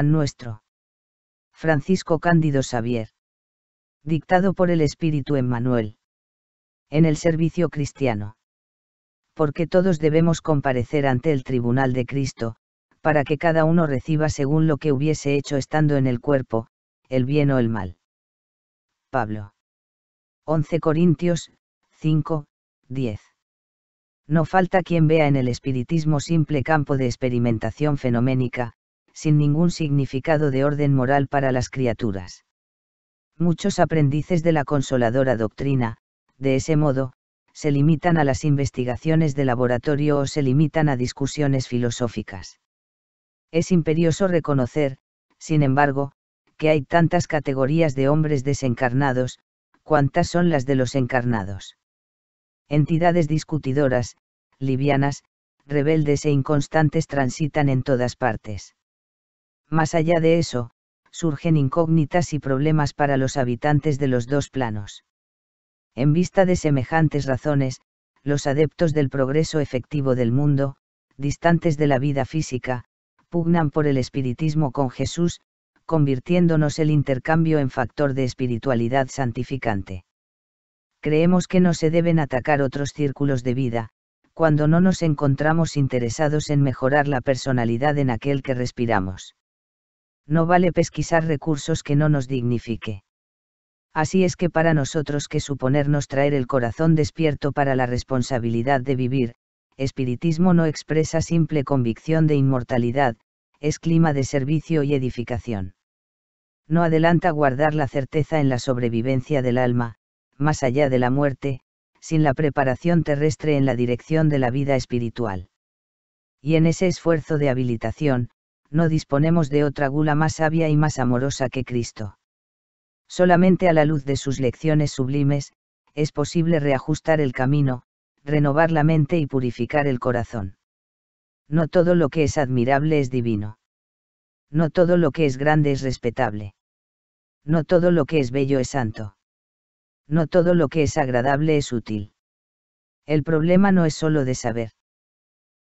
Pan nuestro. Francisco Cándido Xavier. Dictado por el Espíritu Emmanuel. En el servicio cristiano. Porque todos debemos comparecer ante el Tribunal de Cristo, para que cada uno reciba según lo que hubiese hecho estando en el cuerpo, el bien o el mal. Pablo. 11 Corintios, 5, 10. No falta quien vea en el espiritismo simple campo de experimentación fenoménica, sin ningún significado de orden moral para las criaturas. Muchos aprendices de la consoladora doctrina, de ese modo, se limitan a las investigaciones de laboratorio o se limitan a discusiones filosóficas. Es imperioso reconocer, sin embargo, que hay tantas categorías de hombres desencarnados, cuantas son las de los encarnados. Entidades discutidoras, livianas, rebeldes e inconstantes transitan en todas partes. Más allá de eso, surgen incógnitas y problemas para los habitantes de los dos planos. En vista de semejantes razones, los adeptos del progreso efectivo del mundo, distantes de la vida física, pugnan por el espiritismo con Jesús, convirtiéndonos el intercambio en factor de espiritualidad santificante. Creemos que no se deben atacar otros círculos de vida, cuando no nos encontramos interesados en mejorar la personalidad en aquel que respiramos no vale pesquisar recursos que no nos dignifique. Así es que para nosotros que suponernos traer el corazón despierto para la responsabilidad de vivir, espiritismo no expresa simple convicción de inmortalidad, es clima de servicio y edificación. No adelanta guardar la certeza en la sobrevivencia del alma, más allá de la muerte, sin la preparación terrestre en la dirección de la vida espiritual. Y en ese esfuerzo de habilitación, no disponemos de otra gula más sabia y más amorosa que Cristo. Solamente a la luz de sus lecciones sublimes, es posible reajustar el camino, renovar la mente y purificar el corazón. No todo lo que es admirable es divino. No todo lo que es grande es respetable. No todo lo que es bello es santo. No todo lo que es agradable es útil. El problema no es solo de saber.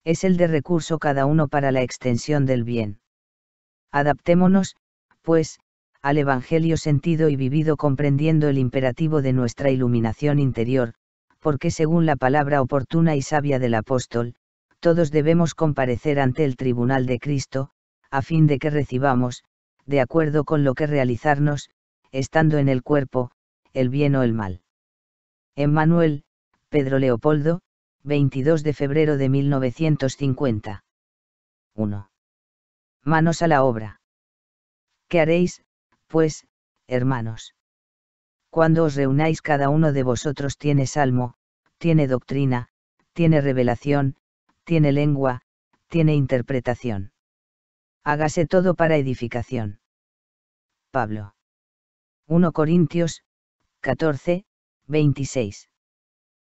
Es el de recurso cada uno para la extensión del bien. Adaptémonos, pues, al Evangelio sentido y vivido comprendiendo el imperativo de nuestra iluminación interior, porque según la palabra oportuna y sabia del apóstol, todos debemos comparecer ante el tribunal de Cristo, a fin de que recibamos, de acuerdo con lo que realizarnos, estando en el cuerpo, el bien o el mal. Emmanuel, Pedro Leopoldo, 22 de febrero de 1950. 1 manos a la obra. ¿Qué haréis, pues, hermanos? Cuando os reunáis cada uno de vosotros tiene salmo, tiene doctrina, tiene revelación, tiene lengua, tiene interpretación. Hágase todo para edificación. Pablo. 1 Corintios, 14, 26.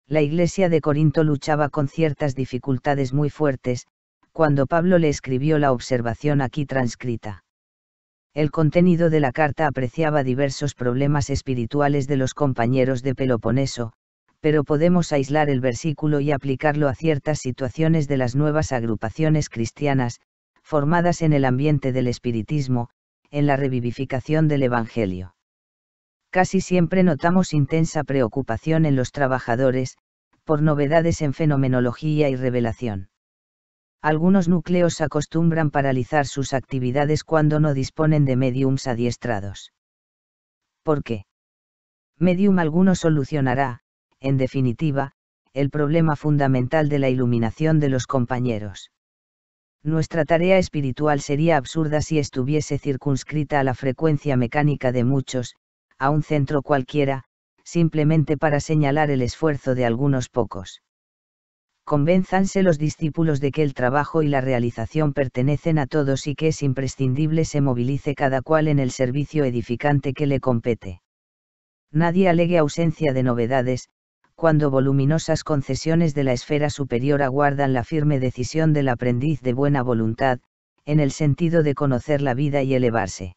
La iglesia de Corinto luchaba con ciertas dificultades muy fuertes, cuando Pablo le escribió la observación aquí transcrita. El contenido de la carta apreciaba diversos problemas espirituales de los compañeros de Peloponeso, pero podemos aislar el versículo y aplicarlo a ciertas situaciones de las nuevas agrupaciones cristianas, formadas en el ambiente del espiritismo, en la revivificación del Evangelio. Casi siempre notamos intensa preocupación en los trabajadores, por novedades en fenomenología y revelación algunos núcleos acostumbran paralizar sus actividades cuando no disponen de mediums adiestrados. ¿Por qué? Medium alguno solucionará, en definitiva, el problema fundamental de la iluminación de los compañeros. Nuestra tarea espiritual sería absurda si estuviese circunscrita a la frecuencia mecánica de muchos, a un centro cualquiera, simplemente para señalar el esfuerzo de algunos pocos convénzanse los discípulos de que el trabajo y la realización pertenecen a todos y que es imprescindible se movilice cada cual en el servicio edificante que le compete. Nadie alegue ausencia de novedades, cuando voluminosas concesiones de la esfera superior aguardan la firme decisión del aprendiz de buena voluntad, en el sentido de conocer la vida y elevarse.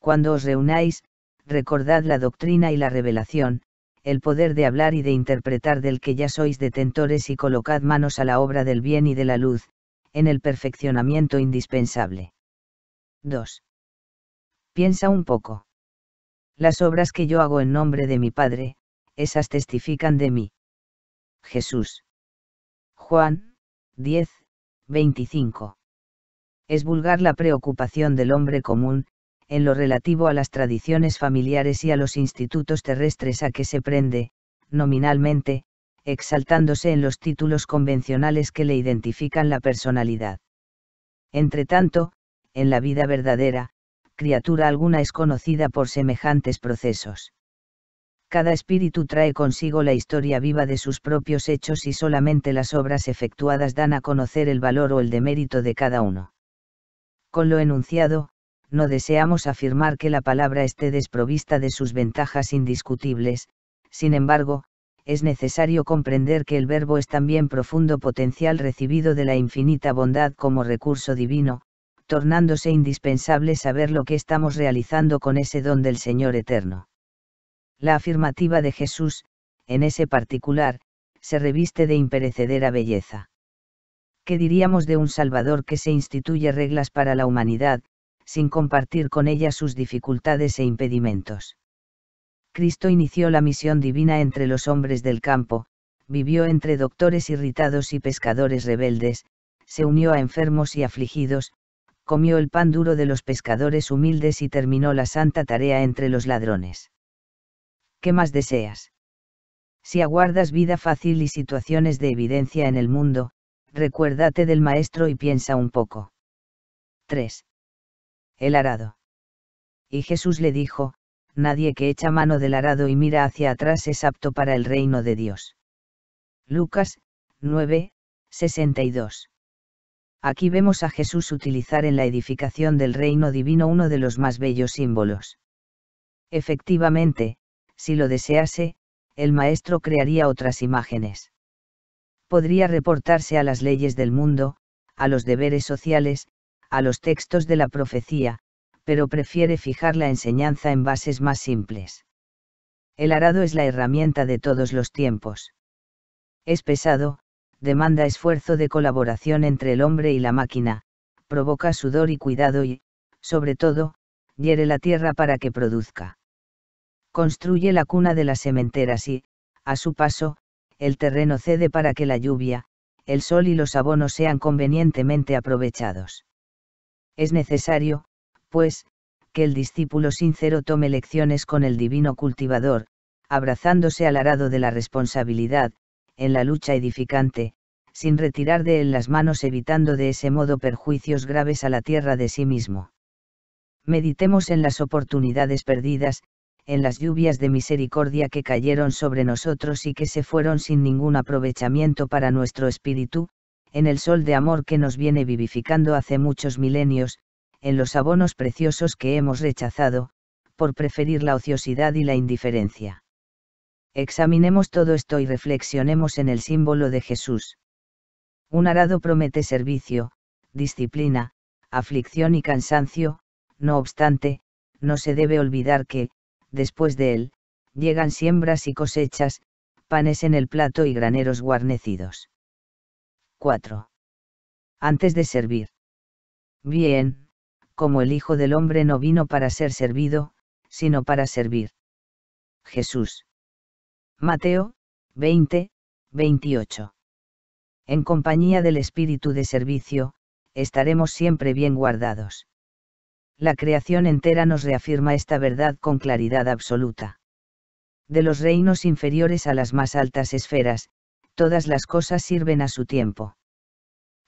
Cuando os reunáis, recordad la doctrina y la revelación, el poder de hablar y de interpretar del que ya sois detentores y colocad manos a la obra del bien y de la luz, en el perfeccionamiento indispensable. 2. Piensa un poco. Las obras que yo hago en nombre de mi Padre, esas testifican de mí. Jesús. Juan, 10, 25. Es vulgar la preocupación del hombre común, en lo relativo a las tradiciones familiares y a los institutos terrestres a que se prende, nominalmente, exaltándose en los títulos convencionales que le identifican la personalidad. Entretanto, en la vida verdadera, criatura alguna es conocida por semejantes procesos. Cada espíritu trae consigo la historia viva de sus propios hechos y solamente las obras efectuadas dan a conocer el valor o el demérito de cada uno. Con lo enunciado, no deseamos afirmar que la palabra esté desprovista de sus ventajas indiscutibles, sin embargo, es necesario comprender que el verbo es también profundo potencial recibido de la infinita bondad como recurso divino, tornándose indispensable saber lo que estamos realizando con ese don del Señor eterno. La afirmativa de Jesús, en ese particular, se reviste de imperecedera belleza. ¿Qué diríamos de un Salvador que se instituye reglas para la humanidad, sin compartir con ella sus dificultades e impedimentos. Cristo inició la misión divina entre los hombres del campo, vivió entre doctores irritados y pescadores rebeldes, se unió a enfermos y afligidos, comió el pan duro de los pescadores humildes y terminó la santa tarea entre los ladrones. ¿Qué más deseas? Si aguardas vida fácil y situaciones de evidencia en el mundo, recuérdate del Maestro y piensa un poco. 3 el arado. Y Jesús le dijo, Nadie que echa mano del arado y mira hacia atrás es apto para el reino de Dios. Lucas 9, 62. Aquí vemos a Jesús utilizar en la edificación del reino divino uno de los más bellos símbolos. Efectivamente, si lo desease, el maestro crearía otras imágenes. Podría reportarse a las leyes del mundo, a los deberes sociales, a los textos de la profecía, pero prefiere fijar la enseñanza en bases más simples. El arado es la herramienta de todos los tiempos. Es pesado, demanda esfuerzo de colaboración entre el hombre y la máquina, provoca sudor y cuidado y, sobre todo, hiere la tierra para que produzca. Construye la cuna de las sementeras y, a su paso, el terreno cede para que la lluvia, el sol y los abonos sean convenientemente aprovechados. Es necesario, pues, que el discípulo sincero tome lecciones con el divino cultivador, abrazándose al arado de la responsabilidad, en la lucha edificante, sin retirar de él las manos evitando de ese modo perjuicios graves a la tierra de sí mismo. Meditemos en las oportunidades perdidas, en las lluvias de misericordia que cayeron sobre nosotros y que se fueron sin ningún aprovechamiento para nuestro espíritu, en el sol de amor que nos viene vivificando hace muchos milenios, en los abonos preciosos que hemos rechazado, por preferir la ociosidad y la indiferencia. Examinemos todo esto y reflexionemos en el símbolo de Jesús. Un arado promete servicio, disciplina, aflicción y cansancio, no obstante, no se debe olvidar que, después de él, llegan siembras y cosechas, panes en el plato y graneros guarnecidos. 4. Antes de servir. Bien, como el Hijo del Hombre no vino para ser servido, sino para servir. Jesús. Mateo, 20, 28. En compañía del espíritu de servicio, estaremos siempre bien guardados. La creación entera nos reafirma esta verdad con claridad absoluta. De los reinos inferiores a las más altas esferas, todas las cosas sirven a su tiempo.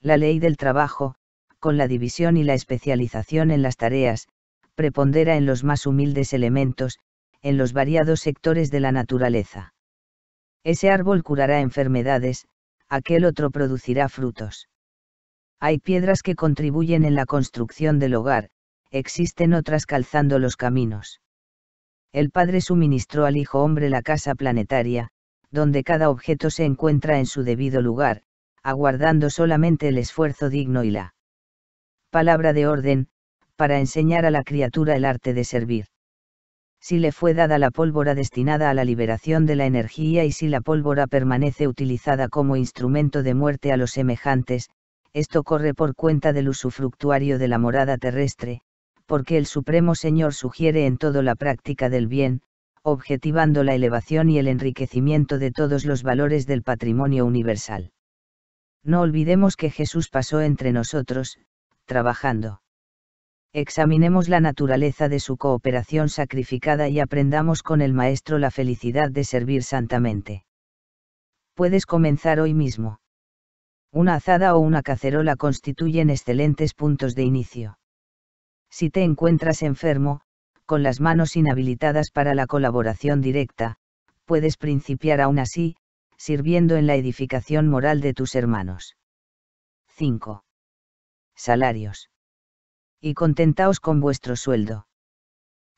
La ley del trabajo, con la división y la especialización en las tareas, prepondera en los más humildes elementos, en los variados sectores de la naturaleza. Ese árbol curará enfermedades, aquel otro producirá frutos. Hay piedras que contribuyen en la construcción del hogar, existen otras calzando los caminos. El Padre suministró al Hijo hombre la casa planetaria, donde cada objeto se encuentra en su debido lugar, aguardando solamente el esfuerzo digno y la palabra de orden, para enseñar a la criatura el arte de servir. Si le fue dada la pólvora destinada a la liberación de la energía y si la pólvora permanece utilizada como instrumento de muerte a los semejantes, esto corre por cuenta del usufructuario de la morada terrestre, porque el Supremo Señor sugiere en todo la práctica del bien, objetivando la elevación y el enriquecimiento de todos los valores del patrimonio universal. No olvidemos que Jesús pasó entre nosotros, trabajando. Examinemos la naturaleza de su cooperación sacrificada y aprendamos con el Maestro la felicidad de servir santamente. Puedes comenzar hoy mismo. Una azada o una cacerola constituyen excelentes puntos de inicio. Si te encuentras enfermo, con las manos inhabilitadas para la colaboración directa, puedes principiar aún así, sirviendo en la edificación moral de tus hermanos. 5. Salarios. Y contentaos con vuestro sueldo.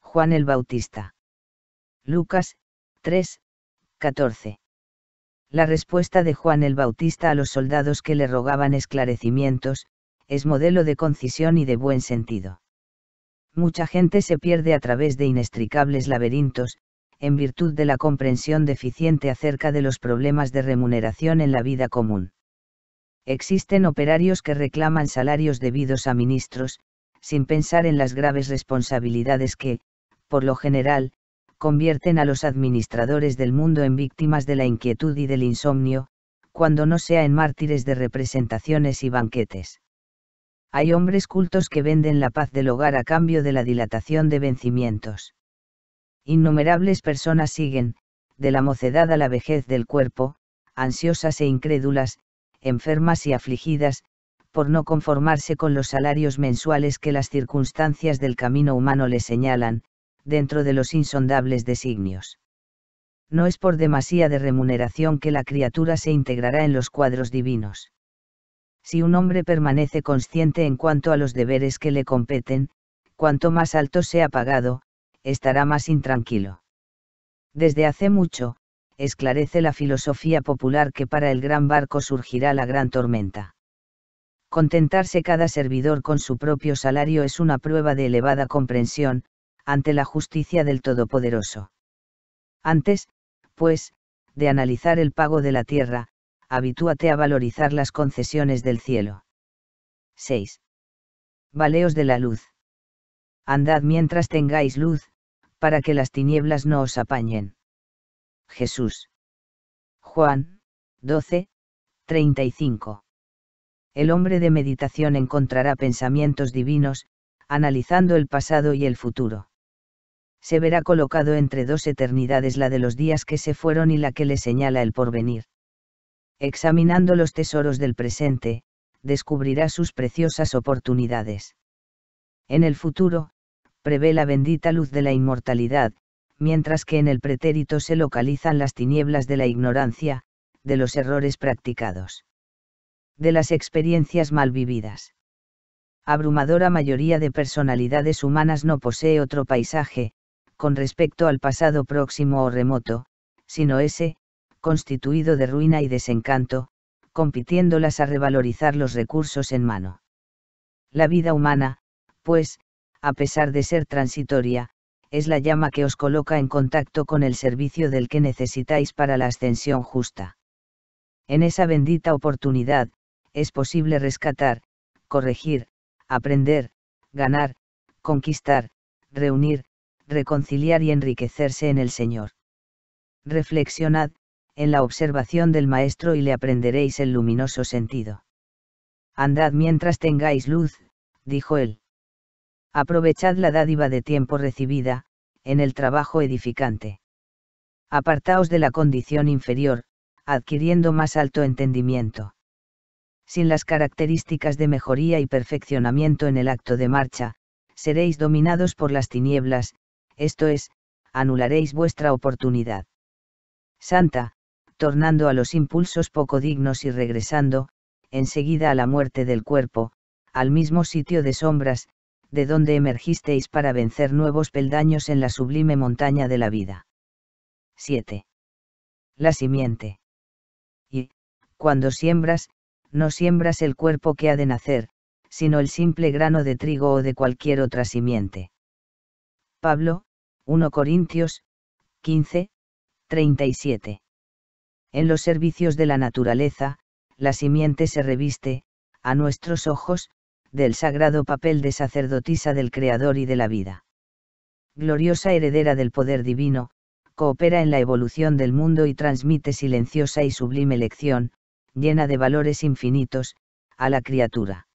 Juan el Bautista. Lucas, 3, 14. La respuesta de Juan el Bautista a los soldados que le rogaban esclarecimientos, es modelo de concisión y de buen sentido mucha gente se pierde a través de inextricables laberintos, en virtud de la comprensión deficiente acerca de los problemas de remuneración en la vida común. Existen operarios que reclaman salarios debidos a ministros, sin pensar en las graves responsabilidades que, por lo general, convierten a los administradores del mundo en víctimas de la inquietud y del insomnio, cuando no sea en mártires de representaciones y banquetes hay hombres cultos que venden la paz del hogar a cambio de la dilatación de vencimientos. Innumerables personas siguen, de la mocedad a la vejez del cuerpo, ansiosas e incrédulas, enfermas y afligidas, por no conformarse con los salarios mensuales que las circunstancias del camino humano les señalan, dentro de los insondables designios. No es por demasía de remuneración que la criatura se integrará en los cuadros divinos. Si un hombre permanece consciente en cuanto a los deberes que le competen, cuanto más alto sea pagado, estará más intranquilo. Desde hace mucho, esclarece la filosofía popular que para el gran barco surgirá la gran tormenta. Contentarse cada servidor con su propio salario es una prueba de elevada comprensión, ante la justicia del Todopoderoso. Antes, pues, de analizar el pago de la tierra, habitúate a valorizar las concesiones del cielo. 6. Valeos de la luz. Andad mientras tengáis luz, para que las tinieblas no os apañen. Jesús. Juan, 12, 35. El hombre de meditación encontrará pensamientos divinos, analizando el pasado y el futuro. Se verá colocado entre dos eternidades la de los días que se fueron y la que le señala el porvenir examinando los tesoros del presente, descubrirá sus preciosas oportunidades. En el futuro, prevé la bendita luz de la inmortalidad, mientras que en el pretérito se localizan las tinieblas de la ignorancia, de los errores practicados. De las experiencias mal vividas. Abrumadora mayoría de personalidades humanas no posee otro paisaje, con respecto al pasado próximo o remoto, sino ese, constituido de ruina y desencanto, compitiéndolas a revalorizar los recursos en mano. La vida humana, pues, a pesar de ser transitoria, es la llama que os coloca en contacto con el servicio del que necesitáis para la ascensión justa. En esa bendita oportunidad, es posible rescatar, corregir, aprender, ganar, conquistar, reunir, reconciliar y enriquecerse en el Señor. Reflexionad, en la observación del Maestro y le aprenderéis el luminoso sentido. Andad mientras tengáis luz, dijo él. Aprovechad la dádiva de tiempo recibida, en el trabajo edificante. Apartaos de la condición inferior, adquiriendo más alto entendimiento. Sin las características de mejoría y perfeccionamiento en el acto de marcha, seréis dominados por las tinieblas, esto es, anularéis vuestra oportunidad. Santa, tornando a los impulsos poco dignos y regresando, enseguida a la muerte del cuerpo, al mismo sitio de sombras, de donde emergisteis para vencer nuevos peldaños en la sublime montaña de la vida. 7. La simiente. Y, cuando siembras, no siembras el cuerpo que ha de nacer, sino el simple grano de trigo o de cualquier otra simiente. Pablo, 1 Corintios, 15, 37. En los servicios de la naturaleza, la simiente se reviste, a nuestros ojos, del sagrado papel de sacerdotisa del Creador y de la vida. Gloriosa heredera del poder divino, coopera en la evolución del mundo y transmite silenciosa y sublime lección, llena de valores infinitos, a la criatura.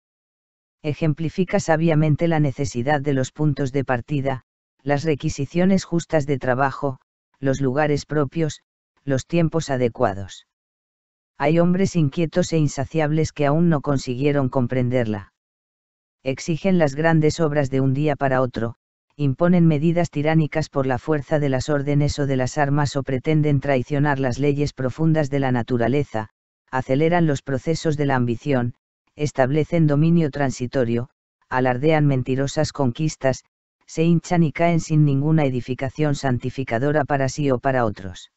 Ejemplifica sabiamente la necesidad de los puntos de partida, las requisiciones justas de trabajo, los lugares propios, los tiempos adecuados. Hay hombres inquietos e insaciables que aún no consiguieron comprenderla. Exigen las grandes obras de un día para otro, imponen medidas tiránicas por la fuerza de las órdenes o de las armas o pretenden traicionar las leyes profundas de la naturaleza, aceleran los procesos de la ambición, establecen dominio transitorio, alardean mentirosas conquistas, se hinchan y caen sin ninguna edificación santificadora para sí o para otros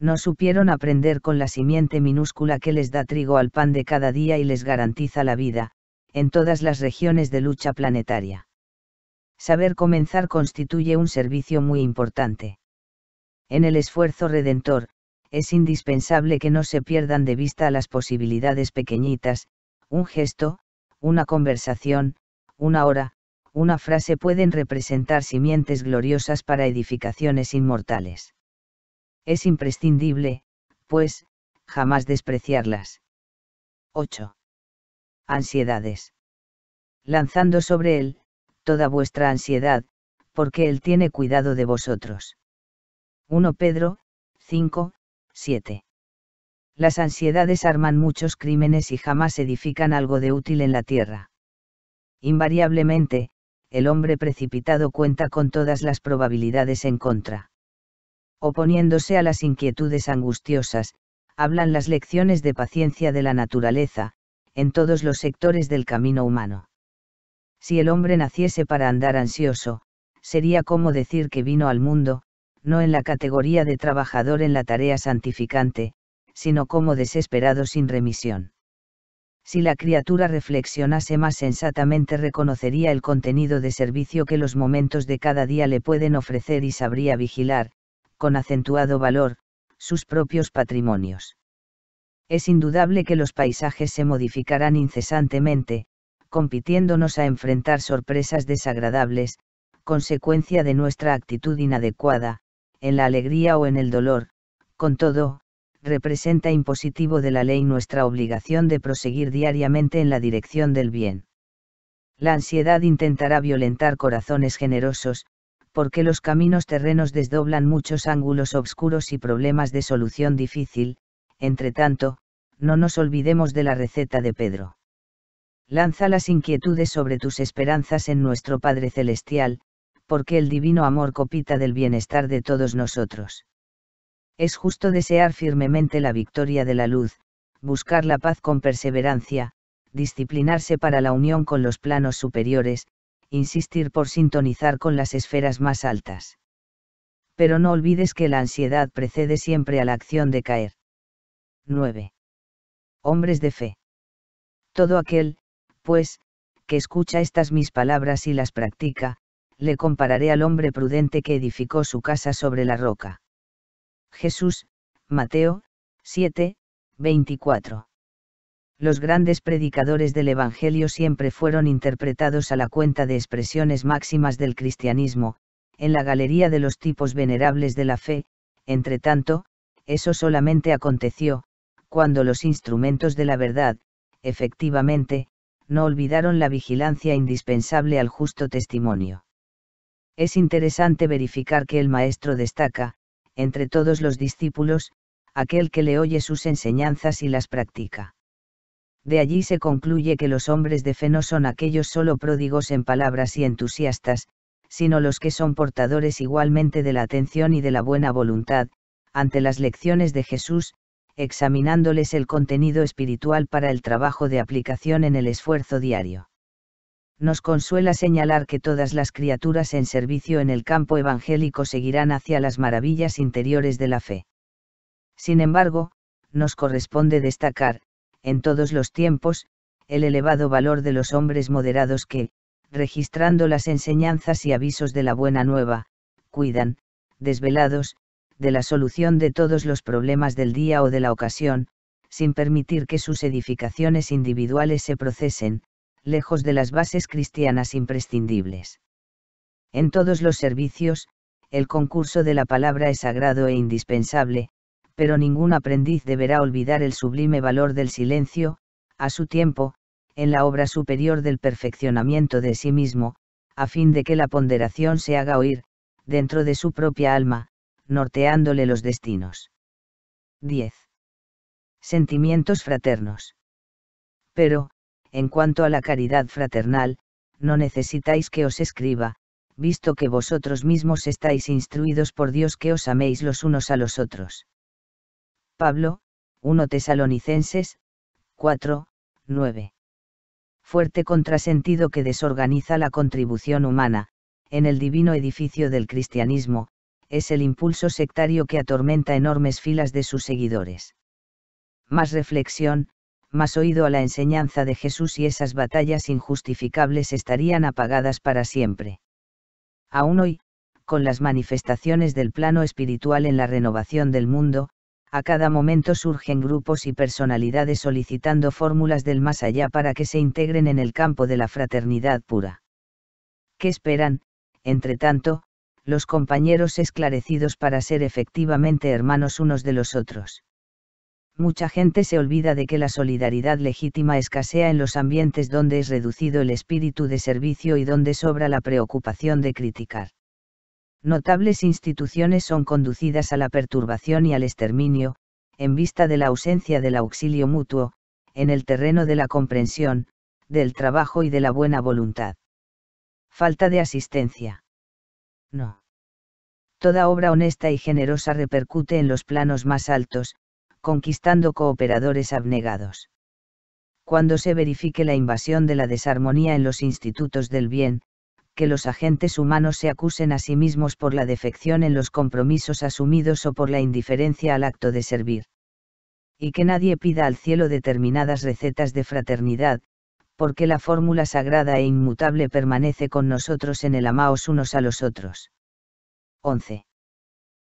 no supieron aprender con la simiente minúscula que les da trigo al pan de cada día y les garantiza la vida, en todas las regiones de lucha planetaria. Saber comenzar constituye un servicio muy importante. En el esfuerzo redentor, es indispensable que no se pierdan de vista las posibilidades pequeñitas, un gesto, una conversación, una hora, una frase pueden representar simientes gloriosas para edificaciones inmortales es imprescindible, pues, jamás despreciarlas. 8. Ansiedades. Lanzando sobre él, toda vuestra ansiedad, porque él tiene cuidado de vosotros. 1 Pedro, 5, 7. Las ansiedades arman muchos crímenes y jamás edifican algo de útil en la tierra. Invariablemente, el hombre precipitado cuenta con todas las probabilidades en contra oponiéndose a las inquietudes angustiosas, hablan las lecciones de paciencia de la naturaleza, en todos los sectores del camino humano. Si el hombre naciese para andar ansioso, sería como decir que vino al mundo, no en la categoría de trabajador en la tarea santificante, sino como desesperado sin remisión. Si la criatura reflexionase más sensatamente reconocería el contenido de servicio que los momentos de cada día le pueden ofrecer y sabría vigilar, con acentuado valor, sus propios patrimonios. Es indudable que los paisajes se modificarán incesantemente, compitiéndonos a enfrentar sorpresas desagradables, consecuencia de nuestra actitud inadecuada, en la alegría o en el dolor, con todo, representa impositivo de la ley nuestra obligación de proseguir diariamente en la dirección del bien. La ansiedad intentará violentar corazones generosos, porque los caminos terrenos desdoblan muchos ángulos oscuros y problemas de solución difícil, entre tanto, no nos olvidemos de la receta de Pedro. Lanza las inquietudes sobre tus esperanzas en nuestro Padre Celestial, porque el divino amor copita del bienestar de todos nosotros. Es justo desear firmemente la victoria de la luz, buscar la paz con perseverancia, disciplinarse para la unión con los planos superiores, insistir por sintonizar con las esferas más altas. Pero no olvides que la ansiedad precede siempre a la acción de caer. 9. Hombres de fe. Todo aquel, pues, que escucha estas mis palabras y las practica, le compararé al hombre prudente que edificó su casa sobre la roca. Jesús, Mateo, 7, 24 los grandes predicadores del Evangelio siempre fueron interpretados a la cuenta de expresiones máximas del cristianismo, en la galería de los tipos venerables de la fe, entre tanto, eso solamente aconteció, cuando los instrumentos de la verdad, efectivamente, no olvidaron la vigilancia indispensable al justo testimonio. Es interesante verificar que el Maestro destaca, entre todos los discípulos, aquel que le oye sus enseñanzas y las practica. De allí se concluye que los hombres de fe no son aquellos solo pródigos en palabras y entusiastas, sino los que son portadores igualmente de la atención y de la buena voluntad, ante las lecciones de Jesús, examinándoles el contenido espiritual para el trabajo de aplicación en el esfuerzo diario. Nos consuela señalar que todas las criaturas en servicio en el campo evangélico seguirán hacia las maravillas interiores de la fe. Sin embargo, nos corresponde destacar, en todos los tiempos, el elevado valor de los hombres moderados que, registrando las enseñanzas y avisos de la buena nueva, cuidan, desvelados, de la solución de todos los problemas del día o de la ocasión, sin permitir que sus edificaciones individuales se procesen, lejos de las bases cristianas imprescindibles. En todos los servicios, el concurso de la palabra es sagrado e indispensable, pero ningún aprendiz deberá olvidar el sublime valor del silencio, a su tiempo, en la obra superior del perfeccionamiento de sí mismo, a fin de que la ponderación se haga oír, dentro de su propia alma, norteándole los destinos. 10. Sentimientos fraternos. Pero, en cuanto a la caridad fraternal, no necesitáis que os escriba, visto que vosotros mismos estáis instruidos por Dios que os améis los unos a los otros. Pablo, 1 Tesalonicenses, 4, 9. Fuerte contrasentido que desorganiza la contribución humana, en el divino edificio del cristianismo, es el impulso sectario que atormenta enormes filas de sus seguidores. Más reflexión, más oído a la enseñanza de Jesús y esas batallas injustificables estarían apagadas para siempre. Aún hoy, con las manifestaciones del plano espiritual en la renovación del mundo, a cada momento surgen grupos y personalidades solicitando fórmulas del más allá para que se integren en el campo de la fraternidad pura. ¿Qué esperan, entre tanto, los compañeros esclarecidos para ser efectivamente hermanos unos de los otros? Mucha gente se olvida de que la solidaridad legítima escasea en los ambientes donde es reducido el espíritu de servicio y donde sobra la preocupación de criticar notables instituciones son conducidas a la perturbación y al exterminio, en vista de la ausencia del auxilio mutuo, en el terreno de la comprensión, del trabajo y de la buena voluntad. Falta de asistencia. No. Toda obra honesta y generosa repercute en los planos más altos, conquistando cooperadores abnegados. Cuando se verifique la invasión de la desarmonía en los institutos del bien, que los agentes humanos se acusen a sí mismos por la defección en los compromisos asumidos o por la indiferencia al acto de servir. Y que nadie pida al cielo determinadas recetas de fraternidad, porque la fórmula sagrada e inmutable permanece con nosotros en el amaos unos a los otros. 11.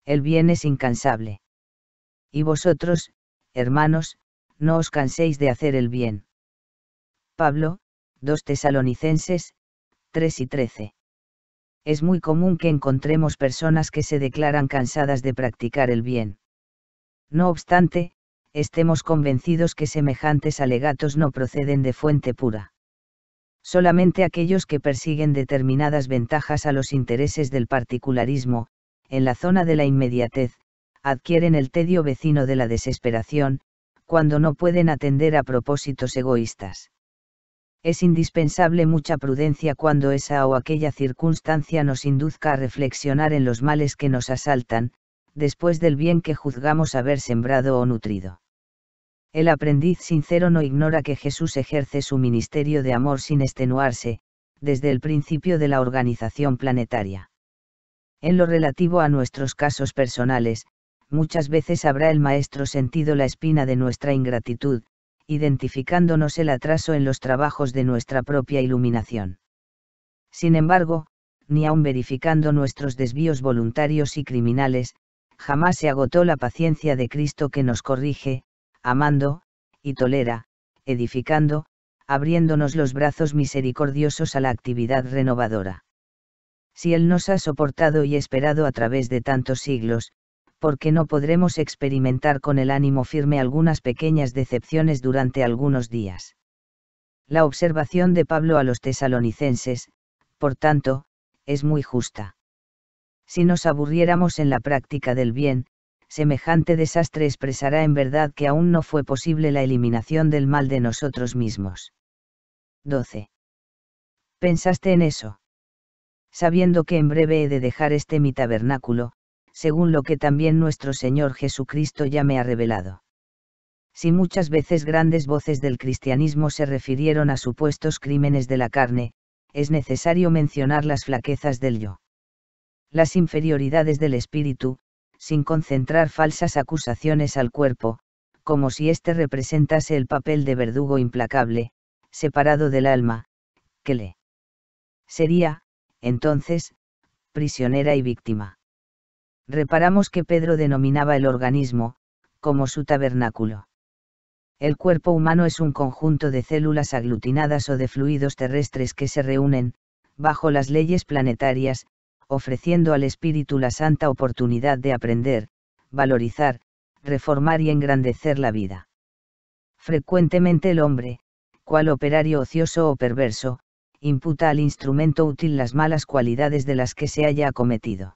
El bien es incansable. Y vosotros, hermanos, no os canséis de hacer el bien. Pablo, dos Tesalonicenses, 3 y 13. Es muy común que encontremos personas que se declaran cansadas de practicar el bien. No obstante, estemos convencidos que semejantes alegatos no proceden de fuente pura. Solamente aquellos que persiguen determinadas ventajas a los intereses del particularismo, en la zona de la inmediatez, adquieren el tedio vecino de la desesperación, cuando no pueden atender a propósitos egoístas es indispensable mucha prudencia cuando esa o aquella circunstancia nos induzca a reflexionar en los males que nos asaltan, después del bien que juzgamos haber sembrado o nutrido. El aprendiz sincero no ignora que Jesús ejerce su ministerio de amor sin extenuarse, desde el principio de la organización planetaria. En lo relativo a nuestros casos personales, muchas veces habrá el Maestro sentido la espina de nuestra ingratitud, identificándonos el atraso en los trabajos de nuestra propia iluminación. Sin embargo, ni aun verificando nuestros desvíos voluntarios y criminales, jamás se agotó la paciencia de Cristo que nos corrige, amando, y tolera, edificando, abriéndonos los brazos misericordiosos a la actividad renovadora. Si Él nos ha soportado y esperado a través de tantos siglos, porque no podremos experimentar con el ánimo firme algunas pequeñas decepciones durante algunos días. La observación de Pablo a los tesalonicenses, por tanto, es muy justa. Si nos aburriéramos en la práctica del bien, semejante desastre expresará en verdad que aún no fue posible la eliminación del mal de nosotros mismos. 12. ¿Pensaste en eso? Sabiendo que en breve he de dejar este mi tabernáculo, según lo que también nuestro Señor Jesucristo ya me ha revelado. Si muchas veces grandes voces del cristianismo se refirieron a supuestos crímenes de la carne, es necesario mencionar las flaquezas del yo. Las inferioridades del espíritu, sin concentrar falsas acusaciones al cuerpo, como si éste representase el papel de verdugo implacable, separado del alma, que le sería, entonces, prisionera y víctima reparamos que Pedro denominaba el organismo, como su tabernáculo. El cuerpo humano es un conjunto de células aglutinadas o de fluidos terrestres que se reúnen, bajo las leyes planetarias, ofreciendo al espíritu la santa oportunidad de aprender, valorizar, reformar y engrandecer la vida. Frecuentemente el hombre, cual operario ocioso o perverso, imputa al instrumento útil las malas cualidades de las que se haya acometido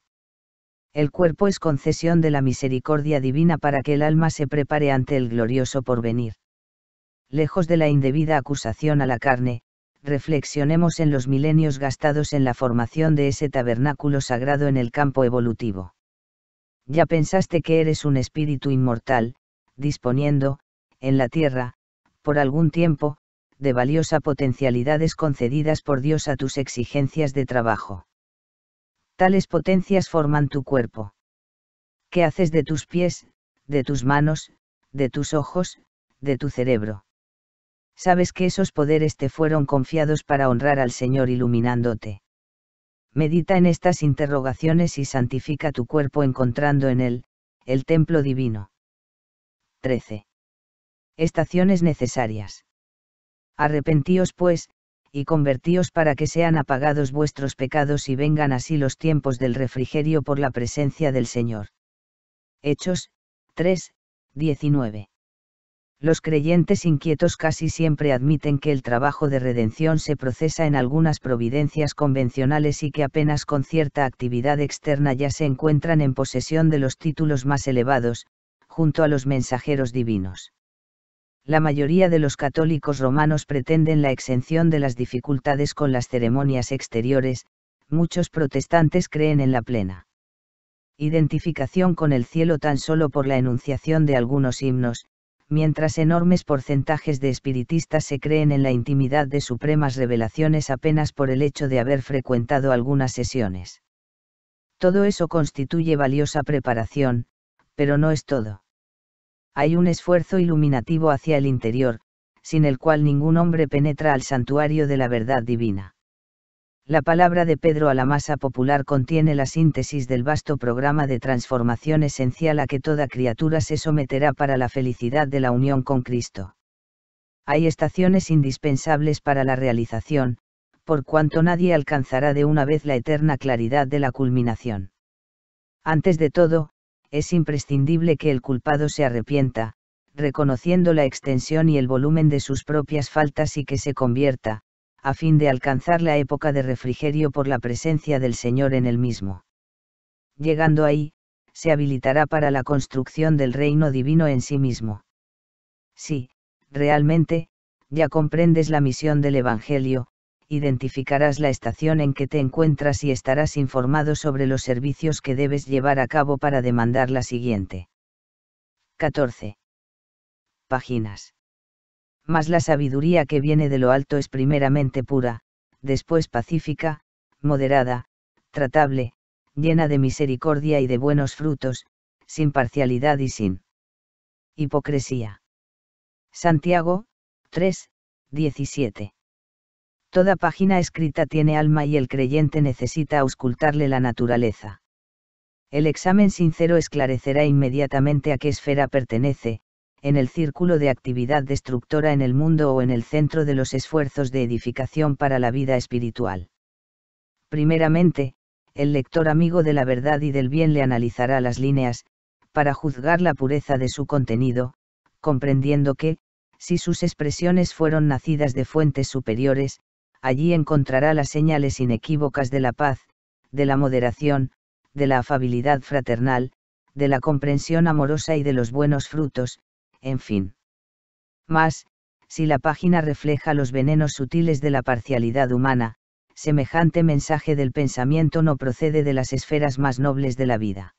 el cuerpo es concesión de la misericordia divina para que el alma se prepare ante el glorioso porvenir. Lejos de la indebida acusación a la carne, reflexionemos en los milenios gastados en la formación de ese tabernáculo sagrado en el campo evolutivo. Ya pensaste que eres un espíritu inmortal, disponiendo, en la tierra, por algún tiempo, de valiosa potencialidades concedidas por Dios a tus exigencias de trabajo tales potencias forman tu cuerpo. ¿Qué haces de tus pies, de tus manos, de tus ojos, de tu cerebro? Sabes que esos poderes te fueron confiados para honrar al Señor iluminándote. Medita en estas interrogaciones y santifica tu cuerpo encontrando en él, el templo divino. 13. Estaciones necesarias. Arrepentíos pues, y convertíos para que sean apagados vuestros pecados y vengan así los tiempos del refrigerio por la presencia del Señor. Hechos 3, 19. Los creyentes inquietos casi siempre admiten que el trabajo de redención se procesa en algunas providencias convencionales y que apenas con cierta actividad externa ya se encuentran en posesión de los títulos más elevados, junto a los mensajeros divinos la mayoría de los católicos romanos pretenden la exención de las dificultades con las ceremonias exteriores, muchos protestantes creen en la plena identificación con el cielo tan solo por la enunciación de algunos himnos, mientras enormes porcentajes de espiritistas se creen en la intimidad de supremas revelaciones apenas por el hecho de haber frecuentado algunas sesiones. Todo eso constituye valiosa preparación, pero no es todo hay un esfuerzo iluminativo hacia el interior, sin el cual ningún hombre penetra al santuario de la verdad divina. La palabra de Pedro a la masa popular contiene la síntesis del vasto programa de transformación esencial a que toda criatura se someterá para la felicidad de la unión con Cristo. Hay estaciones indispensables para la realización, por cuanto nadie alcanzará de una vez la eterna claridad de la culminación. Antes de todo, es imprescindible que el culpado se arrepienta, reconociendo la extensión y el volumen de sus propias faltas y que se convierta, a fin de alcanzar la época de refrigerio por la presencia del Señor en el mismo. Llegando ahí, se habilitará para la construcción del reino divino en sí mismo. Sí, realmente, ya comprendes la misión del Evangelio, identificarás la estación en que te encuentras y estarás informado sobre los servicios que debes llevar a cabo para demandar la siguiente. 14. Páginas. Mas la sabiduría que viene de lo alto es primeramente pura, después pacífica, moderada, tratable, llena de misericordia y de buenos frutos, sin parcialidad y sin hipocresía. Santiago, 3, 17. Toda página escrita tiene alma y el creyente necesita auscultarle la naturaleza. El examen sincero esclarecerá inmediatamente a qué esfera pertenece, en el círculo de actividad destructora en el mundo o en el centro de los esfuerzos de edificación para la vida espiritual. Primeramente, el lector amigo de la verdad y del bien le analizará las líneas, para juzgar la pureza de su contenido, comprendiendo que, si sus expresiones fueron nacidas de fuentes superiores, allí encontrará las señales inequívocas de la paz, de la moderación, de la afabilidad fraternal, de la comprensión amorosa y de los buenos frutos, en fin. Mas, si la página refleja los venenos sutiles de la parcialidad humana, semejante mensaje del pensamiento no procede de las esferas más nobles de la vida.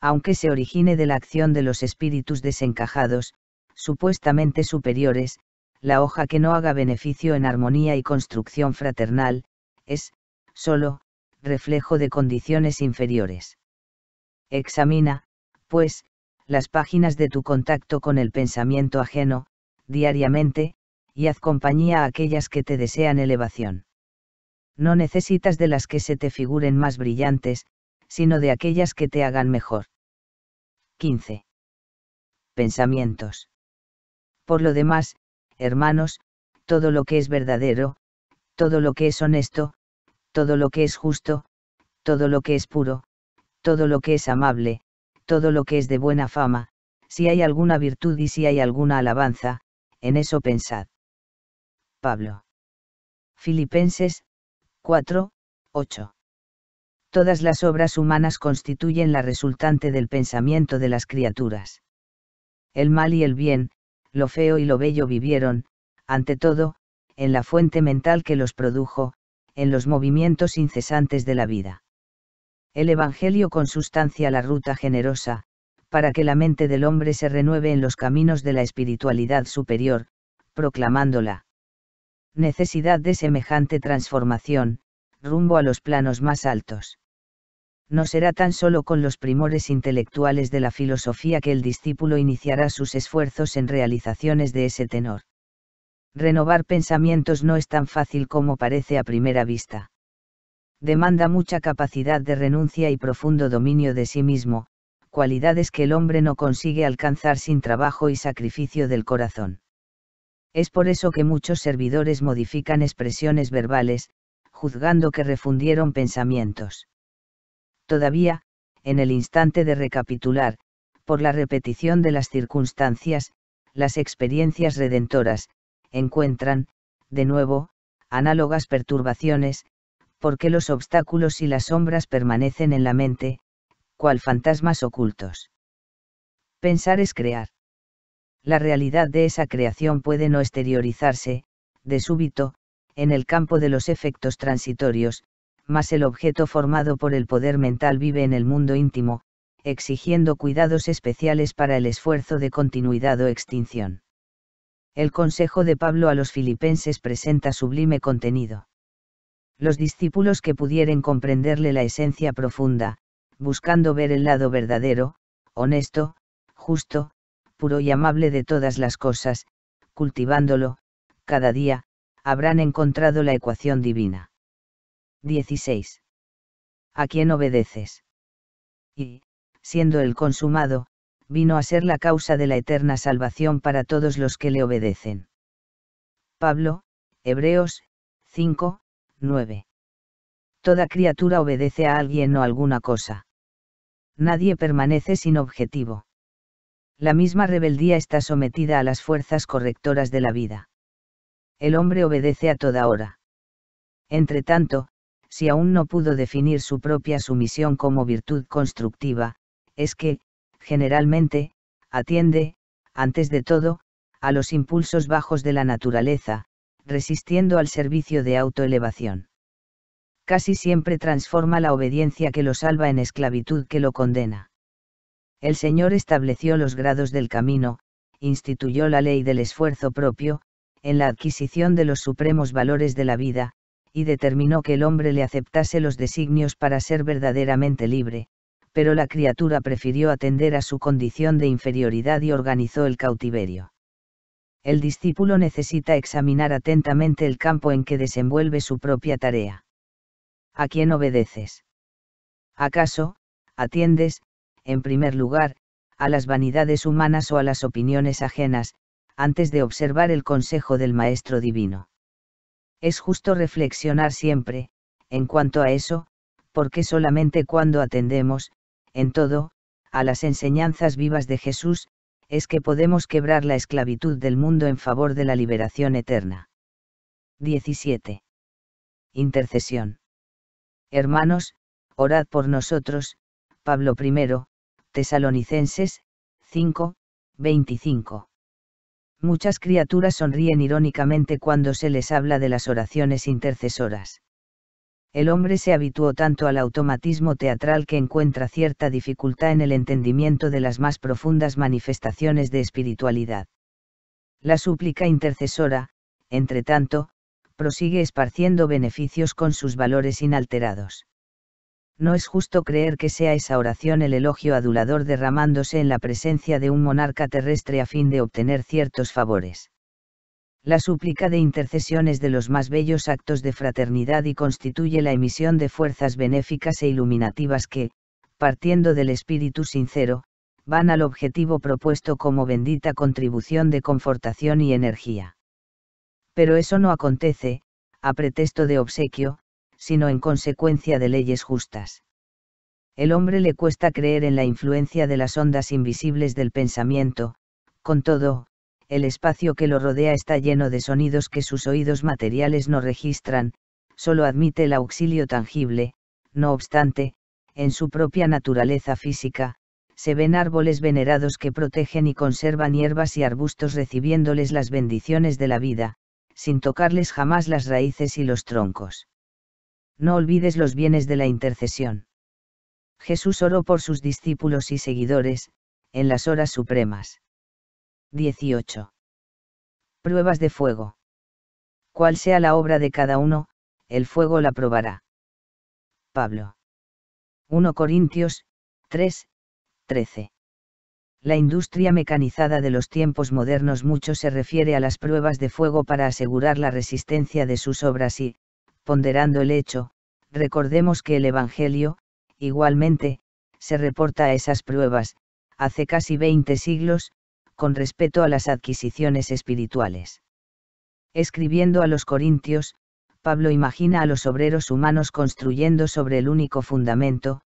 Aunque se origine de la acción de los espíritus desencajados, supuestamente superiores, la hoja que no haga beneficio en armonía y construcción fraternal, es, solo, reflejo de condiciones inferiores. Examina, pues, las páginas de tu contacto con el pensamiento ajeno, diariamente, y haz compañía a aquellas que te desean elevación. No necesitas de las que se te figuren más brillantes, sino de aquellas que te hagan mejor. 15. Pensamientos. Por lo demás, hermanos, todo lo que es verdadero, todo lo que es honesto, todo lo que es justo, todo lo que es puro, todo lo que es amable, todo lo que es de buena fama, si hay alguna virtud y si hay alguna alabanza, en eso pensad. Pablo. Filipenses 4, 8. Todas las obras humanas constituyen la resultante del pensamiento de las criaturas. El mal y el bien, lo feo y lo bello vivieron, ante todo, en la fuente mental que los produjo, en los movimientos incesantes de la vida. El Evangelio consustancia la ruta generosa, para que la mente del hombre se renueve en los caminos de la espiritualidad superior, proclamándola. Necesidad de semejante transformación, rumbo a los planos más altos no será tan solo con los primores intelectuales de la filosofía que el discípulo iniciará sus esfuerzos en realizaciones de ese tenor. Renovar pensamientos no es tan fácil como parece a primera vista. Demanda mucha capacidad de renuncia y profundo dominio de sí mismo, cualidades que el hombre no consigue alcanzar sin trabajo y sacrificio del corazón. Es por eso que muchos servidores modifican expresiones verbales, juzgando que refundieron pensamientos todavía, en el instante de recapitular, por la repetición de las circunstancias, las experiencias redentoras, encuentran, de nuevo, análogas perturbaciones, porque los obstáculos y las sombras permanecen en la mente, cual fantasmas ocultos. Pensar es crear. La realidad de esa creación puede no exteriorizarse, de súbito, en el campo de los efectos transitorios, mas el objeto formado por el poder mental vive en el mundo íntimo, exigiendo cuidados especiales para el esfuerzo de continuidad o extinción. El consejo de Pablo a los filipenses presenta sublime contenido. Los discípulos que pudieren comprenderle la esencia profunda, buscando ver el lado verdadero, honesto, justo, puro y amable de todas las cosas, cultivándolo, cada día, habrán encontrado la ecuación divina. 16. ¿A quién obedeces? Y, siendo el consumado, vino a ser la causa de la eterna salvación para todos los que le obedecen. Pablo, Hebreos, 5, 9. Toda criatura obedece a alguien o alguna cosa. Nadie permanece sin objetivo. La misma rebeldía está sometida a las fuerzas correctoras de la vida. El hombre obedece a toda hora. Entre tanto, si aún no pudo definir su propia sumisión como virtud constructiva, es que, generalmente, atiende, antes de todo, a los impulsos bajos de la naturaleza, resistiendo al servicio de autoelevación. Casi siempre transforma la obediencia que lo salva en esclavitud que lo condena. El Señor estableció los grados del camino, instituyó la ley del esfuerzo propio, en la adquisición de los supremos valores de la vida, y determinó que el hombre le aceptase los designios para ser verdaderamente libre, pero la criatura prefirió atender a su condición de inferioridad y organizó el cautiverio. El discípulo necesita examinar atentamente el campo en que desenvuelve su propia tarea. ¿A quién obedeces? ¿Acaso, atiendes, en primer lugar, a las vanidades humanas o a las opiniones ajenas, antes de observar el consejo del Maestro Divino? Es justo reflexionar siempre, en cuanto a eso, porque solamente cuando atendemos, en todo, a las enseñanzas vivas de Jesús, es que podemos quebrar la esclavitud del mundo en favor de la liberación eterna. 17. Intercesión. Hermanos, orad por nosotros, Pablo I, Tesalonicenses, 5, 25. Muchas criaturas sonríen irónicamente cuando se les habla de las oraciones intercesoras. El hombre se habituó tanto al automatismo teatral que encuentra cierta dificultad en el entendimiento de las más profundas manifestaciones de espiritualidad. La súplica intercesora, entre tanto, prosigue esparciendo beneficios con sus valores inalterados no es justo creer que sea esa oración el elogio adulador derramándose en la presencia de un monarca terrestre a fin de obtener ciertos favores. La súplica de intercesión es de los más bellos actos de fraternidad y constituye la emisión de fuerzas benéficas e iluminativas que, partiendo del espíritu sincero, van al objetivo propuesto como bendita contribución de confortación y energía. Pero eso no acontece, a pretexto de obsequio, sino en consecuencia de leyes justas. El hombre le cuesta creer en la influencia de las ondas invisibles del pensamiento, con todo, el espacio que lo rodea está lleno de sonidos que sus oídos materiales no registran, solo admite el auxilio tangible, no obstante, en su propia naturaleza física, se ven árboles venerados que protegen y conservan hierbas y arbustos recibiéndoles las bendiciones de la vida, sin tocarles jamás las raíces y los troncos no olvides los bienes de la intercesión. Jesús oró por sus discípulos y seguidores, en las horas supremas. 18. Pruebas de fuego. Cual sea la obra de cada uno, el fuego la probará. Pablo. 1 Corintios, 3, 13. La industria mecanizada de los tiempos modernos mucho se refiere a las pruebas de fuego para asegurar la resistencia de sus obras y, Ponderando el hecho, recordemos que el Evangelio, igualmente, se reporta a esas pruebas, hace casi 20 siglos, con respecto a las adquisiciones espirituales. Escribiendo a los Corintios, Pablo imagina a los obreros humanos construyendo sobre el único fundamento,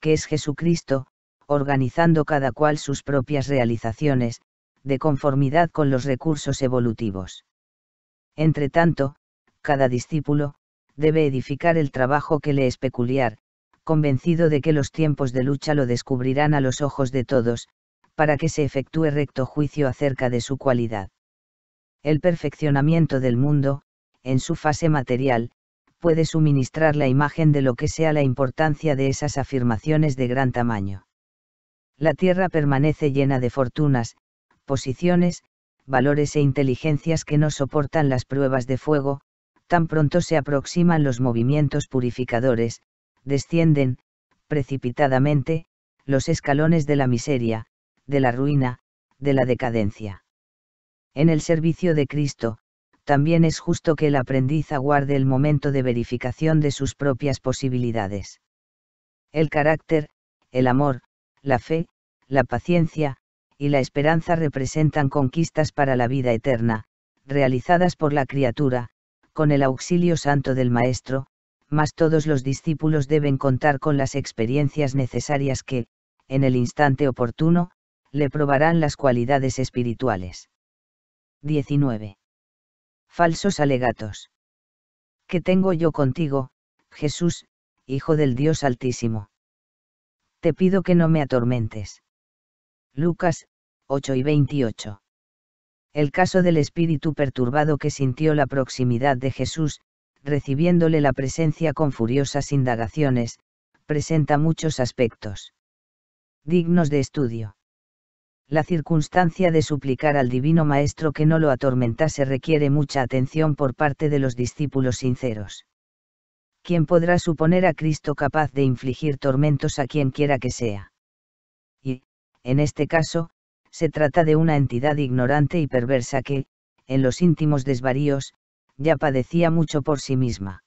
que es Jesucristo, organizando cada cual sus propias realizaciones, de conformidad con los recursos evolutivos. Entre tanto, cada discípulo, debe edificar el trabajo que le es peculiar, convencido de que los tiempos de lucha lo descubrirán a los ojos de todos, para que se efectúe recto juicio acerca de su cualidad. El perfeccionamiento del mundo, en su fase material, puede suministrar la imagen de lo que sea la importancia de esas afirmaciones de gran tamaño. La Tierra permanece llena de fortunas, posiciones, valores e inteligencias que no soportan las pruebas de fuego, tan pronto se aproximan los movimientos purificadores, descienden, precipitadamente, los escalones de la miseria, de la ruina, de la decadencia. En el servicio de Cristo, también es justo que el aprendiz aguarde el momento de verificación de sus propias posibilidades. El carácter, el amor, la fe, la paciencia, y la esperanza representan conquistas para la vida eterna, realizadas por la criatura, con el auxilio santo del Maestro, mas todos los discípulos deben contar con las experiencias necesarias que, en el instante oportuno, le probarán las cualidades espirituales. 19. Falsos alegatos. ¿Qué tengo yo contigo, Jesús, Hijo del Dios Altísimo? Te pido que no me atormentes. Lucas, 8 y 28 el caso del espíritu perturbado que sintió la proximidad de Jesús, recibiéndole la presencia con furiosas indagaciones, presenta muchos aspectos dignos de estudio. La circunstancia de suplicar al Divino Maestro que no lo atormentase requiere mucha atención por parte de los discípulos sinceros. ¿Quién podrá suponer a Cristo capaz de infligir tormentos a quien quiera que sea? Y, en este caso, se trata de una entidad ignorante y perversa que, en los íntimos desvaríos, ya padecía mucho por sí misma.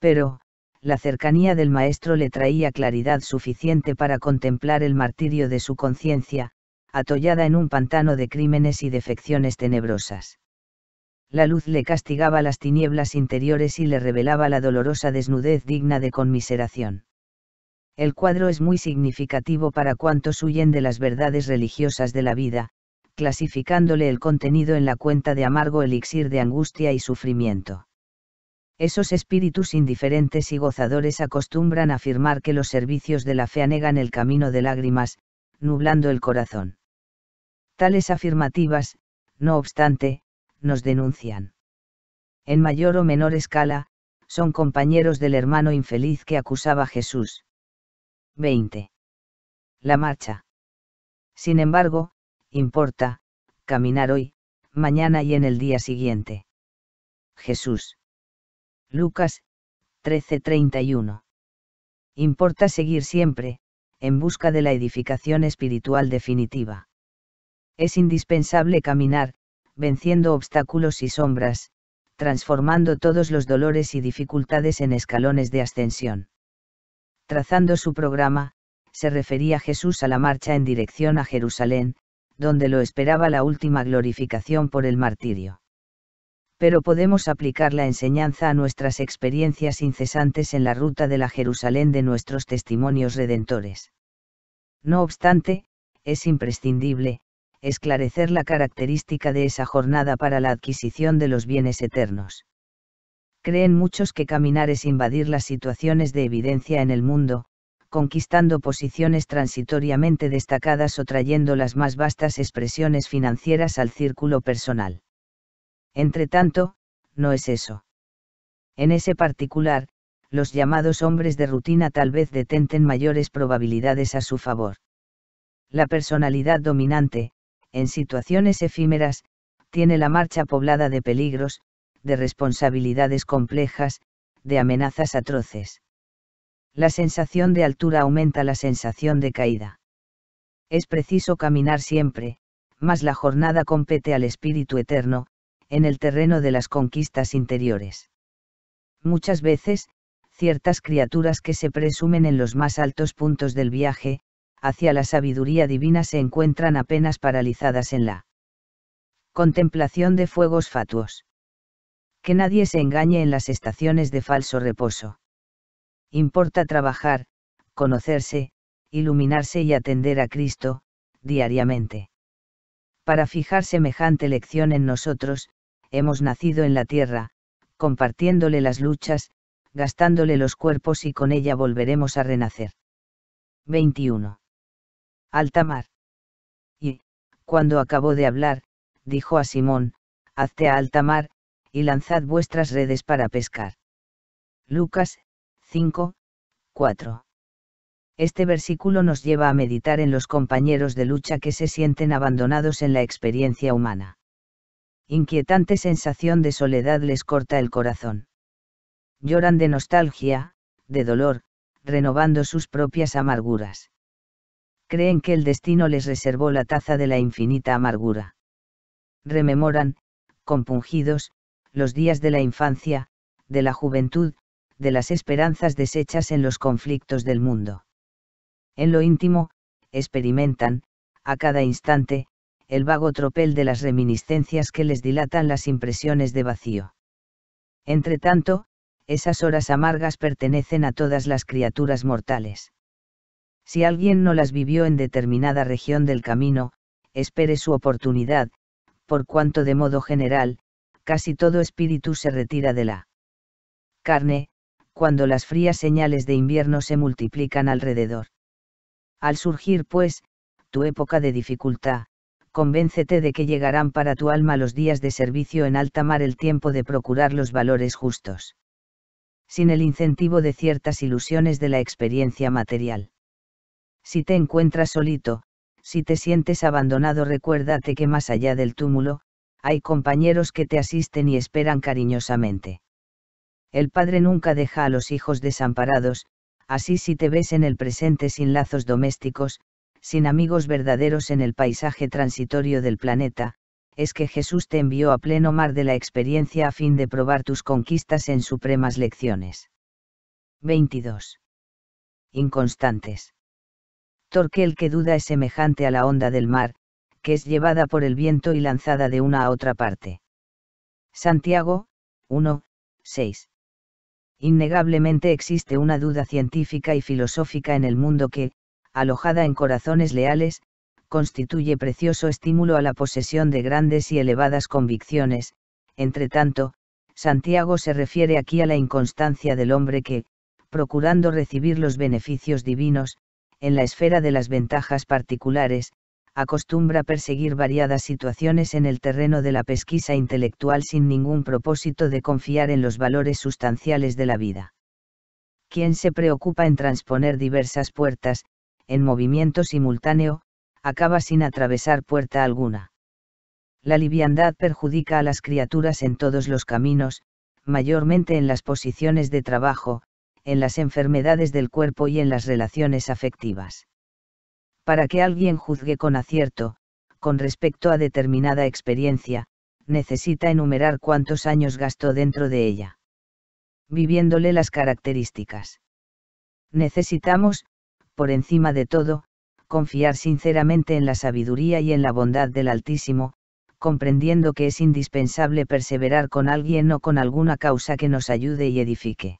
Pero, la cercanía del maestro le traía claridad suficiente para contemplar el martirio de su conciencia, atollada en un pantano de crímenes y defecciones tenebrosas. La luz le castigaba las tinieblas interiores y le revelaba la dolorosa desnudez digna de conmiseración. El cuadro es muy significativo para cuantos huyen de las verdades religiosas de la vida, clasificándole el contenido en la cuenta de amargo elixir de angustia y sufrimiento. Esos espíritus indiferentes y gozadores acostumbran afirmar que los servicios de la fe anegan el camino de lágrimas, nublando el corazón. Tales afirmativas, no obstante, nos denuncian. En mayor o menor escala, son compañeros del hermano infeliz que acusaba a Jesús. 20. La marcha. Sin embargo, importa, caminar hoy, mañana y en el día siguiente. Jesús. Lucas 13:31. Importa seguir siempre, en busca de la edificación espiritual definitiva. Es indispensable caminar, venciendo obstáculos y sombras, transformando todos los dolores y dificultades en escalones de ascensión. Trazando su programa, se refería Jesús a la marcha en dirección a Jerusalén, donde lo esperaba la última glorificación por el martirio. Pero podemos aplicar la enseñanza a nuestras experiencias incesantes en la ruta de la Jerusalén de nuestros testimonios redentores. No obstante, es imprescindible, esclarecer la característica de esa jornada para la adquisición de los bienes eternos creen muchos que caminar es invadir las situaciones de evidencia en el mundo, conquistando posiciones transitoriamente destacadas o trayendo las más vastas expresiones financieras al círculo personal. Entretanto, no es eso. En ese particular, los llamados hombres de rutina tal vez detenten mayores probabilidades a su favor. La personalidad dominante, en situaciones efímeras, tiene la marcha poblada de peligros, de responsabilidades complejas, de amenazas atroces. La sensación de altura aumenta la sensación de caída. Es preciso caminar siempre, mas la jornada compete al Espíritu Eterno, en el terreno de las conquistas interiores. Muchas veces, ciertas criaturas que se presumen en los más altos puntos del viaje, hacia la sabiduría divina se encuentran apenas paralizadas en la contemplación de fuegos fatuos que nadie se engañe en las estaciones de falso reposo. Importa trabajar, conocerse, iluminarse y atender a Cristo, diariamente. Para fijar semejante lección en nosotros, hemos nacido en la tierra, compartiéndole las luchas, gastándole los cuerpos y con ella volveremos a renacer. 21. Altamar. Y, cuando acabó de hablar, dijo a Simón, hazte a alta mar, y lanzad vuestras redes para pescar. Lucas 5, 4. Este versículo nos lleva a meditar en los compañeros de lucha que se sienten abandonados en la experiencia humana. Inquietante sensación de soledad les corta el corazón. Lloran de nostalgia, de dolor, renovando sus propias amarguras. Creen que el destino les reservó la taza de la infinita amargura. Rememoran, compungidos, los días de la infancia, de la juventud, de las esperanzas deshechas en los conflictos del mundo. En lo íntimo, experimentan, a cada instante, el vago tropel de las reminiscencias que les dilatan las impresiones de vacío. Entretanto, esas horas amargas pertenecen a todas las criaturas mortales. Si alguien no las vivió en determinada región del camino, espere su oportunidad, por cuanto de modo general, casi todo espíritu se retira de la carne, cuando las frías señales de invierno se multiplican alrededor. Al surgir, pues, tu época de dificultad, convéncete de que llegarán para tu alma los días de servicio en alta mar el tiempo de procurar los valores justos. Sin el incentivo de ciertas ilusiones de la experiencia material. Si te encuentras solito, si te sientes abandonado, recuérdate que más allá del túmulo, hay compañeros que te asisten y esperan cariñosamente. El padre nunca deja a los hijos desamparados, así si te ves en el presente sin lazos domésticos, sin amigos verdaderos en el paisaje transitorio del planeta, es que Jesús te envió a pleno mar de la experiencia a fin de probar tus conquistas en supremas lecciones. 22. Inconstantes. Torque el que duda es semejante a la onda del mar, que es llevada por el viento y lanzada de una a otra parte. Santiago, 1, 6. Innegablemente existe una duda científica y filosófica en el mundo que, alojada en corazones leales, constituye precioso estímulo a la posesión de grandes y elevadas convicciones, entre tanto, Santiago se refiere aquí a la inconstancia del hombre que, procurando recibir los beneficios divinos, en la esfera de las ventajas particulares, acostumbra perseguir variadas situaciones en el terreno de la pesquisa intelectual sin ningún propósito de confiar en los valores sustanciales de la vida. Quien se preocupa en transponer diversas puertas, en movimiento simultáneo, acaba sin atravesar puerta alguna. La liviandad perjudica a las criaturas en todos los caminos, mayormente en las posiciones de trabajo, en las enfermedades del cuerpo y en las relaciones afectivas. Para que alguien juzgue con acierto, con respecto a determinada experiencia, necesita enumerar cuántos años gastó dentro de ella. Viviéndole las características. Necesitamos, por encima de todo, confiar sinceramente en la sabiduría y en la bondad del Altísimo, comprendiendo que es indispensable perseverar con alguien o con alguna causa que nos ayude y edifique.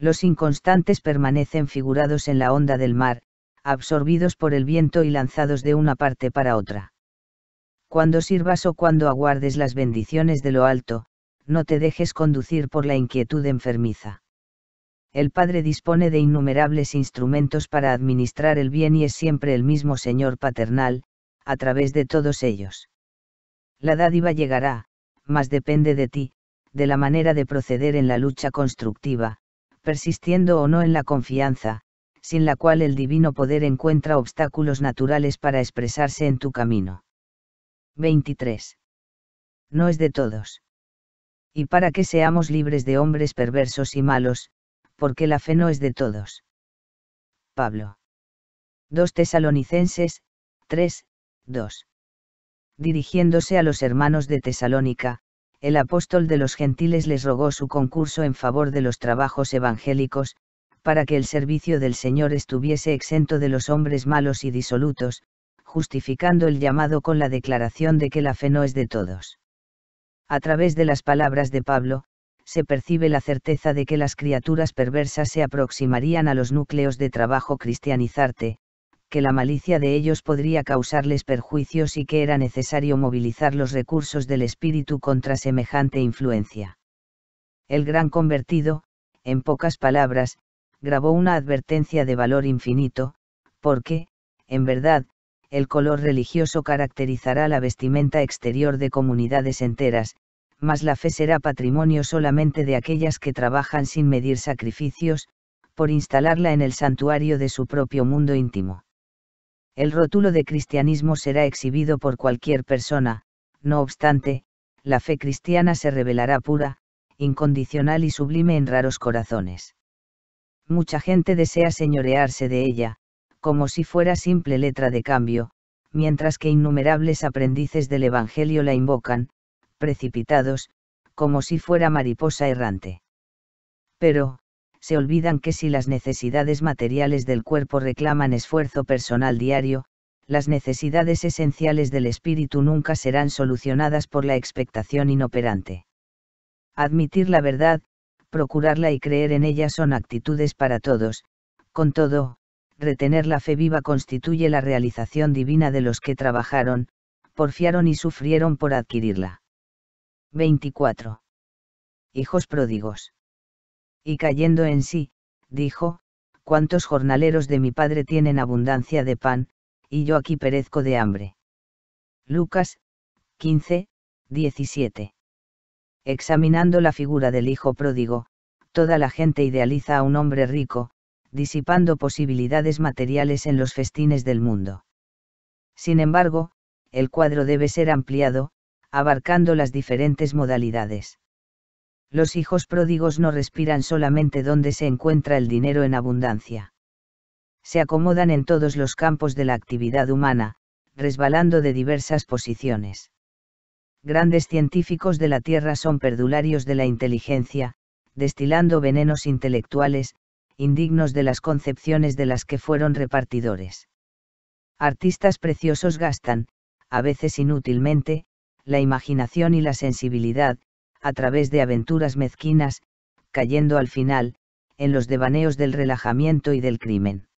Los inconstantes permanecen figurados en la onda del mar, absorbidos por el viento y lanzados de una parte para otra. Cuando sirvas o cuando aguardes las bendiciones de lo alto, no te dejes conducir por la inquietud enfermiza. El Padre dispone de innumerables instrumentos para administrar el bien y es siempre el mismo Señor paternal, a través de todos ellos. La dádiva llegará, mas depende de ti, de la manera de proceder en la lucha constructiva, persistiendo o no en la confianza, sin la cual el divino poder encuentra obstáculos naturales para expresarse en tu camino. 23. No es de todos. Y para que seamos libres de hombres perversos y malos, porque la fe no es de todos. Pablo. 2 Tesalonicenses, 3, 2. Dirigiéndose a los hermanos de Tesalónica, el apóstol de los gentiles les rogó su concurso en favor de los trabajos evangélicos, para que el servicio del Señor estuviese exento de los hombres malos y disolutos, justificando el llamado con la declaración de que la fe no es de todos. A través de las palabras de Pablo, se percibe la certeza de que las criaturas perversas se aproximarían a los núcleos de trabajo cristianizarte, que la malicia de ellos podría causarles perjuicios y que era necesario movilizar los recursos del espíritu contra semejante influencia. El gran convertido, en pocas palabras, grabó una advertencia de valor infinito, porque, en verdad, el color religioso caracterizará la vestimenta exterior de comunidades enteras, mas la fe será patrimonio solamente de aquellas que trabajan sin medir sacrificios, por instalarla en el santuario de su propio mundo íntimo. El rótulo de cristianismo será exhibido por cualquier persona, no obstante, la fe cristiana se revelará pura, incondicional y sublime en raros corazones mucha gente desea señorearse de ella, como si fuera simple letra de cambio, mientras que innumerables aprendices del Evangelio la invocan, precipitados, como si fuera mariposa errante. Pero, se olvidan que si las necesidades materiales del cuerpo reclaman esfuerzo personal diario, las necesidades esenciales del espíritu nunca serán solucionadas por la expectación inoperante. Admitir la verdad, procurarla y creer en ella son actitudes para todos, con todo, retener la fe viva constituye la realización divina de los que trabajaron, porfiaron y sufrieron por adquirirla. 24. Hijos pródigos. Y cayendo en sí, dijo, cuántos jornaleros de mi padre tienen abundancia de pan, y yo aquí perezco de hambre. Lucas, 15, 17. Examinando la figura del hijo pródigo, toda la gente idealiza a un hombre rico, disipando posibilidades materiales en los festines del mundo. Sin embargo, el cuadro debe ser ampliado, abarcando las diferentes modalidades. Los hijos pródigos no respiran solamente donde se encuentra el dinero en abundancia. Se acomodan en todos los campos de la actividad humana, resbalando de diversas posiciones grandes científicos de la Tierra son perdularios de la inteligencia, destilando venenos intelectuales, indignos de las concepciones de las que fueron repartidores. Artistas preciosos gastan, a veces inútilmente, la imaginación y la sensibilidad, a través de aventuras mezquinas, cayendo al final, en los devaneos del relajamiento y del crimen.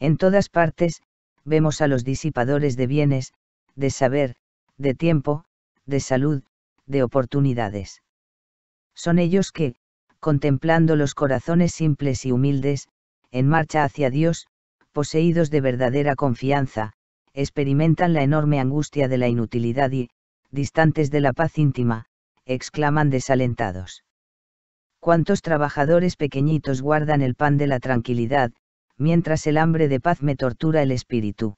En todas partes, vemos a los disipadores de bienes, de saber, de tiempo, de salud, de oportunidades. Son ellos que, contemplando los corazones simples y humildes, en marcha hacia Dios, poseídos de verdadera confianza, experimentan la enorme angustia de la inutilidad y, distantes de la paz íntima, exclaman desalentados. ¿Cuántos trabajadores pequeñitos guardan el pan de la tranquilidad, mientras el hambre de paz me tortura el espíritu?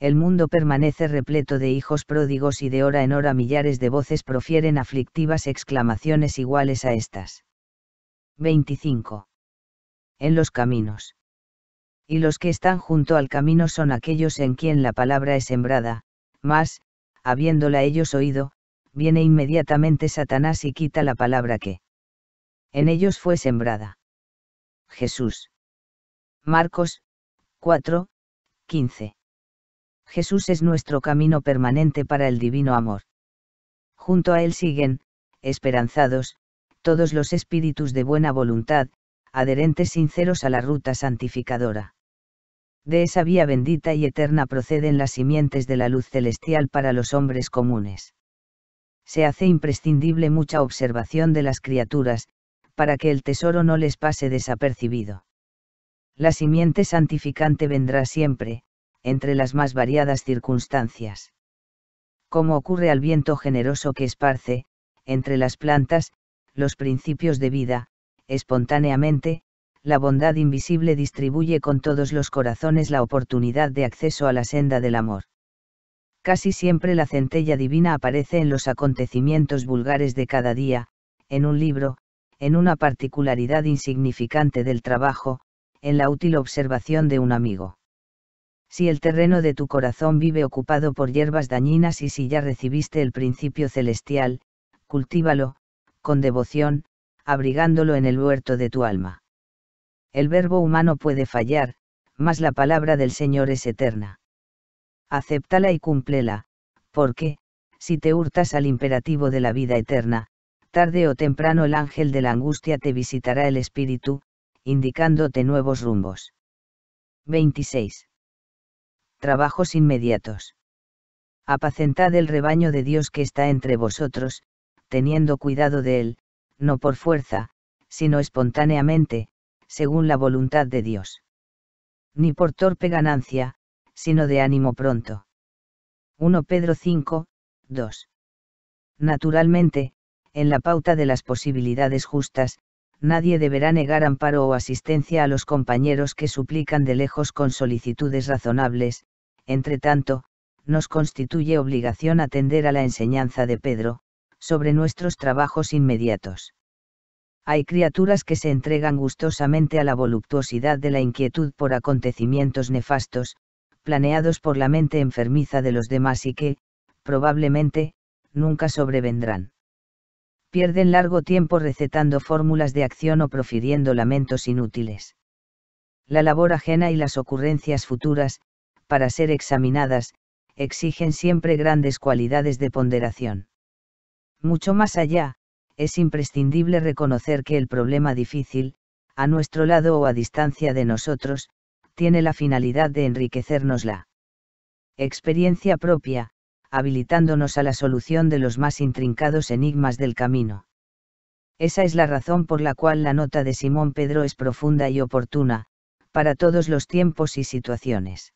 el mundo permanece repleto de hijos pródigos y de hora en hora millares de voces profieren aflictivas exclamaciones iguales a estas. 25. En los caminos. Y los que están junto al camino son aquellos en quien la palabra es sembrada, mas, habiéndola ellos oído, viene inmediatamente Satanás y quita la palabra que en ellos fue sembrada. Jesús. Marcos 4, 15. Jesús es nuestro camino permanente para el divino amor. Junto a Él siguen, esperanzados, todos los espíritus de buena voluntad, adherentes sinceros a la ruta santificadora. De esa vía bendita y eterna proceden las simientes de la luz celestial para los hombres comunes. Se hace imprescindible mucha observación de las criaturas, para que el tesoro no les pase desapercibido. La simiente santificante vendrá siempre, entre las más variadas circunstancias. Como ocurre al viento generoso que esparce, entre las plantas, los principios de vida, espontáneamente, la bondad invisible distribuye con todos los corazones la oportunidad de acceso a la senda del amor. Casi siempre la centella divina aparece en los acontecimientos vulgares de cada día, en un libro, en una particularidad insignificante del trabajo, en la útil observación de un amigo si el terreno de tu corazón vive ocupado por hierbas dañinas y si ya recibiste el principio celestial, cultívalo, con devoción, abrigándolo en el huerto de tu alma. El verbo humano puede fallar, mas la palabra del Señor es eterna. Acéptala y cúmplela, porque, si te hurtas al imperativo de la vida eterna, tarde o temprano el ángel de la angustia te visitará el espíritu, indicándote nuevos rumbos. 26 trabajos inmediatos. Apacentad el rebaño de Dios que está entre vosotros, teniendo cuidado de él, no por fuerza, sino espontáneamente, según la voluntad de Dios. Ni por torpe ganancia, sino de ánimo pronto. 1 Pedro 5, 2. Naturalmente, en la pauta de las posibilidades justas, nadie deberá negar amparo o asistencia a los compañeros que suplican de lejos con solicitudes razonables, entre tanto, nos constituye obligación atender a la enseñanza de Pedro, sobre nuestros trabajos inmediatos. Hay criaturas que se entregan gustosamente a la voluptuosidad de la inquietud por acontecimientos nefastos, planeados por la mente enfermiza de los demás y que, probablemente, nunca sobrevendrán. Pierden largo tiempo recetando fórmulas de acción o profiriendo lamentos inútiles. La labor ajena y las ocurrencias futuras, para ser examinadas, exigen siempre grandes cualidades de ponderación. Mucho más allá, es imprescindible reconocer que el problema difícil, a nuestro lado o a distancia de nosotros, tiene la finalidad de enriquecernos la experiencia propia, habilitándonos a la solución de los más intrincados enigmas del camino. Esa es la razón por la cual la nota de Simón Pedro es profunda y oportuna, para todos los tiempos y situaciones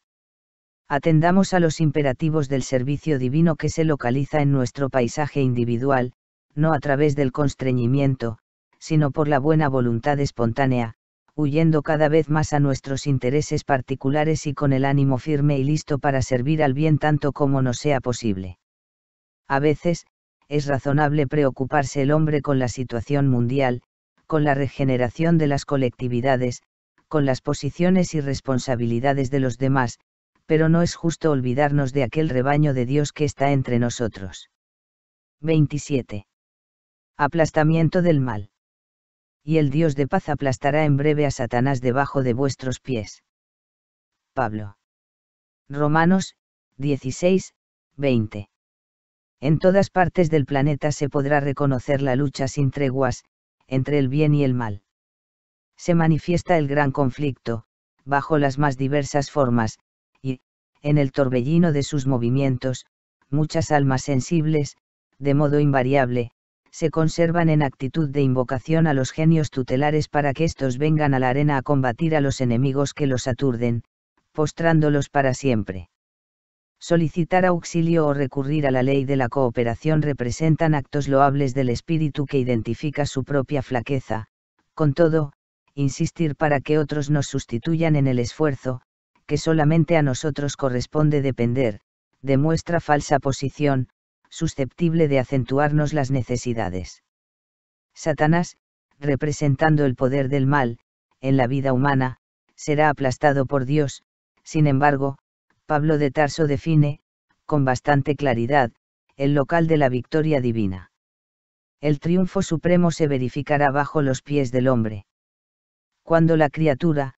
atendamos a los imperativos del servicio divino que se localiza en nuestro paisaje individual, no a través del constreñimiento, sino por la buena voluntad espontánea, huyendo cada vez más a nuestros intereses particulares y con el ánimo firme y listo para servir al bien tanto como nos sea posible. A veces, es razonable preocuparse el hombre con la situación mundial, con la regeneración de las colectividades, con las posiciones y responsabilidades de los demás, pero no es justo olvidarnos de aquel rebaño de Dios que está entre nosotros. 27. Aplastamiento del mal. Y el Dios de paz aplastará en breve a Satanás debajo de vuestros pies. Pablo. Romanos, 16, 20. En todas partes del planeta se podrá reconocer la lucha sin treguas, entre el bien y el mal. Se manifiesta el gran conflicto, bajo las más diversas formas, en el torbellino de sus movimientos, muchas almas sensibles, de modo invariable, se conservan en actitud de invocación a los genios tutelares para que éstos vengan a la arena a combatir a los enemigos que los aturden, postrándolos para siempre. Solicitar auxilio o recurrir a la ley de la cooperación representan actos loables del espíritu que identifica su propia flaqueza, con todo, insistir para que otros nos sustituyan en el esfuerzo, que solamente a nosotros corresponde depender, demuestra falsa posición, susceptible de acentuarnos las necesidades. Satanás, representando el poder del mal, en la vida humana, será aplastado por Dios, sin embargo, Pablo de Tarso define, con bastante claridad, el local de la victoria divina. El triunfo supremo se verificará bajo los pies del hombre. Cuando la criatura,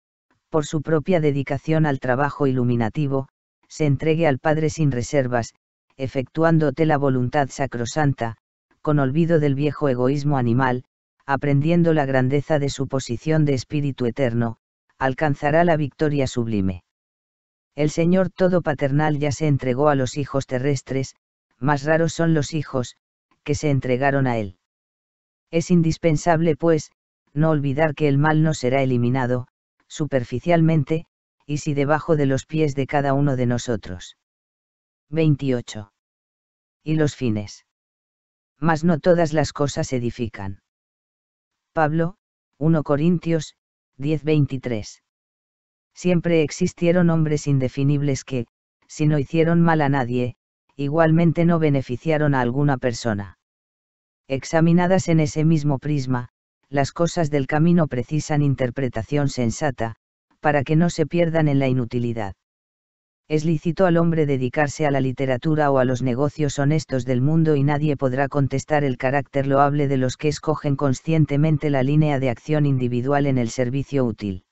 por su propia dedicación al trabajo iluminativo, se entregue al Padre sin reservas, efectuándote la voluntad sacrosanta, con olvido del viejo egoísmo animal, aprendiendo la grandeza de su posición de espíritu eterno, alcanzará la victoria sublime. El Señor Todopaternal ya se entregó a los hijos terrestres, más raros son los hijos, que se entregaron a Él. Es indispensable, pues, no olvidar que el mal no será eliminado, superficialmente, y si debajo de los pies de cada uno de nosotros. 28. Y los fines. Mas no todas las cosas edifican. Pablo, 1 Corintios, 10:23. Siempre existieron hombres indefinibles que, si no hicieron mal a nadie, igualmente no beneficiaron a alguna persona. Examinadas en ese mismo prisma, las cosas del camino precisan interpretación sensata, para que no se pierdan en la inutilidad. Es lícito al hombre dedicarse a la literatura o a los negocios honestos del mundo y nadie podrá contestar el carácter loable de los que escogen conscientemente la línea de acción individual en el servicio útil.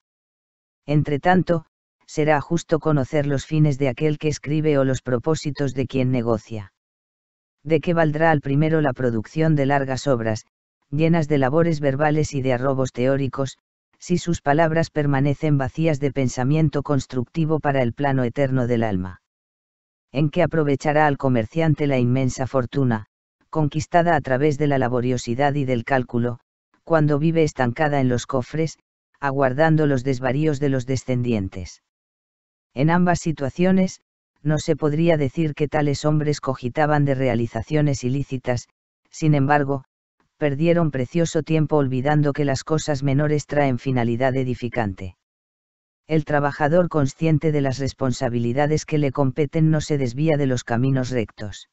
Entretanto, será justo conocer los fines de aquel que escribe o los propósitos de quien negocia. ¿De qué valdrá al primero la producción de largas obras, llenas de labores verbales y de arrobos teóricos, si sus palabras permanecen vacías de pensamiento constructivo para el plano eterno del alma. En qué aprovechará al comerciante la inmensa fortuna, conquistada a través de la laboriosidad y del cálculo, cuando vive estancada en los cofres, aguardando los desvaríos de los descendientes. En ambas situaciones, no se podría decir que tales hombres cogitaban de realizaciones ilícitas, sin embargo, perdieron precioso tiempo olvidando que las cosas menores traen finalidad edificante. El trabajador consciente de las responsabilidades que le competen no se desvía de los caminos rectos.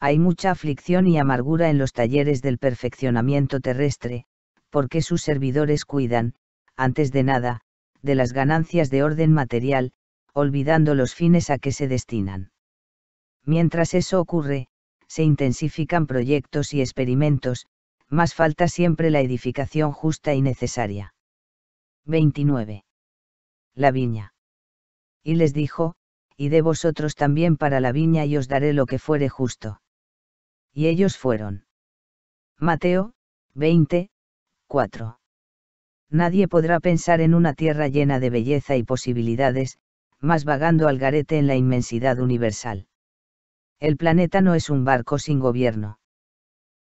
Hay mucha aflicción y amargura en los talleres del perfeccionamiento terrestre, porque sus servidores cuidan, antes de nada, de las ganancias de orden material, olvidando los fines a que se destinan. Mientras eso ocurre, se intensifican proyectos y experimentos, más falta siempre la edificación justa y necesaria. 29. La viña. Y les dijo, y de vosotros también para la viña y os daré lo que fuere justo. Y ellos fueron. Mateo, 20, 4. Nadie podrá pensar en una tierra llena de belleza y posibilidades, más vagando al garete en la inmensidad universal. El planeta no es un barco sin gobierno.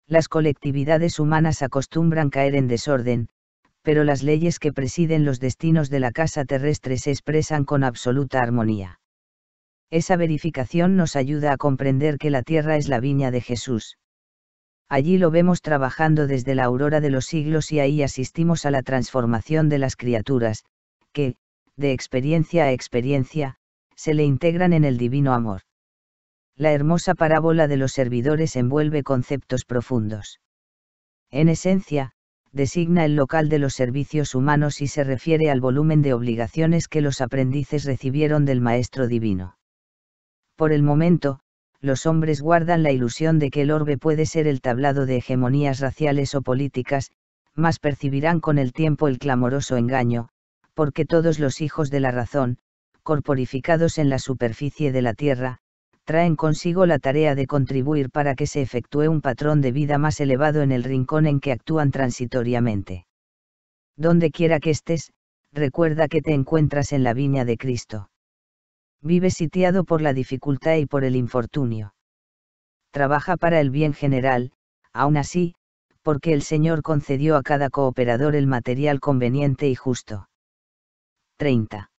Las colectividades humanas acostumbran caer en desorden, pero las leyes que presiden los destinos de la casa terrestre se expresan con absoluta armonía. Esa verificación nos ayuda a comprender que la Tierra es la viña de Jesús. Allí lo vemos trabajando desde la aurora de los siglos y ahí asistimos a la transformación de las criaturas, que, de experiencia a experiencia, se le integran en el divino amor la hermosa parábola de los servidores envuelve conceptos profundos. En esencia, designa el local de los servicios humanos y se refiere al volumen de obligaciones que los aprendices recibieron del Maestro Divino. Por el momento, los hombres guardan la ilusión de que el orbe puede ser el tablado de hegemonías raciales o políticas, mas percibirán con el tiempo el clamoroso engaño, porque todos los hijos de la razón, corporificados en la superficie de la tierra, traen consigo la tarea de contribuir para que se efectúe un patrón de vida más elevado en el rincón en que actúan transitoriamente. Donde quiera que estés, recuerda que te encuentras en la viña de Cristo. Vive sitiado por la dificultad y por el infortunio. Trabaja para el bien general, aún así, porque el Señor concedió a cada cooperador el material conveniente y justo. 30.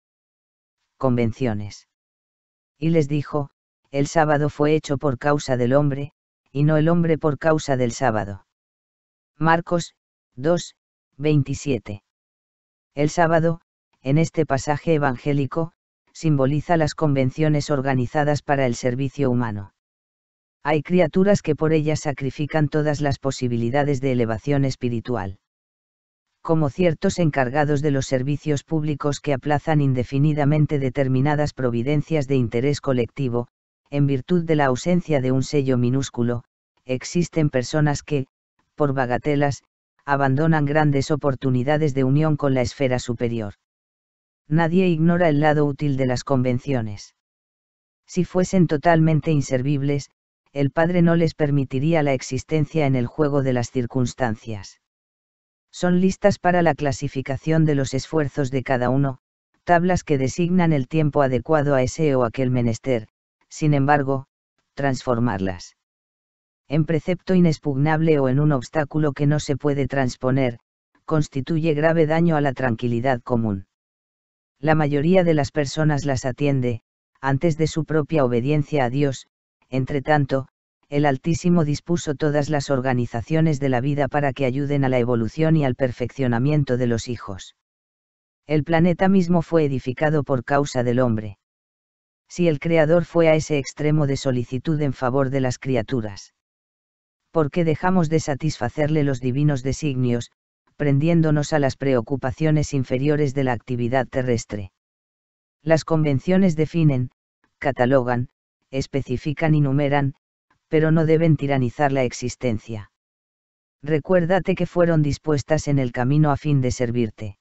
Convenciones. Y les dijo, el sábado fue hecho por causa del hombre, y no el hombre por causa del sábado. Marcos 2, 27. El sábado, en este pasaje evangélico, simboliza las convenciones organizadas para el servicio humano. Hay criaturas que por ellas sacrifican todas las posibilidades de elevación espiritual. Como ciertos encargados de los servicios públicos que aplazan indefinidamente determinadas providencias de interés colectivo, en virtud de la ausencia de un sello minúsculo, existen personas que, por bagatelas, abandonan grandes oportunidades de unión con la esfera superior. Nadie ignora el lado útil de las convenciones. Si fuesen totalmente inservibles, el Padre no les permitiría la existencia en el juego de las circunstancias. Son listas para la clasificación de los esfuerzos de cada uno, tablas que designan el tiempo adecuado a ese o aquel menester, sin embargo, transformarlas. En precepto inexpugnable o en un obstáculo que no se puede transponer, constituye grave daño a la tranquilidad común. La mayoría de las personas las atiende, antes de su propia obediencia a Dios, entre tanto, el Altísimo dispuso todas las organizaciones de la vida para que ayuden a la evolución y al perfeccionamiento de los hijos. El planeta mismo fue edificado por causa del hombre si el Creador fue a ese extremo de solicitud en favor de las criaturas. ¿Por qué dejamos de satisfacerle los divinos designios, prendiéndonos a las preocupaciones inferiores de la actividad terrestre? Las convenciones definen, catalogan, especifican y numeran, pero no deben tiranizar la existencia. Recuérdate que fueron dispuestas en el camino a fin de servirte.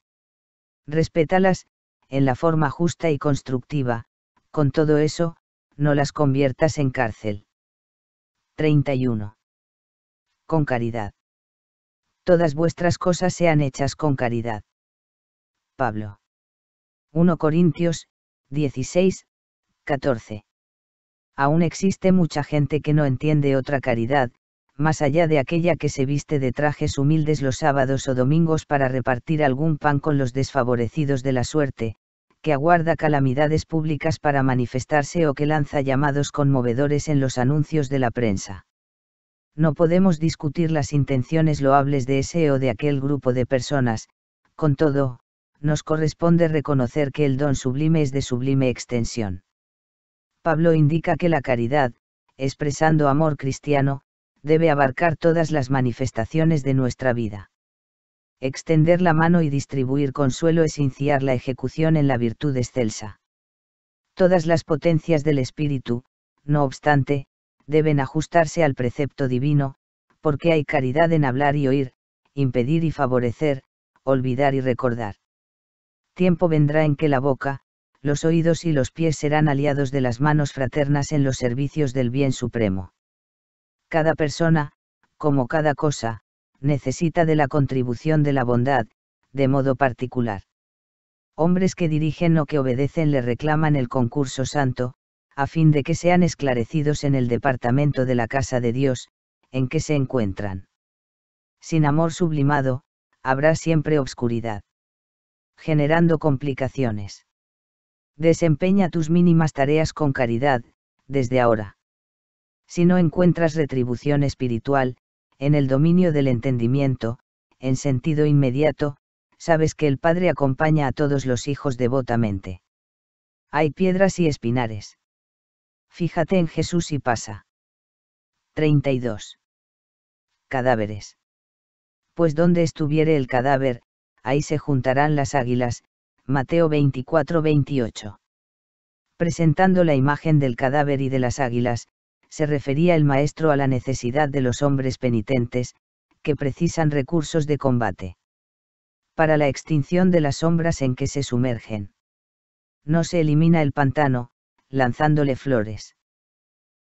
Respétalas, en la forma justa y constructiva, con todo eso, no las conviertas en cárcel. 31. Con caridad. Todas vuestras cosas sean hechas con caridad. Pablo. 1 Corintios, 16, 14. Aún existe mucha gente que no entiende otra caridad, más allá de aquella que se viste de trajes humildes los sábados o domingos para repartir algún pan con los desfavorecidos de la suerte, que aguarda calamidades públicas para manifestarse o que lanza llamados conmovedores en los anuncios de la prensa. No podemos discutir las intenciones loables de ese o de aquel grupo de personas, con todo, nos corresponde reconocer que el don sublime es de sublime extensión. Pablo indica que la caridad, expresando amor cristiano, debe abarcar todas las manifestaciones de nuestra vida extender la mano y distribuir consuelo es iniciar la ejecución en la virtud excelsa. Todas las potencias del espíritu, no obstante, deben ajustarse al precepto divino, porque hay caridad en hablar y oír, impedir y favorecer, olvidar y recordar. Tiempo vendrá en que la boca, los oídos y los pies serán aliados de las manos fraternas en los servicios del bien supremo. Cada persona, como cada cosa, necesita de la contribución de la bondad, de modo particular. Hombres que dirigen o que obedecen le reclaman el concurso santo, a fin de que sean esclarecidos en el departamento de la casa de Dios, en que se encuentran. Sin amor sublimado, habrá siempre obscuridad. Generando complicaciones. Desempeña tus mínimas tareas con caridad, desde ahora. Si no encuentras retribución espiritual, en el dominio del entendimiento, en sentido inmediato, sabes que el Padre acompaña a todos los hijos devotamente. Hay piedras y espinares. Fíjate en Jesús y pasa. 32. Cadáveres. Pues donde estuviere el cadáver, ahí se juntarán las águilas, Mateo 24-28. Presentando la imagen del cadáver y de las águilas, se refería el maestro a la necesidad de los hombres penitentes, que precisan recursos de combate. Para la extinción de las sombras en que se sumergen. No se elimina el pantano, lanzándole flores.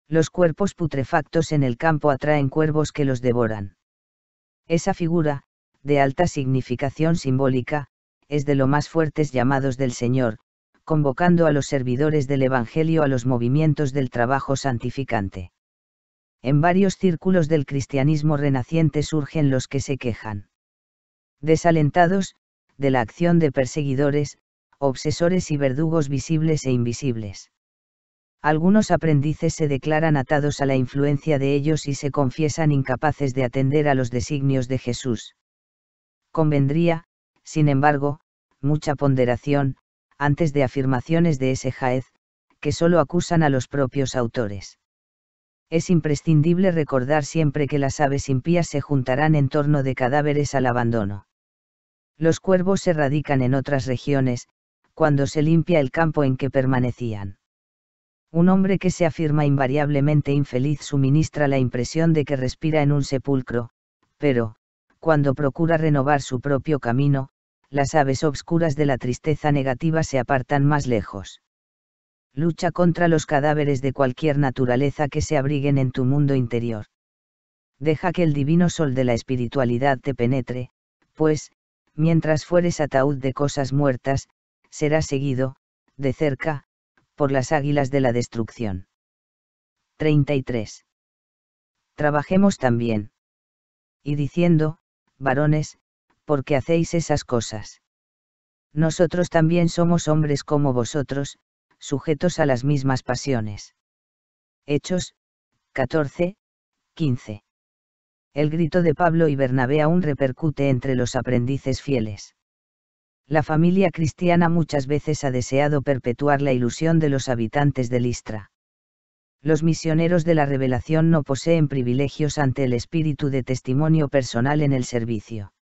Los cuerpos putrefactos en el campo atraen cuervos que los devoran. Esa figura, de alta significación simbólica, es de los más fuertes llamados del Señor, convocando a los servidores del Evangelio a los movimientos del trabajo santificante. En varios círculos del cristianismo renaciente surgen los que se quejan. Desalentados, de la acción de perseguidores, obsesores y verdugos visibles e invisibles. Algunos aprendices se declaran atados a la influencia de ellos y se confiesan incapaces de atender a los designios de Jesús. Convendría, sin embargo, mucha ponderación, antes de afirmaciones de ese Jaez, que solo acusan a los propios autores. Es imprescindible recordar siempre que las aves impías se juntarán en torno de cadáveres al abandono. Los cuervos se radican en otras regiones, cuando se limpia el campo en que permanecían. Un hombre que se afirma invariablemente infeliz suministra la impresión de que respira en un sepulcro, pero, cuando procura renovar su propio camino, las aves obscuras de la tristeza negativa se apartan más lejos. Lucha contra los cadáveres de cualquier naturaleza que se abriguen en tu mundo interior. Deja que el divino sol de la espiritualidad te penetre, pues, mientras fueres ataúd de cosas muertas, serás seguido, de cerca, por las águilas de la destrucción. 33. Trabajemos también. Y diciendo, varones, porque hacéis esas cosas? Nosotros también somos hombres como vosotros, sujetos a las mismas pasiones. Hechos, 14, 15. El grito de Pablo y Bernabé aún repercute entre los aprendices fieles. La familia cristiana muchas veces ha deseado perpetuar la ilusión de los habitantes de Listra. Los misioneros de la revelación no poseen privilegios ante el espíritu de testimonio personal en el servicio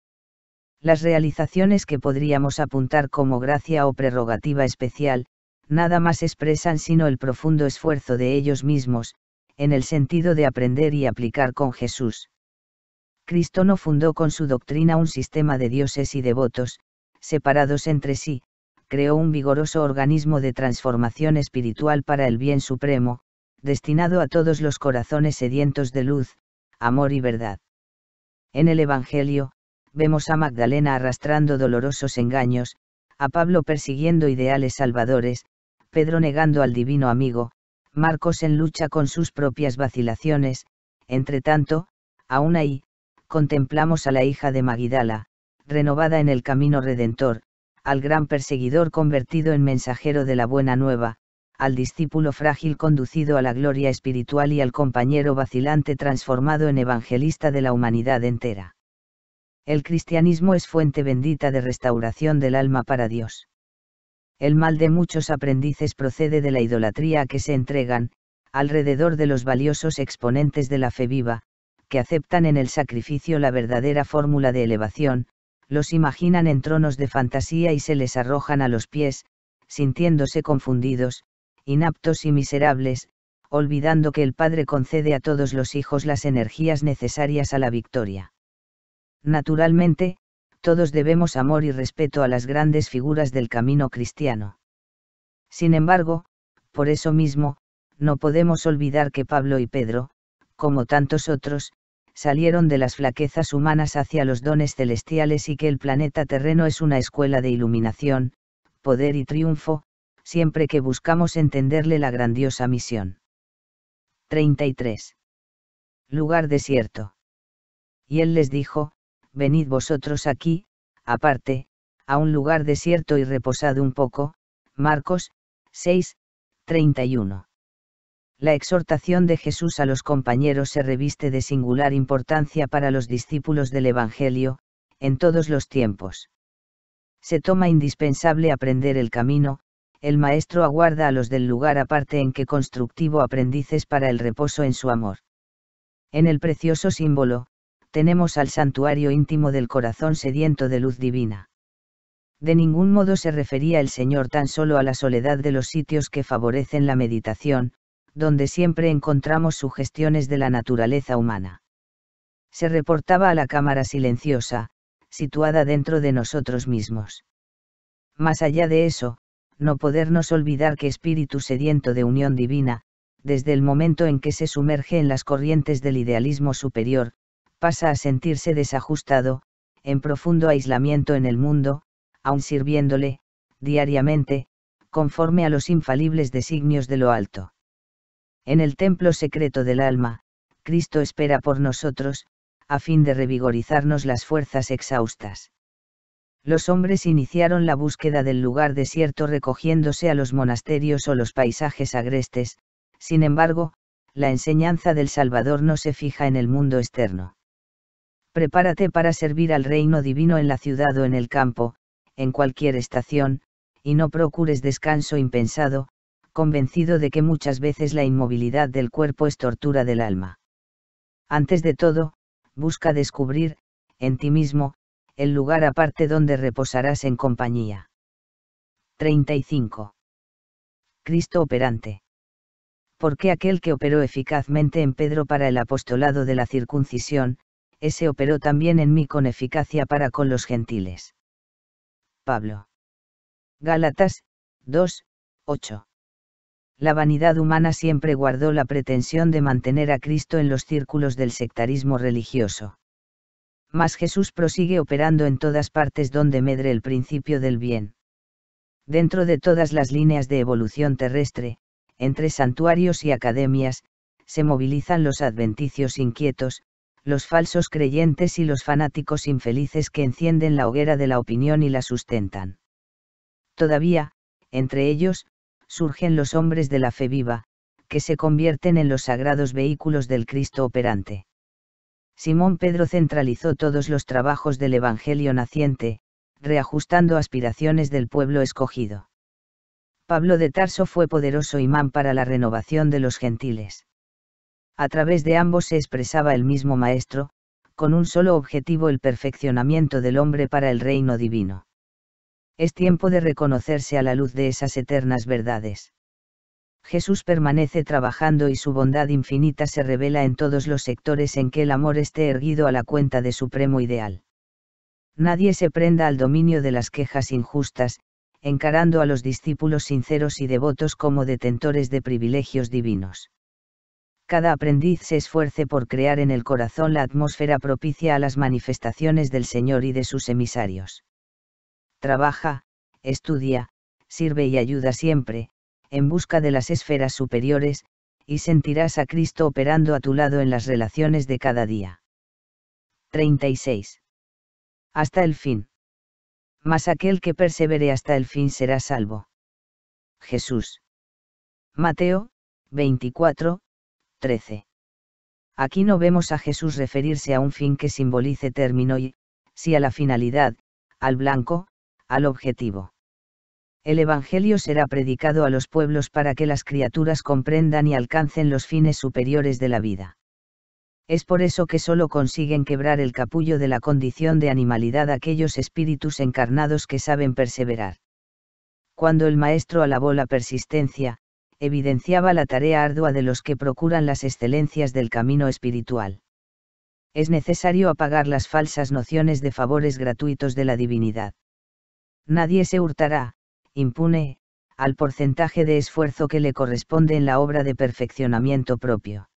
las realizaciones que podríamos apuntar como gracia o prerrogativa especial, nada más expresan sino el profundo esfuerzo de ellos mismos, en el sentido de aprender y aplicar con Jesús. Cristo no fundó con su doctrina un sistema de dioses y devotos, separados entre sí, creó un vigoroso organismo de transformación espiritual para el bien supremo, destinado a todos los corazones sedientos de luz, amor y verdad. En el Evangelio, vemos a Magdalena arrastrando dolorosos engaños, a Pablo persiguiendo ideales salvadores, Pedro negando al divino amigo, Marcos en lucha con sus propias vacilaciones, entre tanto, aún ahí, contemplamos a la hija de Magidala, renovada en el camino redentor, al gran perseguidor convertido en mensajero de la buena nueva, al discípulo frágil conducido a la gloria espiritual y al compañero vacilante transformado en evangelista de la humanidad entera el cristianismo es fuente bendita de restauración del alma para Dios. El mal de muchos aprendices procede de la idolatría a que se entregan, alrededor de los valiosos exponentes de la fe viva, que aceptan en el sacrificio la verdadera fórmula de elevación, los imaginan en tronos de fantasía y se les arrojan a los pies, sintiéndose confundidos, inaptos y miserables, olvidando que el Padre concede a todos los hijos las energías necesarias a la victoria. Naturalmente, todos debemos amor y respeto a las grandes figuras del camino cristiano. Sin embargo, por eso mismo, no podemos olvidar que Pablo y Pedro, como tantos otros, salieron de las flaquezas humanas hacia los dones celestiales y que el planeta terreno es una escuela de iluminación, poder y triunfo, siempre que buscamos entenderle la grandiosa misión. 33. Lugar desierto. Y él les dijo, venid vosotros aquí, aparte, a un lugar desierto y reposad un poco, Marcos 6, 31. La exhortación de Jesús a los compañeros se reviste de singular importancia para los discípulos del Evangelio, en todos los tiempos. Se toma indispensable aprender el camino, el Maestro aguarda a los del lugar aparte en que constructivo aprendices para el reposo en su amor. En el precioso símbolo, tenemos al santuario íntimo del corazón sediento de luz divina. De ningún modo se refería el Señor tan solo a la soledad de los sitios que favorecen la meditación, donde siempre encontramos sugestiones de la naturaleza humana. Se reportaba a la cámara silenciosa, situada dentro de nosotros mismos. Más allá de eso, no podernos olvidar que espíritu sediento de unión divina, desde el momento en que se sumerge en las corrientes del idealismo superior, pasa a sentirse desajustado, en profundo aislamiento en el mundo, aun sirviéndole, diariamente, conforme a los infalibles designios de lo alto. En el templo secreto del alma, Cristo espera por nosotros, a fin de revigorizarnos las fuerzas exhaustas. Los hombres iniciaron la búsqueda del lugar desierto recogiéndose a los monasterios o los paisajes agrestes, sin embargo, la enseñanza del Salvador no se fija en el mundo externo. Prepárate para servir al reino divino en la ciudad o en el campo, en cualquier estación, y no procures descanso impensado, convencido de que muchas veces la inmovilidad del cuerpo es tortura del alma. Antes de todo, busca descubrir, en ti mismo, el lugar aparte donde reposarás en compañía. 35. Cristo operante. qué aquel que operó eficazmente en Pedro para el apostolado de la circuncisión, ese operó también en mí con eficacia para con los gentiles. Pablo. Gálatas, 2, 8. La vanidad humana siempre guardó la pretensión de mantener a Cristo en los círculos del sectarismo religioso. Mas Jesús prosigue operando en todas partes donde medre el principio del bien. Dentro de todas las líneas de evolución terrestre, entre santuarios y academias, se movilizan los adventicios inquietos, los falsos creyentes y los fanáticos infelices que encienden la hoguera de la opinión y la sustentan. Todavía, entre ellos, surgen los hombres de la fe viva, que se convierten en los sagrados vehículos del Cristo operante. Simón Pedro centralizó todos los trabajos del Evangelio naciente, reajustando aspiraciones del pueblo escogido. Pablo de Tarso fue poderoso imán para la renovación de los gentiles a través de ambos se expresaba el mismo Maestro, con un solo objetivo el perfeccionamiento del hombre para el reino divino. Es tiempo de reconocerse a la luz de esas eternas verdades. Jesús permanece trabajando y su bondad infinita se revela en todos los sectores en que el amor esté erguido a la cuenta de supremo ideal. Nadie se prenda al dominio de las quejas injustas, encarando a los discípulos sinceros y devotos como detentores de privilegios divinos cada aprendiz se esfuerce por crear en el corazón la atmósfera propicia a las manifestaciones del Señor y de sus emisarios. Trabaja, estudia, sirve y ayuda siempre, en busca de las esferas superiores, y sentirás a Cristo operando a tu lado en las relaciones de cada día. 36. Hasta el fin. Mas aquel que persevere hasta el fin será salvo. Jesús. Mateo, 24, 13. Aquí no vemos a Jesús referirse a un fin que simbolice término y, si a la finalidad, al blanco, al objetivo. El Evangelio será predicado a los pueblos para que las criaturas comprendan y alcancen los fines superiores de la vida. Es por eso que solo consiguen quebrar el capullo de la condición de animalidad aquellos espíritus encarnados que saben perseverar. Cuando el Maestro alabó la persistencia, evidenciaba la tarea ardua de los que procuran las excelencias del camino espiritual. Es necesario apagar las falsas nociones de favores gratuitos de la divinidad. Nadie se hurtará, impune, al porcentaje de esfuerzo que le corresponde en la obra de perfeccionamiento propio.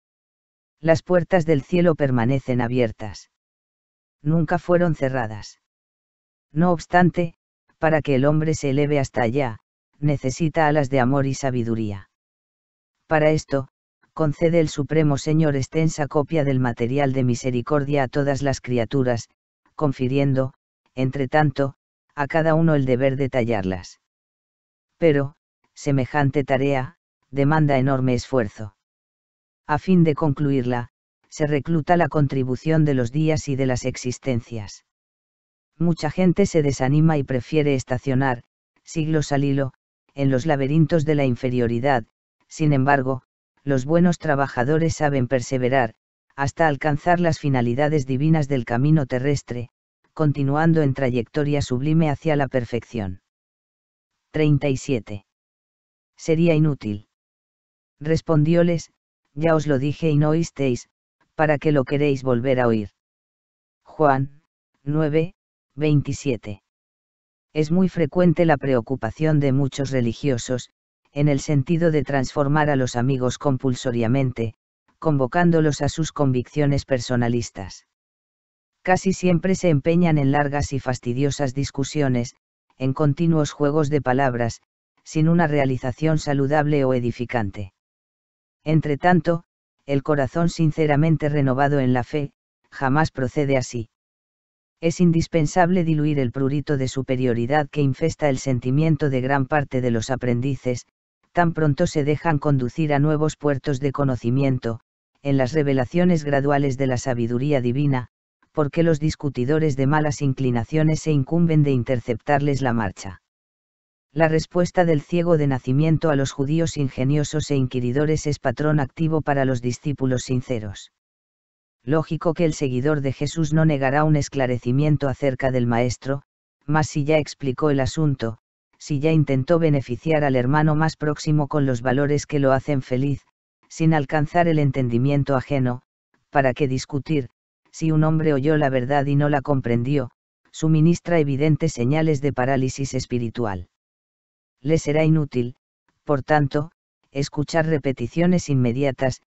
Las puertas del cielo permanecen abiertas. Nunca fueron cerradas. No obstante, para que el hombre se eleve hasta allá, necesita alas de amor y sabiduría. Para esto, concede el Supremo Señor extensa copia del material de misericordia a todas las criaturas, confiriendo, entre tanto, a cada uno el deber de tallarlas. Pero, semejante tarea, demanda enorme esfuerzo. A fin de concluirla, se recluta la contribución de los días y de las existencias. Mucha gente se desanima y prefiere estacionar, siglos al en los laberintos de la inferioridad, sin embargo, los buenos trabajadores saben perseverar, hasta alcanzar las finalidades divinas del camino terrestre, continuando en trayectoria sublime hacia la perfección. 37. Sería inútil. Respondióles, ya os lo dije y no oísteis, para que lo queréis volver a oír. Juan, 9, 27 es muy frecuente la preocupación de muchos religiosos, en el sentido de transformar a los amigos compulsoriamente, convocándolos a sus convicciones personalistas. Casi siempre se empeñan en largas y fastidiosas discusiones, en continuos juegos de palabras, sin una realización saludable o edificante. Entretanto, el corazón sinceramente renovado en la fe, jamás procede así es indispensable diluir el prurito de superioridad que infesta el sentimiento de gran parte de los aprendices, tan pronto se dejan conducir a nuevos puertos de conocimiento, en las revelaciones graduales de la sabiduría divina, porque los discutidores de malas inclinaciones se incumben de interceptarles la marcha. La respuesta del ciego de nacimiento a los judíos ingeniosos e inquiridores es patrón activo para los discípulos sinceros lógico que el seguidor de Jesús no negará un esclarecimiento acerca del Maestro, mas si ya explicó el asunto, si ya intentó beneficiar al hermano más próximo con los valores que lo hacen feliz, sin alcanzar el entendimiento ajeno, ¿para qué discutir? Si un hombre oyó la verdad y no la comprendió, suministra evidentes señales de parálisis espiritual. Le será inútil, por tanto, escuchar repeticiones inmediatas,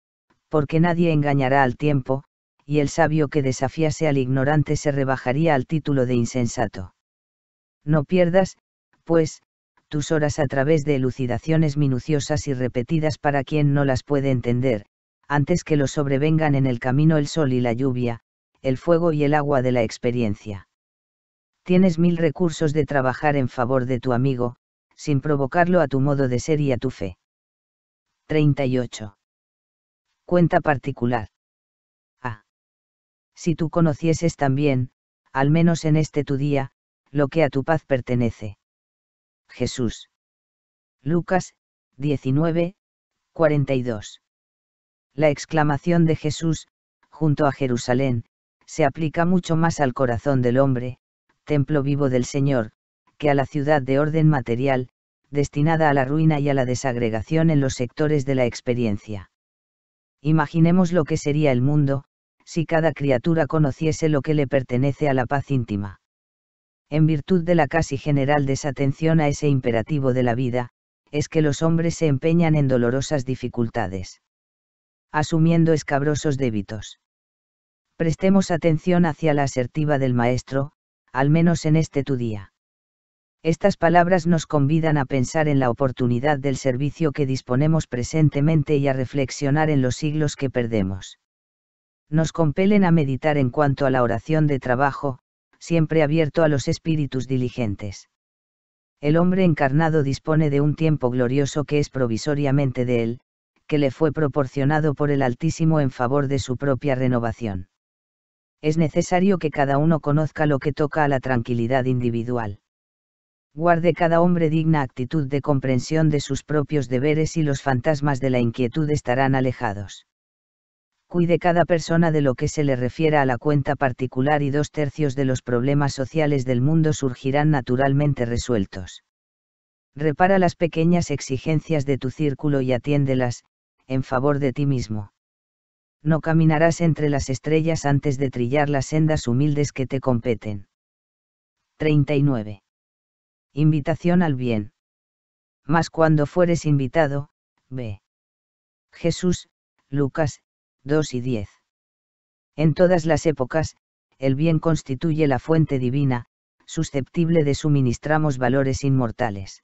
porque nadie engañará al tiempo, y el sabio que desafiase al ignorante se rebajaría al título de insensato. No pierdas, pues, tus horas a través de elucidaciones minuciosas y repetidas para quien no las puede entender, antes que lo sobrevengan en el camino el sol y la lluvia, el fuego y el agua de la experiencia. Tienes mil recursos de trabajar en favor de tu amigo, sin provocarlo a tu modo de ser y a tu fe. 38. Cuenta particular si tú conocieses también, al menos en este tu día, lo que a tu paz pertenece. Jesús. Lucas, 19, 42. La exclamación de Jesús, junto a Jerusalén, se aplica mucho más al corazón del hombre, templo vivo del Señor, que a la ciudad de orden material, destinada a la ruina y a la desagregación en los sectores de la experiencia. Imaginemos lo que sería el mundo, si cada criatura conociese lo que le pertenece a la paz íntima. En virtud de la casi general desatención a ese imperativo de la vida, es que los hombres se empeñan en dolorosas dificultades. Asumiendo escabrosos débitos. Prestemos atención hacia la asertiva del Maestro, al menos en este tu día. Estas palabras nos convidan a pensar en la oportunidad del servicio que disponemos presentemente y a reflexionar en los siglos que perdemos nos compelen a meditar en cuanto a la oración de trabajo, siempre abierto a los espíritus diligentes. El hombre encarnado dispone de un tiempo glorioso que es provisoriamente de él, que le fue proporcionado por el Altísimo en favor de su propia renovación. Es necesario que cada uno conozca lo que toca a la tranquilidad individual. Guarde cada hombre digna actitud de comprensión de sus propios deberes y los fantasmas de la inquietud estarán alejados cuide cada persona de lo que se le refiera a la cuenta particular y dos tercios de los problemas sociales del mundo surgirán naturalmente resueltos. Repara las pequeñas exigencias de tu círculo y atiéndelas, en favor de ti mismo. No caminarás entre las estrellas antes de trillar las sendas humildes que te competen. 39. Invitación al bien. Mas cuando fueres invitado, ve. Jesús, Lucas, 2 y 10. En todas las épocas, el bien constituye la fuente divina, susceptible de suministramos valores inmortales.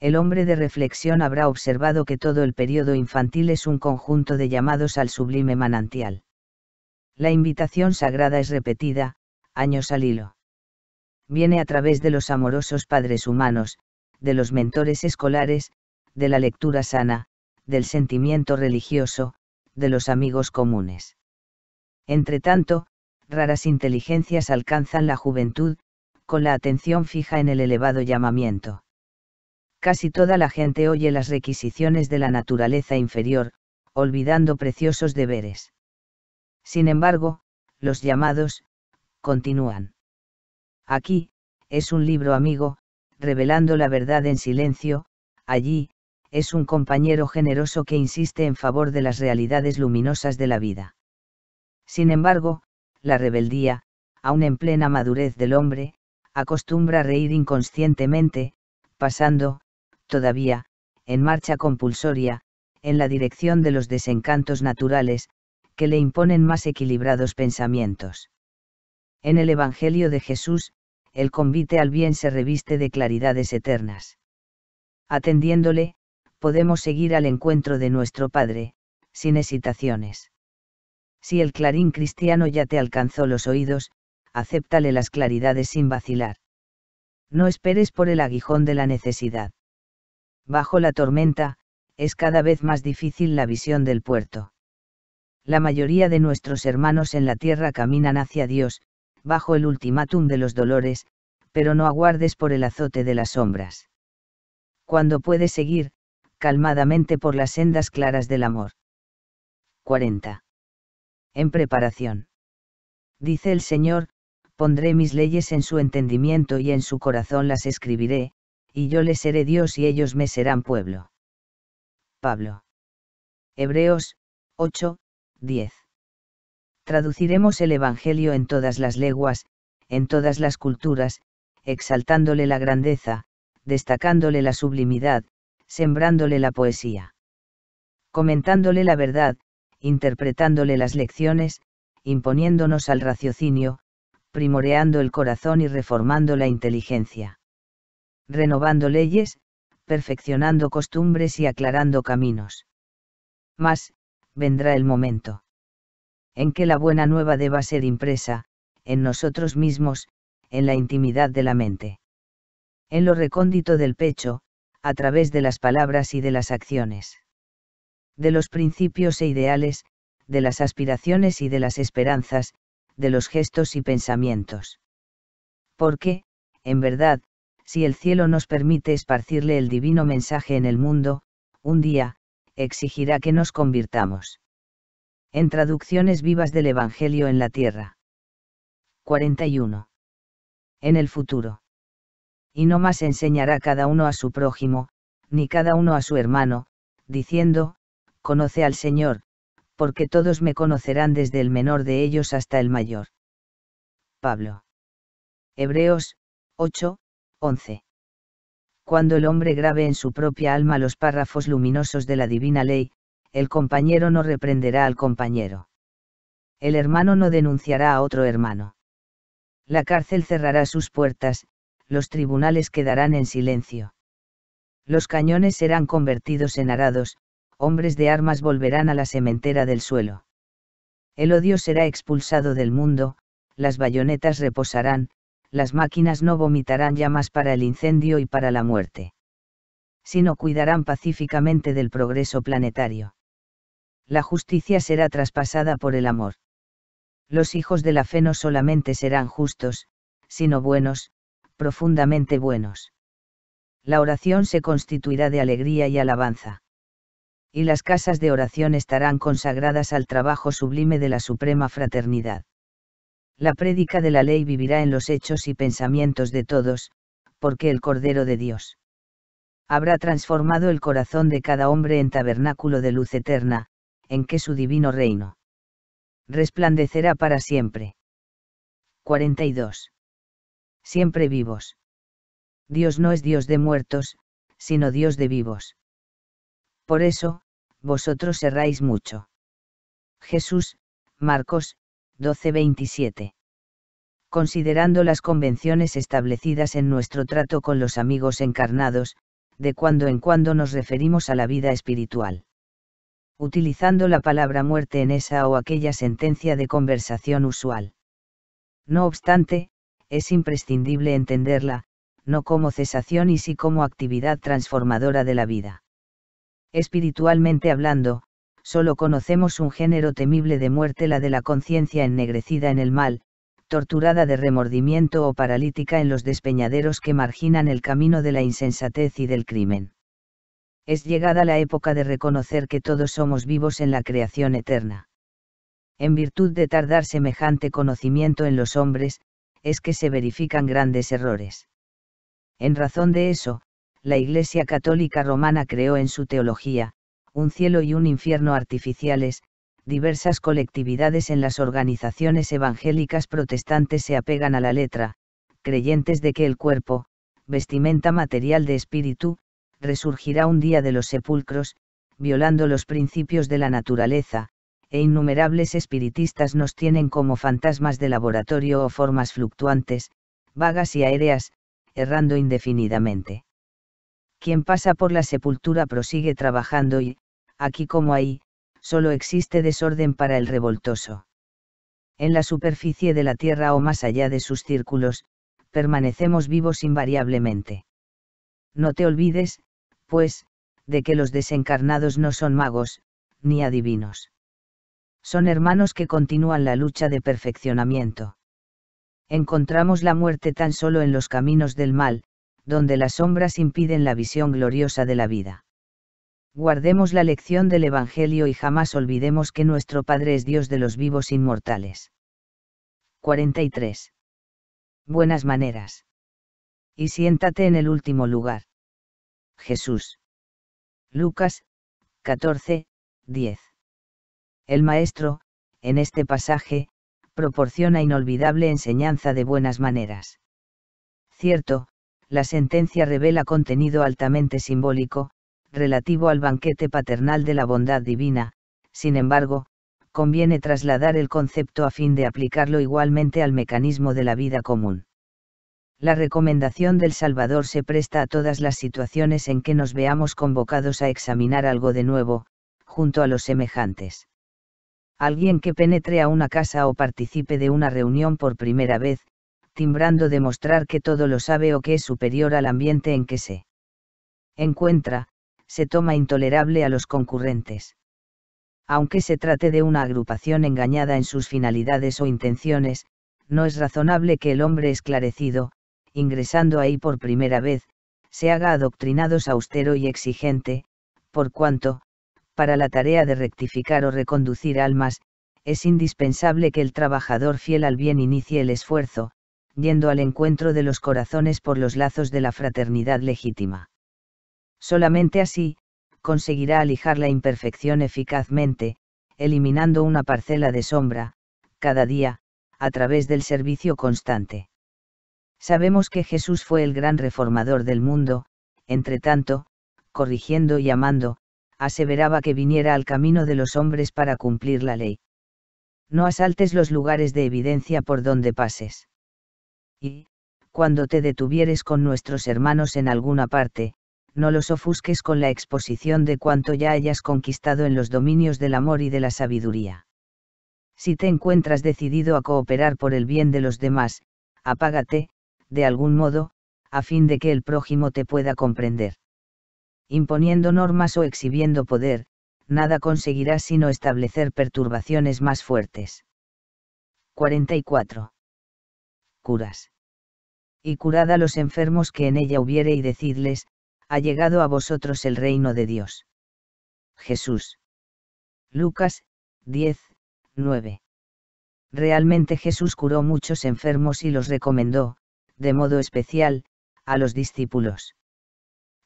El hombre de reflexión habrá observado que todo el periodo infantil es un conjunto de llamados al sublime manantial. La invitación sagrada es repetida, años al hilo. Viene a través de los amorosos padres humanos, de los mentores escolares, de la lectura sana, del sentimiento religioso, de los amigos comunes. Entretanto, raras inteligencias alcanzan la juventud, con la atención fija en el elevado llamamiento. Casi toda la gente oye las requisiciones de la naturaleza inferior, olvidando preciosos deberes. Sin embargo, los llamados, continúan. Aquí, es un libro amigo, revelando la verdad en silencio, allí, es un compañero generoso que insiste en favor de las realidades luminosas de la vida. Sin embargo, la rebeldía, aun en plena madurez del hombre, acostumbra a reír inconscientemente, pasando, todavía, en marcha compulsoria, en la dirección de los desencantos naturales, que le imponen más equilibrados pensamientos. En el Evangelio de Jesús, el convite al bien se reviste de claridades eternas. Atendiéndole, podemos seguir al encuentro de nuestro Padre, sin hesitaciones. Si el clarín cristiano ya te alcanzó los oídos, acéptale las claridades sin vacilar. No esperes por el aguijón de la necesidad. Bajo la tormenta, es cada vez más difícil la visión del puerto. La mayoría de nuestros hermanos en la tierra caminan hacia Dios, bajo el ultimátum de los dolores, pero no aguardes por el azote de las sombras. Cuando puedes seguir, calmadamente por las sendas claras del amor. 40. En preparación. Dice el Señor, pondré mis leyes en su entendimiento y en su corazón las escribiré, y yo les seré Dios y ellos me serán pueblo. Pablo. Hebreos, 8, 10. Traduciremos el Evangelio en todas las lenguas, en todas las culturas, exaltándole la grandeza, destacándole la sublimidad, sembrándole la poesía. Comentándole la verdad, interpretándole las lecciones, imponiéndonos al raciocinio, primoreando el corazón y reformando la inteligencia. Renovando leyes, perfeccionando costumbres y aclarando caminos. Mas, vendrá el momento. En que la buena nueva deba ser impresa, en nosotros mismos, en la intimidad de la mente. En lo recóndito del pecho, a través de las palabras y de las acciones. De los principios e ideales, de las aspiraciones y de las esperanzas, de los gestos y pensamientos. Porque, en verdad, si el cielo nos permite esparcirle el divino mensaje en el mundo, un día, exigirá que nos convirtamos. En traducciones vivas del Evangelio en la tierra. 41. En el futuro y no más enseñará cada uno a su prójimo, ni cada uno a su hermano, diciendo, Conoce al Señor, porque todos me conocerán desde el menor de ellos hasta el mayor. Pablo. Hebreos, 8, 11. Cuando el hombre grabe en su propia alma los párrafos luminosos de la divina ley, el compañero no reprenderá al compañero. El hermano no denunciará a otro hermano. La cárcel cerrará sus puertas, los tribunales quedarán en silencio. Los cañones serán convertidos en arados, hombres de armas volverán a la sementera del suelo. El odio será expulsado del mundo, las bayonetas reposarán, las máquinas no vomitarán llamas para el incendio y para la muerte. Sino cuidarán pacíficamente del progreso planetario. La justicia será traspasada por el amor. Los hijos de la fe no solamente serán justos, sino buenos, profundamente buenos. La oración se constituirá de alegría y alabanza. Y las casas de oración estarán consagradas al trabajo sublime de la Suprema Fraternidad. La prédica de la ley vivirá en los hechos y pensamientos de todos, porque el Cordero de Dios habrá transformado el corazón de cada hombre en tabernáculo de luz eterna, en que su divino reino resplandecerá para siempre. 42 siempre vivos. Dios no es Dios de muertos, sino Dios de vivos. Por eso, vosotros erráis mucho. Jesús, Marcos, 12:27. Considerando las convenciones establecidas en nuestro trato con los amigos encarnados, de cuando en cuando nos referimos a la vida espiritual. Utilizando la palabra muerte en esa o aquella sentencia de conversación usual. No obstante, es imprescindible entenderla, no como cesación y sí como actividad transformadora de la vida. Espiritualmente hablando, solo conocemos un género temible de muerte, la de la conciencia ennegrecida en el mal, torturada de remordimiento o paralítica en los despeñaderos que marginan el camino de la insensatez y del crimen. Es llegada la época de reconocer que todos somos vivos en la creación eterna. En virtud de tardar semejante conocimiento en los hombres, es que se verifican grandes errores. En razón de eso, la Iglesia Católica Romana creó en su teología, un cielo y un infierno artificiales, diversas colectividades en las organizaciones evangélicas protestantes se apegan a la letra, creyentes de que el cuerpo, vestimenta material de espíritu, resurgirá un día de los sepulcros, violando los principios de la naturaleza, e innumerables espiritistas nos tienen como fantasmas de laboratorio o formas fluctuantes, vagas y aéreas, errando indefinidamente. Quien pasa por la sepultura prosigue trabajando y, aquí como ahí, solo existe desorden para el revoltoso. En la superficie de la Tierra o más allá de sus círculos, permanecemos vivos invariablemente. No te olvides, pues, de que los desencarnados no son magos, ni adivinos. Son hermanos que continúan la lucha de perfeccionamiento. Encontramos la muerte tan solo en los caminos del mal, donde las sombras impiden la visión gloriosa de la vida. Guardemos la lección del Evangelio y jamás olvidemos que nuestro Padre es Dios de los vivos inmortales. 43. Buenas maneras. Y siéntate en el último lugar. Jesús. Lucas, 14, 10. El maestro, en este pasaje, proporciona inolvidable enseñanza de buenas maneras. Cierto, la sentencia revela contenido altamente simbólico, relativo al banquete paternal de la bondad divina, sin embargo, conviene trasladar el concepto a fin de aplicarlo igualmente al mecanismo de la vida común. La recomendación del Salvador se presta a todas las situaciones en que nos veamos convocados a examinar algo de nuevo, junto a los semejantes. Alguien que penetre a una casa o participe de una reunión por primera vez, timbrando demostrar que todo lo sabe o que es superior al ambiente en que se encuentra, se toma intolerable a los concurrentes. Aunque se trate de una agrupación engañada en sus finalidades o intenciones, no es razonable que el hombre esclarecido, ingresando ahí por primera vez, se haga adoctrinados austero y exigente, por cuanto, para la tarea de rectificar o reconducir almas, es indispensable que el trabajador fiel al bien inicie el esfuerzo, yendo al encuentro de los corazones por los lazos de la fraternidad legítima. Solamente así, conseguirá alijar la imperfección eficazmente, eliminando una parcela de sombra, cada día, a través del servicio constante. Sabemos que Jesús fue el gran reformador del mundo, entre tanto, corrigiendo y amando, aseveraba que viniera al camino de los hombres para cumplir la ley. No asaltes los lugares de evidencia por donde pases. Y, cuando te detuvieres con nuestros hermanos en alguna parte, no los ofusques con la exposición de cuanto ya hayas conquistado en los dominios del amor y de la sabiduría. Si te encuentras decidido a cooperar por el bien de los demás, apágate, de algún modo, a fin de que el prójimo te pueda comprender imponiendo normas o exhibiendo poder, nada conseguirá sino establecer perturbaciones más fuertes. 44. Curas. Y curad a los enfermos que en ella hubiere y decidles, ha llegado a vosotros el reino de Dios. Jesús. Lucas, 10, 9. Realmente Jesús curó muchos enfermos y los recomendó, de modo especial, a los discípulos.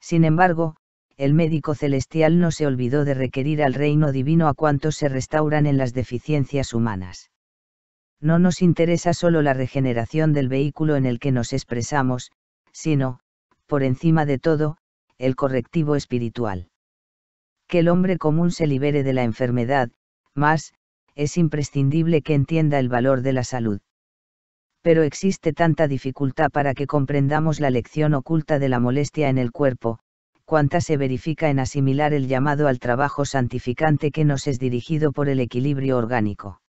Sin embargo, el médico celestial no se olvidó de requerir al reino divino a cuantos se restauran en las deficiencias humanas. No nos interesa solo la regeneración del vehículo en el que nos expresamos, sino, por encima de todo, el correctivo espiritual. Que el hombre común se libere de la enfermedad, más, es imprescindible que entienda el valor de la salud. Pero existe tanta dificultad para que comprendamos la lección oculta de la molestia en el cuerpo, cuanta se verifica en asimilar el llamado al trabajo santificante que nos es dirigido por el equilibrio orgánico.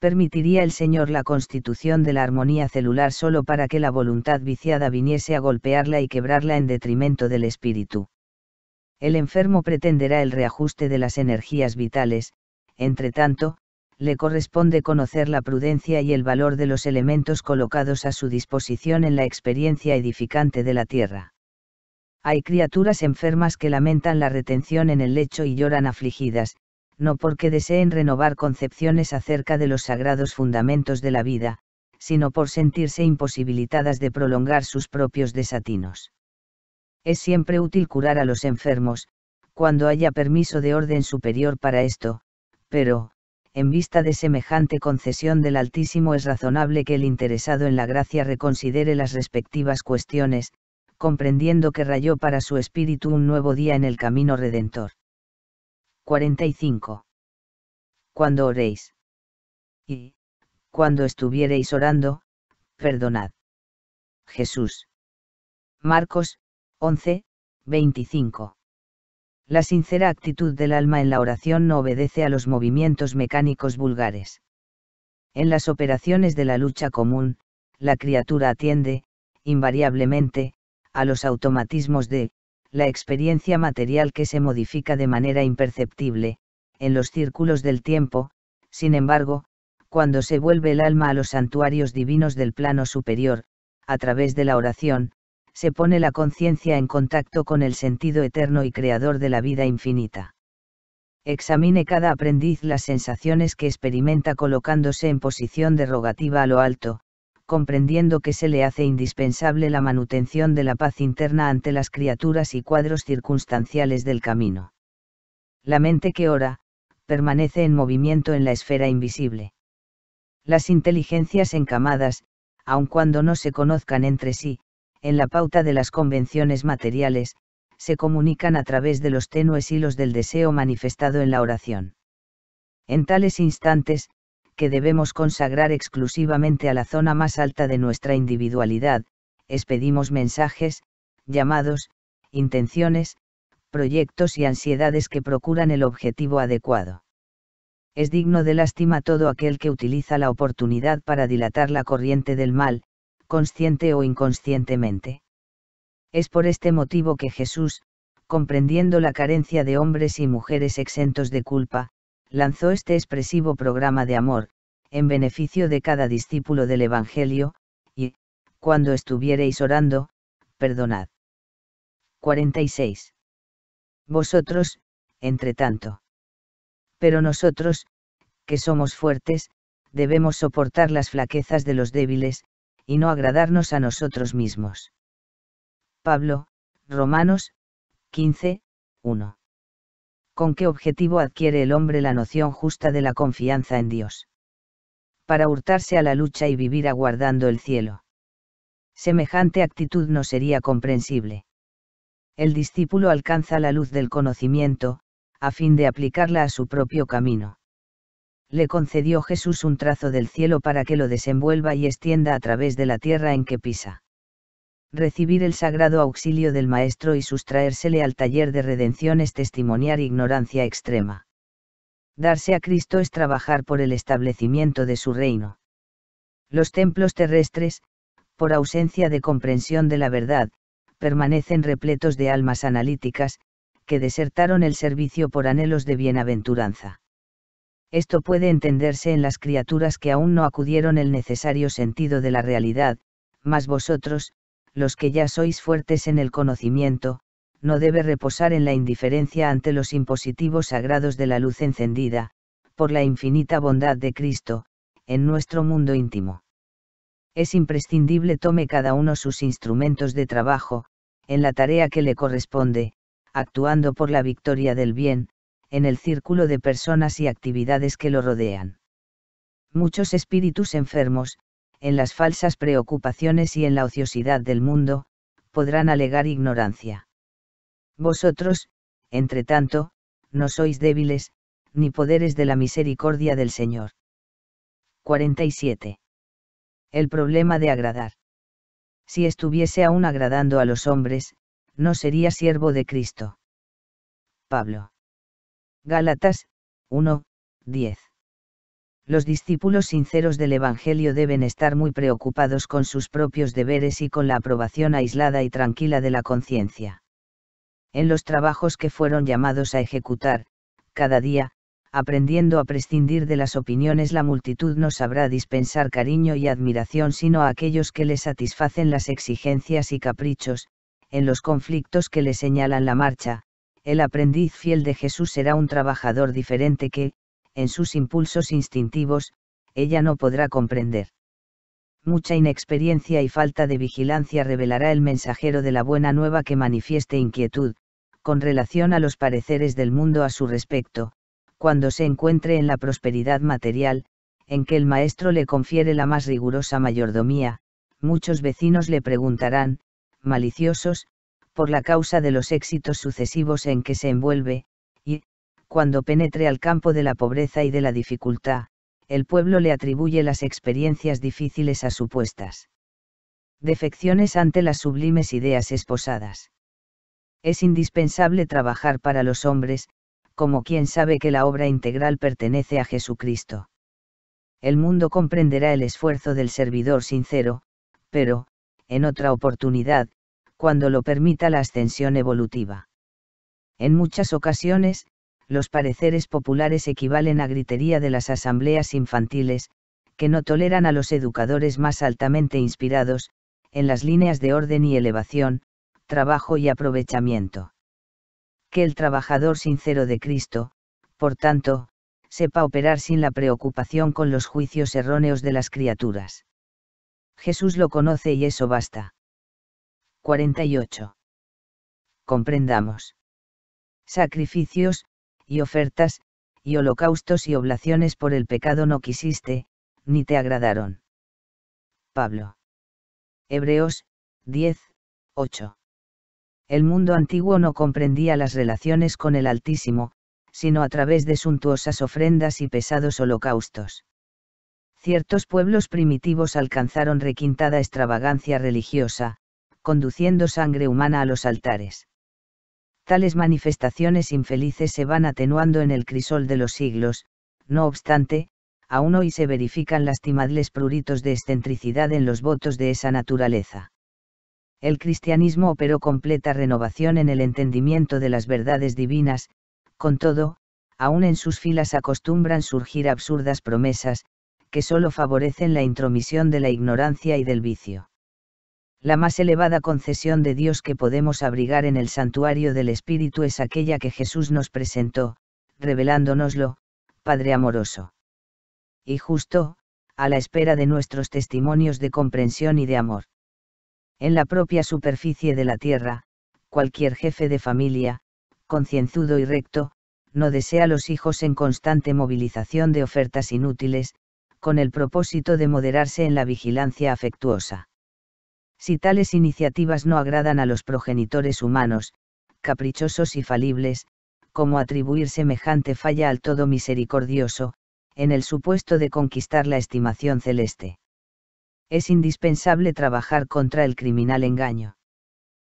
Permitiría el Señor la constitución de la armonía celular solo para que la voluntad viciada viniese a golpearla y quebrarla en detrimento del espíritu. El enfermo pretenderá el reajuste de las energías vitales, entre tanto, le corresponde conocer la prudencia y el valor de los elementos colocados a su disposición en la experiencia edificante de la tierra hay criaturas enfermas que lamentan la retención en el lecho y lloran afligidas, no porque deseen renovar concepciones acerca de los sagrados fundamentos de la vida, sino por sentirse imposibilitadas de prolongar sus propios desatinos. Es siempre útil curar a los enfermos, cuando haya permiso de orden superior para esto, pero, en vista de semejante concesión del Altísimo es razonable que el interesado en la gracia reconsidere las respectivas cuestiones, comprendiendo que rayó para su espíritu un nuevo día en el camino redentor. 45. Cuando oréis. Y, cuando estuviereis orando, perdonad. Jesús. Marcos, 11, 25. La sincera actitud del alma en la oración no obedece a los movimientos mecánicos vulgares. En las operaciones de la lucha común, la criatura atiende, invariablemente, a los automatismos de, la experiencia material que se modifica de manera imperceptible, en los círculos del tiempo, sin embargo, cuando se vuelve el alma a los santuarios divinos del plano superior, a través de la oración, se pone la conciencia en contacto con el sentido eterno y creador de la vida infinita. Examine cada aprendiz las sensaciones que experimenta colocándose en posición derogativa a lo alto, comprendiendo que se le hace indispensable la manutención de la paz interna ante las criaturas y cuadros circunstanciales del camino. La mente que ora, permanece en movimiento en la esfera invisible. Las inteligencias encamadas, aun cuando no se conozcan entre sí, en la pauta de las convenciones materiales, se comunican a través de los tenues hilos del deseo manifestado en la oración. En tales instantes, que debemos consagrar exclusivamente a la zona más alta de nuestra individualidad, expedimos mensajes, llamados, intenciones, proyectos y ansiedades que procuran el objetivo adecuado. Es digno de lástima todo aquel que utiliza la oportunidad para dilatar la corriente del mal, consciente o inconscientemente. Es por este motivo que Jesús, comprendiendo la carencia de hombres y mujeres exentos de culpa, lanzó este expresivo programa de amor, en beneficio de cada discípulo del Evangelio, y, cuando estuviereis orando, perdonad. 46. Vosotros, entre tanto. Pero nosotros, que somos fuertes, debemos soportar las flaquezas de los débiles, y no agradarnos a nosotros mismos. Pablo, Romanos, 15, 1. ¿con qué objetivo adquiere el hombre la noción justa de la confianza en Dios? Para hurtarse a la lucha y vivir aguardando el cielo. Semejante actitud no sería comprensible. El discípulo alcanza la luz del conocimiento, a fin de aplicarla a su propio camino. Le concedió Jesús un trazo del cielo para que lo desenvuelva y extienda a través de la tierra en que pisa recibir el sagrado auxilio del Maestro y sustraérsele al taller de redención es testimoniar ignorancia extrema. Darse a Cristo es trabajar por el establecimiento de su reino. Los templos terrestres, por ausencia de comprensión de la verdad, permanecen repletos de almas analíticas, que desertaron el servicio por anhelos de bienaventuranza. Esto puede entenderse en las criaturas que aún no acudieron el necesario sentido de la realidad, mas vosotros, los que ya sois fuertes en el conocimiento, no debe reposar en la indiferencia ante los impositivos sagrados de la luz encendida, por la infinita bondad de Cristo, en nuestro mundo íntimo. Es imprescindible tome cada uno sus instrumentos de trabajo, en la tarea que le corresponde, actuando por la victoria del bien, en el círculo de personas y actividades que lo rodean. Muchos espíritus enfermos, en las falsas preocupaciones y en la ociosidad del mundo, podrán alegar ignorancia. Vosotros, entre tanto, no sois débiles, ni poderes de la misericordia del Señor. 47. El problema de agradar. Si estuviese aún agradando a los hombres, no sería siervo de Cristo. Pablo. Gálatas, 1, 10 los discípulos sinceros del Evangelio deben estar muy preocupados con sus propios deberes y con la aprobación aislada y tranquila de la conciencia. En los trabajos que fueron llamados a ejecutar, cada día, aprendiendo a prescindir de las opiniones, la multitud no sabrá dispensar cariño y admiración sino a aquellos que le satisfacen las exigencias y caprichos, en los conflictos que le señalan la marcha, el aprendiz fiel de Jesús será un trabajador diferente que, en sus impulsos instintivos, ella no podrá comprender. Mucha inexperiencia y falta de vigilancia revelará el mensajero de la buena nueva que manifieste inquietud, con relación a los pareceres del mundo a su respecto, cuando se encuentre en la prosperidad material, en que el maestro le confiere la más rigurosa mayordomía, muchos vecinos le preguntarán, maliciosos, por la causa de los éxitos sucesivos en que se envuelve, cuando penetre al campo de la pobreza y de la dificultad, el pueblo le atribuye las experiencias difíciles a supuestas defecciones ante las sublimes ideas esposadas. Es indispensable trabajar para los hombres, como quien sabe que la obra integral pertenece a Jesucristo. El mundo comprenderá el esfuerzo del servidor sincero, pero, en otra oportunidad, cuando lo permita la ascensión evolutiva. En muchas ocasiones, los pareceres populares equivalen a gritería de las asambleas infantiles, que no toleran a los educadores más altamente inspirados, en las líneas de orden y elevación, trabajo y aprovechamiento. Que el trabajador sincero de Cristo, por tanto, sepa operar sin la preocupación con los juicios erróneos de las criaturas. Jesús lo conoce y eso basta. 48. Comprendamos. Sacrificios, y ofertas, y holocaustos y oblaciones por el pecado no quisiste, ni te agradaron. Pablo. Hebreos, 10, 8. El mundo antiguo no comprendía las relaciones con el Altísimo, sino a través de suntuosas ofrendas y pesados holocaustos. Ciertos pueblos primitivos alcanzaron requintada extravagancia religiosa, conduciendo sangre humana a los altares tales manifestaciones infelices se van atenuando en el crisol de los siglos, no obstante, aún hoy se verifican lastimables pruritos de excentricidad en los votos de esa naturaleza. El cristianismo operó completa renovación en el entendimiento de las verdades divinas, con todo, aún en sus filas acostumbran surgir absurdas promesas, que sólo favorecen la intromisión de la ignorancia y del vicio. La más elevada concesión de Dios que podemos abrigar en el santuario del Espíritu es aquella que Jesús nos presentó, revelándonoslo, Padre amoroso. Y justo, a la espera de nuestros testimonios de comprensión y de amor. En la propia superficie de la tierra, cualquier jefe de familia, concienzudo y recto, no desea a los hijos en constante movilización de ofertas inútiles, con el propósito de moderarse en la vigilancia afectuosa. Si tales iniciativas no agradan a los progenitores humanos, caprichosos y falibles, como atribuir semejante falla al todo misericordioso, en el supuesto de conquistar la estimación celeste. Es indispensable trabajar contra el criminal engaño.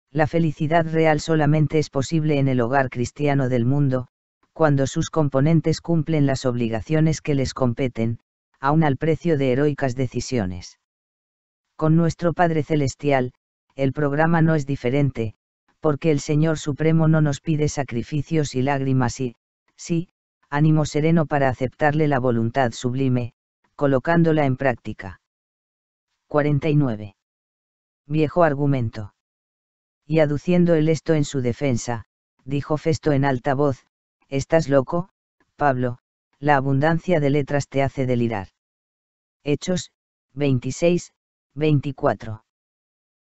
La felicidad real solamente es posible en el hogar cristiano del mundo, cuando sus componentes cumplen las obligaciones que les competen, aun al precio de heroicas decisiones con nuestro Padre Celestial, el programa no es diferente, porque el Señor Supremo no nos pide sacrificios y lágrimas y, sí, ánimo sereno para aceptarle la voluntad sublime, colocándola en práctica. 49. Viejo argumento. Y aduciendo el esto en su defensa, dijo Festo en alta voz, ¿estás loco, Pablo? La abundancia de letras te hace delirar. Hechos, 26, 24.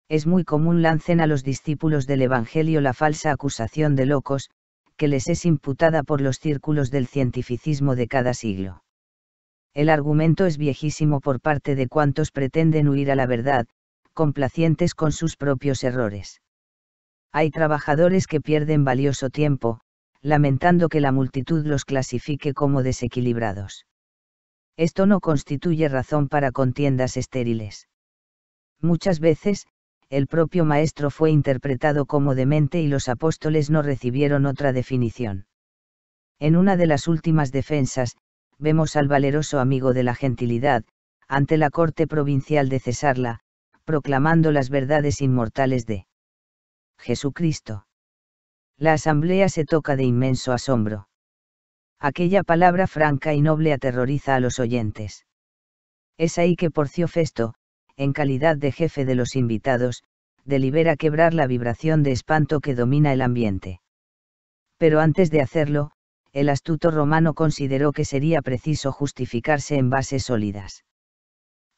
Es muy común lancen a los discípulos del Evangelio la falsa acusación de locos, que les es imputada por los círculos del cientificismo de cada siglo. El argumento es viejísimo por parte de cuantos pretenden huir a la verdad, complacientes con sus propios errores. Hay trabajadores que pierden valioso tiempo, lamentando que la multitud los clasifique como desequilibrados. Esto no constituye razón para contiendas estériles. Muchas veces, el propio maestro fue interpretado como demente y los apóstoles no recibieron otra definición. En una de las últimas defensas, vemos al valeroso amigo de la gentilidad, ante la corte provincial de Cesarla, proclamando las verdades inmortales de Jesucristo. La asamblea se toca de inmenso asombro. Aquella palabra franca y noble aterroriza a los oyentes. Es ahí que Porcio Festo, en calidad de jefe de los invitados, delibera quebrar la vibración de espanto que domina el ambiente. Pero antes de hacerlo, el astuto romano consideró que sería preciso justificarse en bases sólidas.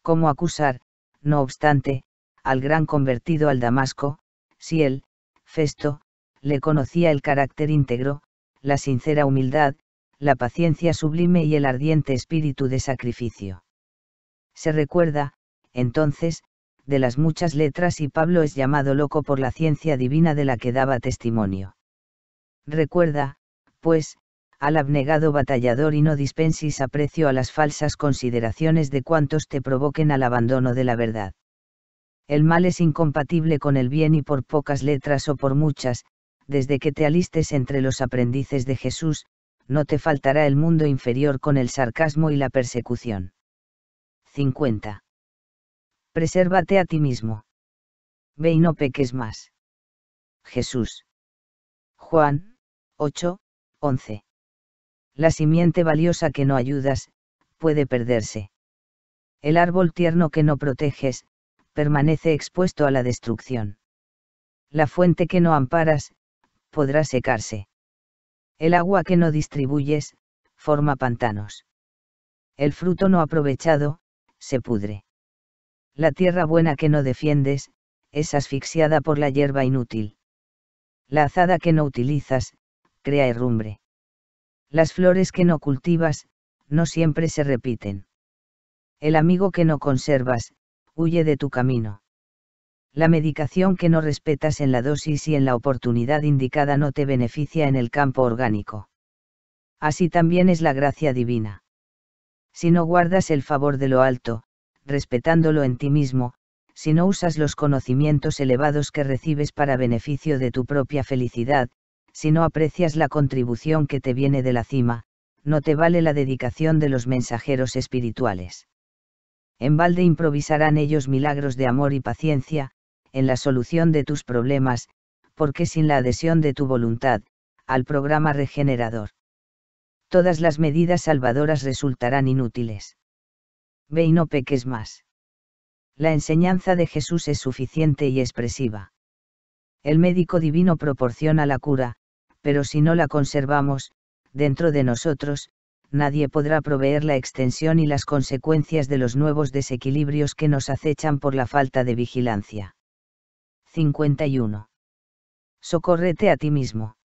¿Cómo acusar, no obstante, al gran convertido al Damasco, si él, Festo, le conocía el carácter íntegro, la sincera humildad, la paciencia sublime y el ardiente espíritu de sacrificio? Se recuerda, entonces, de las muchas letras y Pablo es llamado loco por la ciencia divina de la que daba testimonio. Recuerda, pues, al abnegado batallador y no dispensis aprecio a las falsas consideraciones de cuantos te provoquen al abandono de la verdad. El mal es incompatible con el bien y por pocas letras o por muchas, desde que te alistes entre los aprendices de Jesús, no te faltará el mundo inferior con el sarcasmo y la persecución. 50. Presérvate a ti mismo. Ve y no peques más. Jesús. Juan, 8, 11. La simiente valiosa que no ayudas, puede perderse. El árbol tierno que no proteges, permanece expuesto a la destrucción. La fuente que no amparas, podrá secarse. El agua que no distribuyes, forma pantanos. El fruto no aprovechado, se pudre. La tierra buena que no defiendes, es asfixiada por la hierba inútil. La azada que no utilizas, crea herrumbre. Las flores que no cultivas, no siempre se repiten. El amigo que no conservas, huye de tu camino. La medicación que no respetas en la dosis y en la oportunidad indicada no te beneficia en el campo orgánico. Así también es la gracia divina. Si no guardas el favor de lo alto, respetándolo en ti mismo, si no usas los conocimientos elevados que recibes para beneficio de tu propia felicidad, si no aprecias la contribución que te viene de la cima, no te vale la dedicación de los mensajeros espirituales. En balde improvisarán ellos milagros de amor y paciencia, en la solución de tus problemas, porque sin la adhesión de tu voluntad, al programa regenerador. Todas las medidas salvadoras resultarán inútiles ve y no peques más. La enseñanza de Jesús es suficiente y expresiva. El médico divino proporciona la cura, pero si no la conservamos, dentro de nosotros, nadie podrá proveer la extensión y las consecuencias de los nuevos desequilibrios que nos acechan por la falta de vigilancia. 51. Socórrete a ti mismo.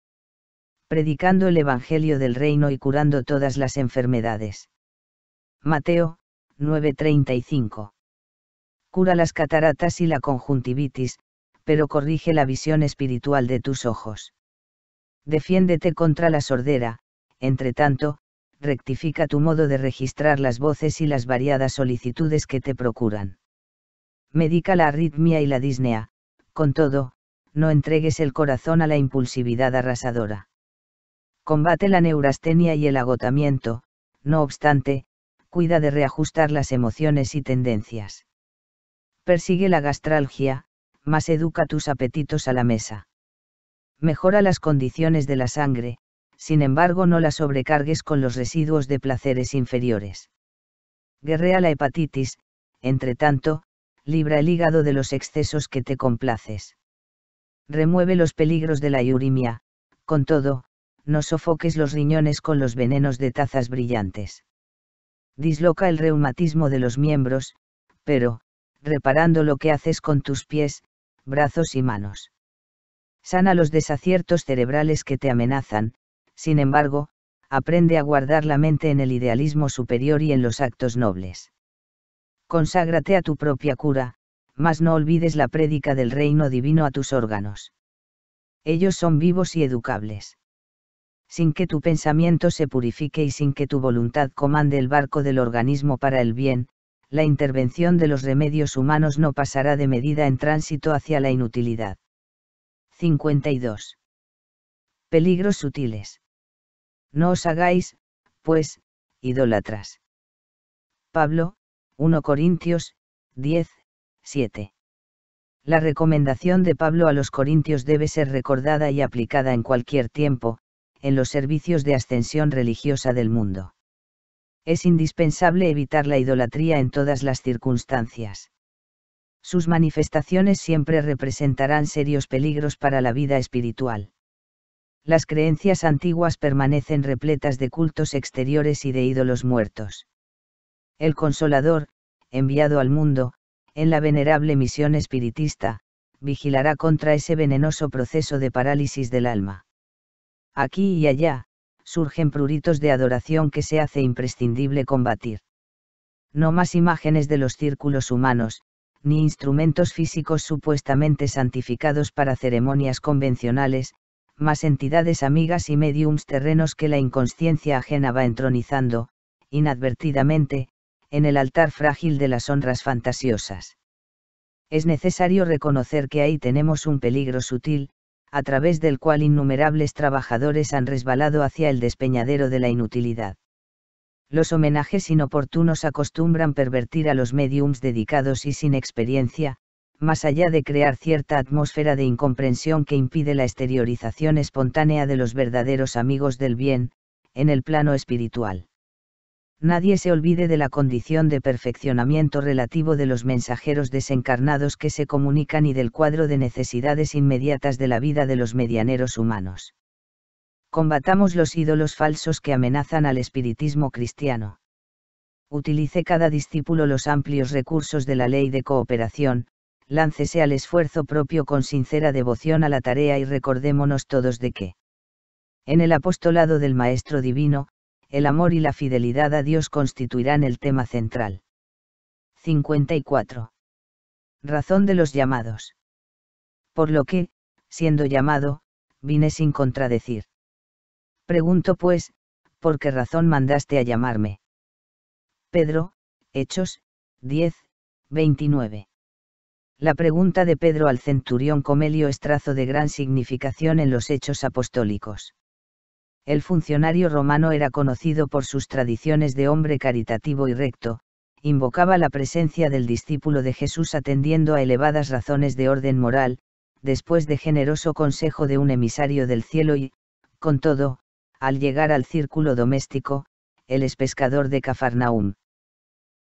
Predicando el Evangelio del Reino y curando todas las enfermedades. Mateo, 935. Cura las cataratas y la conjuntivitis, pero corrige la visión espiritual de tus ojos. Defiéndete contra la sordera, entre tanto, rectifica tu modo de registrar las voces y las variadas solicitudes que te procuran. Medica la arritmia y la disnea, con todo, no entregues el corazón a la impulsividad arrasadora. Combate la neurastenia y el agotamiento, no obstante, cuida de reajustar las emociones y tendencias. Persigue la gastralgia, más educa tus apetitos a la mesa. Mejora las condiciones de la sangre, sin embargo no la sobrecargues con los residuos de placeres inferiores. Guerrea la hepatitis, entre tanto, libra el hígado de los excesos que te complaces. Remueve los peligros de la iurimia, con todo, no sofoques los riñones con los venenos de tazas brillantes disloca el reumatismo de los miembros, pero, reparando lo que haces con tus pies, brazos y manos. Sana los desaciertos cerebrales que te amenazan, sin embargo, aprende a guardar la mente en el idealismo superior y en los actos nobles. Conságrate a tu propia cura, mas no olvides la prédica del reino divino a tus órganos. Ellos son vivos y educables sin que tu pensamiento se purifique y sin que tu voluntad comande el barco del organismo para el bien, la intervención de los remedios humanos no pasará de medida en tránsito hacia la inutilidad. 52. Peligros sutiles. No os hagáis, pues, idólatras. Pablo, 1 Corintios, 10, 7. La recomendación de Pablo a los corintios debe ser recordada y aplicada en cualquier tiempo, en los servicios de ascensión religiosa del mundo. Es indispensable evitar la idolatría en todas las circunstancias. Sus manifestaciones siempre representarán serios peligros para la vida espiritual. Las creencias antiguas permanecen repletas de cultos exteriores y de ídolos muertos. El Consolador, enviado al mundo, en la venerable misión espiritista, vigilará contra ese venenoso proceso de parálisis del alma aquí y allá, surgen pruritos de adoración que se hace imprescindible combatir. No más imágenes de los círculos humanos, ni instrumentos físicos supuestamente santificados para ceremonias convencionales, más entidades amigas y mediums terrenos que la inconsciencia ajena va entronizando, inadvertidamente, en el altar frágil de las honras fantasiosas. Es necesario reconocer que ahí tenemos un peligro sutil, a través del cual innumerables trabajadores han resbalado hacia el despeñadero de la inutilidad. Los homenajes inoportunos acostumbran pervertir a los mediums dedicados y sin experiencia, más allá de crear cierta atmósfera de incomprensión que impide la exteriorización espontánea de los verdaderos amigos del bien, en el plano espiritual nadie se olvide de la condición de perfeccionamiento relativo de los mensajeros desencarnados que se comunican y del cuadro de necesidades inmediatas de la vida de los medianeros humanos. Combatamos los ídolos falsos que amenazan al espiritismo cristiano. Utilice cada discípulo los amplios recursos de la ley de cooperación, láncese al esfuerzo propio con sincera devoción a la tarea y recordémonos todos de que. En el apostolado del Maestro Divino, el amor y la fidelidad a Dios constituirán el tema central. 54. Razón de los llamados. Por lo que, siendo llamado, vine sin contradecir. Pregunto pues, ¿por qué razón mandaste a llamarme? Pedro, Hechos, 10, 29. La pregunta de Pedro al centurión Comelio es trazo de gran significación en los hechos apostólicos. El funcionario romano era conocido por sus tradiciones de hombre caritativo y recto, invocaba la presencia del discípulo de Jesús atendiendo a elevadas razones de orden moral, después de generoso consejo de un emisario del cielo y, con todo, al llegar al círculo doméstico, el es de Cafarnaum.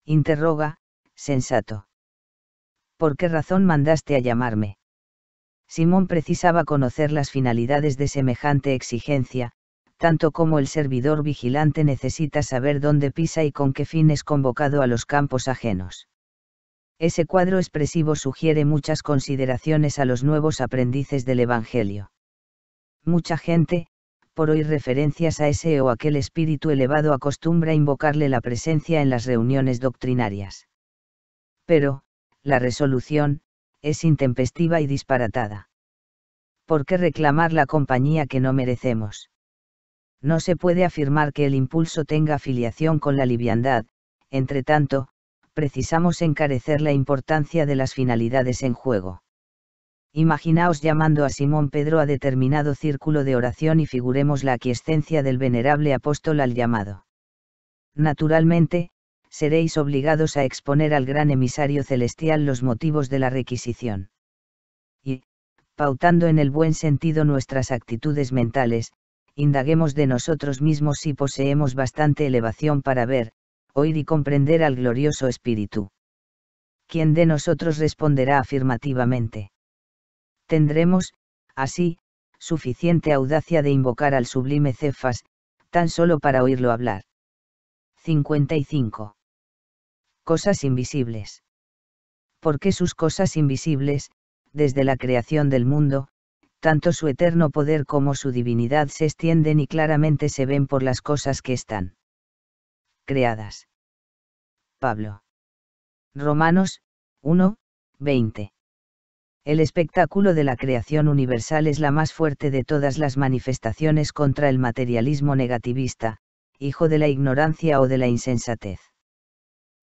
Interroga, sensato. ¿Por qué razón mandaste a llamarme? Simón precisaba conocer las finalidades de semejante exigencia, tanto como el servidor vigilante necesita saber dónde pisa y con qué fin es convocado a los campos ajenos. Ese cuadro expresivo sugiere muchas consideraciones a los nuevos aprendices del Evangelio. Mucha gente, por oír referencias a ese o aquel espíritu elevado, acostumbra invocarle la presencia en las reuniones doctrinarias. Pero, la resolución, es intempestiva y disparatada. ¿Por qué reclamar la compañía que no merecemos? No se puede afirmar que el impulso tenga afiliación con la liviandad, entre tanto, precisamos encarecer la importancia de las finalidades en juego. Imaginaos llamando a Simón Pedro a determinado círculo de oración y figuremos la aquiescencia del venerable apóstol al llamado. Naturalmente, seréis obligados a exponer al gran emisario celestial los motivos de la requisición. Y, pautando en el buen sentido nuestras actitudes mentales, indaguemos de nosotros mismos si poseemos bastante elevación para ver, oír y comprender al glorioso Espíritu. ¿Quién de nosotros responderá afirmativamente? Tendremos, así, suficiente audacia de invocar al sublime Cefas, tan solo para oírlo hablar. 55. Cosas invisibles. qué sus cosas invisibles, desde la creación del mundo, tanto su eterno poder como su divinidad se extienden y claramente se ven por las cosas que están creadas. Pablo. Romanos 1, 20. El espectáculo de la creación universal es la más fuerte de todas las manifestaciones contra el materialismo negativista, hijo de la ignorancia o de la insensatez.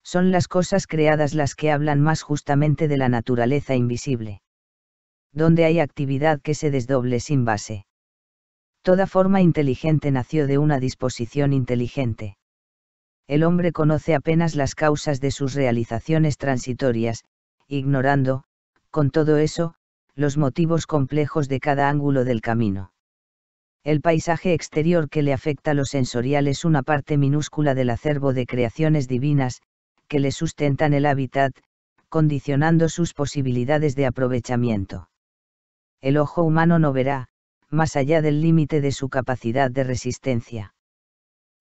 Son las cosas creadas las que hablan más justamente de la naturaleza invisible donde hay actividad que se desdoble sin base. Toda forma inteligente nació de una disposición inteligente. El hombre conoce apenas las causas de sus realizaciones transitorias, ignorando, con todo eso, los motivos complejos de cada ángulo del camino. El paisaje exterior que le afecta lo sensorial es una parte minúscula del acervo de creaciones divinas, que le sustentan el hábitat, condicionando sus posibilidades de aprovechamiento el ojo humano no verá, más allá del límite de su capacidad de resistencia.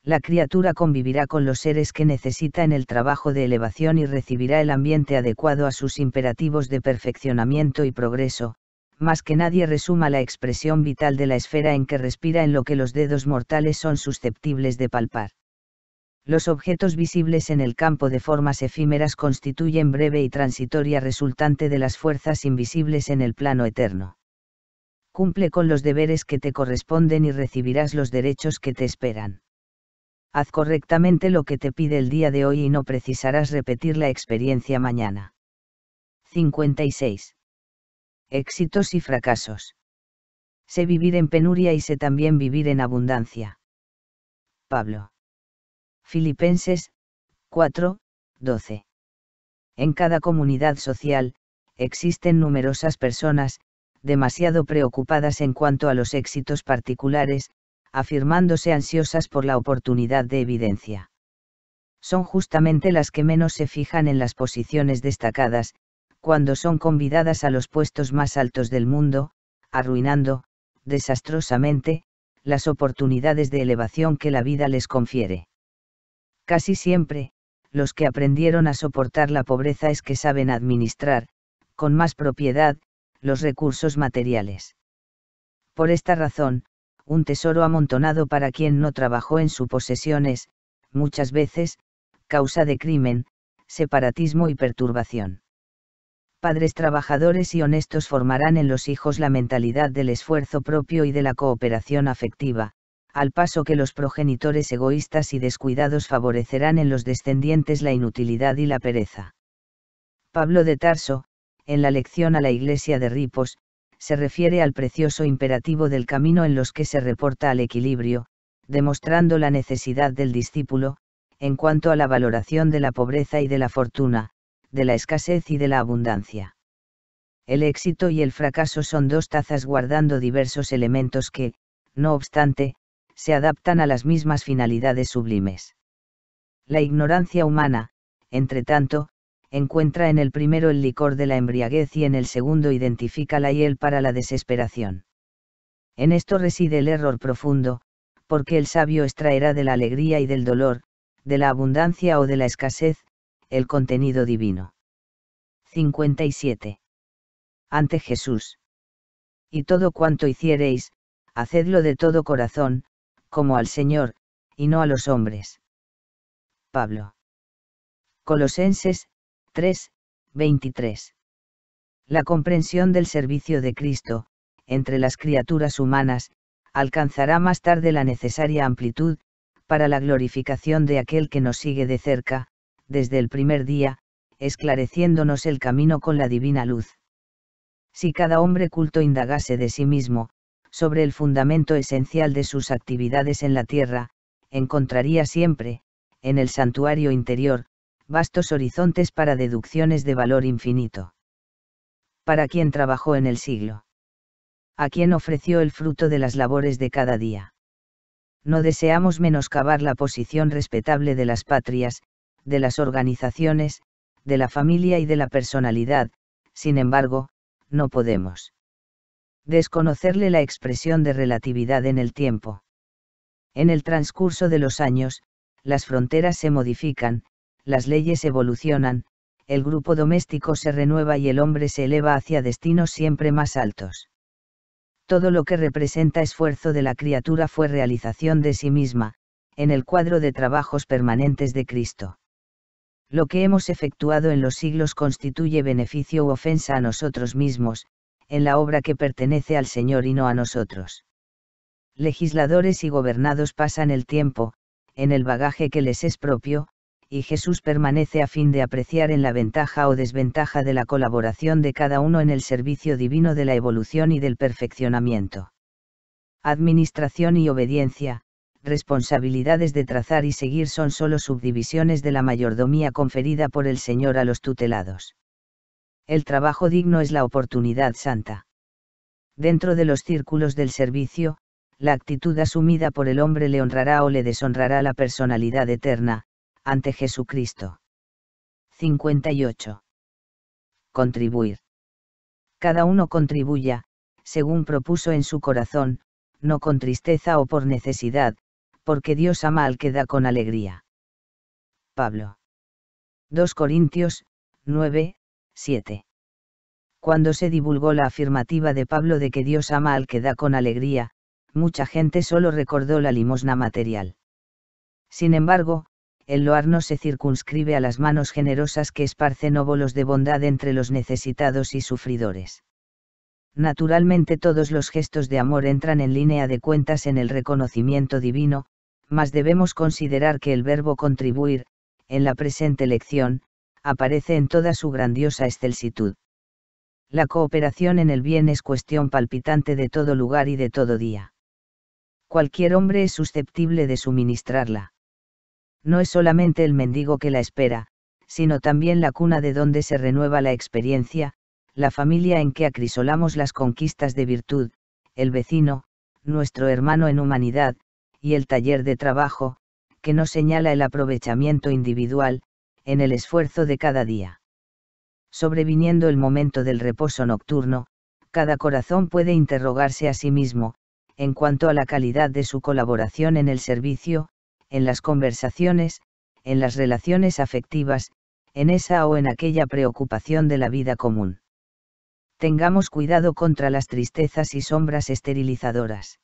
La criatura convivirá con los seres que necesita en el trabajo de elevación y recibirá el ambiente adecuado a sus imperativos de perfeccionamiento y progreso, más que nadie resuma la expresión vital de la esfera en que respira en lo que los dedos mortales son susceptibles de palpar. Los objetos visibles en el campo de formas efímeras constituyen breve y transitoria resultante de las fuerzas invisibles en el plano eterno. Cumple con los deberes que te corresponden y recibirás los derechos que te esperan. Haz correctamente lo que te pide el día de hoy y no precisarás repetir la experiencia mañana. 56. Éxitos y fracasos. Sé vivir en penuria y sé también vivir en abundancia. Pablo. Filipenses 4, 12. En cada comunidad social, existen numerosas personas, demasiado preocupadas en cuanto a los éxitos particulares, afirmándose ansiosas por la oportunidad de evidencia. Son justamente las que menos se fijan en las posiciones destacadas, cuando son convidadas a los puestos más altos del mundo, arruinando, desastrosamente, las oportunidades de elevación que la vida les confiere. Casi siempre, los que aprendieron a soportar la pobreza es que saben administrar, con más propiedad, los recursos materiales. Por esta razón, un tesoro amontonado para quien no trabajó en su posesión es, muchas veces, causa de crimen, separatismo y perturbación. Padres trabajadores y honestos formarán en los hijos la mentalidad del esfuerzo propio y de la cooperación afectiva, al paso que los progenitores egoístas y descuidados favorecerán en los descendientes la inutilidad y la pereza. Pablo de Tarso, en la lección a la iglesia de Ripos, se refiere al precioso imperativo del camino en los que se reporta al equilibrio, demostrando la necesidad del discípulo, en cuanto a la valoración de la pobreza y de la fortuna, de la escasez y de la abundancia. El éxito y el fracaso son dos tazas guardando diversos elementos que, no obstante, se adaptan a las mismas finalidades sublimes. La ignorancia humana, entre tanto, encuentra en el primero el licor de la embriaguez y en el segundo identifica la hiel para la desesperación. En esto reside el error profundo, porque el sabio extraerá de la alegría y del dolor, de la abundancia o de la escasez, el contenido divino. 57. Ante Jesús. Y todo cuanto hiciereis, hacedlo de todo corazón, como al Señor, y no a los hombres. Pablo. Colosenses, 3, 23. La comprensión del servicio de Cristo, entre las criaturas humanas, alcanzará más tarde la necesaria amplitud, para la glorificación de aquel que nos sigue de cerca, desde el primer día, esclareciéndonos el camino con la divina luz. Si cada hombre culto indagase de sí mismo, sobre el fundamento esencial de sus actividades en la tierra, encontraría siempre, en el santuario interior, vastos horizontes para deducciones de valor infinito. Para quien trabajó en el siglo. A quien ofreció el fruto de las labores de cada día. No deseamos menoscabar la posición respetable de las patrias, de las organizaciones, de la familia y de la personalidad, sin embargo, no podemos desconocerle la expresión de relatividad en el tiempo. En el transcurso de los años, las fronteras se modifican, las leyes evolucionan, el grupo doméstico se renueva y el hombre se eleva hacia destinos siempre más altos. Todo lo que representa esfuerzo de la criatura fue realización de sí misma, en el cuadro de trabajos permanentes de Cristo. Lo que hemos efectuado en los siglos constituye beneficio u ofensa a nosotros mismos, en la obra que pertenece al Señor y no a nosotros. Legisladores y gobernados pasan el tiempo, en el bagaje que les es propio, y Jesús permanece a fin de apreciar en la ventaja o desventaja de la colaboración de cada uno en el servicio divino de la evolución y del perfeccionamiento. Administración y obediencia, responsabilidades de trazar y seguir son solo subdivisiones de la mayordomía conferida por el Señor a los tutelados. El trabajo digno es la oportunidad santa. Dentro de los círculos del servicio, la actitud asumida por el hombre le honrará o le deshonrará la personalidad eterna, ante Jesucristo. 58. Contribuir. Cada uno contribuya, según propuso en su corazón, no con tristeza o por necesidad, porque Dios ama al que da con alegría. Pablo. 2 Corintios, 9, 7. Cuando se divulgó la afirmativa de Pablo de que Dios ama al que da con alegría, mucha gente solo recordó la limosna material. Sin embargo, el loar no se circunscribe a las manos generosas que esparcen óvolos de bondad entre los necesitados y sufridores. Naturalmente todos los gestos de amor entran en línea de cuentas en el reconocimiento divino, mas debemos considerar que el verbo contribuir, en la presente lección, aparece en toda su grandiosa excelsitud. La cooperación en el bien es cuestión palpitante de todo lugar y de todo día. Cualquier hombre es susceptible de suministrarla no es solamente el mendigo que la espera, sino también la cuna de donde se renueva la experiencia, la familia en que acrisolamos las conquistas de virtud, el vecino, nuestro hermano en humanidad, y el taller de trabajo, que nos señala el aprovechamiento individual, en el esfuerzo de cada día. Sobreviniendo el momento del reposo nocturno, cada corazón puede interrogarse a sí mismo, en cuanto a la calidad de su colaboración en el servicio, en las conversaciones, en las relaciones afectivas, en esa o en aquella preocupación de la vida común. Tengamos cuidado contra las tristezas y sombras esterilizadoras.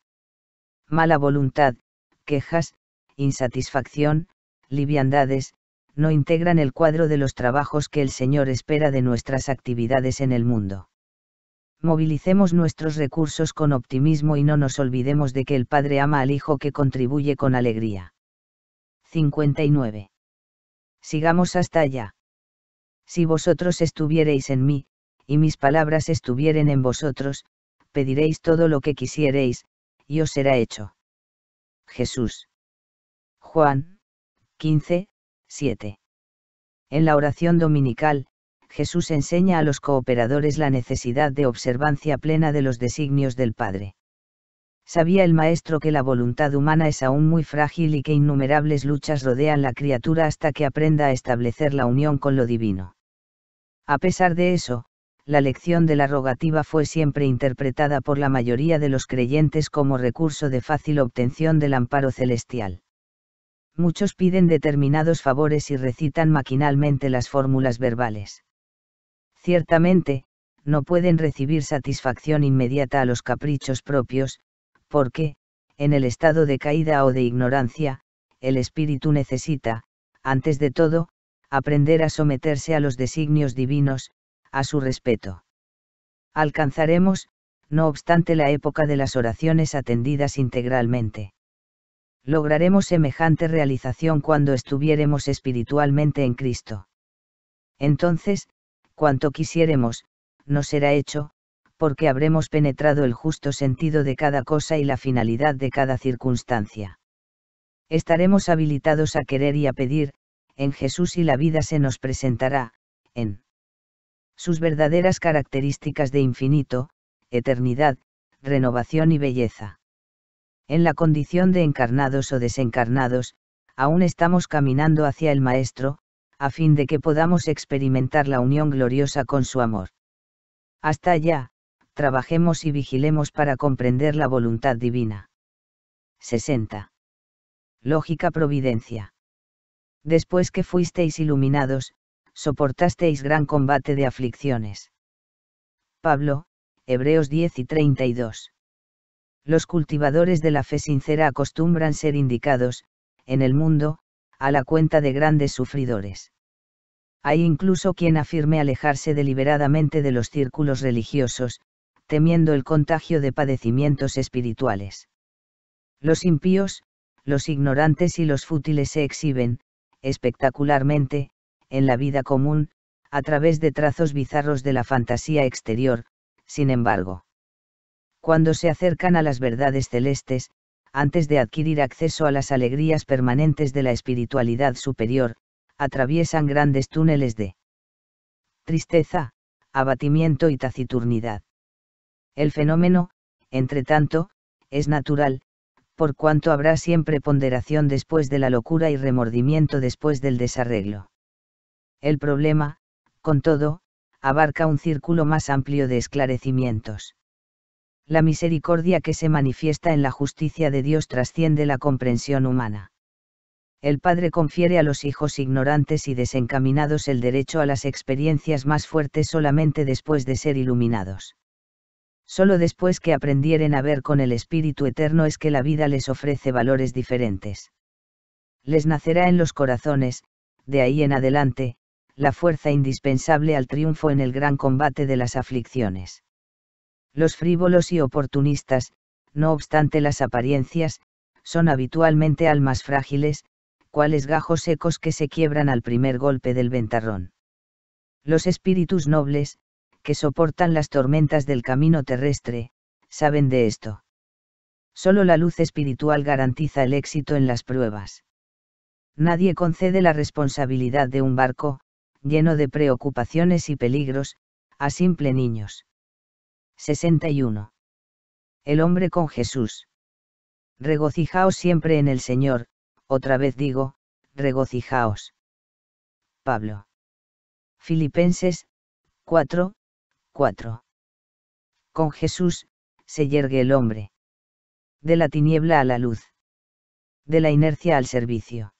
Mala voluntad, quejas, insatisfacción, liviandades, no integran el cuadro de los trabajos que el Señor espera de nuestras actividades en el mundo. Movilicemos nuestros recursos con optimismo y no nos olvidemos de que el Padre ama al Hijo que contribuye con alegría. 59. Sigamos hasta allá. Si vosotros estuviereis en mí, y mis palabras estuvieren en vosotros, pediréis todo lo que quisiereis, y os será hecho. Jesús. Juan. 15, 7. En la oración dominical, Jesús enseña a los cooperadores la necesidad de observancia plena de los designios del Padre sabía el maestro que la voluntad humana es aún muy frágil y que innumerables luchas rodean la criatura hasta que aprenda a establecer la unión con lo divino. A pesar de eso, la lección de la rogativa fue siempre interpretada por la mayoría de los creyentes como recurso de fácil obtención del amparo celestial. Muchos piden determinados favores y recitan maquinalmente las fórmulas verbales. Ciertamente, no pueden recibir satisfacción inmediata a los caprichos propios, porque, en el estado de caída o de ignorancia, el espíritu necesita, antes de todo, aprender a someterse a los designios divinos, a su respeto. Alcanzaremos, no obstante, la época de las oraciones atendidas integralmente. Lograremos semejante realización cuando estuviéremos espiritualmente en Cristo. Entonces, cuanto quisiéremos, nos será hecho, porque habremos penetrado el justo sentido de cada cosa y la finalidad de cada circunstancia. Estaremos habilitados a querer y a pedir, en Jesús y la vida se nos presentará, en sus verdaderas características de infinito, eternidad, renovación y belleza. En la condición de encarnados o desencarnados, aún estamos caminando hacia el Maestro, a fin de que podamos experimentar la unión gloriosa con su amor. Hasta allá, trabajemos y vigilemos para comprender la voluntad divina. 60. Lógica Providencia. Después que fuisteis iluminados, soportasteis gran combate de aflicciones. Pablo, Hebreos 10 y 32. Los cultivadores de la fe sincera acostumbran ser indicados, en el mundo, a la cuenta de grandes sufridores. Hay incluso quien afirme alejarse deliberadamente de los círculos religiosos, temiendo el contagio de padecimientos espirituales. Los impíos, los ignorantes y los fútiles se exhiben, espectacularmente, en la vida común, a través de trazos bizarros de la fantasía exterior, sin embargo. Cuando se acercan a las verdades celestes, antes de adquirir acceso a las alegrías permanentes de la espiritualidad superior, atraviesan grandes túneles de tristeza, abatimiento y taciturnidad. El fenómeno, entre tanto, es natural, por cuanto habrá siempre ponderación después de la locura y remordimiento después del desarreglo. El problema, con todo, abarca un círculo más amplio de esclarecimientos. La misericordia que se manifiesta en la justicia de Dios trasciende la comprensión humana. El Padre confiere a los hijos ignorantes y desencaminados el derecho a las experiencias más fuertes solamente después de ser iluminados. Solo después que aprendieren a ver con el Espíritu Eterno es que la vida les ofrece valores diferentes. Les nacerá en los corazones, de ahí en adelante, la fuerza indispensable al triunfo en el gran combate de las aflicciones. Los frívolos y oportunistas, no obstante las apariencias, son habitualmente almas frágiles, cuales gajos secos que se quiebran al primer golpe del ventarrón. Los espíritus nobles, que soportan las tormentas del camino terrestre, saben de esto. Solo la luz espiritual garantiza el éxito en las pruebas. Nadie concede la responsabilidad de un barco, lleno de preocupaciones y peligros, a simple niños. 61. El hombre con Jesús. Regocijaos siempre en el Señor, otra vez digo, regocijaos. Pablo. Filipenses, 4, 4. Con Jesús, se yergue el hombre. De la tiniebla a la luz. De la inercia al servicio.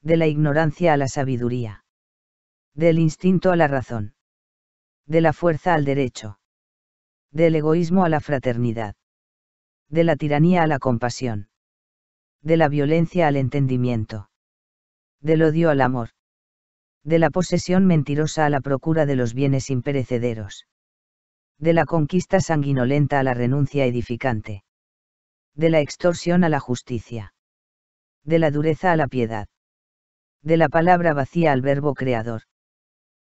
De la ignorancia a la sabiduría. Del instinto a la razón. De la fuerza al derecho. Del egoísmo a la fraternidad. De la tiranía a la compasión. De la violencia al entendimiento. Del odio al amor de la posesión mentirosa a la procura de los bienes imperecederos. De la conquista sanguinolenta a la renuncia edificante. De la extorsión a la justicia. De la dureza a la piedad. De la palabra vacía al verbo creador.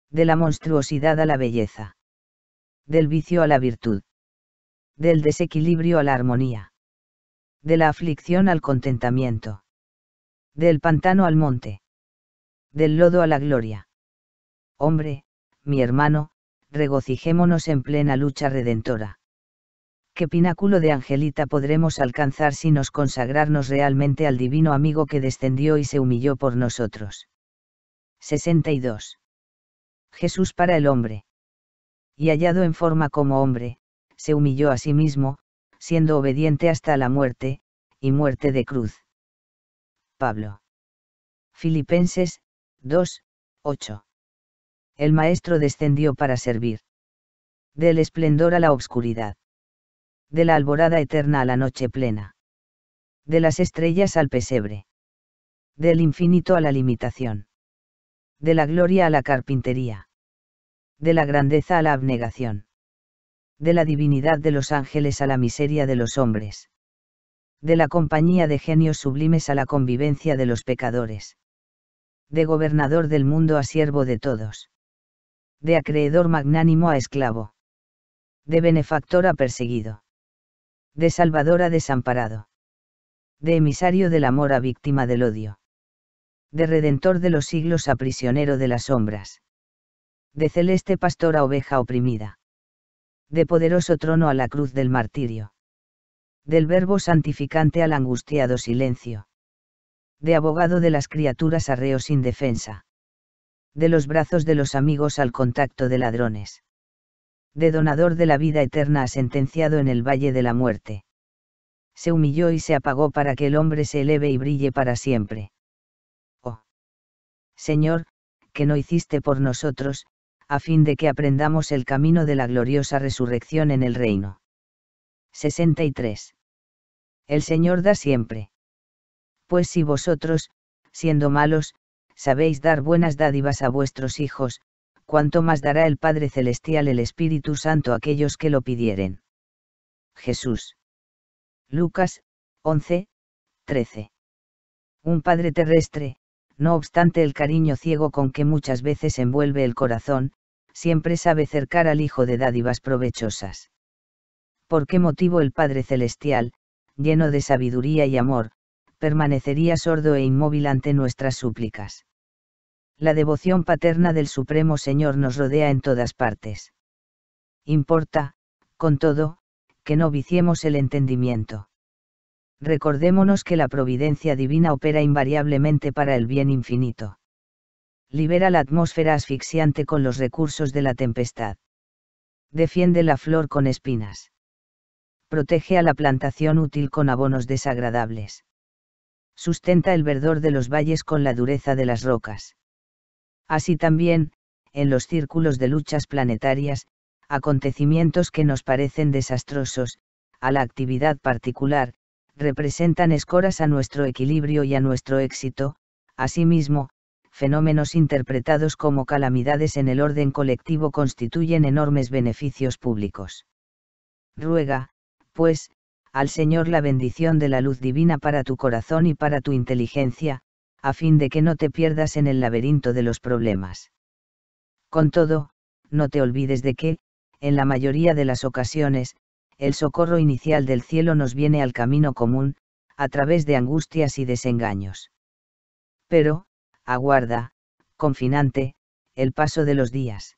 De la monstruosidad a la belleza. Del vicio a la virtud. Del desequilibrio a la armonía. De la aflicción al contentamiento. Del pantano al monte del lodo a la gloria. Hombre, mi hermano, regocijémonos en plena lucha redentora. ¿Qué pináculo de angelita podremos alcanzar si nos consagrarnos realmente al divino amigo que descendió y se humilló por nosotros? 62. Jesús para el hombre. Y hallado en forma como hombre, se humilló a sí mismo, siendo obediente hasta la muerte, y muerte de cruz. Pablo. Filipenses, 2, 8. El Maestro descendió para servir. Del esplendor a la obscuridad. De la alborada eterna a la noche plena. De las estrellas al pesebre. Del infinito a la limitación. De la gloria a la carpintería. De la grandeza a la abnegación. De la divinidad de los ángeles a la miseria de los hombres de la compañía de genios sublimes a la convivencia de los pecadores de gobernador del mundo a siervo de todos. De acreedor magnánimo a esclavo. De benefactor a perseguido. De salvador a desamparado. De emisario del amor a víctima del odio. De redentor de los siglos a prisionero de las sombras. De celeste pastor a oveja oprimida. De poderoso trono a la cruz del martirio. Del verbo santificante al angustiado silencio de abogado de las criaturas a sin defensa. De los brazos de los amigos al contacto de ladrones. De donador de la vida eterna a sentenciado en el valle de la muerte. Se humilló y se apagó para que el hombre se eleve y brille para siempre. Oh. Señor, que no hiciste por nosotros, a fin de que aprendamos el camino de la gloriosa resurrección en el reino. 63. El Señor da siempre pues si vosotros, siendo malos, sabéis dar buenas dádivas a vuestros hijos, ¿cuánto más dará el Padre Celestial el Espíritu Santo a aquellos que lo pidieren. Jesús. Lucas, 11, 13. Un Padre terrestre, no obstante el cariño ciego con que muchas veces envuelve el corazón, siempre sabe cercar al Hijo de dádivas provechosas. ¿Por qué motivo el Padre Celestial, lleno de sabiduría y amor, permanecería sordo e inmóvil ante nuestras súplicas. La devoción paterna del Supremo Señor nos rodea en todas partes. Importa, con todo, que no viciemos el entendimiento. Recordémonos que la providencia divina opera invariablemente para el bien infinito. Libera la atmósfera asfixiante con los recursos de la tempestad. Defiende la flor con espinas protege a la plantación útil con abonos desagradables sustenta el verdor de los valles con la dureza de las rocas. Así también, en los círculos de luchas planetarias, acontecimientos que nos parecen desastrosos, a la actividad particular, representan escoras a nuestro equilibrio y a nuestro éxito, asimismo, fenómenos interpretados como calamidades en el orden colectivo constituyen enormes beneficios públicos. Ruega, pues, al Señor la bendición de la luz divina para tu corazón y para tu inteligencia, a fin de que no te pierdas en el laberinto de los problemas. Con todo, no te olvides de que, en la mayoría de las ocasiones, el socorro inicial del cielo nos viene al camino común, a través de angustias y desengaños. Pero, aguarda, confinante, el paso de los días.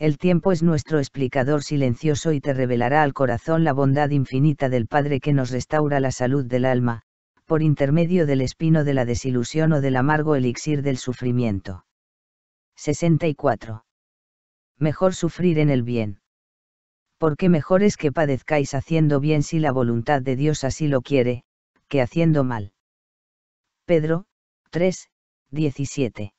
El tiempo es nuestro explicador silencioso y te revelará al corazón la bondad infinita del Padre que nos restaura la salud del alma, por intermedio del espino de la desilusión o del amargo elixir del sufrimiento. 64. Mejor sufrir en el bien. Porque mejor es que padezcáis haciendo bien si la voluntad de Dios así lo quiere, que haciendo mal. Pedro, 3, 17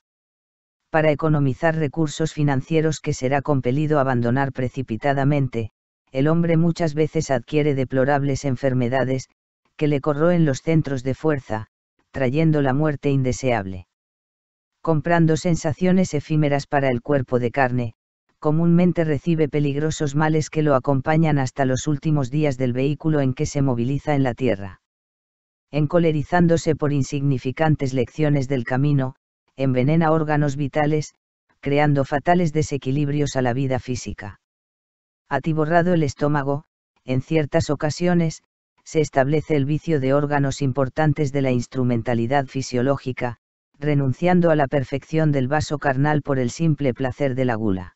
para economizar recursos financieros que será compelido a abandonar precipitadamente, el hombre muchas veces adquiere deplorables enfermedades, que le corroen los centros de fuerza, trayendo la muerte indeseable. Comprando sensaciones efímeras para el cuerpo de carne, comúnmente recibe peligrosos males que lo acompañan hasta los últimos días del vehículo en que se moviliza en la tierra. Encolerizándose por insignificantes lecciones del camino, envenena órganos vitales, creando fatales desequilibrios a la vida física. Atiborrado el estómago, en ciertas ocasiones, se establece el vicio de órganos importantes de la instrumentalidad fisiológica, renunciando a la perfección del vaso carnal por el simple placer de la gula.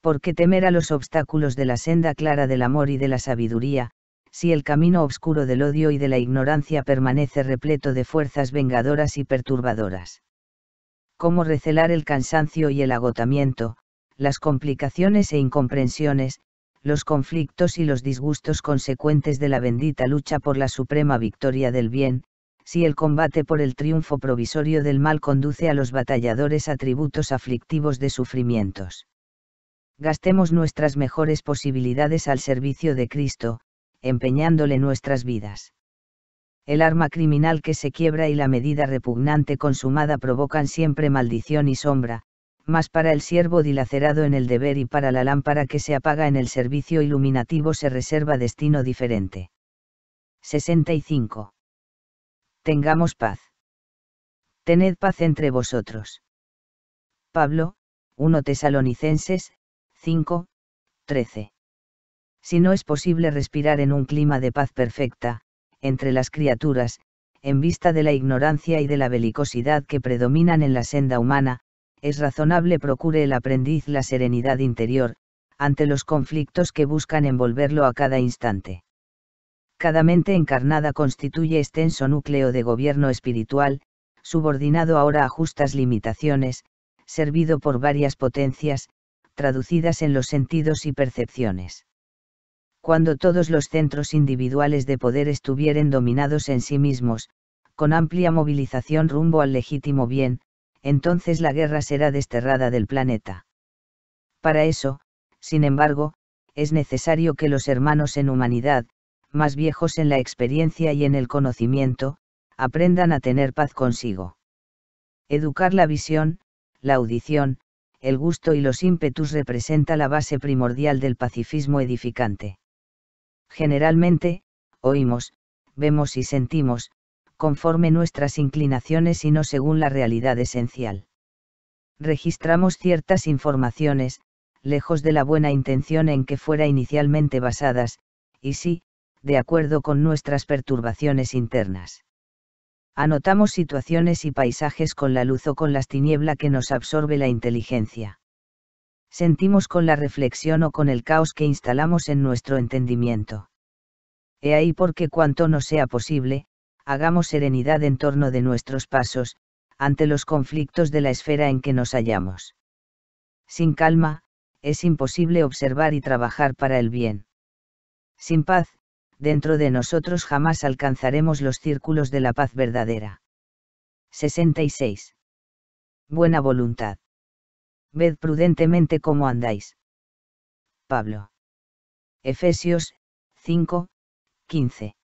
¿Por qué temer a los obstáculos de la senda clara del amor y de la sabiduría, si el camino oscuro del odio y de la ignorancia permanece repleto de fuerzas vengadoras y perturbadoras? cómo recelar el cansancio y el agotamiento, las complicaciones e incomprensiones, los conflictos y los disgustos consecuentes de la bendita lucha por la suprema victoria del bien, si el combate por el triunfo provisorio del mal conduce a los batalladores a tributos aflictivos de sufrimientos. Gastemos nuestras mejores posibilidades al servicio de Cristo, empeñándole nuestras vidas el arma criminal que se quiebra y la medida repugnante consumada provocan siempre maldición y sombra, mas para el siervo dilacerado en el deber y para la lámpara que se apaga en el servicio iluminativo se reserva destino diferente. 65. Tengamos paz. Tened paz entre vosotros. Pablo, 1 Tesalonicenses, 5, 13. Si no es posible respirar en un clima de paz perfecta, entre las criaturas, en vista de la ignorancia y de la belicosidad que predominan en la senda humana, es razonable procure el aprendiz la serenidad interior, ante los conflictos que buscan envolverlo a cada instante. Cada mente encarnada constituye extenso núcleo de gobierno espiritual, subordinado ahora a justas limitaciones, servido por varias potencias, traducidas en los sentidos y percepciones cuando todos los centros individuales de poder estuvieren dominados en sí mismos, con amplia movilización rumbo al legítimo bien, entonces la guerra será desterrada del planeta. Para eso, sin embargo, es necesario que los hermanos en humanidad, más viejos en la experiencia y en el conocimiento, aprendan a tener paz consigo. Educar la visión, la audición, el gusto y los ímpetus representa la base primordial del pacifismo edificante Generalmente, oímos, vemos y sentimos, conforme nuestras inclinaciones y no según la realidad esencial. Registramos ciertas informaciones, lejos de la buena intención en que fuera inicialmente basadas, y sí, de acuerdo con nuestras perturbaciones internas. Anotamos situaciones y paisajes con la luz o con las tinieblas que nos absorbe la inteligencia sentimos con la reflexión o con el caos que instalamos en nuestro entendimiento. He ahí porque cuanto no sea posible, hagamos serenidad en torno de nuestros pasos, ante los conflictos de la esfera en que nos hallamos. Sin calma, es imposible observar y trabajar para el bien. Sin paz, dentro de nosotros jamás alcanzaremos los círculos de la paz verdadera. 66. Buena voluntad ved prudentemente cómo andáis. Pablo. Efesios 5, 15.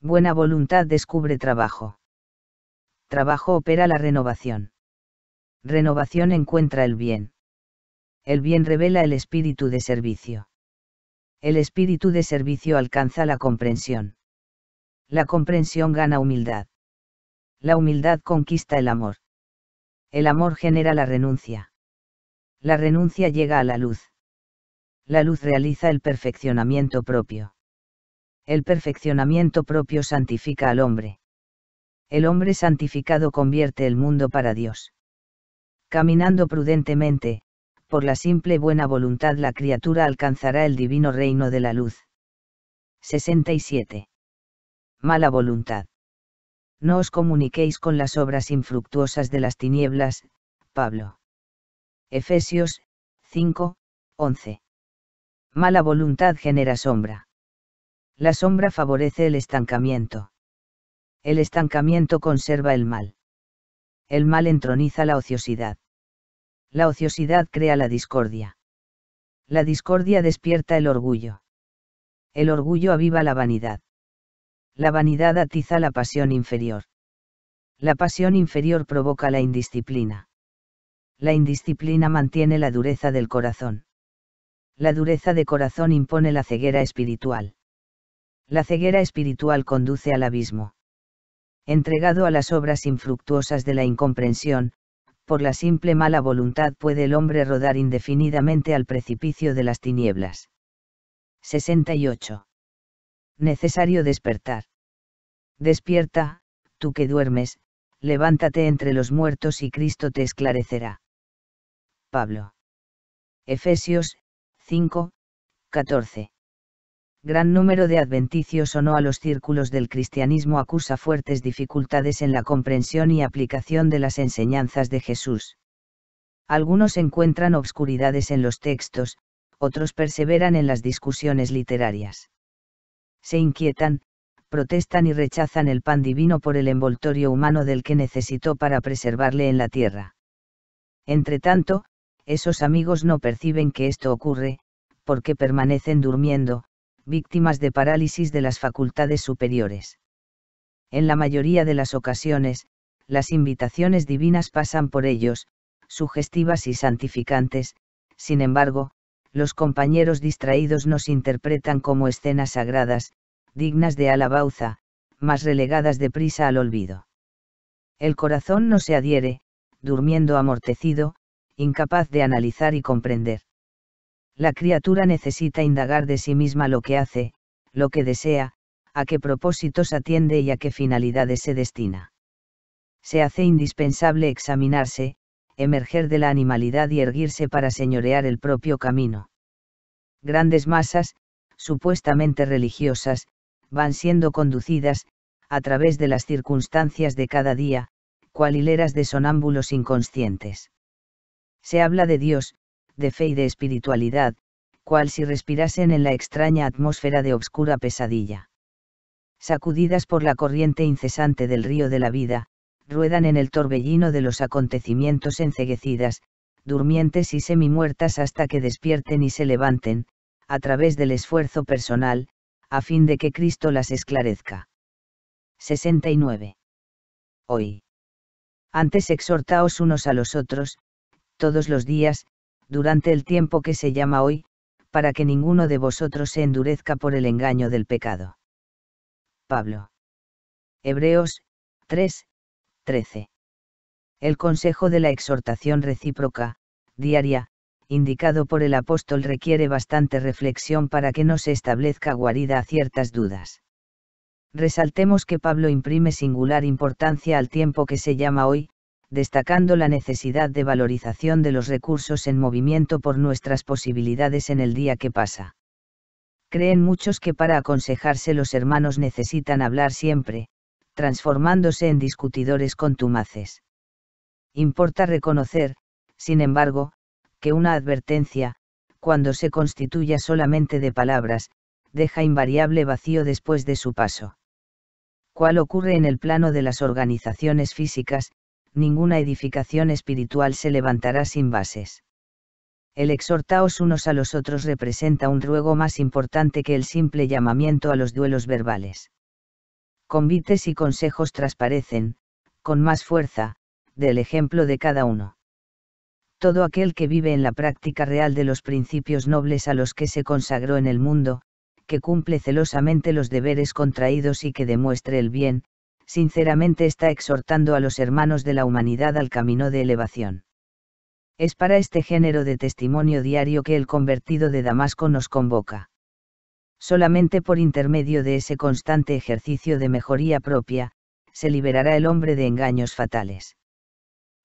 Buena voluntad descubre trabajo. Trabajo opera la renovación. Renovación encuentra el bien. El bien revela el espíritu de servicio. El espíritu de servicio alcanza la comprensión. La comprensión gana humildad. La humildad conquista el amor. El amor genera la renuncia la renuncia llega a la luz. La luz realiza el perfeccionamiento propio. El perfeccionamiento propio santifica al hombre. El hombre santificado convierte el mundo para Dios. Caminando prudentemente, por la simple buena voluntad la criatura alcanzará el divino reino de la luz. 67. Mala voluntad. No os comuniquéis con las obras infructuosas de las tinieblas, Pablo. Efesios 5, 11. Mala voluntad genera sombra. La sombra favorece el estancamiento. El estancamiento conserva el mal. El mal entroniza la ociosidad. La ociosidad crea la discordia. La discordia despierta el orgullo. El orgullo aviva la vanidad. La vanidad atiza la pasión inferior. La pasión inferior provoca la indisciplina la indisciplina mantiene la dureza del corazón. La dureza de corazón impone la ceguera espiritual. La ceguera espiritual conduce al abismo. Entregado a las obras infructuosas de la incomprensión, por la simple mala voluntad puede el hombre rodar indefinidamente al precipicio de las tinieblas. 68. Necesario despertar. Despierta, tú que duermes, levántate entre los muertos y Cristo te esclarecerá. Pablo. Efesios 5, 14. Gran número de adventicios o no a los círculos del cristianismo acusa fuertes dificultades en la comprensión y aplicación de las enseñanzas de Jesús. Algunos encuentran obscuridades en los textos, otros perseveran en las discusiones literarias. Se inquietan, protestan y rechazan el pan divino por el envoltorio humano del que necesitó para preservarle en la tierra. Entretanto, esos amigos no perciben que esto ocurre, porque permanecen durmiendo, víctimas de parálisis de las facultades superiores. En la mayoría de las ocasiones, las invitaciones divinas pasan por ellos, sugestivas y santificantes, sin embargo, los compañeros distraídos nos interpretan como escenas sagradas, dignas de alabauza, más relegadas de prisa al olvido. El corazón no se adhiere, durmiendo amortecido, incapaz de analizar y comprender. La criatura necesita indagar de sí misma lo que hace, lo que desea, a qué propósitos atiende y a qué finalidades se destina. Se hace indispensable examinarse, emerger de la animalidad y erguirse para señorear el propio camino. Grandes masas, supuestamente religiosas, van siendo conducidas, a través de las circunstancias de cada día, cual hileras de sonámbulos inconscientes se habla de Dios, de fe y de espiritualidad, cual si respirasen en la extraña atmósfera de obscura pesadilla. Sacudidas por la corriente incesante del río de la vida, ruedan en el torbellino de los acontecimientos enceguecidas, durmientes y semimuertas hasta que despierten y se levanten, a través del esfuerzo personal, a fin de que Cristo las esclarezca. 69. Hoy. Antes exhortaos unos a los otros, todos los días, durante el tiempo que se llama hoy, para que ninguno de vosotros se endurezca por el engaño del pecado. Pablo. Hebreos 3, 13. El consejo de la exhortación recíproca, diaria, indicado por el apóstol requiere bastante reflexión para que no se establezca guarida a ciertas dudas. Resaltemos que Pablo imprime singular importancia al tiempo que se llama hoy, destacando la necesidad de valorización de los recursos en movimiento por nuestras posibilidades en el día que pasa. Creen muchos que para aconsejarse los hermanos necesitan hablar siempre, transformándose en discutidores contumaces. Importa reconocer, sin embargo, que una advertencia, cuando se constituya solamente de palabras, deja invariable vacío después de su paso. ¿Cuál ocurre en el plano de las organizaciones físicas, ninguna edificación espiritual se levantará sin bases. El exhortaos unos a los otros representa un ruego más importante que el simple llamamiento a los duelos verbales. Convites y consejos trasparecen, con más fuerza, del ejemplo de cada uno. Todo aquel que vive en la práctica real de los principios nobles a los que se consagró en el mundo, que cumple celosamente los deberes contraídos y que demuestre el bien, sinceramente está exhortando a los hermanos de la humanidad al camino de elevación. Es para este género de testimonio diario que el convertido de Damasco nos convoca. Solamente por intermedio de ese constante ejercicio de mejoría propia, se liberará el hombre de engaños fatales.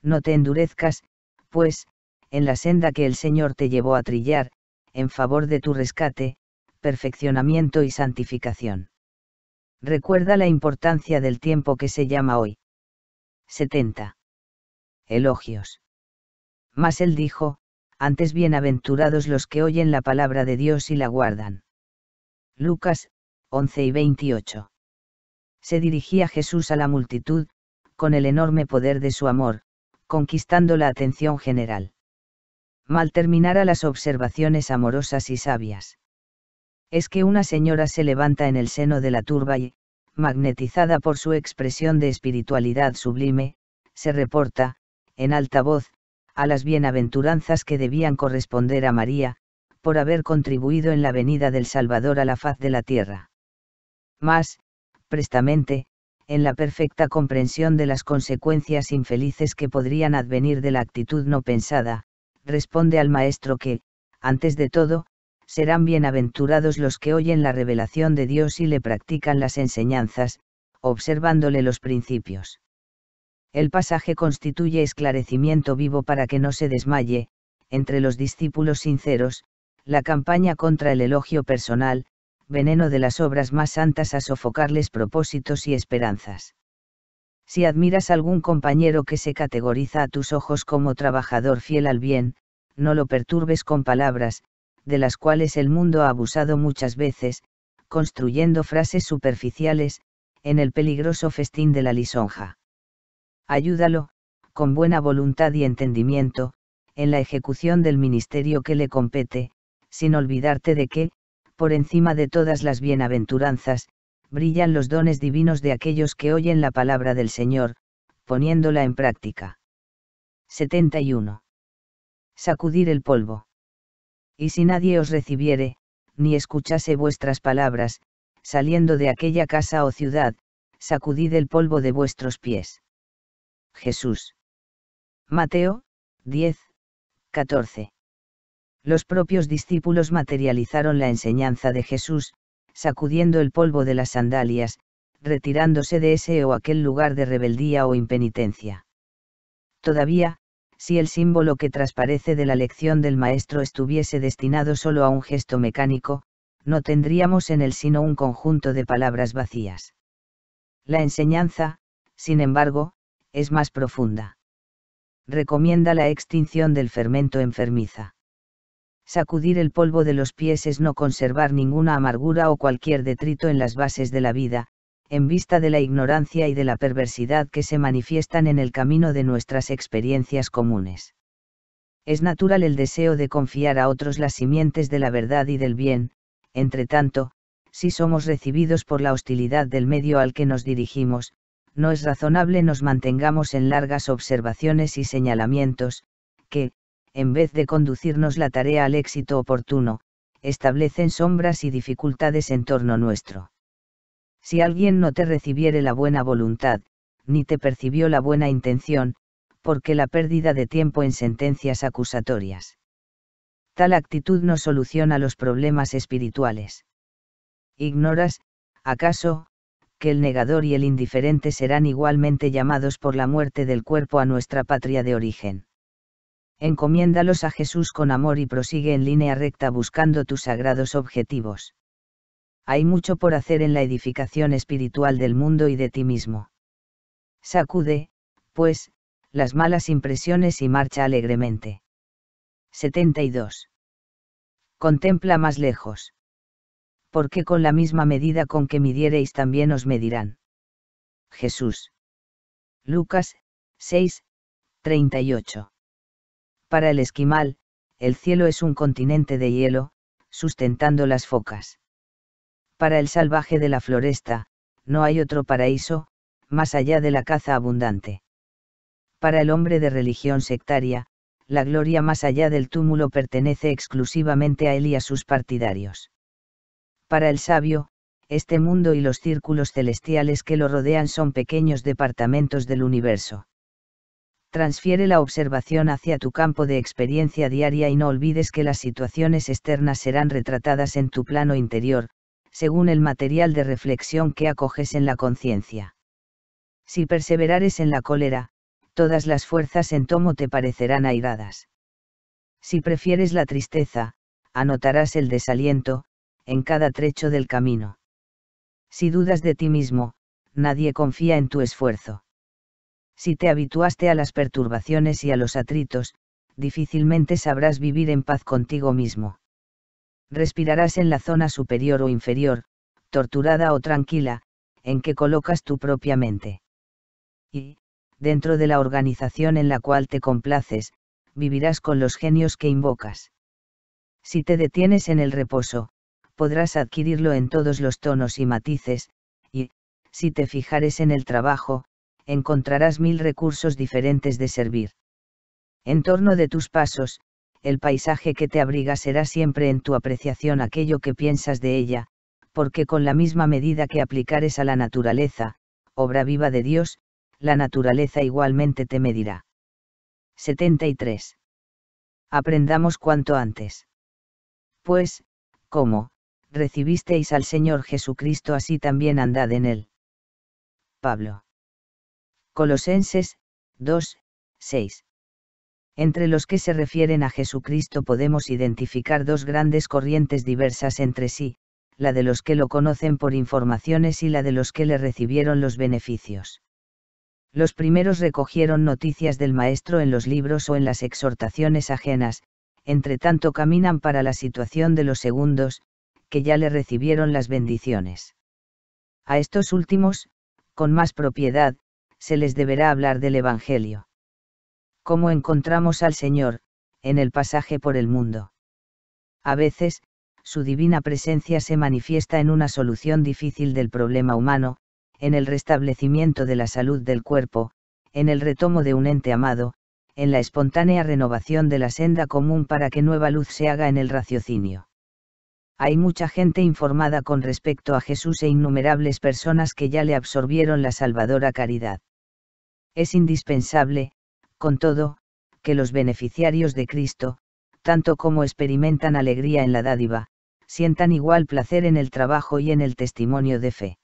No te endurezcas, pues, en la senda que el Señor te llevó a trillar, en favor de tu rescate, perfeccionamiento y santificación. Recuerda la importancia del tiempo que se llama hoy. 70. Elogios. Mas él dijo, antes bienaventurados los que oyen la palabra de Dios y la guardan. Lucas, 11 y 28. Se dirigía Jesús a la multitud, con el enorme poder de su amor, conquistando la atención general. Mal terminara las observaciones amorosas y sabias es que una señora se levanta en el seno de la turba y, magnetizada por su expresión de espiritualidad sublime, se reporta, en alta voz, a las bienaventuranzas que debían corresponder a María, por haber contribuido en la venida del Salvador a la faz de la tierra. Más, prestamente, en la perfecta comprensión de las consecuencias infelices que podrían advenir de la actitud no pensada, responde al Maestro que, antes de todo, serán bienaventurados los que oyen la revelación de Dios y le practican las enseñanzas, observándole los principios. El pasaje constituye esclarecimiento vivo para que no se desmaye, entre los discípulos sinceros, la campaña contra el elogio personal, veneno de las obras más santas a sofocarles propósitos y esperanzas. Si admiras algún compañero que se categoriza a tus ojos como trabajador fiel al bien, no lo perturbes con palabras, de las cuales el mundo ha abusado muchas veces, construyendo frases superficiales, en el peligroso festín de la lisonja. Ayúdalo, con buena voluntad y entendimiento, en la ejecución del ministerio que le compete, sin olvidarte de que, por encima de todas las bienaventuranzas, brillan los dones divinos de aquellos que oyen la palabra del Señor, poniéndola en práctica. 71. Sacudir el polvo. Y si nadie os recibiere, ni escuchase vuestras palabras, saliendo de aquella casa o ciudad, sacudid el polvo de vuestros pies. Jesús. Mateo, 10, 14. Los propios discípulos materializaron la enseñanza de Jesús, sacudiendo el polvo de las sandalias, retirándose de ese o aquel lugar de rebeldía o impenitencia. Todavía, si el símbolo que transparece de la lección del maestro estuviese destinado solo a un gesto mecánico, no tendríamos en él sino un conjunto de palabras vacías. La enseñanza, sin embargo, es más profunda. Recomienda la extinción del fermento enfermiza. Sacudir el polvo de los pies es no conservar ninguna amargura o cualquier detrito en las bases de la vida, en vista de la ignorancia y de la perversidad que se manifiestan en el camino de nuestras experiencias comunes. Es natural el deseo de confiar a otros las simientes de la verdad y del bien, entre tanto, si somos recibidos por la hostilidad del medio al que nos dirigimos, no es razonable nos mantengamos en largas observaciones y señalamientos, que, en vez de conducirnos la tarea al éxito oportuno, establecen sombras y dificultades en torno nuestro. Si alguien no te recibiere la buena voluntad, ni te percibió la buena intención, porque la pérdida de tiempo en sentencias acusatorias. Tal actitud no soluciona los problemas espirituales. ¿Ignoras, acaso, que el negador y el indiferente serán igualmente llamados por la muerte del cuerpo a nuestra patria de origen? Encomiéndalos a Jesús con amor y prosigue en línea recta buscando tus sagrados objetivos hay mucho por hacer en la edificación espiritual del mundo y de ti mismo. Sacude, pues, las malas impresiones y marcha alegremente. 72. Contempla más lejos. Porque con la misma medida con que midiereis también os medirán. Jesús. Lucas 6, 38. Para el esquimal, el cielo es un continente de hielo, sustentando las focas para el salvaje de la floresta, no hay otro paraíso, más allá de la caza abundante. Para el hombre de religión sectaria, la gloria más allá del túmulo pertenece exclusivamente a él y a sus partidarios. Para el sabio, este mundo y los círculos celestiales que lo rodean son pequeños departamentos del universo. Transfiere la observación hacia tu campo de experiencia diaria y no olvides que las situaciones externas serán retratadas en tu plano interior, según el material de reflexión que acoges en la conciencia. Si perseverares en la cólera, todas las fuerzas en tomo te parecerán airadas. Si prefieres la tristeza, anotarás el desaliento, en cada trecho del camino. Si dudas de ti mismo, nadie confía en tu esfuerzo. Si te habituaste a las perturbaciones y a los atritos, difícilmente sabrás vivir en paz contigo mismo respirarás en la zona superior o inferior, torturada o tranquila, en que colocas tu propia mente. Y, dentro de la organización en la cual te complaces, vivirás con los genios que invocas. Si te detienes en el reposo, podrás adquirirlo en todos los tonos y matices, y, si te fijares en el trabajo, encontrarás mil recursos diferentes de servir. En torno de tus pasos, el paisaje que te abriga será siempre en tu apreciación aquello que piensas de ella, porque con la misma medida que aplicares a la naturaleza, obra viva de Dios, la naturaleza igualmente te medirá. 73. Aprendamos cuanto antes. Pues, como, recibisteis al Señor Jesucristo, así también andad en él. Pablo. Colosenses, 2, 6. Entre los que se refieren a Jesucristo podemos identificar dos grandes corrientes diversas entre sí, la de los que lo conocen por informaciones y la de los que le recibieron los beneficios. Los primeros recogieron noticias del Maestro en los libros o en las exhortaciones ajenas, entre tanto caminan para la situación de los segundos, que ya le recibieron las bendiciones. A estos últimos, con más propiedad, se les deberá hablar del Evangelio como encontramos al Señor, en el pasaje por el mundo. A veces, su divina presencia se manifiesta en una solución difícil del problema humano, en el restablecimiento de la salud del cuerpo, en el retomo de un ente amado, en la espontánea renovación de la senda común para que nueva luz se haga en el raciocinio. Hay mucha gente informada con respecto a Jesús e innumerables personas que ya le absorbieron la salvadora caridad. Es indispensable, con todo, que los beneficiarios de Cristo, tanto como experimentan alegría en la dádiva, sientan igual placer en el trabajo y en el testimonio de fe.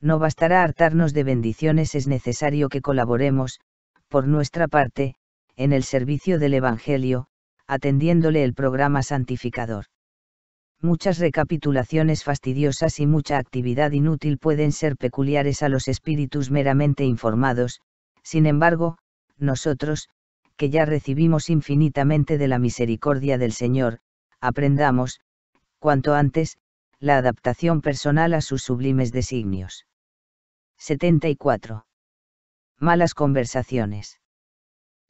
No bastará hartarnos de bendiciones, es necesario que colaboremos, por nuestra parte, en el servicio del Evangelio, atendiéndole el programa santificador. Muchas recapitulaciones fastidiosas y mucha actividad inútil pueden ser peculiares a los espíritus meramente informados, sin embargo, nosotros, que ya recibimos infinitamente de la misericordia del Señor, aprendamos, cuanto antes, la adaptación personal a sus sublimes designios. 74. Malas conversaciones.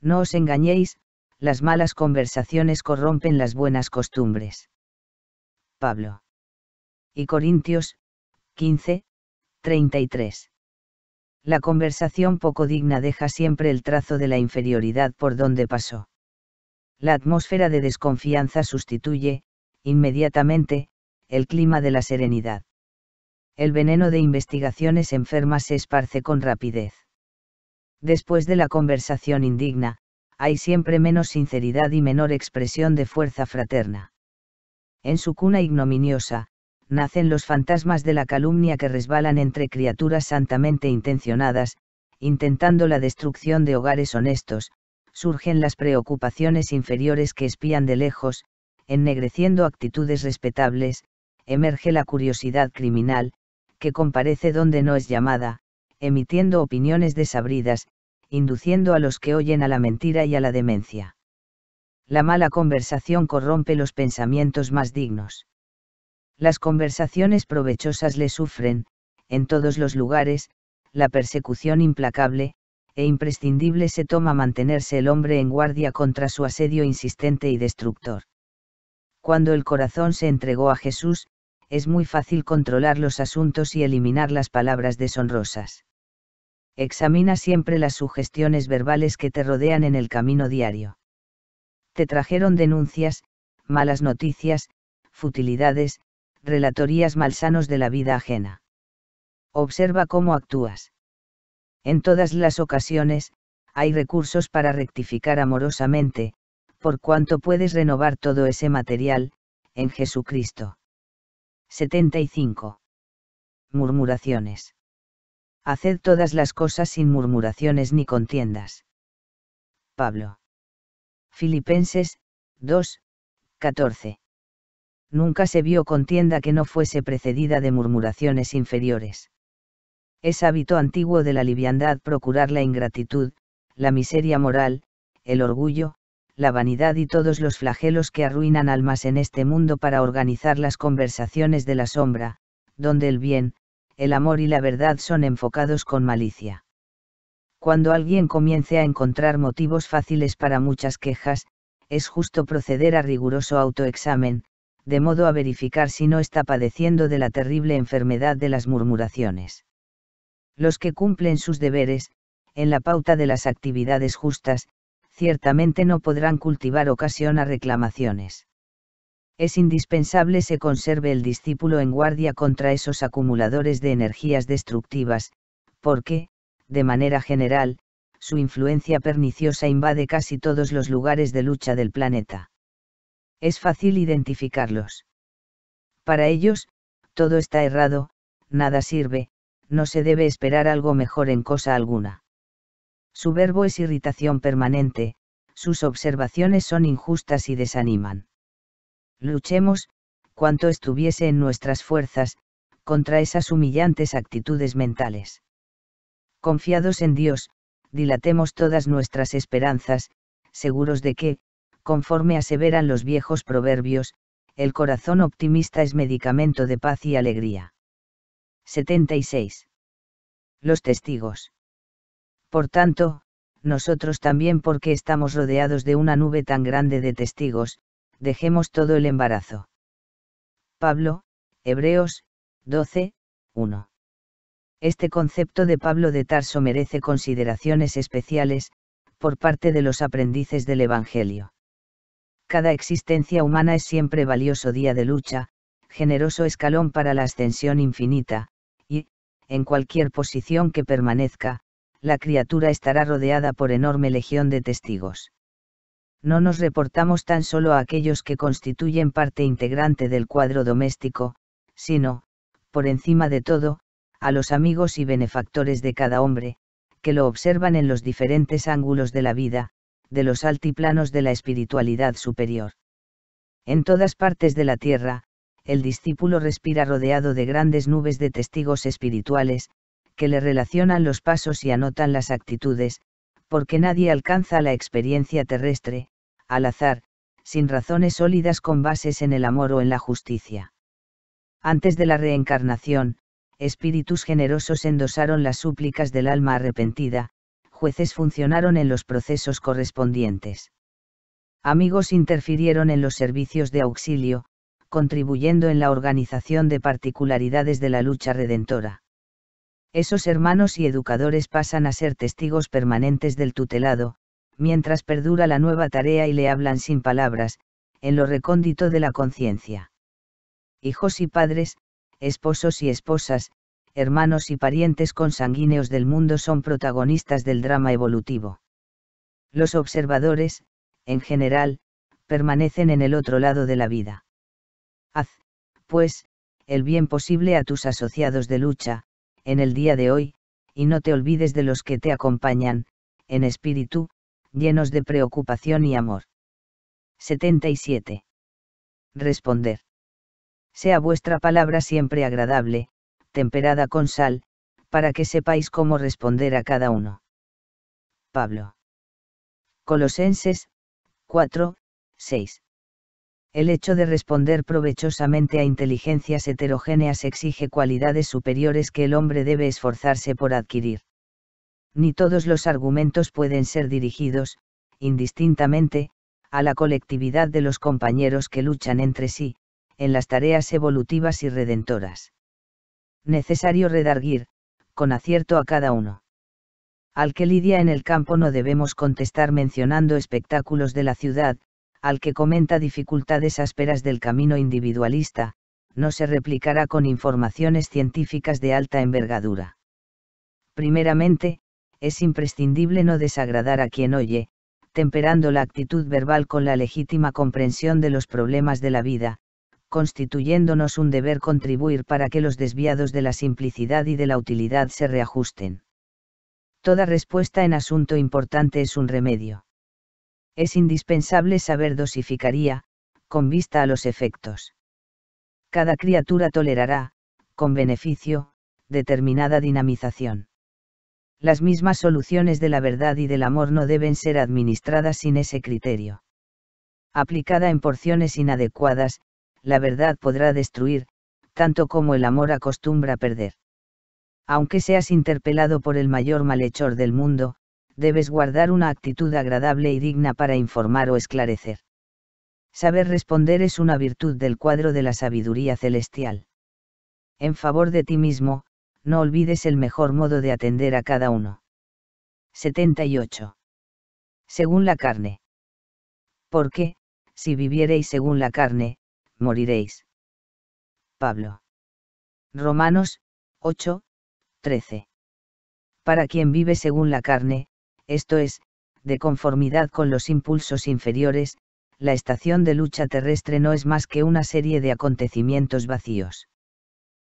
No os engañéis, las malas conversaciones corrompen las buenas costumbres. Pablo. Y Corintios, 15, 33 la conversación poco digna deja siempre el trazo de la inferioridad por donde pasó. La atmósfera de desconfianza sustituye, inmediatamente, el clima de la serenidad. El veneno de investigaciones enfermas se esparce con rapidez. Después de la conversación indigna, hay siempre menos sinceridad y menor expresión de fuerza fraterna. En su cuna ignominiosa, nacen los fantasmas de la calumnia que resbalan entre criaturas santamente intencionadas, intentando la destrucción de hogares honestos, surgen las preocupaciones inferiores que espían de lejos, ennegreciendo actitudes respetables, emerge la curiosidad criminal, que comparece donde no es llamada, emitiendo opiniones desabridas, induciendo a los que oyen a la mentira y a la demencia. La mala conversación corrompe los pensamientos más dignos. Las conversaciones provechosas le sufren, en todos los lugares, la persecución implacable, e imprescindible se toma mantenerse el hombre en guardia contra su asedio insistente y destructor. Cuando el corazón se entregó a Jesús, es muy fácil controlar los asuntos y eliminar las palabras deshonrosas. Examina siempre las sugestiones verbales que te rodean en el camino diario. Te trajeron denuncias, malas noticias, futilidades, relatorías malsanos de la vida ajena. Observa cómo actúas. En todas las ocasiones, hay recursos para rectificar amorosamente, por cuanto puedes renovar todo ese material, en Jesucristo. 75. Murmuraciones. Haced todas las cosas sin murmuraciones ni contiendas. Pablo. Filipenses, 2, 14 nunca se vio contienda que no fuese precedida de murmuraciones inferiores. Es hábito antiguo de la liviandad procurar la ingratitud, la miseria moral, el orgullo, la vanidad y todos los flagelos que arruinan almas en este mundo para organizar las conversaciones de la sombra, donde el bien, el amor y la verdad son enfocados con malicia. Cuando alguien comience a encontrar motivos fáciles para muchas quejas, es justo proceder a riguroso autoexamen, de modo a verificar si no está padeciendo de la terrible enfermedad de las murmuraciones. Los que cumplen sus deberes, en la pauta de las actividades justas, ciertamente no podrán cultivar ocasión a reclamaciones. Es indispensable se conserve el discípulo en guardia contra esos acumuladores de energías destructivas, porque, de manera general, su influencia perniciosa invade casi todos los lugares de lucha del planeta es fácil identificarlos. Para ellos, todo está errado, nada sirve, no se debe esperar algo mejor en cosa alguna. Su verbo es irritación permanente, sus observaciones son injustas y desaniman. Luchemos, cuanto estuviese en nuestras fuerzas, contra esas humillantes actitudes mentales. Confiados en Dios, dilatemos todas nuestras esperanzas, seguros de que, conforme aseveran los viejos proverbios, el corazón optimista es medicamento de paz y alegría. 76. Los testigos. Por tanto, nosotros también porque estamos rodeados de una nube tan grande de testigos, dejemos todo el embarazo. Pablo, Hebreos, 12, 1. Este concepto de Pablo de Tarso merece consideraciones especiales, por parte de los aprendices del Evangelio cada existencia humana es siempre valioso día de lucha, generoso escalón para la ascensión infinita, y, en cualquier posición que permanezca, la criatura estará rodeada por enorme legión de testigos. No nos reportamos tan solo a aquellos que constituyen parte integrante del cuadro doméstico, sino, por encima de todo, a los amigos y benefactores de cada hombre, que lo observan en los diferentes ángulos de la vida, de los altiplanos de la espiritualidad superior. En todas partes de la tierra, el discípulo respira rodeado de grandes nubes de testigos espirituales, que le relacionan los pasos y anotan las actitudes, porque nadie alcanza la experiencia terrestre, al azar, sin razones sólidas con bases en el amor o en la justicia. Antes de la reencarnación, espíritus generosos endosaron las súplicas del alma arrepentida, jueces funcionaron en los procesos correspondientes. Amigos interfirieron en los servicios de auxilio, contribuyendo en la organización de particularidades de la lucha redentora. Esos hermanos y educadores pasan a ser testigos permanentes del tutelado, mientras perdura la nueva tarea y le hablan sin palabras, en lo recóndito de la conciencia. Hijos y padres, esposos y esposas, hermanos y parientes consanguíneos del mundo son protagonistas del drama evolutivo. Los observadores, en general, permanecen en el otro lado de la vida. Haz, pues, el bien posible a tus asociados de lucha, en el día de hoy, y no te olvides de los que te acompañan, en espíritu, llenos de preocupación y amor. 77. Responder. Sea vuestra palabra siempre agradable, temperada con sal, para que sepáis cómo responder a cada uno. Pablo. Colosenses 4, 6. El hecho de responder provechosamente a inteligencias heterogéneas exige cualidades superiores que el hombre debe esforzarse por adquirir. Ni todos los argumentos pueden ser dirigidos, indistintamente, a la colectividad de los compañeros que luchan entre sí, en las tareas evolutivas y redentoras necesario redarguir, con acierto a cada uno. Al que lidia en el campo no debemos contestar mencionando espectáculos de la ciudad, al que comenta dificultades ásperas del camino individualista, no se replicará con informaciones científicas de alta envergadura. Primeramente, es imprescindible no desagradar a quien oye, temperando la actitud verbal con la legítima comprensión de los problemas de la vida, constituyéndonos un deber contribuir para que los desviados de la simplicidad y de la utilidad se reajusten. Toda respuesta en asunto importante es un remedio. Es indispensable saber dosificaría, con vista a los efectos. Cada criatura tolerará, con beneficio, determinada dinamización. Las mismas soluciones de la verdad y del amor no deben ser administradas sin ese criterio. Aplicada en porciones inadecuadas, la verdad podrá destruir, tanto como el amor acostumbra perder. Aunque seas interpelado por el mayor malhechor del mundo, debes guardar una actitud agradable y digna para informar o esclarecer. Saber responder es una virtud del cuadro de la sabiduría celestial. En favor de ti mismo, no olvides el mejor modo de atender a cada uno. 78. Según la carne. Porque, si viviereis según la carne, moriréis. Pablo. Romanos, 8, 13. Para quien vive según la carne, esto es, de conformidad con los impulsos inferiores, la estación de lucha terrestre no es más que una serie de acontecimientos vacíos.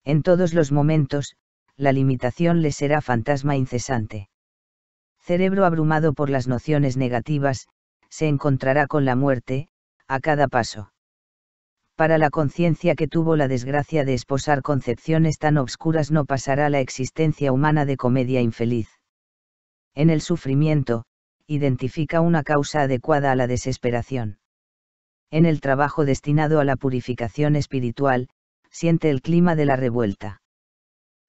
En todos los momentos, la limitación le será fantasma incesante. Cerebro abrumado por las nociones negativas, se encontrará con la muerte, a cada paso para la conciencia que tuvo la desgracia de esposar concepciones tan obscuras no pasará la existencia humana de comedia infeliz. En el sufrimiento, identifica una causa adecuada a la desesperación. En el trabajo destinado a la purificación espiritual, siente el clima de la revuelta.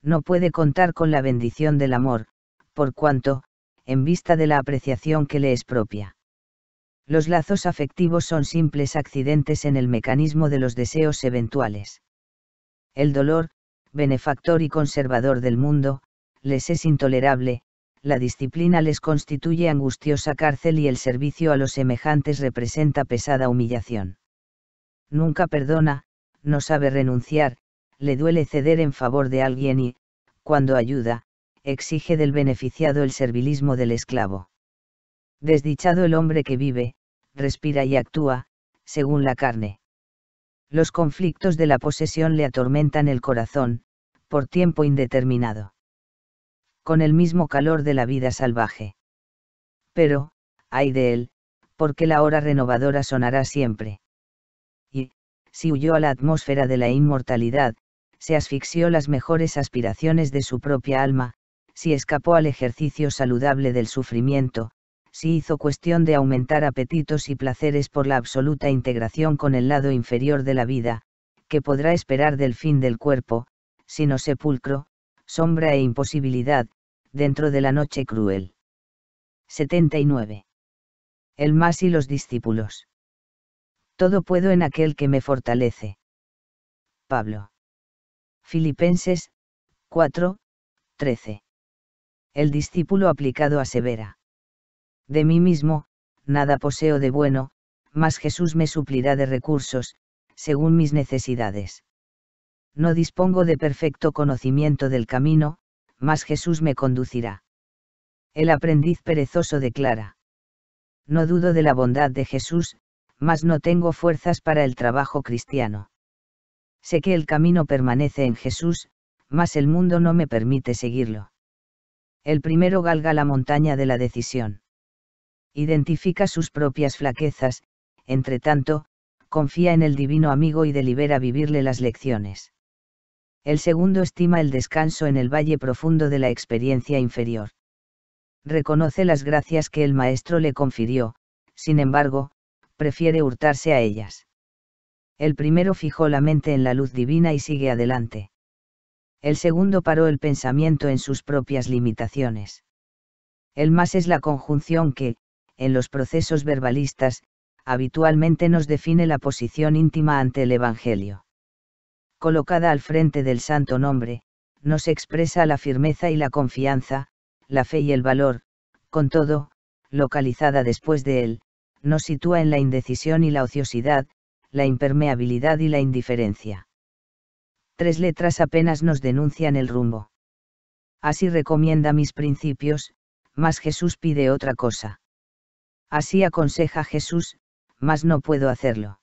No puede contar con la bendición del amor, por cuanto, en vista de la apreciación que le es propia. Los lazos afectivos son simples accidentes en el mecanismo de los deseos eventuales. El dolor, benefactor y conservador del mundo, les es intolerable, la disciplina les constituye angustiosa cárcel y el servicio a los semejantes representa pesada humillación. Nunca perdona, no sabe renunciar, le duele ceder en favor de alguien y, cuando ayuda, exige del beneficiado el servilismo del esclavo. Desdichado el hombre que vive, respira y actúa, según la carne. Los conflictos de la posesión le atormentan el corazón, por tiempo indeterminado. Con el mismo calor de la vida salvaje. Pero, ay de él, porque la hora renovadora sonará siempre. Y, si huyó a la atmósfera de la inmortalidad, se asfixió las mejores aspiraciones de su propia alma, si escapó al ejercicio saludable del sufrimiento, si hizo cuestión de aumentar apetitos y placeres por la absoluta integración con el lado inferior de la vida, que podrá esperar del fin del cuerpo, sino sepulcro, sombra e imposibilidad, dentro de la noche cruel. 79. El más y los discípulos. Todo puedo en aquel que me fortalece. Pablo. Filipenses, 4, 13. El discípulo aplicado Severa. De mí mismo, nada poseo de bueno, mas Jesús me suplirá de recursos, según mis necesidades. No dispongo de perfecto conocimiento del camino, mas Jesús me conducirá. El aprendiz perezoso declara. No dudo de la bondad de Jesús, mas no tengo fuerzas para el trabajo cristiano. Sé que el camino permanece en Jesús, mas el mundo no me permite seguirlo. El primero galga la montaña de la decisión identifica sus propias flaquezas, entre tanto, confía en el divino amigo y delibera vivirle las lecciones. El segundo estima el descanso en el valle profundo de la experiencia inferior. Reconoce las gracias que el maestro le confirió, sin embargo, prefiere hurtarse a ellas. El primero fijó la mente en la luz divina y sigue adelante. El segundo paró el pensamiento en sus propias limitaciones. El más es la conjunción que, en los procesos verbalistas, habitualmente nos define la posición íntima ante el Evangelio. Colocada al frente del Santo Nombre, nos expresa la firmeza y la confianza, la fe y el valor, con todo, localizada después de él, nos sitúa en la indecisión y la ociosidad, la impermeabilidad y la indiferencia. Tres letras apenas nos denuncian el rumbo. Así recomienda mis principios, mas Jesús pide otra cosa. Así aconseja Jesús, mas no puedo hacerlo.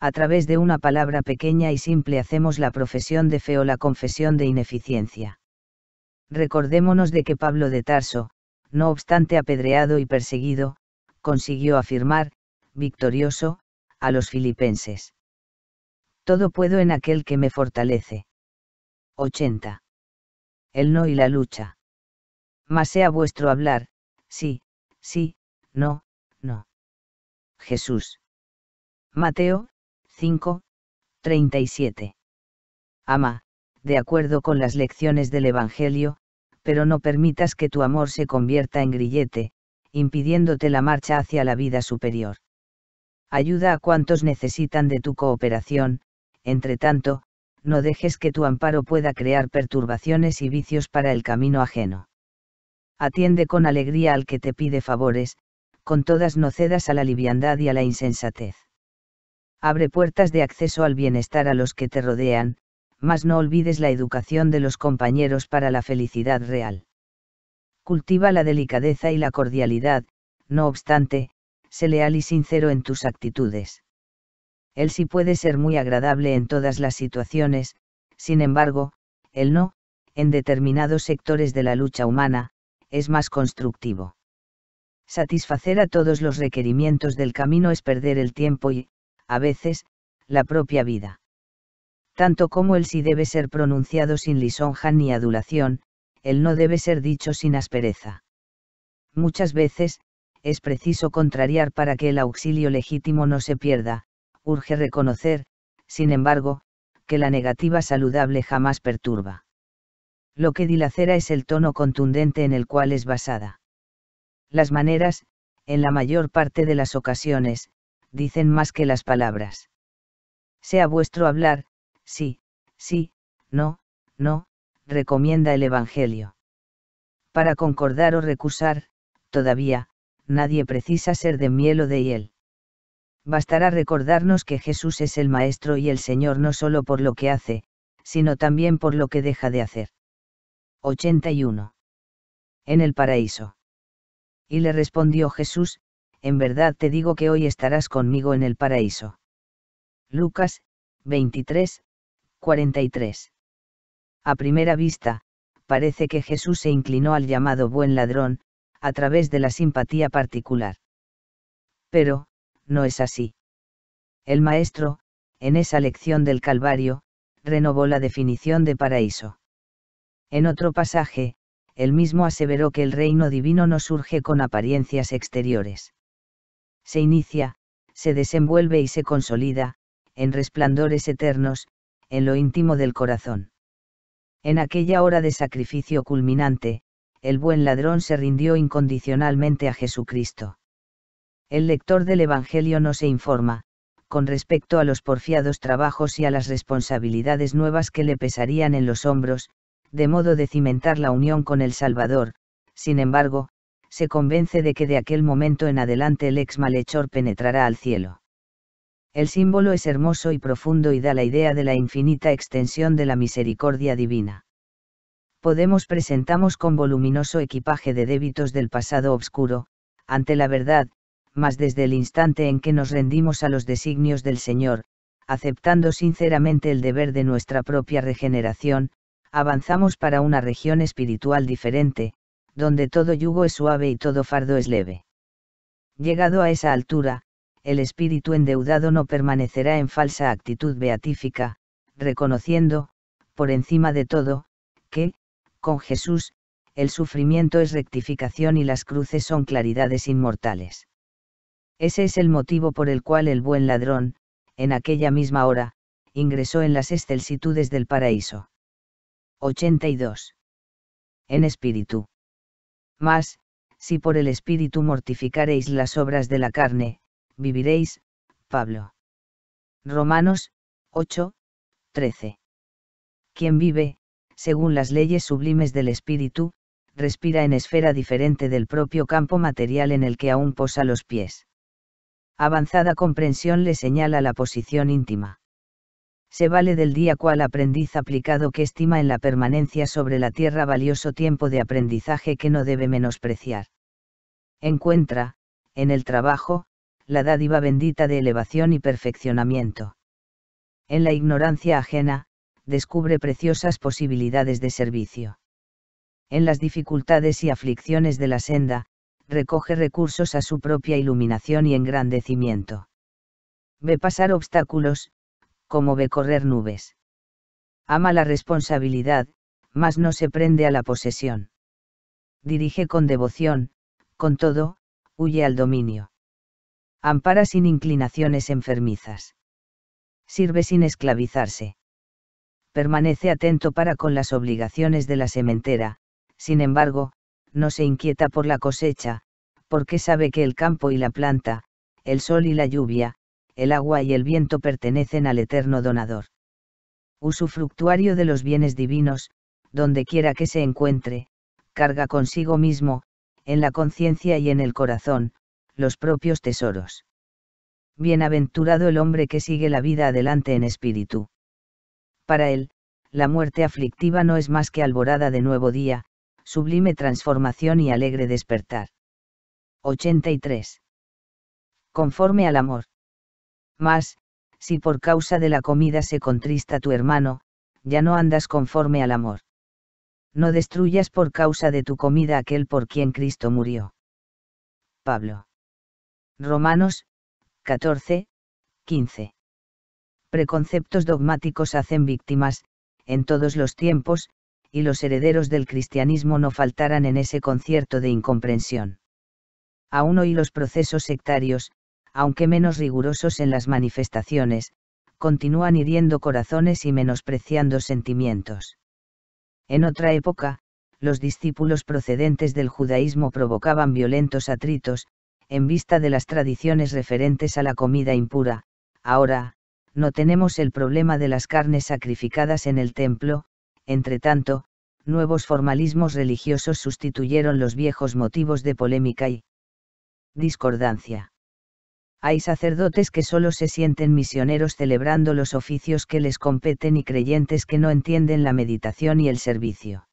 A través de una palabra pequeña y simple hacemos la profesión de fe o la confesión de ineficiencia. Recordémonos de que Pablo de Tarso, no obstante apedreado y perseguido, consiguió afirmar, victorioso, a los filipenses. Todo puedo en aquel que me fortalece. 80. El no y la lucha. Mas sea vuestro hablar, sí, sí, no, no. Jesús. Mateo, 5, 37. Ama, de acuerdo con las lecciones del Evangelio, pero no permitas que tu amor se convierta en grillete, impidiéndote la marcha hacia la vida superior. Ayuda a cuantos necesitan de tu cooperación, entre tanto, no dejes que tu amparo pueda crear perturbaciones y vicios para el camino ajeno. Atiende con alegría al que te pide favores, con todas no cedas a la liviandad y a la insensatez. Abre puertas de acceso al bienestar a los que te rodean, mas no olvides la educación de los compañeros para la felicidad real. Cultiva la delicadeza y la cordialidad, no obstante, sé leal y sincero en tus actitudes. Él sí puede ser muy agradable en todas las situaciones, sin embargo, el no, en determinados sectores de la lucha humana, es más constructivo. Satisfacer a todos los requerimientos del camino es perder el tiempo y, a veces, la propia vida. Tanto como el sí debe ser pronunciado sin lisonja ni adulación, el no debe ser dicho sin aspereza. Muchas veces, es preciso contrariar para que el auxilio legítimo no se pierda, urge reconocer, sin embargo, que la negativa saludable jamás perturba. Lo que dilacera es el tono contundente en el cual es basada. Las maneras, en la mayor parte de las ocasiones, dicen más que las palabras. Sea vuestro hablar, sí, sí, no, no, recomienda el Evangelio. Para concordar o recusar, todavía, nadie precisa ser de miel o de hiel. Bastará recordarnos que Jesús es el Maestro y el Señor no solo por lo que hace, sino también por lo que deja de hacer. 81. En el paraíso. Y le respondió Jesús, en verdad te digo que hoy estarás conmigo en el paraíso. Lucas, 23, 43. A primera vista, parece que Jesús se inclinó al llamado buen ladrón, a través de la simpatía particular. Pero, no es así. El Maestro, en esa lección del Calvario, renovó la definición de paraíso. En otro pasaje, él mismo aseveró que el reino divino no surge con apariencias exteriores. Se inicia, se desenvuelve y se consolida, en resplandores eternos, en lo íntimo del corazón. En aquella hora de sacrificio culminante, el buen ladrón se rindió incondicionalmente a Jesucristo. El lector del Evangelio no se informa, con respecto a los porfiados trabajos y a las responsabilidades nuevas que le pesarían en los hombros, de modo de cimentar la unión con El Salvador, sin embargo, se convence de que de aquel momento en adelante el ex malhechor penetrará al cielo. El símbolo es hermoso y profundo y da la idea de la infinita extensión de la misericordia divina. Podemos presentamos con voluminoso equipaje de débitos del pasado obscuro, ante la verdad, mas desde el instante en que nos rendimos a los designios del Señor, aceptando sinceramente el deber de nuestra propia regeneración, avanzamos para una región espiritual diferente, donde todo yugo es suave y todo fardo es leve. Llegado a esa altura, el espíritu endeudado no permanecerá en falsa actitud beatífica, reconociendo, por encima de todo, que, con Jesús, el sufrimiento es rectificación y las cruces son claridades inmortales. Ese es el motivo por el cual el buen ladrón, en aquella misma hora, ingresó en las excelsitudes del paraíso. 82. En espíritu. Mas, si por el espíritu mortificareis las obras de la carne, viviréis, Pablo. Romanos, 8, 13. Quien vive, según las leyes sublimes del espíritu, respira en esfera diferente del propio campo material en el que aún posa los pies. Avanzada comprensión le señala la posición íntima se vale del día cual aprendiz aplicado que estima en la permanencia sobre la tierra valioso tiempo de aprendizaje que no debe menospreciar. Encuentra, en el trabajo, la dádiva bendita de elevación y perfeccionamiento. En la ignorancia ajena, descubre preciosas posibilidades de servicio. En las dificultades y aflicciones de la senda, recoge recursos a su propia iluminación y engrandecimiento. Ve pasar obstáculos, como ve correr nubes. Ama la responsabilidad, mas no se prende a la posesión. Dirige con devoción, con todo, huye al dominio. Ampara sin inclinaciones enfermizas. Sirve sin esclavizarse. Permanece atento para con las obligaciones de la sementera, sin embargo, no se inquieta por la cosecha, porque sabe que el campo y la planta, el sol y la lluvia, el agua y el viento pertenecen al eterno donador. Usufructuario de los bienes divinos, donde quiera que se encuentre, carga consigo mismo, en la conciencia y en el corazón, los propios tesoros. Bienaventurado el hombre que sigue la vida adelante en espíritu. Para él, la muerte aflictiva no es más que alborada de nuevo día, sublime transformación y alegre despertar. 83. Conforme al amor. Mas, si por causa de la comida se contrista tu hermano, ya no andas conforme al amor. No destruyas por causa de tu comida aquel por quien Cristo murió. Pablo. Romanos, 14, 15. Preconceptos dogmáticos hacen víctimas, en todos los tiempos, y los herederos del cristianismo no faltarán en ese concierto de incomprensión. Aún hoy los procesos sectarios, aunque menos rigurosos en las manifestaciones, continúan hiriendo corazones y menospreciando sentimientos. En otra época, los discípulos procedentes del judaísmo provocaban violentos atritos, en vista de las tradiciones referentes a la comida impura, ahora, no tenemos el problema de las carnes sacrificadas en el templo, entre tanto, nuevos formalismos religiosos sustituyeron los viejos motivos de polémica y discordancia hay sacerdotes que solo se sienten misioneros celebrando los oficios que les competen y creyentes que no entienden la meditación y el servicio.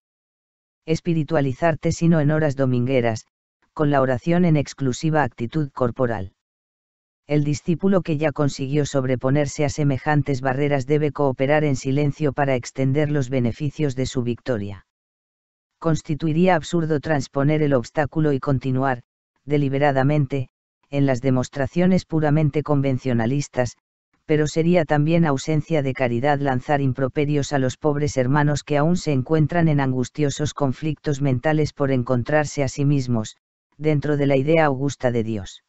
Espiritualizarte sino en horas domingueras, con la oración en exclusiva actitud corporal. El discípulo que ya consiguió sobreponerse a semejantes barreras debe cooperar en silencio para extender los beneficios de su victoria. Constituiría absurdo transponer el obstáculo y continuar, deliberadamente, en las demostraciones puramente convencionalistas, pero sería también ausencia de caridad lanzar improperios a los pobres hermanos que aún se encuentran en angustiosos conflictos mentales por encontrarse a sí mismos, dentro de la idea augusta de Dios.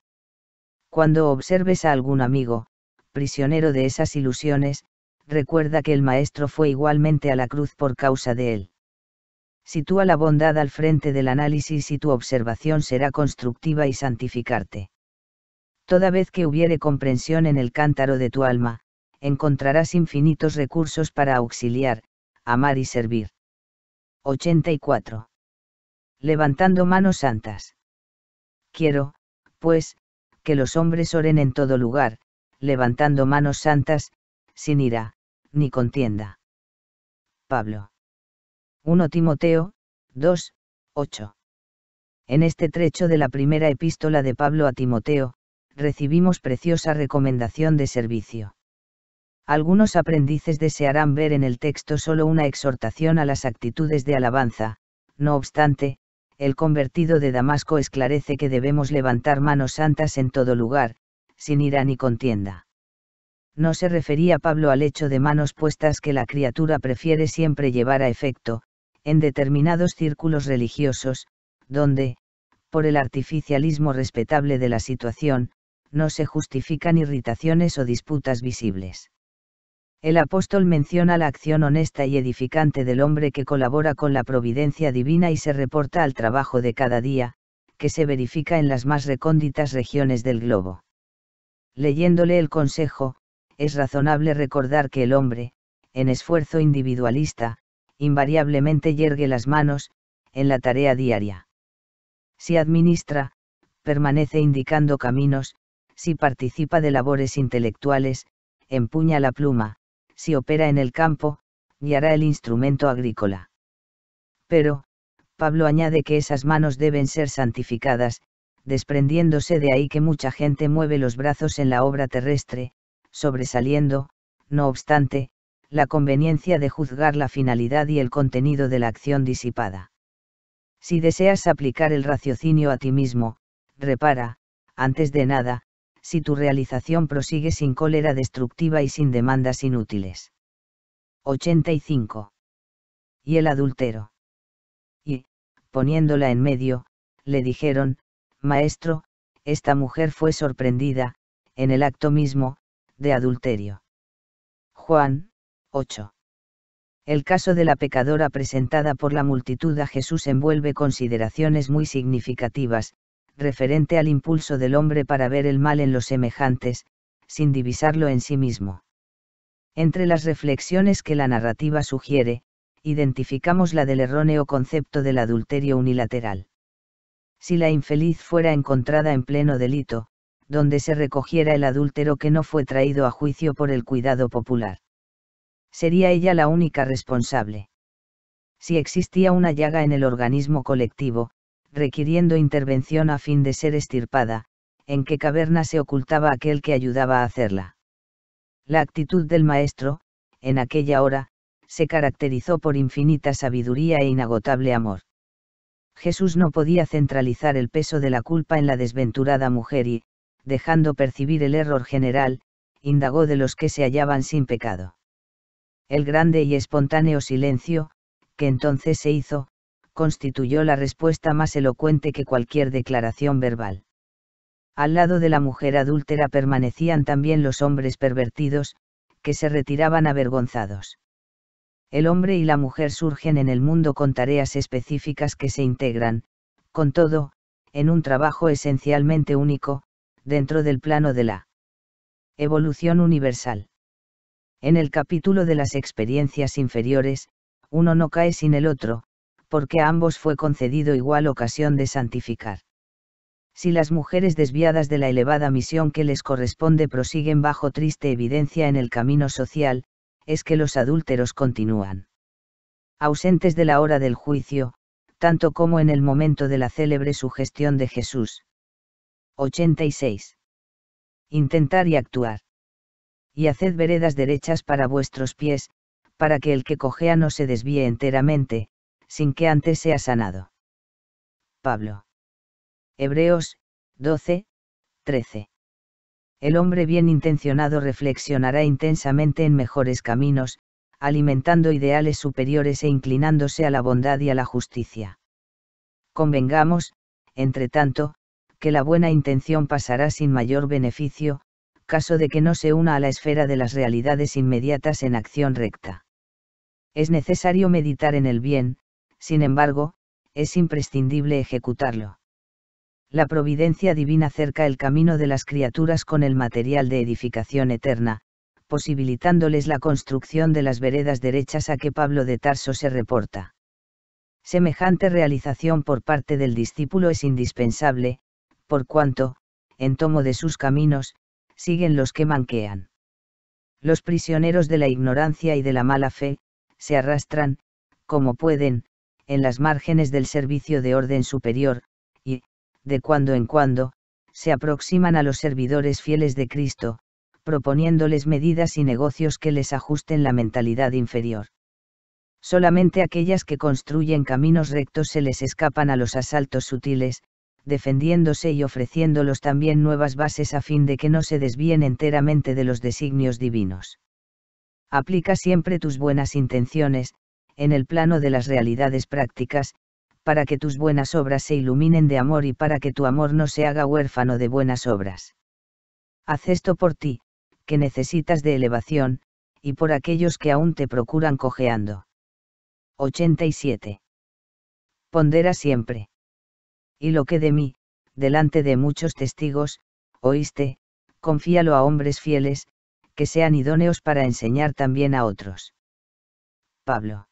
Cuando observes a algún amigo, prisionero de esas ilusiones, recuerda que el Maestro fue igualmente a la cruz por causa de él. Sitúa la bondad al frente del análisis y tu observación será constructiva y santificarte toda vez que hubiere comprensión en el cántaro de tu alma, encontrarás infinitos recursos para auxiliar, amar y servir. 84. Levantando manos santas. Quiero, pues, que los hombres oren en todo lugar, levantando manos santas, sin ira, ni contienda. Pablo. 1 Timoteo, 2, 8. En este trecho de la primera epístola de Pablo a Timoteo, recibimos preciosa recomendación de servicio. Algunos aprendices desearán ver en el texto solo una exhortación a las actitudes de alabanza, no obstante, el convertido de Damasco esclarece que debemos levantar manos santas en todo lugar, sin ira ni contienda. No se refería Pablo al hecho de manos puestas que la criatura prefiere siempre llevar a efecto, en determinados círculos religiosos, donde, por el artificialismo respetable de la situación, no se justifican irritaciones o disputas visibles. El apóstol menciona la acción honesta y edificante del hombre que colabora con la providencia divina y se reporta al trabajo de cada día, que se verifica en las más recónditas regiones del globo. Leyéndole el consejo, es razonable recordar que el hombre, en esfuerzo individualista, invariablemente yergue las manos, en la tarea diaria. Si administra, permanece indicando caminos, si participa de labores intelectuales, empuña la pluma, si opera en el campo, guiará el instrumento agrícola. Pero, Pablo añade que esas manos deben ser santificadas, desprendiéndose de ahí que mucha gente mueve los brazos en la obra terrestre, sobresaliendo, no obstante, la conveniencia de juzgar la finalidad y el contenido de la acción disipada. Si deseas aplicar el raciocinio a ti mismo, repara, antes de nada, si tu realización prosigue sin cólera destructiva y sin demandas inútiles. 85. Y el adultero. Y, poniéndola en medio, le dijeron, Maestro, esta mujer fue sorprendida, en el acto mismo, de adulterio. Juan, 8. El caso de la pecadora presentada por la multitud a Jesús envuelve consideraciones muy significativas, referente al impulso del hombre para ver el mal en los semejantes, sin divisarlo en sí mismo. Entre las reflexiones que la narrativa sugiere, identificamos la del erróneo concepto del adulterio unilateral. Si la infeliz fuera encontrada en pleno delito, donde se recogiera el adúltero que no fue traído a juicio por el cuidado popular. Sería ella la única responsable. Si existía una llaga en el organismo colectivo, requiriendo intervención a fin de ser estirpada, en qué caverna se ocultaba aquel que ayudaba a hacerla. La actitud del maestro, en aquella hora, se caracterizó por infinita sabiduría e inagotable amor. Jesús no podía centralizar el peso de la culpa en la desventurada mujer y, dejando percibir el error general, indagó de los que se hallaban sin pecado. El grande y espontáneo silencio, que entonces se hizo, constituyó la respuesta más elocuente que cualquier declaración verbal. Al lado de la mujer adúltera permanecían también los hombres pervertidos, que se retiraban avergonzados. El hombre y la mujer surgen en el mundo con tareas específicas que se integran, con todo, en un trabajo esencialmente único, dentro del plano de la evolución universal. En el capítulo de las experiencias inferiores, uno no cae sin el otro, porque a ambos fue concedido igual ocasión de santificar. Si las mujeres desviadas de la elevada misión que les corresponde prosiguen bajo triste evidencia en el camino social, es que los adúlteros continúan. Ausentes de la hora del juicio, tanto como en el momento de la célebre sugestión de Jesús. 86. Intentar y actuar. Y haced veredas derechas para vuestros pies, para que el que cojea no se desvíe enteramente, sin que antes sea sanado. Pablo. Hebreos, 12, 13. El hombre bien intencionado reflexionará intensamente en mejores caminos, alimentando ideales superiores e inclinándose a la bondad y a la justicia. Convengamos, entre tanto, que la buena intención pasará sin mayor beneficio, caso de que no se una a la esfera de las realidades inmediatas en acción recta. Es necesario meditar en el bien, sin embargo, es imprescindible ejecutarlo. La providencia divina cerca el camino de las criaturas con el material de edificación eterna, posibilitándoles la construcción de las veredas derechas a que Pablo de Tarso se reporta. Semejante realización por parte del discípulo es indispensable, por cuanto, en tomo de sus caminos, siguen los que manquean. Los prisioneros de la ignorancia y de la mala fe, se arrastran, como pueden, en las márgenes del servicio de orden superior, y, de cuando en cuando, se aproximan a los servidores fieles de Cristo, proponiéndoles medidas y negocios que les ajusten la mentalidad inferior. Solamente aquellas que construyen caminos rectos se les escapan a los asaltos sutiles, defendiéndose y ofreciéndolos también nuevas bases a fin de que no se desvíen enteramente de los designios divinos. Aplica siempre tus buenas intenciones, en el plano de las realidades prácticas, para que tus buenas obras se iluminen de amor y para que tu amor no se haga huérfano de buenas obras. Haz esto por ti, que necesitas de elevación, y por aquellos que aún te procuran cojeando. 87. Pondera siempre. Y lo que de mí, delante de muchos testigos, oíste, confíalo a hombres fieles, que sean idóneos para enseñar también a otros. Pablo.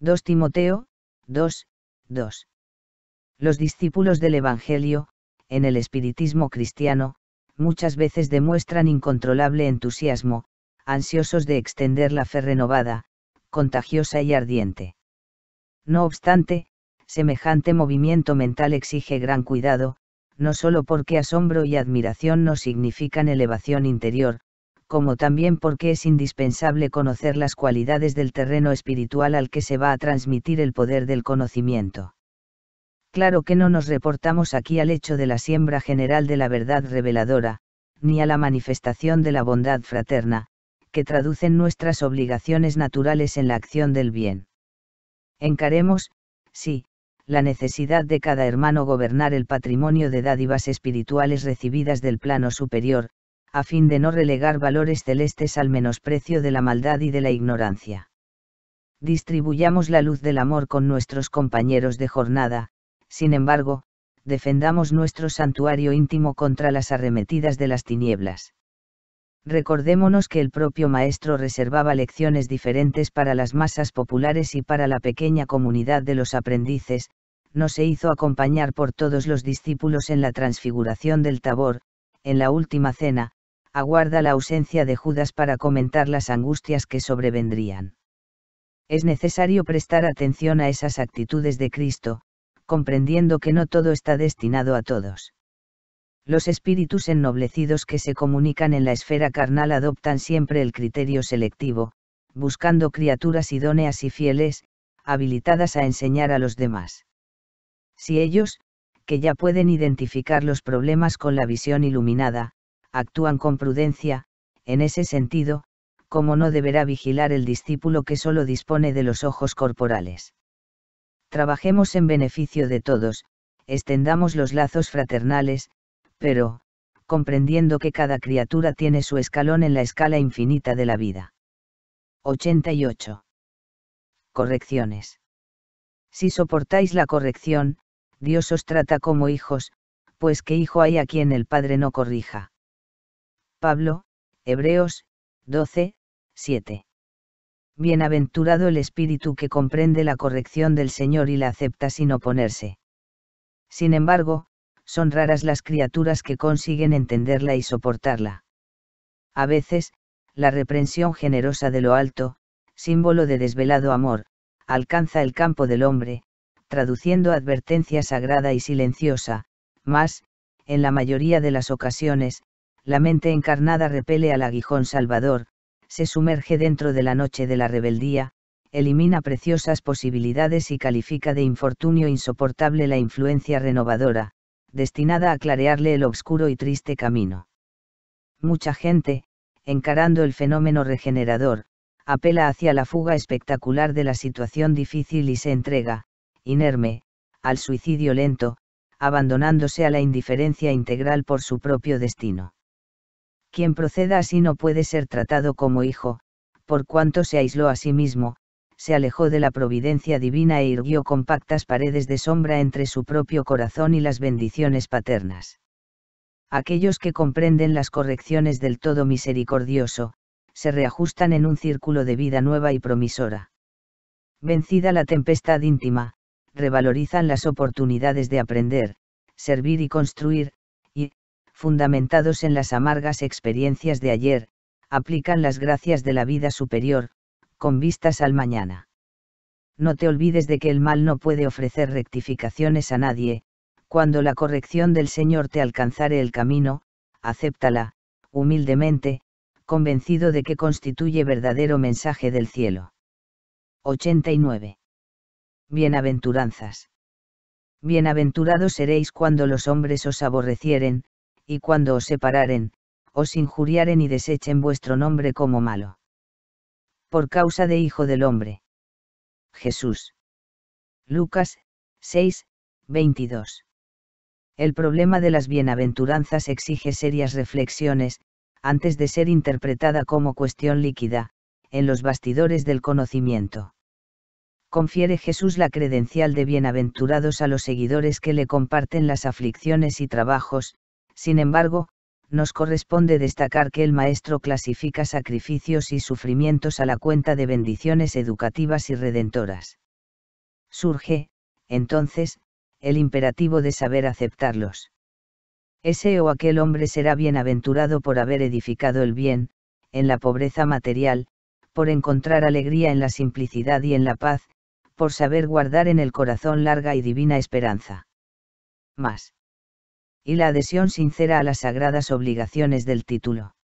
2 Timoteo, 2, 2. Los discípulos del Evangelio, en el espiritismo cristiano, muchas veces demuestran incontrolable entusiasmo, ansiosos de extender la fe renovada, contagiosa y ardiente. No obstante, semejante movimiento mental exige gran cuidado, no solo porque asombro y admiración no significan elevación interior, como también porque es indispensable conocer las cualidades del terreno espiritual al que se va a transmitir el poder del conocimiento. Claro que no nos reportamos aquí al hecho de la siembra general de la verdad reveladora, ni a la manifestación de la bondad fraterna, que traducen nuestras obligaciones naturales en la acción del bien. Encaremos, sí, la necesidad de cada hermano gobernar el patrimonio de dádivas espirituales recibidas del plano superior, a fin de no relegar valores celestes al menosprecio de la maldad y de la ignorancia. Distribuyamos la luz del amor con nuestros compañeros de jornada, sin embargo, defendamos nuestro santuario íntimo contra las arremetidas de las tinieblas. Recordémonos que el propio maestro reservaba lecciones diferentes para las masas populares y para la pequeña comunidad de los aprendices, no se hizo acompañar por todos los discípulos en la transfiguración del Tabor, en la última cena, aguarda la ausencia de Judas para comentar las angustias que sobrevendrían. Es necesario prestar atención a esas actitudes de Cristo, comprendiendo que no todo está destinado a todos. Los espíritus ennoblecidos que se comunican en la esfera carnal adoptan siempre el criterio selectivo, buscando criaturas idóneas y fieles, habilitadas a enseñar a los demás. Si ellos, que ya pueden identificar los problemas con la visión iluminada, actúan con prudencia, en ese sentido, como no deberá vigilar el discípulo que solo dispone de los ojos corporales. Trabajemos en beneficio de todos, extendamos los lazos fraternales, pero, comprendiendo que cada criatura tiene su escalón en la escala infinita de la vida. 88. Correcciones. Si soportáis la corrección, Dios os trata como hijos, pues qué hijo hay a quien el Padre no corrija. Pablo, Hebreos, 12, 7. Bienaventurado el espíritu que comprende la corrección del Señor y la acepta sin oponerse. Sin embargo, son raras las criaturas que consiguen entenderla y soportarla. A veces, la reprensión generosa de lo alto, símbolo de desvelado amor, alcanza el campo del hombre, traduciendo advertencia sagrada y silenciosa, mas, en la mayoría de las ocasiones, la mente encarnada repele al aguijón salvador, se sumerge dentro de la noche de la rebeldía, elimina preciosas posibilidades y califica de infortunio insoportable la influencia renovadora, destinada a clarearle el obscuro y triste camino. Mucha gente, encarando el fenómeno regenerador, apela hacia la fuga espectacular de la situación difícil y se entrega, inerme, al suicidio lento, abandonándose a la indiferencia integral por su propio destino quien proceda así no puede ser tratado como hijo, por cuanto se aisló a sí mismo, se alejó de la providencia divina e irguió compactas paredes de sombra entre su propio corazón y las bendiciones paternas. Aquellos que comprenden las correcciones del todo misericordioso, se reajustan en un círculo de vida nueva y promisora. Vencida la tempestad íntima, revalorizan las oportunidades de aprender, servir y construir, fundamentados en las amargas experiencias de ayer, aplican las gracias de la vida superior, con vistas al mañana. No te olvides de que el mal no puede ofrecer rectificaciones a nadie, cuando la corrección del Señor te alcanzare el camino, acéptala, humildemente, convencido de que constituye verdadero mensaje del cielo. 89. Bienaventuranzas. Bienaventurados seréis cuando los hombres os aborrecieren, y cuando os separaren, os injuriaren y desechen vuestro nombre como malo. Por causa de Hijo del Hombre. Jesús. Lucas 6, 22. El problema de las bienaventuranzas exige serias reflexiones, antes de ser interpretada como cuestión líquida, en los bastidores del conocimiento. Confiere Jesús la credencial de bienaventurados a los seguidores que le comparten las aflicciones y trabajos, sin embargo, nos corresponde destacar que el maestro clasifica sacrificios y sufrimientos a la cuenta de bendiciones educativas y redentoras. Surge, entonces, el imperativo de saber aceptarlos. Ese o aquel hombre será bienaventurado por haber edificado el bien, en la pobreza material, por encontrar alegría en la simplicidad y en la paz, por saber guardar en el corazón larga y divina esperanza. Más y la adhesión sincera a las sagradas obligaciones del título.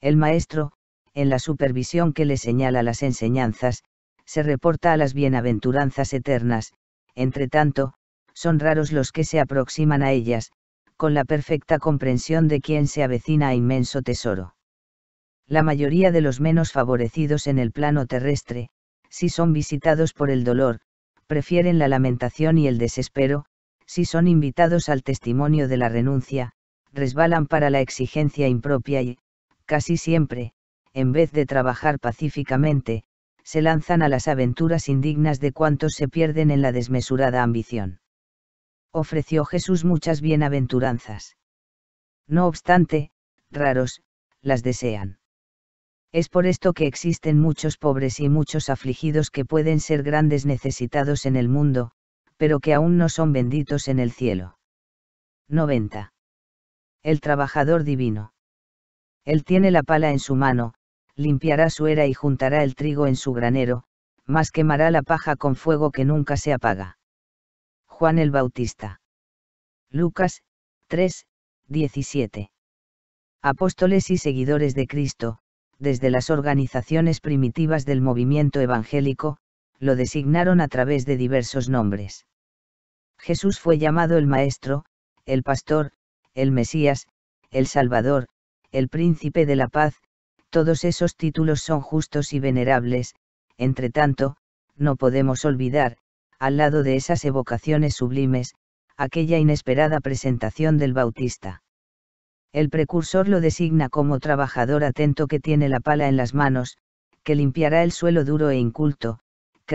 El maestro, en la supervisión que le señala las enseñanzas, se reporta a las bienaventuranzas eternas, entre tanto, son raros los que se aproximan a ellas, con la perfecta comprensión de quien se avecina a inmenso tesoro. La mayoría de los menos favorecidos en el plano terrestre, si son visitados por el dolor, prefieren la lamentación y el desespero, si son invitados al testimonio de la renuncia, resbalan para la exigencia impropia y, casi siempre, en vez de trabajar pacíficamente, se lanzan a las aventuras indignas de cuantos se pierden en la desmesurada ambición. Ofreció Jesús muchas bienaventuranzas. No obstante, raros, las desean. Es por esto que existen muchos pobres y muchos afligidos que pueden ser grandes necesitados en el mundo, pero que aún no son benditos en el cielo. 90. El trabajador divino. Él tiene la pala en su mano, limpiará su era y juntará el trigo en su granero, mas quemará la paja con fuego que nunca se apaga. Juan el Bautista. Lucas, 3, 17. Apóstoles y seguidores de Cristo, desde las organizaciones primitivas del movimiento evangélico, lo designaron a través de diversos nombres. Jesús fue llamado el Maestro, el Pastor, el Mesías, el Salvador, el Príncipe de la Paz, todos esos títulos son justos y venerables, entre tanto, no podemos olvidar, al lado de esas evocaciones sublimes, aquella inesperada presentación del Bautista. El precursor lo designa como trabajador atento que tiene la pala en las manos, que limpiará el suelo duro e inculto,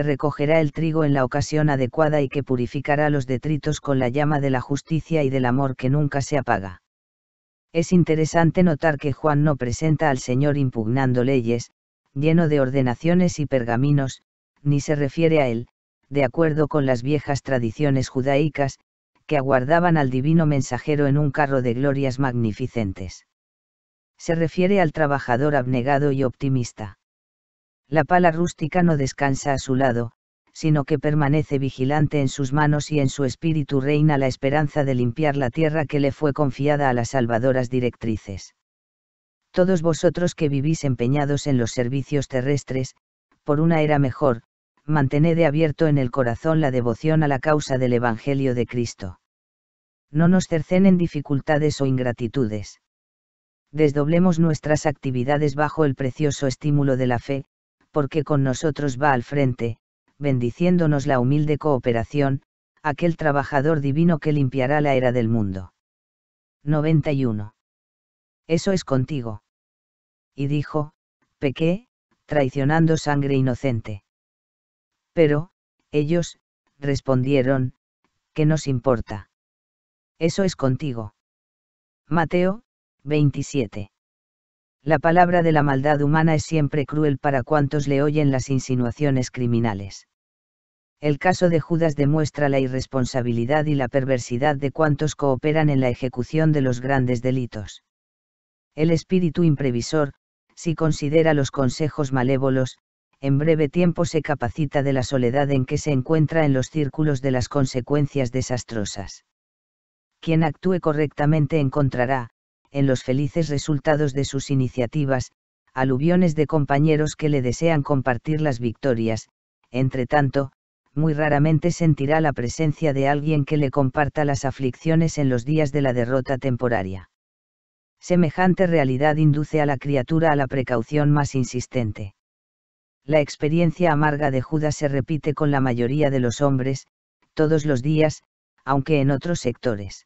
recogerá el trigo en la ocasión adecuada y que purificará los detritos con la llama de la justicia y del amor que nunca se apaga. Es interesante notar que Juan no presenta al Señor impugnando leyes, lleno de ordenaciones y pergaminos, ni se refiere a él, de acuerdo con las viejas tradiciones judaicas, que aguardaban al divino mensajero en un carro de glorias magnificentes. Se refiere al trabajador abnegado y optimista la pala rústica no descansa a su lado, sino que permanece vigilante en sus manos y en su espíritu reina la esperanza de limpiar la tierra que le fue confiada a las salvadoras directrices. Todos vosotros que vivís empeñados en los servicios terrestres, por una era mejor, mantened abierto en el corazón la devoción a la causa del Evangelio de Cristo. No nos cercenen dificultades o ingratitudes. Desdoblemos nuestras actividades bajo el precioso estímulo de la fe, porque con nosotros va al frente, bendiciéndonos la humilde cooperación, aquel trabajador divino que limpiará la era del mundo. 91. Eso es contigo. Y dijo, pequé, traicionando sangre inocente. Pero, ellos, respondieron, ¿qué nos importa? Eso es contigo. Mateo, 27 la palabra de la maldad humana es siempre cruel para cuantos le oyen las insinuaciones criminales. El caso de Judas demuestra la irresponsabilidad y la perversidad de cuantos cooperan en la ejecución de los grandes delitos. El espíritu imprevisor, si considera los consejos malévolos, en breve tiempo se capacita de la soledad en que se encuentra en los círculos de las consecuencias desastrosas. Quien actúe correctamente encontrará, en los felices resultados de sus iniciativas, aluviones de compañeros que le desean compartir las victorias, entre tanto, muy raramente sentirá la presencia de alguien que le comparta las aflicciones en los días de la derrota temporaria. Semejante realidad induce a la criatura a la precaución más insistente. La experiencia amarga de Judas se repite con la mayoría de los hombres, todos los días, aunque en otros sectores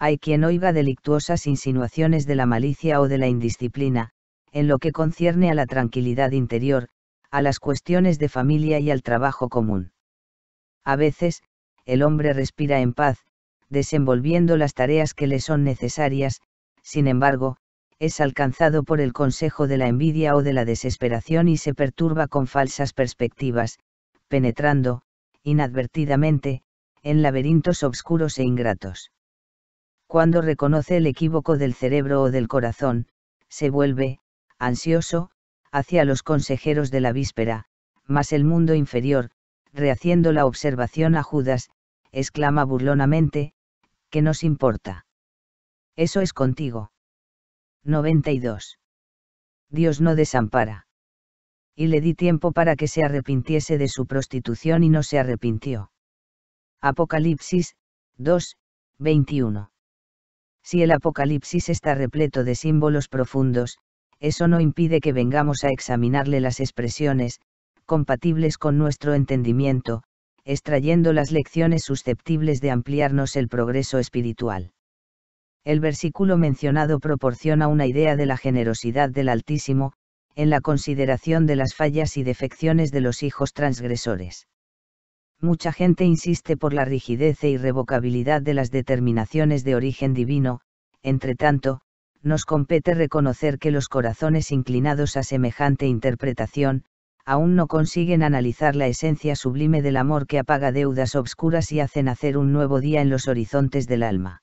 hay quien oiga delictuosas insinuaciones de la malicia o de la indisciplina, en lo que concierne a la tranquilidad interior, a las cuestiones de familia y al trabajo común. A veces, el hombre respira en paz, desenvolviendo las tareas que le son necesarias, sin embargo, es alcanzado por el consejo de la envidia o de la desesperación y se perturba con falsas perspectivas, penetrando, inadvertidamente, en laberintos oscuros e ingratos. Cuando reconoce el equívoco del cerebro o del corazón, se vuelve, ansioso, hacia los consejeros de la víspera, más el mundo inferior, rehaciendo la observación a Judas, exclama burlonamente, ¿qué nos importa? Eso es contigo. 92. Dios no desampara. Y le di tiempo para que se arrepintiese de su prostitución y no se arrepintió. Apocalipsis 2, 21. Si el Apocalipsis está repleto de símbolos profundos, eso no impide que vengamos a examinarle las expresiones, compatibles con nuestro entendimiento, extrayendo las lecciones susceptibles de ampliarnos el progreso espiritual. El versículo mencionado proporciona una idea de la generosidad del Altísimo, en la consideración de las fallas y defecciones de los hijos transgresores mucha gente insiste por la rigidez e irrevocabilidad de las determinaciones de origen divino, entre tanto, nos compete reconocer que los corazones inclinados a semejante interpretación, aún no consiguen analizar la esencia sublime del amor que apaga deudas obscuras y hace nacer un nuevo día en los horizontes del alma.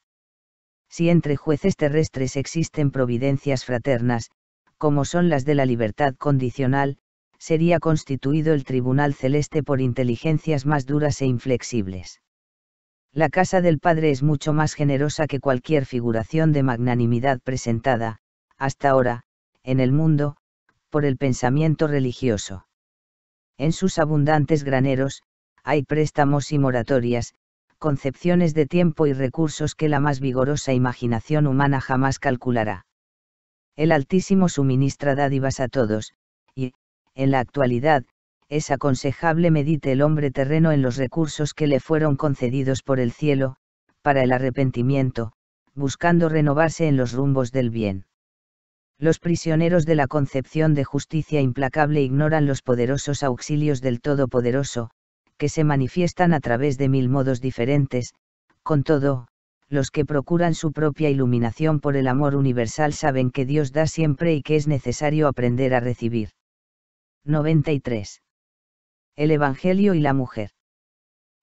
Si entre jueces terrestres existen providencias fraternas, como son las de la libertad condicional, sería constituido el Tribunal Celeste por inteligencias más duras e inflexibles. La casa del Padre es mucho más generosa que cualquier figuración de magnanimidad presentada, hasta ahora, en el mundo, por el pensamiento religioso. En sus abundantes graneros, hay préstamos y moratorias, concepciones de tiempo y recursos que la más vigorosa imaginación humana jamás calculará. El Altísimo suministra dádivas a todos, y, en la actualidad, es aconsejable medite el hombre terreno en los recursos que le fueron concedidos por el cielo, para el arrepentimiento, buscando renovarse en los rumbos del bien. Los prisioneros de la concepción de justicia implacable ignoran los poderosos auxilios del Todopoderoso, que se manifiestan a través de mil modos diferentes, con todo, los que procuran su propia iluminación por el amor universal saben que Dios da siempre y que es necesario aprender a recibir. 93. El Evangelio y la mujer.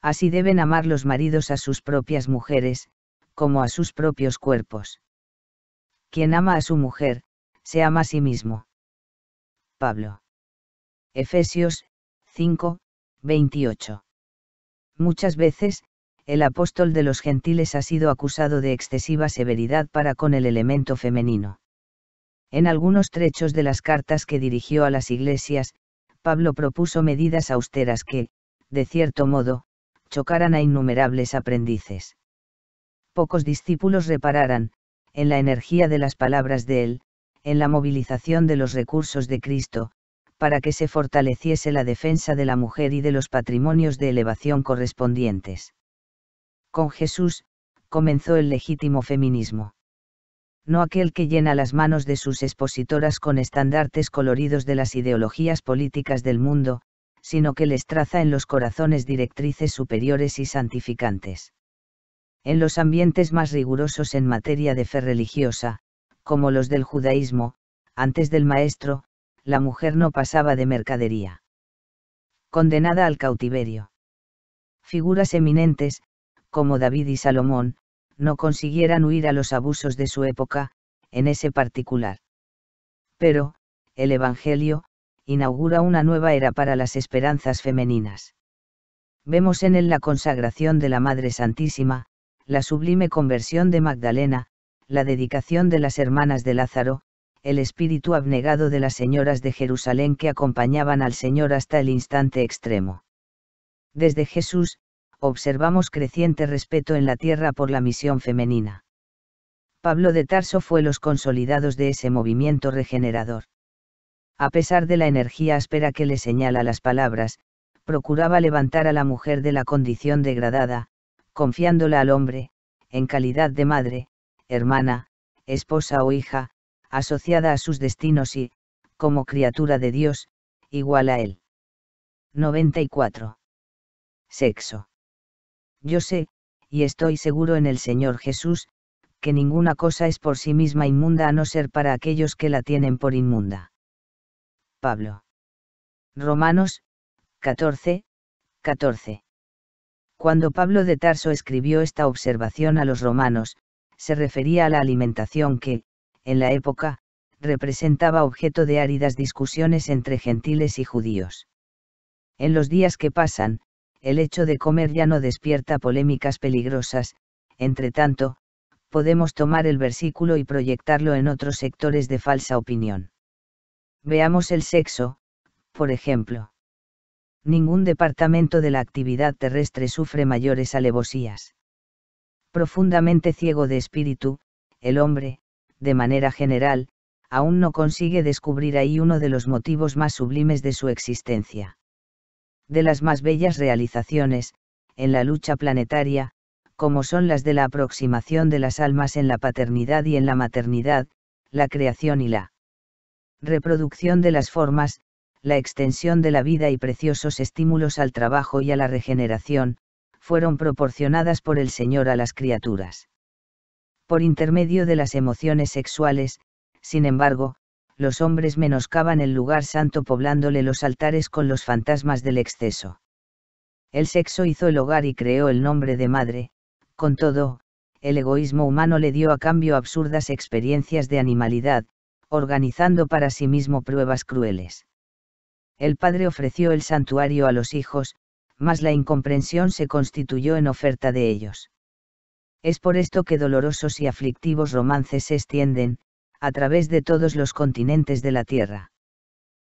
Así deben amar los maridos a sus propias mujeres, como a sus propios cuerpos. Quien ama a su mujer, se ama a sí mismo. Pablo. Efesios 5, 28. Muchas veces, el apóstol de los gentiles ha sido acusado de excesiva severidad para con el elemento femenino. En algunos trechos de las cartas que dirigió a las iglesias, Pablo propuso medidas austeras que, de cierto modo, chocaran a innumerables aprendices. Pocos discípulos repararan, en la energía de las palabras de él, en la movilización de los recursos de Cristo, para que se fortaleciese la defensa de la mujer y de los patrimonios de elevación correspondientes. Con Jesús, comenzó el legítimo feminismo no aquel que llena las manos de sus expositoras con estandartes coloridos de las ideologías políticas del mundo, sino que les traza en los corazones directrices superiores y santificantes. En los ambientes más rigurosos en materia de fe religiosa, como los del judaísmo, antes del maestro, la mujer no pasaba de mercadería. Condenada al cautiverio. Figuras eminentes, como David y Salomón, no consiguieran huir a los abusos de su época, en ese particular. Pero, el Evangelio, inaugura una nueva era para las esperanzas femeninas. Vemos en él la consagración de la Madre Santísima, la sublime conversión de Magdalena, la dedicación de las hermanas de Lázaro, el espíritu abnegado de las señoras de Jerusalén que acompañaban al Señor hasta el instante extremo. Desde Jesús, observamos creciente respeto en la tierra por la misión femenina. Pablo de Tarso fue los consolidados de ese movimiento regenerador. A pesar de la energía áspera que le señala las palabras, procuraba levantar a la mujer de la condición degradada, confiándola al hombre, en calidad de madre, hermana, esposa o hija, asociada a sus destinos y, como criatura de Dios, igual a él. 94. Sexo. Yo sé, y estoy seguro en el Señor Jesús, que ninguna cosa es por sí misma inmunda a no ser para aquellos que la tienen por inmunda. Pablo. Romanos, 14, 14. Cuando Pablo de Tarso escribió esta observación a los romanos, se refería a la alimentación que, en la época, representaba objeto de áridas discusiones entre gentiles y judíos. En los días que pasan, el hecho de comer ya no despierta polémicas peligrosas, entre tanto, podemos tomar el versículo y proyectarlo en otros sectores de falsa opinión. Veamos el sexo, por ejemplo. Ningún departamento de la actividad terrestre sufre mayores alevosías. Profundamente ciego de espíritu, el hombre, de manera general, aún no consigue descubrir ahí uno de los motivos más sublimes de su existencia de las más bellas realizaciones, en la lucha planetaria, como son las de la aproximación de las almas en la paternidad y en la maternidad, la creación y la reproducción de las formas, la extensión de la vida y preciosos estímulos al trabajo y a la regeneración, fueron proporcionadas por el Señor a las criaturas. Por intermedio de las emociones sexuales, sin embargo, los hombres menoscaban el lugar santo poblándole los altares con los fantasmas del exceso. El sexo hizo el hogar y creó el nombre de madre, con todo, el egoísmo humano le dio a cambio absurdas experiencias de animalidad, organizando para sí mismo pruebas crueles. El padre ofreció el santuario a los hijos, mas la incomprensión se constituyó en oferta de ellos. Es por esto que dolorosos y aflictivos romances se extienden, a través de todos los continentes de la Tierra.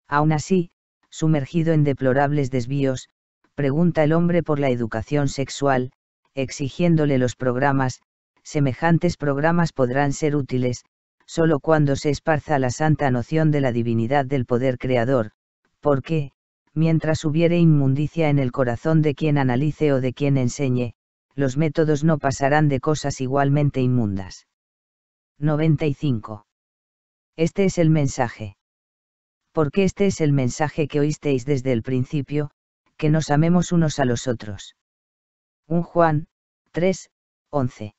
Aún así, sumergido en deplorables desvíos, pregunta el hombre por la educación sexual, exigiéndole los programas, semejantes programas podrán ser útiles, solo cuando se esparza la santa noción de la divinidad del poder creador, porque, mientras hubiere inmundicia en el corazón de quien analice o de quien enseñe, los métodos no pasarán de cosas igualmente inmundas. 95. Este es el mensaje. Porque este es el mensaje que oísteis desde el principio, que nos amemos unos a los otros. 1 Juan, 3, 11.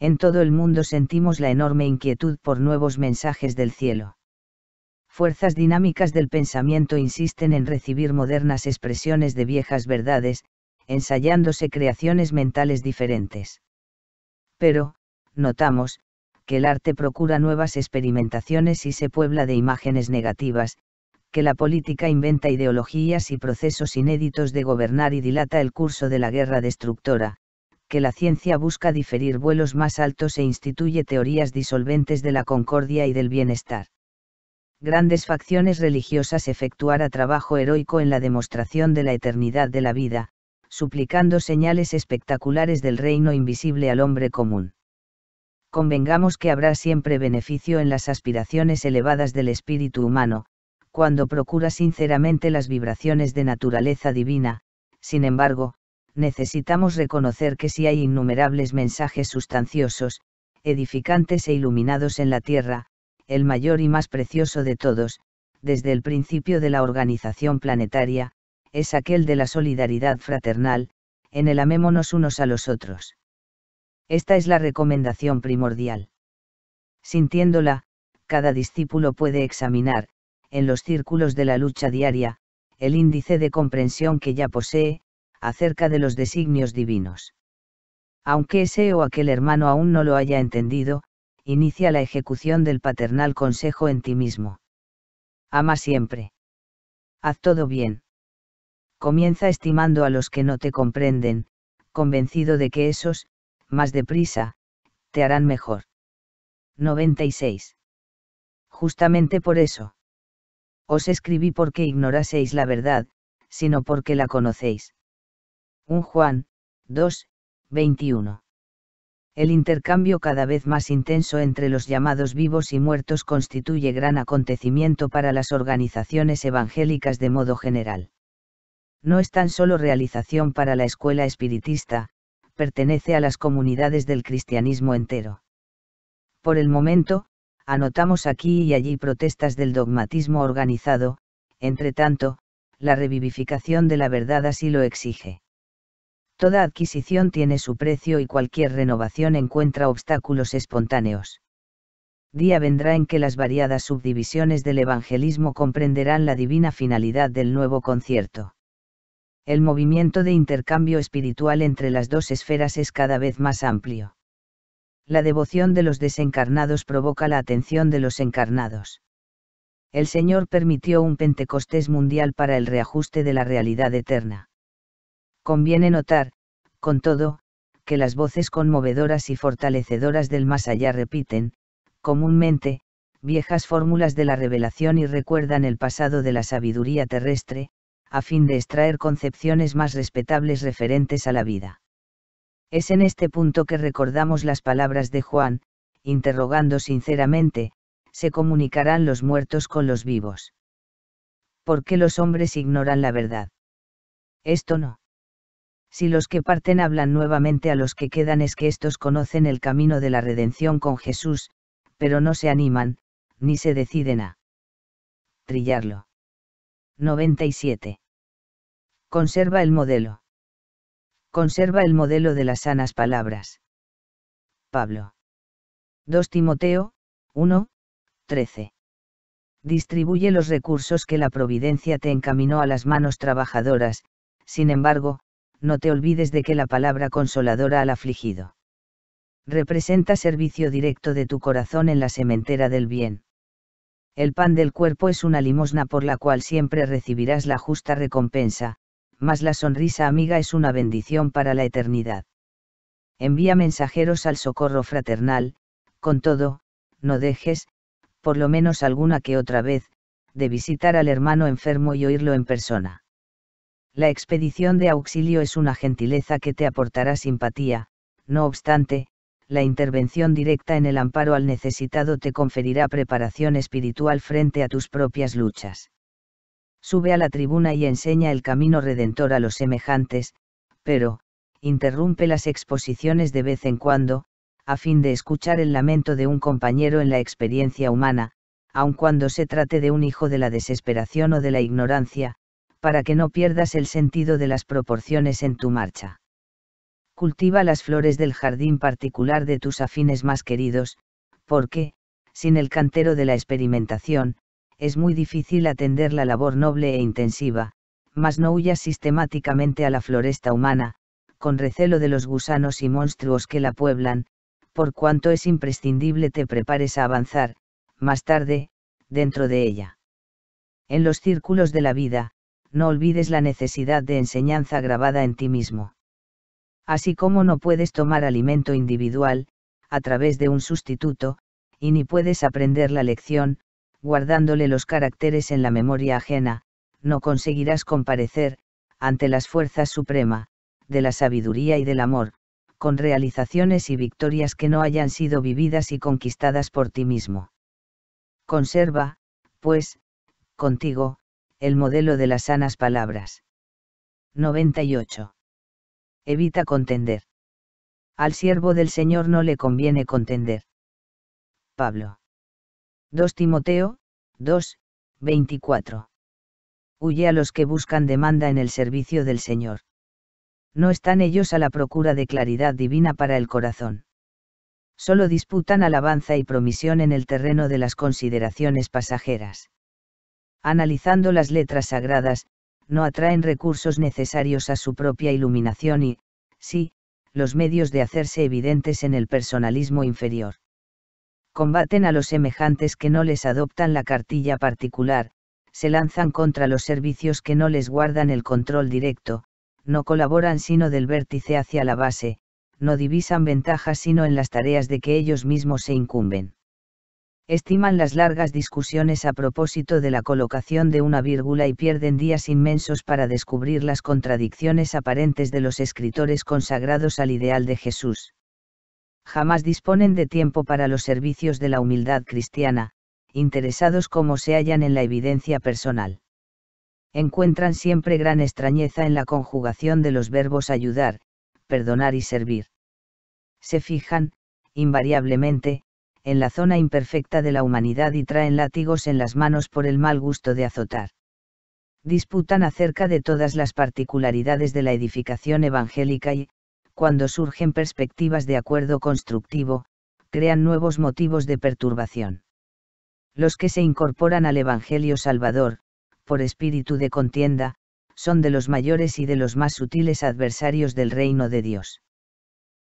En todo el mundo sentimos la enorme inquietud por nuevos mensajes del cielo. Fuerzas dinámicas del pensamiento insisten en recibir modernas expresiones de viejas verdades, ensayándose creaciones mentales diferentes. Pero, notamos, el arte procura nuevas experimentaciones y se puebla de imágenes negativas, que la política inventa ideologías y procesos inéditos de gobernar y dilata el curso de la guerra destructora, que la ciencia busca diferir vuelos más altos e instituye teorías disolventes de la concordia y del bienestar. Grandes facciones religiosas efectuara trabajo heroico en la demostración de la eternidad de la vida, suplicando señales espectaculares del reino invisible al hombre común convengamos que habrá siempre beneficio en las aspiraciones elevadas del espíritu humano, cuando procura sinceramente las vibraciones de naturaleza divina, sin embargo, necesitamos reconocer que si hay innumerables mensajes sustanciosos, edificantes e iluminados en la Tierra, el mayor y más precioso de todos, desde el principio de la organización planetaria, es aquel de la solidaridad fraternal, en el amémonos unos a los otros. Esta es la recomendación primordial. Sintiéndola, cada discípulo puede examinar, en los círculos de la lucha diaria, el índice de comprensión que ya posee, acerca de los designios divinos. Aunque ese o aquel hermano aún no lo haya entendido, inicia la ejecución del paternal consejo en ti mismo. Ama siempre. Haz todo bien. Comienza estimando a los que no te comprenden, convencido de que esos, más deprisa, te harán mejor. 96. Justamente por eso. Os escribí porque ignoraseis la verdad, sino porque la conocéis. 1 Juan, 2, 21. El intercambio cada vez más intenso entre los llamados vivos y muertos constituye gran acontecimiento para las organizaciones evangélicas de modo general. No es tan solo realización para la escuela espiritista, pertenece a las comunidades del cristianismo entero. Por el momento, anotamos aquí y allí protestas del dogmatismo organizado, entre tanto, la revivificación de la verdad así lo exige. Toda adquisición tiene su precio y cualquier renovación encuentra obstáculos espontáneos. Día vendrá en que las variadas subdivisiones del evangelismo comprenderán la divina finalidad del nuevo concierto el movimiento de intercambio espiritual entre las dos esferas es cada vez más amplio. La devoción de los desencarnados provoca la atención de los encarnados. El Señor permitió un Pentecostés mundial para el reajuste de la realidad eterna. Conviene notar, con todo, que las voces conmovedoras y fortalecedoras del más allá repiten, comúnmente, viejas fórmulas de la revelación y recuerdan el pasado de la sabiduría terrestre, a fin de extraer concepciones más respetables referentes a la vida. Es en este punto que recordamos las palabras de Juan, interrogando sinceramente, se comunicarán los muertos con los vivos. ¿Por qué los hombres ignoran la verdad? Esto no. Si los que parten hablan nuevamente a los que quedan es que estos conocen el camino de la redención con Jesús, pero no se animan, ni se deciden a trillarlo. 97. Conserva el modelo. Conserva el modelo de las sanas palabras. Pablo. 2 Timoteo, 1, 13. Distribuye los recursos que la providencia te encaminó a las manos trabajadoras, sin embargo, no te olvides de que la palabra consoladora al afligido. Representa servicio directo de tu corazón en la sementera del bien. El pan del cuerpo es una limosna por la cual siempre recibirás la justa recompensa, mas la sonrisa amiga es una bendición para la eternidad. Envía mensajeros al socorro fraternal, con todo, no dejes, por lo menos alguna que otra vez, de visitar al hermano enfermo y oírlo en persona. La expedición de auxilio es una gentileza que te aportará simpatía, no obstante, la intervención directa en el amparo al necesitado te conferirá preparación espiritual frente a tus propias luchas. Sube a la tribuna y enseña el camino redentor a los semejantes, pero, interrumpe las exposiciones de vez en cuando, a fin de escuchar el lamento de un compañero en la experiencia humana, aun cuando se trate de un hijo de la desesperación o de la ignorancia, para que no pierdas el sentido de las proporciones en tu marcha. Cultiva las flores del jardín particular de tus afines más queridos, porque, sin el cantero de la experimentación, es muy difícil atender la labor noble e intensiva, mas no huyas sistemáticamente a la floresta humana, con recelo de los gusanos y monstruos que la pueblan, por cuanto es imprescindible te prepares a avanzar, más tarde, dentro de ella. En los círculos de la vida, no olvides la necesidad de enseñanza grabada en ti mismo. Así como no puedes tomar alimento individual, a través de un sustituto, y ni puedes aprender la lección, guardándole los caracteres en la memoria ajena, no conseguirás comparecer, ante las fuerzas suprema, de la sabiduría y del amor, con realizaciones y victorias que no hayan sido vividas y conquistadas por ti mismo. Conserva, pues, contigo, el modelo de las sanas palabras. 98. Evita contender. Al siervo del Señor no le conviene contender. Pablo. 2 Timoteo, 2, 24. Huye a los que buscan demanda en el servicio del Señor. No están ellos a la procura de claridad divina para el corazón. Solo disputan alabanza y promisión en el terreno de las consideraciones pasajeras. Analizando las letras sagradas, no atraen recursos necesarios a su propia iluminación y, sí, los medios de hacerse evidentes en el personalismo inferior combaten a los semejantes que no les adoptan la cartilla particular, se lanzan contra los servicios que no les guardan el control directo, no colaboran sino del vértice hacia la base, no divisan ventajas sino en las tareas de que ellos mismos se incumben. Estiman las largas discusiones a propósito de la colocación de una vírgula y pierden días inmensos para descubrir las contradicciones aparentes de los escritores consagrados al ideal de Jesús jamás disponen de tiempo para los servicios de la humildad cristiana, interesados como se hallan en la evidencia personal. Encuentran siempre gran extrañeza en la conjugación de los verbos ayudar, perdonar y servir. Se fijan, invariablemente, en la zona imperfecta de la humanidad y traen látigos en las manos por el mal gusto de azotar. Disputan acerca de todas las particularidades de la edificación evangélica y, cuando surgen perspectivas de acuerdo constructivo, crean nuevos motivos de perturbación. Los que se incorporan al Evangelio Salvador, por espíritu de contienda, son de los mayores y de los más sutiles adversarios del reino de Dios.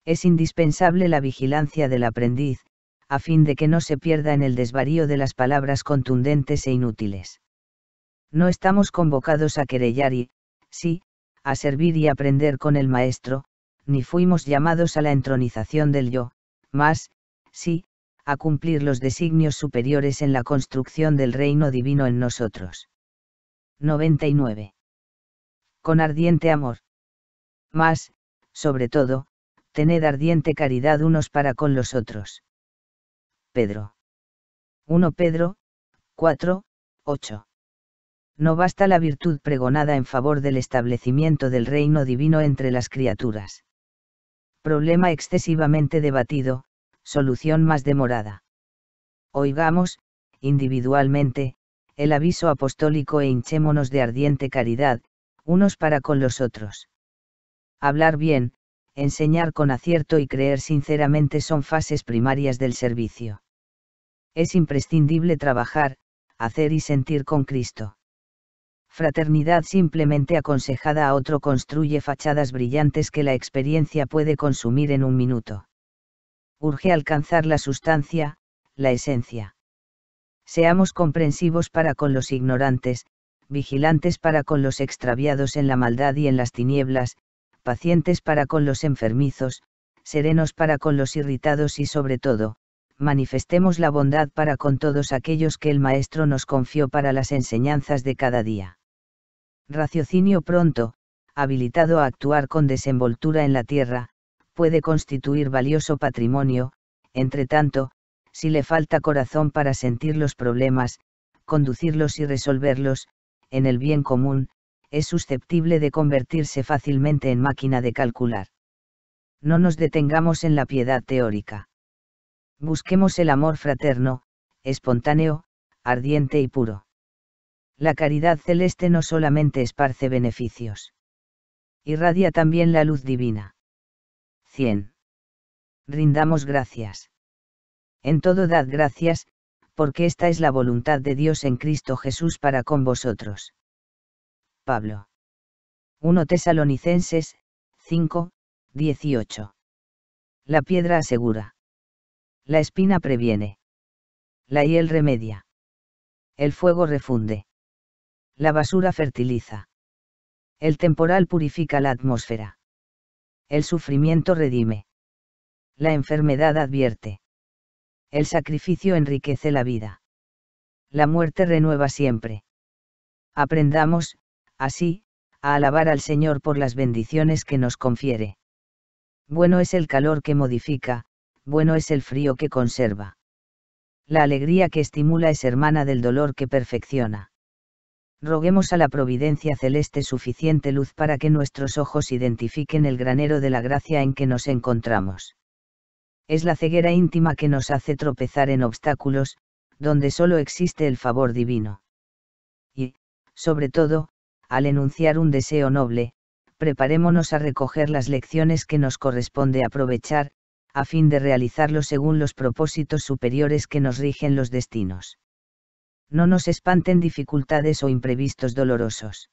Es indispensable la vigilancia del aprendiz, a fin de que no se pierda en el desvarío de las palabras contundentes e inútiles. No estamos convocados a querellar y, sí, a servir y aprender con el Maestro, ni fuimos llamados a la entronización del yo, más, sí, a cumplir los designios superiores en la construcción del reino divino en nosotros. 99. Con ardiente amor. Mas, sobre todo, tened ardiente caridad unos para con los otros. Pedro. 1 Pedro, 4, 8. No basta la virtud pregonada en favor del establecimiento del reino divino entre las criaturas problema excesivamente debatido, solución más demorada. Oigamos, individualmente, el aviso apostólico e hinchémonos de ardiente caridad, unos para con los otros. Hablar bien, enseñar con acierto y creer sinceramente son fases primarias del servicio. Es imprescindible trabajar, hacer y sentir con Cristo fraternidad simplemente aconsejada a otro construye fachadas brillantes que la experiencia puede consumir en un minuto. Urge alcanzar la sustancia, la esencia. Seamos comprensivos para con los ignorantes, vigilantes para con los extraviados en la maldad y en las tinieblas, pacientes para con los enfermizos, serenos para con los irritados y sobre todo, manifestemos la bondad para con todos aquellos que el Maestro nos confió para las enseñanzas de cada día raciocinio pronto, habilitado a actuar con desenvoltura en la tierra, puede constituir valioso patrimonio, entre tanto, si le falta corazón para sentir los problemas, conducirlos y resolverlos, en el bien común, es susceptible de convertirse fácilmente en máquina de calcular. No nos detengamos en la piedad teórica. Busquemos el amor fraterno, espontáneo, ardiente y puro la caridad celeste no solamente esparce beneficios. Irradia también la luz divina. 100. Rindamos gracias. En todo dad gracias, porque esta es la voluntad de Dios en Cristo Jesús para con vosotros. Pablo. 1 Tesalonicenses, 5, 18. La piedra asegura. La espina previene. La hiel remedia. El fuego refunde la basura fertiliza. El temporal purifica la atmósfera. El sufrimiento redime. La enfermedad advierte. El sacrificio enriquece la vida. La muerte renueva siempre. Aprendamos, así, a alabar al Señor por las bendiciones que nos confiere. Bueno es el calor que modifica, bueno es el frío que conserva. La alegría que estimula es hermana del dolor que perfecciona roguemos a la providencia celeste suficiente luz para que nuestros ojos identifiquen el granero de la gracia en que nos encontramos. Es la ceguera íntima que nos hace tropezar en obstáculos, donde solo existe el favor divino. Y, sobre todo, al enunciar un deseo noble, preparémonos a recoger las lecciones que nos corresponde aprovechar, a fin de realizarlo según los propósitos superiores que nos rigen los destinos. No nos espanten dificultades o imprevistos dolorosos.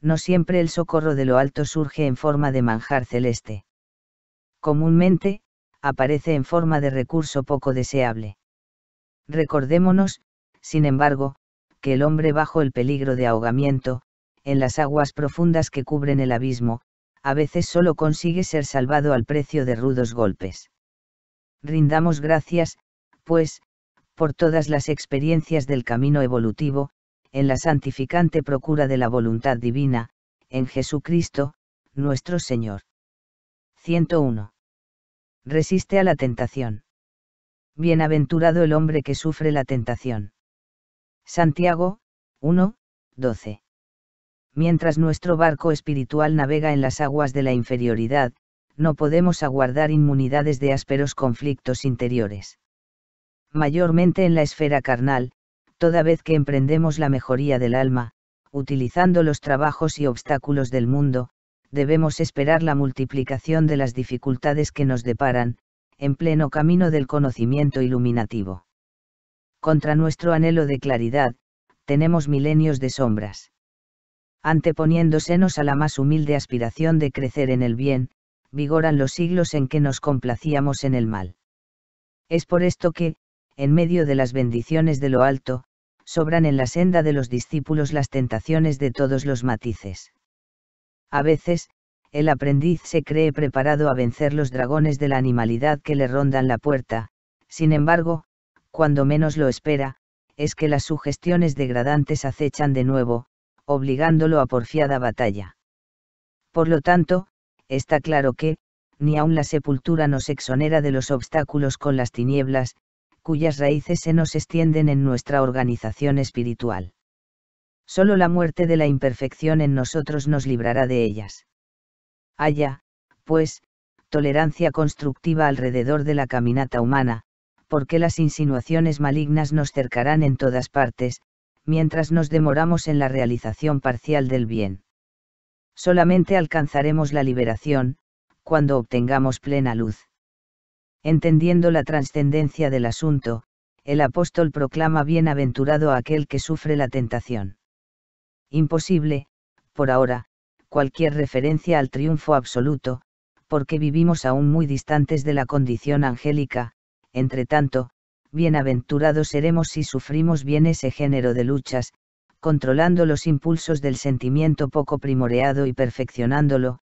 No siempre el socorro de lo alto surge en forma de manjar celeste. Comúnmente, aparece en forma de recurso poco deseable. Recordémonos, sin embargo, que el hombre bajo el peligro de ahogamiento, en las aguas profundas que cubren el abismo, a veces solo consigue ser salvado al precio de rudos golpes. Rindamos gracias, pues, por todas las experiencias del camino evolutivo, en la santificante procura de la voluntad divina, en Jesucristo, nuestro Señor. 101. Resiste a la tentación. Bienaventurado el hombre que sufre la tentación. Santiago, 1, 12. Mientras nuestro barco espiritual navega en las aguas de la inferioridad, no podemos aguardar inmunidades de ásperos conflictos interiores mayormente en la esfera carnal, toda vez que emprendemos la mejoría del alma, utilizando los trabajos y obstáculos del mundo, debemos esperar la multiplicación de las dificultades que nos deparan, en pleno camino del conocimiento iluminativo. Contra nuestro anhelo de claridad, tenemos milenios de sombras. Anteponiéndosenos a la más humilde aspiración de crecer en el bien, vigoran los siglos en que nos complacíamos en el mal. Es por esto que, en medio de las bendiciones de lo alto, sobran en la senda de los discípulos las tentaciones de todos los matices. A veces, el aprendiz se cree preparado a vencer los dragones de la animalidad que le rondan la puerta, sin embargo, cuando menos lo espera, es que las sugestiones degradantes acechan de nuevo, obligándolo a porfiada batalla. Por lo tanto, está claro que, ni aun la sepultura nos exonera de los obstáculos con las tinieblas, cuyas raíces se nos extienden en nuestra organización espiritual. Solo la muerte de la imperfección en nosotros nos librará de ellas. Haya, pues, tolerancia constructiva alrededor de la caminata humana, porque las insinuaciones malignas nos cercarán en todas partes, mientras nos demoramos en la realización parcial del bien. Solamente alcanzaremos la liberación, cuando obtengamos plena luz. Entendiendo la trascendencia del asunto, el apóstol proclama bienaventurado a aquel que sufre la tentación. Imposible, por ahora, cualquier referencia al triunfo absoluto, porque vivimos aún muy distantes de la condición angélica, entre tanto, bienaventurados seremos si sufrimos bien ese género de luchas, controlando los impulsos del sentimiento poco primoreado y perfeccionándolo,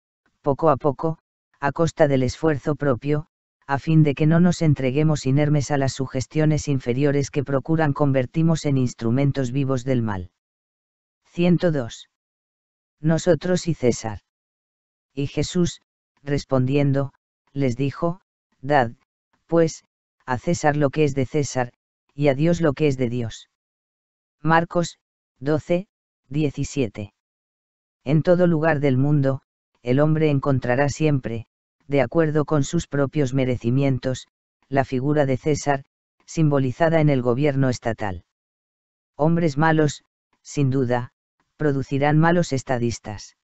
poco a poco, a costa del esfuerzo propio, a fin de que no nos entreguemos inermes a las sugestiones inferiores que procuran convertimos en instrumentos vivos del mal. 102. Nosotros y César. Y Jesús, respondiendo, les dijo, Dad, pues, a César lo que es de César, y a Dios lo que es de Dios. Marcos, 12, 17. En todo lugar del mundo, el hombre encontrará siempre, de acuerdo con sus propios merecimientos, la figura de César, simbolizada en el gobierno estatal. Hombres malos, sin duda, producirán malos estadistas.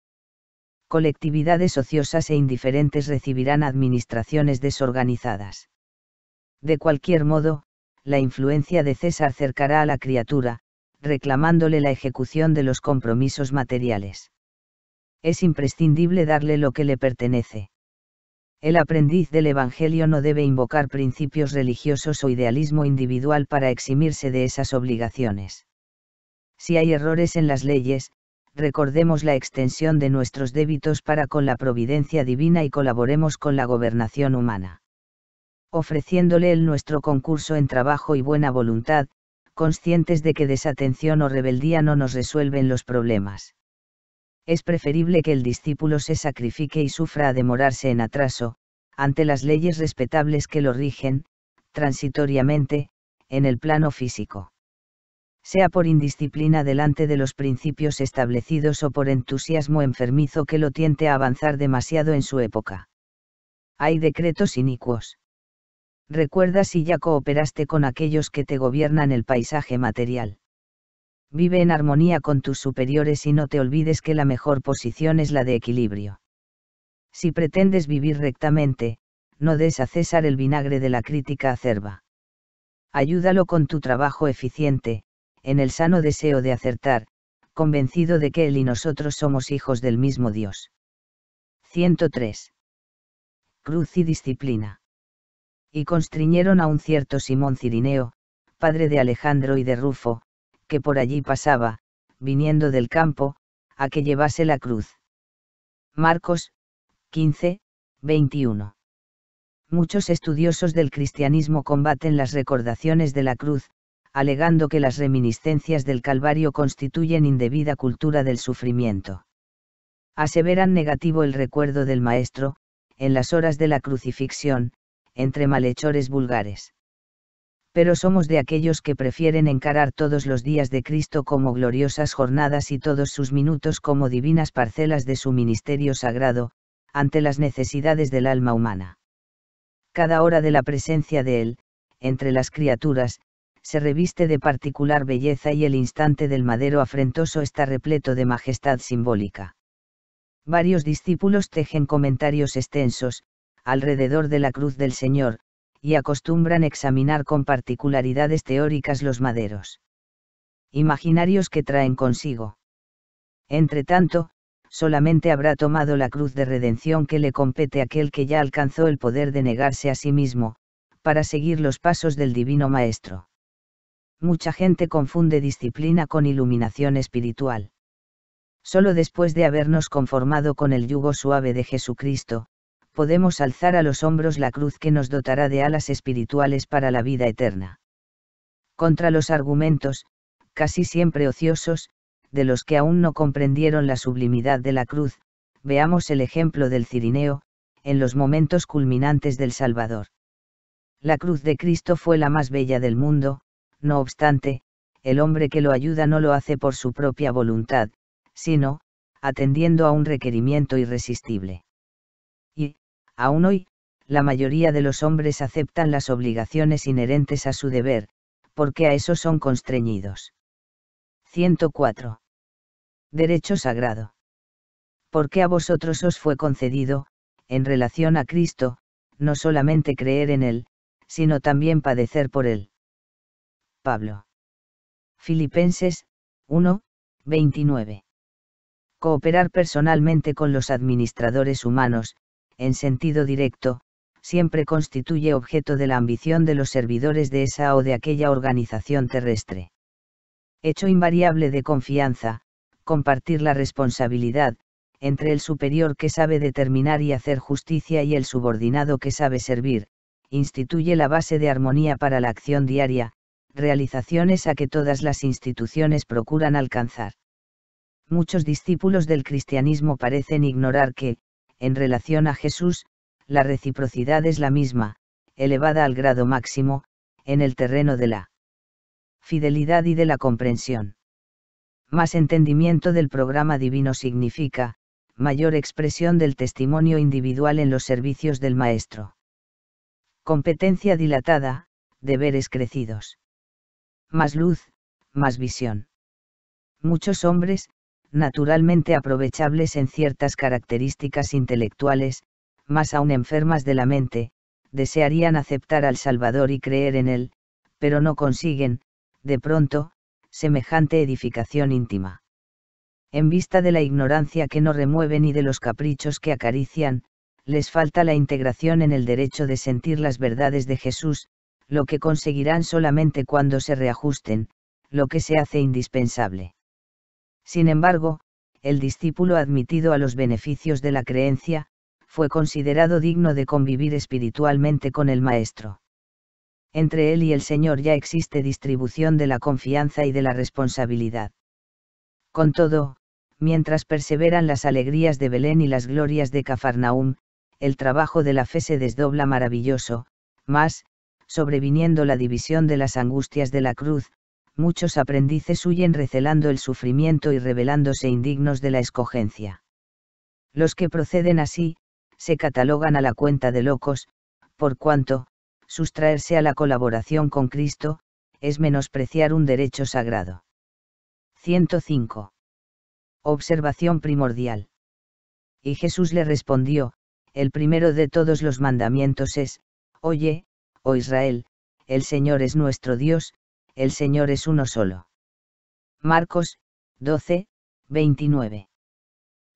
Colectividades ociosas e indiferentes recibirán administraciones desorganizadas. De cualquier modo, la influencia de César cercará a la criatura, reclamándole la ejecución de los compromisos materiales. Es imprescindible darle lo que le pertenece. El aprendiz del Evangelio no debe invocar principios religiosos o idealismo individual para eximirse de esas obligaciones. Si hay errores en las leyes, recordemos la extensión de nuestros débitos para con la providencia divina y colaboremos con la gobernación humana. Ofreciéndole el nuestro concurso en trabajo y buena voluntad, conscientes de que desatención o rebeldía no nos resuelven los problemas es preferible que el discípulo se sacrifique y sufra a demorarse en atraso, ante las leyes respetables que lo rigen, transitoriamente, en el plano físico. Sea por indisciplina delante de los principios establecidos o por entusiasmo enfermizo que lo tiente a avanzar demasiado en su época. Hay decretos inicuos. Recuerda si ya cooperaste con aquellos que te gobiernan el paisaje material. Vive en armonía con tus superiores y no te olvides que la mejor posición es la de equilibrio. Si pretendes vivir rectamente, no des a César el vinagre de la crítica acerba. Ayúdalo con tu trabajo eficiente, en el sano deseo de acertar, convencido de que él y nosotros somos hijos del mismo Dios. 103. Cruz y disciplina. Y constriñeron a un cierto Simón Cirineo, padre de Alejandro y de Rufo, por allí pasaba, viniendo del campo, a que llevase la cruz. Marcos, 15, 21. Muchos estudiosos del cristianismo combaten las recordaciones de la cruz, alegando que las reminiscencias del Calvario constituyen indebida cultura del sufrimiento. Aseveran negativo el recuerdo del Maestro, en las horas de la crucifixión, entre malhechores vulgares pero somos de aquellos que prefieren encarar todos los días de Cristo como gloriosas jornadas y todos sus minutos como divinas parcelas de su ministerio sagrado, ante las necesidades del alma humana. Cada hora de la presencia de Él, entre las criaturas, se reviste de particular belleza y el instante del madero afrentoso está repleto de majestad simbólica. Varios discípulos tejen comentarios extensos, alrededor de la cruz del Señor, y acostumbran examinar con particularidades teóricas los maderos. Imaginarios que traen consigo. Entretanto, solamente habrá tomado la cruz de redención que le compete aquel que ya alcanzó el poder de negarse a sí mismo, para seguir los pasos del Divino Maestro. Mucha gente confunde disciplina con iluminación espiritual. Solo después de habernos conformado con el yugo suave de Jesucristo, podemos alzar a los hombros la cruz que nos dotará de alas espirituales para la vida eterna. Contra los argumentos, casi siempre ociosos, de los que aún no comprendieron la sublimidad de la cruz, veamos el ejemplo del Cirineo, en los momentos culminantes del Salvador. La cruz de Cristo fue la más bella del mundo, no obstante, el hombre que lo ayuda no lo hace por su propia voluntad, sino, atendiendo a un requerimiento irresistible. Aún hoy, la mayoría de los hombres aceptan las obligaciones inherentes a su deber, porque a eso son constreñidos. 104. Derecho sagrado. Porque a vosotros os fue concedido, en relación a Cristo, no solamente creer en Él, sino también padecer por Él. Pablo. Filipenses 1, 29. Cooperar personalmente con los administradores humanos, en sentido directo, siempre constituye objeto de la ambición de los servidores de esa o de aquella organización terrestre. Hecho invariable de confianza, compartir la responsabilidad, entre el superior que sabe determinar y hacer justicia y el subordinado que sabe servir, instituye la base de armonía para la acción diaria, realizaciones a que todas las instituciones procuran alcanzar. Muchos discípulos del cristianismo parecen ignorar que, en relación a Jesús, la reciprocidad es la misma, elevada al grado máximo, en el terreno de la fidelidad y de la comprensión. Más entendimiento del programa divino significa, mayor expresión del testimonio individual en los servicios del Maestro. Competencia dilatada, deberes crecidos. Más luz, más visión. Muchos hombres, naturalmente aprovechables en ciertas características intelectuales, más aún enfermas de la mente, desearían aceptar al Salvador y creer en él, pero no consiguen, de pronto, semejante edificación íntima. En vista de la ignorancia que no remueven y de los caprichos que acarician, les falta la integración en el derecho de sentir las verdades de Jesús, lo que conseguirán solamente cuando se reajusten, lo que se hace indispensable. Sin embargo, el discípulo admitido a los beneficios de la creencia, fue considerado digno de convivir espiritualmente con el Maestro. Entre él y el Señor ya existe distribución de la confianza y de la responsabilidad. Con todo, mientras perseveran las alegrías de Belén y las glorias de Cafarnaum, el trabajo de la fe se desdobla maravilloso, más, sobreviniendo la división de las angustias de la cruz, muchos aprendices huyen recelando el sufrimiento y revelándose indignos de la escogencia. Los que proceden así, se catalogan a la cuenta de locos, por cuanto, sustraerse a la colaboración con Cristo, es menospreciar un derecho sagrado. 105. Observación primordial. Y Jesús le respondió, el primero de todos los mandamientos es, Oye, oh Israel, el Señor es nuestro Dios, el Señor es uno solo. Marcos, 12, 29.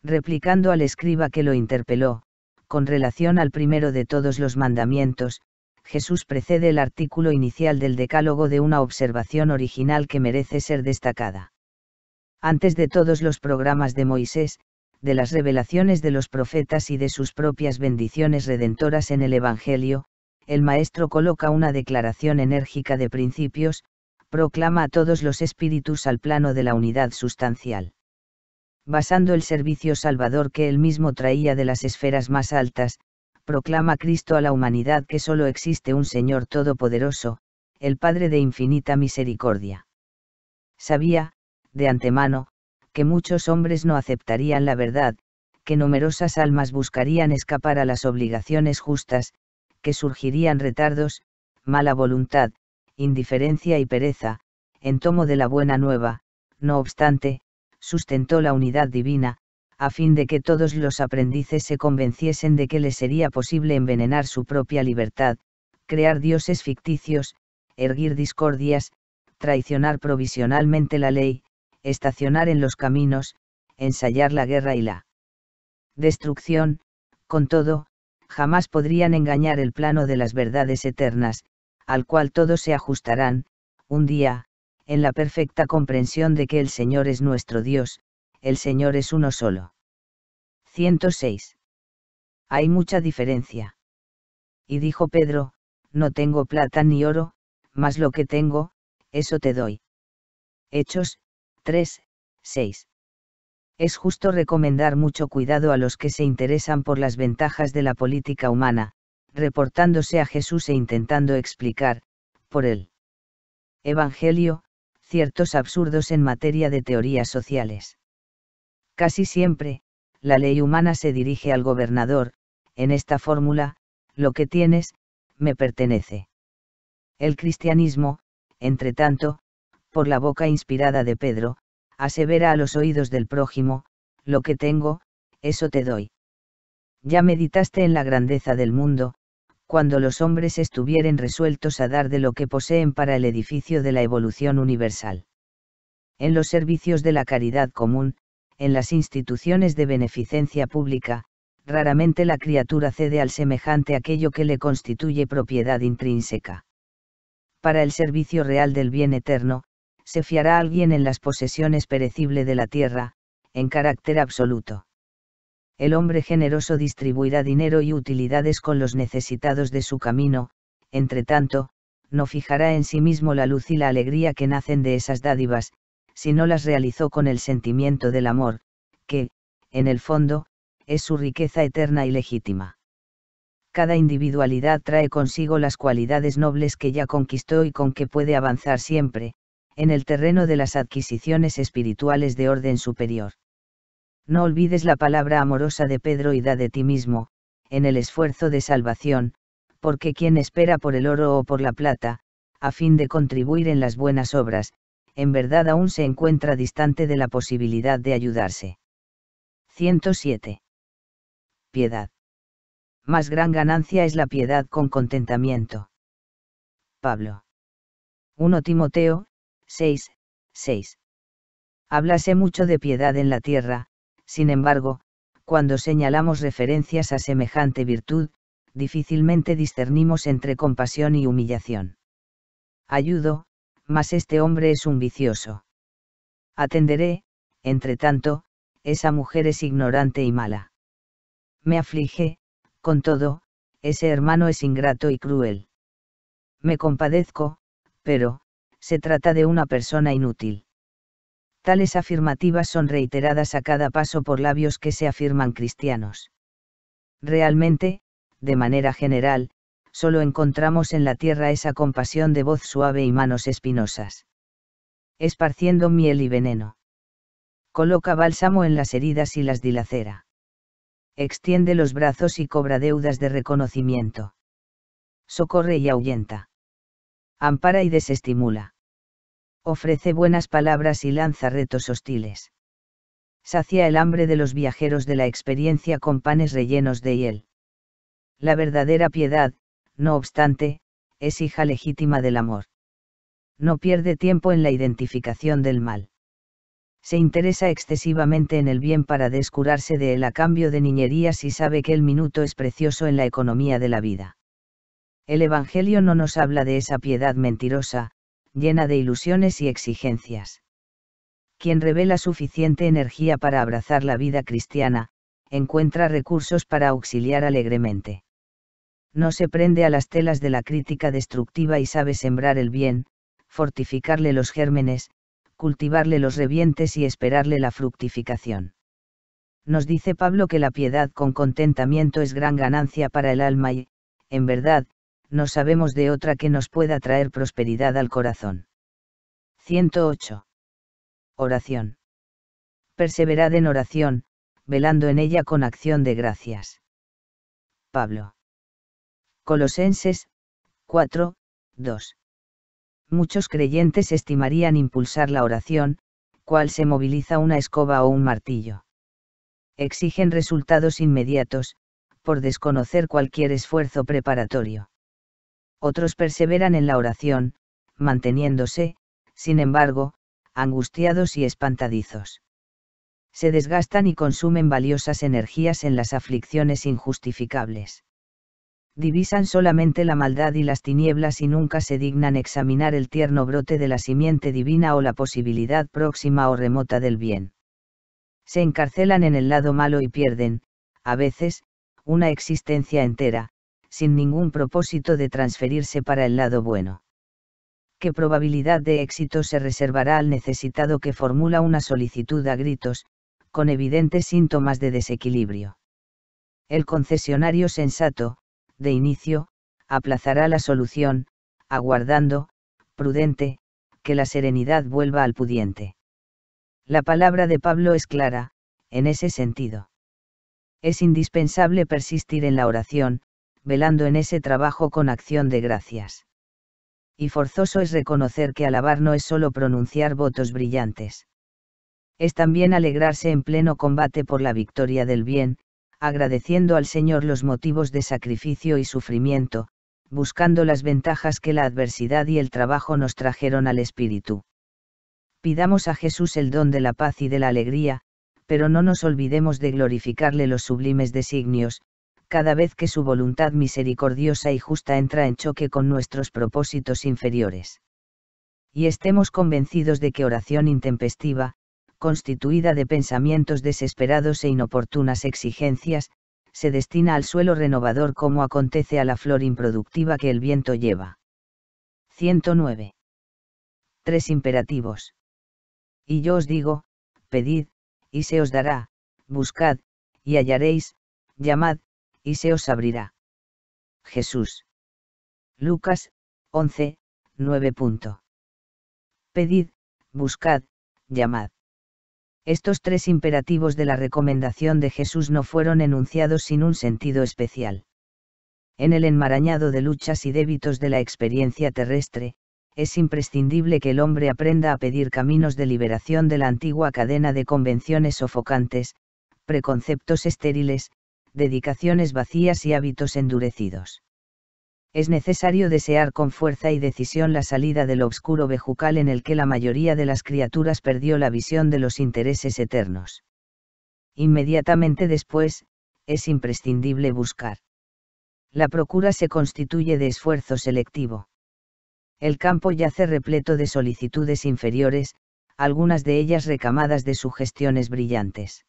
Replicando al escriba que lo interpeló, con relación al primero de todos los mandamientos, Jesús precede el artículo inicial del Decálogo de una observación original que merece ser destacada. Antes de todos los programas de Moisés, de las revelaciones de los profetas y de sus propias bendiciones redentoras en el Evangelio, el Maestro coloca una declaración enérgica de principios, proclama a todos los espíritus al plano de la unidad sustancial. Basando el servicio salvador que él mismo traía de las esferas más altas, proclama Cristo a la humanidad que sólo existe un Señor todopoderoso, el Padre de infinita misericordia. Sabía, de antemano, que muchos hombres no aceptarían la verdad, que numerosas almas buscarían escapar a las obligaciones justas, que surgirían retardos, mala voluntad, indiferencia y pereza, en tomo de la buena nueva, no obstante, sustentó la unidad divina, a fin de que todos los aprendices se convenciesen de que les sería posible envenenar su propia libertad, crear dioses ficticios, erguir discordias, traicionar provisionalmente la ley, estacionar en los caminos, ensayar la guerra y la destrucción, con todo, jamás podrían engañar el plano de las verdades eternas, al cual todos se ajustarán, un día, en la perfecta comprensión de que el Señor es nuestro Dios, el Señor es uno solo. 106. Hay mucha diferencia. Y dijo Pedro, no tengo plata ni oro, mas lo que tengo, eso te doy. Hechos, 3, 6. Es justo recomendar mucho cuidado a los que se interesan por las ventajas de la política humana, reportándose a Jesús e intentando explicar, por el Evangelio, ciertos absurdos en materia de teorías sociales. Casi siempre, la ley humana se dirige al gobernador, en esta fórmula, lo que tienes, me pertenece. El cristianismo, entre tanto, por la boca inspirada de Pedro, asevera a los oídos del prójimo, lo que tengo, eso te doy. Ya meditaste en la grandeza del mundo, cuando los hombres estuvieren resueltos a dar de lo que poseen para el edificio de la evolución universal. En los servicios de la caridad común, en las instituciones de beneficencia pública, raramente la criatura cede al semejante aquello que le constituye propiedad intrínseca. Para el servicio real del bien eterno, se fiará alguien en las posesiones perecibles de la tierra, en carácter absoluto el hombre generoso distribuirá dinero y utilidades con los necesitados de su camino, entre tanto, no fijará en sí mismo la luz y la alegría que nacen de esas dádivas, si no las realizó con el sentimiento del amor, que, en el fondo, es su riqueza eterna y legítima. Cada individualidad trae consigo las cualidades nobles que ya conquistó y con que puede avanzar siempre, en el terreno de las adquisiciones espirituales de orden superior. No olvides la palabra amorosa de Pedro y da de ti mismo, en el esfuerzo de salvación, porque quien espera por el oro o por la plata, a fin de contribuir en las buenas obras, en verdad aún se encuentra distante de la posibilidad de ayudarse. 107. Piedad. Más gran ganancia es la piedad con contentamiento. Pablo. 1 Timoteo, 6, 6. Hablase mucho de piedad en la tierra, sin embargo, cuando señalamos referencias a semejante virtud, difícilmente discernimos entre compasión y humillación. Ayudo, mas este hombre es un vicioso. Atenderé, entre tanto, esa mujer es ignorante y mala. Me aflige, con todo, ese hermano es ingrato y cruel. Me compadezco, pero, se trata de una persona inútil. Tales afirmativas son reiteradas a cada paso por labios que se afirman cristianos. Realmente, de manera general, solo encontramos en la tierra esa compasión de voz suave y manos espinosas. Esparciendo miel y veneno. Coloca bálsamo en las heridas y las dilacera. Extiende los brazos y cobra deudas de reconocimiento. Socorre y ahuyenta. Ampara y desestimula ofrece buenas palabras y lanza retos hostiles. Sacia el hambre de los viajeros de la experiencia con panes rellenos de hiel. La verdadera piedad, no obstante, es hija legítima del amor. No pierde tiempo en la identificación del mal. Se interesa excesivamente en el bien para descurarse de él a cambio de niñerías y sabe que el minuto es precioso en la economía de la vida. El Evangelio no nos habla de esa piedad mentirosa, llena de ilusiones y exigencias. Quien revela suficiente energía para abrazar la vida cristiana, encuentra recursos para auxiliar alegremente. No se prende a las telas de la crítica destructiva y sabe sembrar el bien, fortificarle los gérmenes, cultivarle los revientes y esperarle la fructificación. Nos dice Pablo que la piedad con contentamiento es gran ganancia para el alma y, en verdad, no sabemos de otra que nos pueda traer prosperidad al corazón. 108. Oración. Perseverad en oración, velando en ella con acción de gracias. Pablo. Colosenses 4, 2. Muchos creyentes estimarían impulsar la oración, cual se moviliza una escoba o un martillo. Exigen resultados inmediatos, por desconocer cualquier esfuerzo preparatorio otros perseveran en la oración, manteniéndose, sin embargo, angustiados y espantadizos. Se desgastan y consumen valiosas energías en las aflicciones injustificables. Divisan solamente la maldad y las tinieblas y nunca se dignan examinar el tierno brote de la simiente divina o la posibilidad próxima o remota del bien. Se encarcelan en el lado malo y pierden, a veces, una existencia entera, sin ningún propósito de transferirse para el lado bueno. ¿Qué probabilidad de éxito se reservará al necesitado que formula una solicitud a gritos, con evidentes síntomas de desequilibrio? El concesionario sensato, de inicio, aplazará la solución, aguardando, prudente, que la serenidad vuelva al pudiente. La palabra de Pablo es clara, en ese sentido. Es indispensable persistir en la oración, velando en ese trabajo con acción de gracias. Y forzoso es reconocer que alabar no es solo pronunciar votos brillantes. Es también alegrarse en pleno combate por la victoria del bien, agradeciendo al Señor los motivos de sacrificio y sufrimiento, buscando las ventajas que la adversidad y el trabajo nos trajeron al espíritu. Pidamos a Jesús el don de la paz y de la alegría, pero no nos olvidemos de glorificarle los sublimes designios, cada vez que su voluntad misericordiosa y justa entra en choque con nuestros propósitos inferiores. Y estemos convencidos de que oración intempestiva, constituida de pensamientos desesperados e inoportunas exigencias, se destina al suelo renovador como acontece a la flor improductiva que el viento lleva. 109. Tres imperativos. Y yo os digo, pedid, y se os dará, buscad, y hallaréis, llamad, y se os abrirá. Jesús. Lucas, 11, 9. Pedid, buscad, llamad. Estos tres imperativos de la recomendación de Jesús no fueron enunciados sin un sentido especial. En el enmarañado de luchas y débitos de la experiencia terrestre, es imprescindible que el hombre aprenda a pedir caminos de liberación de la antigua cadena de convenciones sofocantes, preconceptos estériles, dedicaciones vacías y hábitos endurecidos. Es necesario desear con fuerza y decisión la salida del obscuro bejucal en el que la mayoría de las criaturas perdió la visión de los intereses eternos. Inmediatamente después, es imprescindible buscar. La procura se constituye de esfuerzo selectivo. El campo yace repleto de solicitudes inferiores, algunas de ellas recamadas de sugestiones brillantes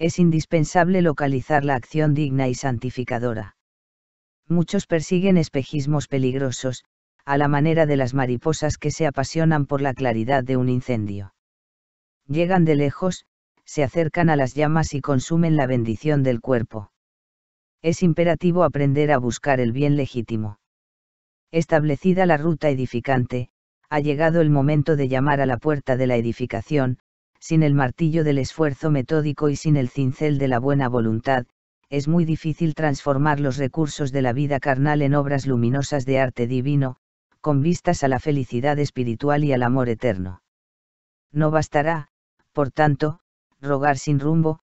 es indispensable localizar la acción digna y santificadora. Muchos persiguen espejismos peligrosos, a la manera de las mariposas que se apasionan por la claridad de un incendio. Llegan de lejos, se acercan a las llamas y consumen la bendición del cuerpo. Es imperativo aprender a buscar el bien legítimo. Establecida la ruta edificante, ha llegado el momento de llamar a la puerta de la edificación, sin el martillo del esfuerzo metódico y sin el cincel de la buena voluntad, es muy difícil transformar los recursos de la vida carnal en obras luminosas de arte divino, con vistas a la felicidad espiritual y al amor eterno. No bastará, por tanto, rogar sin rumbo,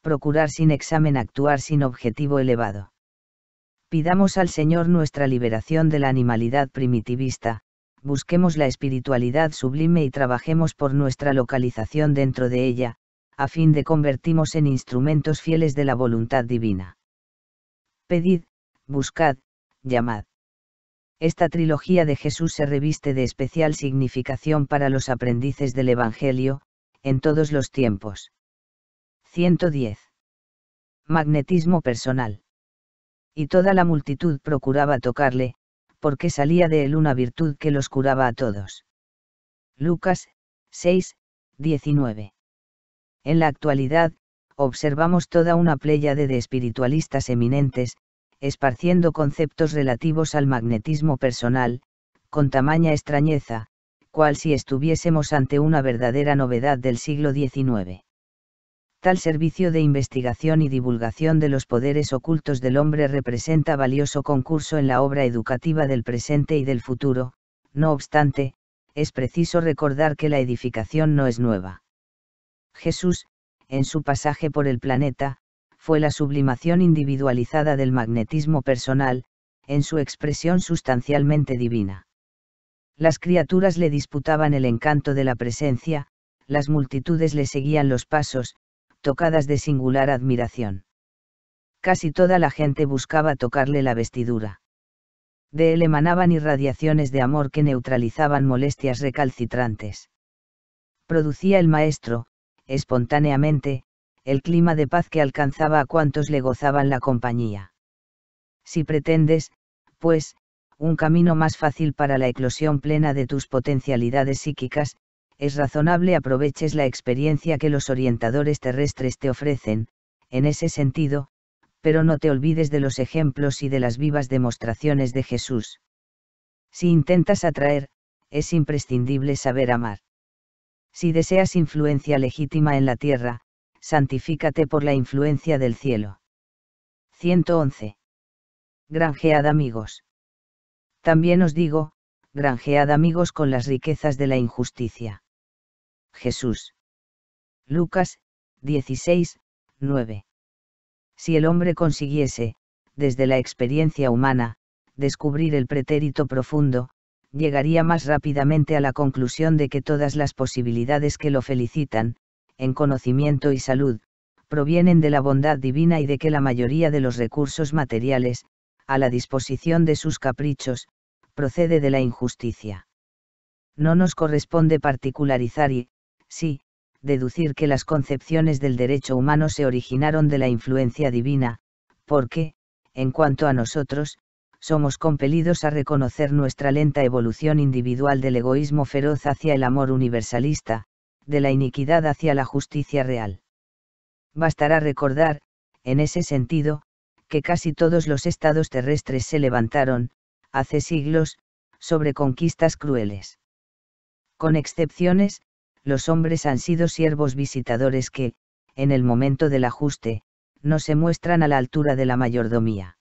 procurar sin examen actuar sin objetivo elevado. Pidamos al Señor nuestra liberación de la animalidad primitivista, busquemos la espiritualidad sublime y trabajemos por nuestra localización dentro de ella, a fin de convertimos en instrumentos fieles de la voluntad divina. Pedid, buscad, llamad. Esta trilogía de Jesús se reviste de especial significación para los aprendices del Evangelio, en todos los tiempos. 110. Magnetismo personal. Y toda la multitud procuraba tocarle, porque salía de él una virtud que los curaba a todos. Lucas 6, 19. En la actualidad, observamos toda una pléyade de espiritualistas eminentes, esparciendo conceptos relativos al magnetismo personal, con tamaña extrañeza, cual si estuviésemos ante una verdadera novedad del siglo XIX. Tal servicio de investigación y divulgación de los poderes ocultos del hombre representa valioso concurso en la obra educativa del presente y del futuro, no obstante, es preciso recordar que la edificación no es nueva. Jesús, en su pasaje por el planeta, fue la sublimación individualizada del magnetismo personal, en su expresión sustancialmente divina. Las criaturas le disputaban el encanto de la presencia, las multitudes le seguían los pasos, tocadas de singular admiración. Casi toda la gente buscaba tocarle la vestidura. De él emanaban irradiaciones de amor que neutralizaban molestias recalcitrantes. Producía el maestro, espontáneamente, el clima de paz que alcanzaba a cuantos le gozaban la compañía. Si pretendes, pues, un camino más fácil para la eclosión plena de tus potencialidades psíquicas, es razonable aproveches la experiencia que los orientadores terrestres te ofrecen, en ese sentido, pero no te olvides de los ejemplos y de las vivas demostraciones de Jesús. Si intentas atraer, es imprescindible saber amar. Si deseas influencia legítima en la tierra, santifícate por la influencia del cielo. 111. Granjead amigos. También os digo, granjead amigos con las riquezas de la injusticia. Jesús. Lucas 16, 9. Si el hombre consiguiese, desde la experiencia humana, descubrir el pretérito profundo, llegaría más rápidamente a la conclusión de que todas las posibilidades que lo felicitan, en conocimiento y salud, provienen de la bondad divina y de que la mayoría de los recursos materiales, a la disposición de sus caprichos, procede de la injusticia. No nos corresponde particularizar y, sí, deducir que las concepciones del derecho humano se originaron de la influencia divina, porque, en cuanto a nosotros, somos compelidos a reconocer nuestra lenta evolución individual del egoísmo feroz hacia el amor universalista, de la iniquidad hacia la justicia real. Bastará recordar, en ese sentido, que casi todos los estados terrestres se levantaron, hace siglos, sobre conquistas crueles. Con excepciones, los hombres han sido siervos visitadores que, en el momento del ajuste, no se muestran a la altura de la mayordomía.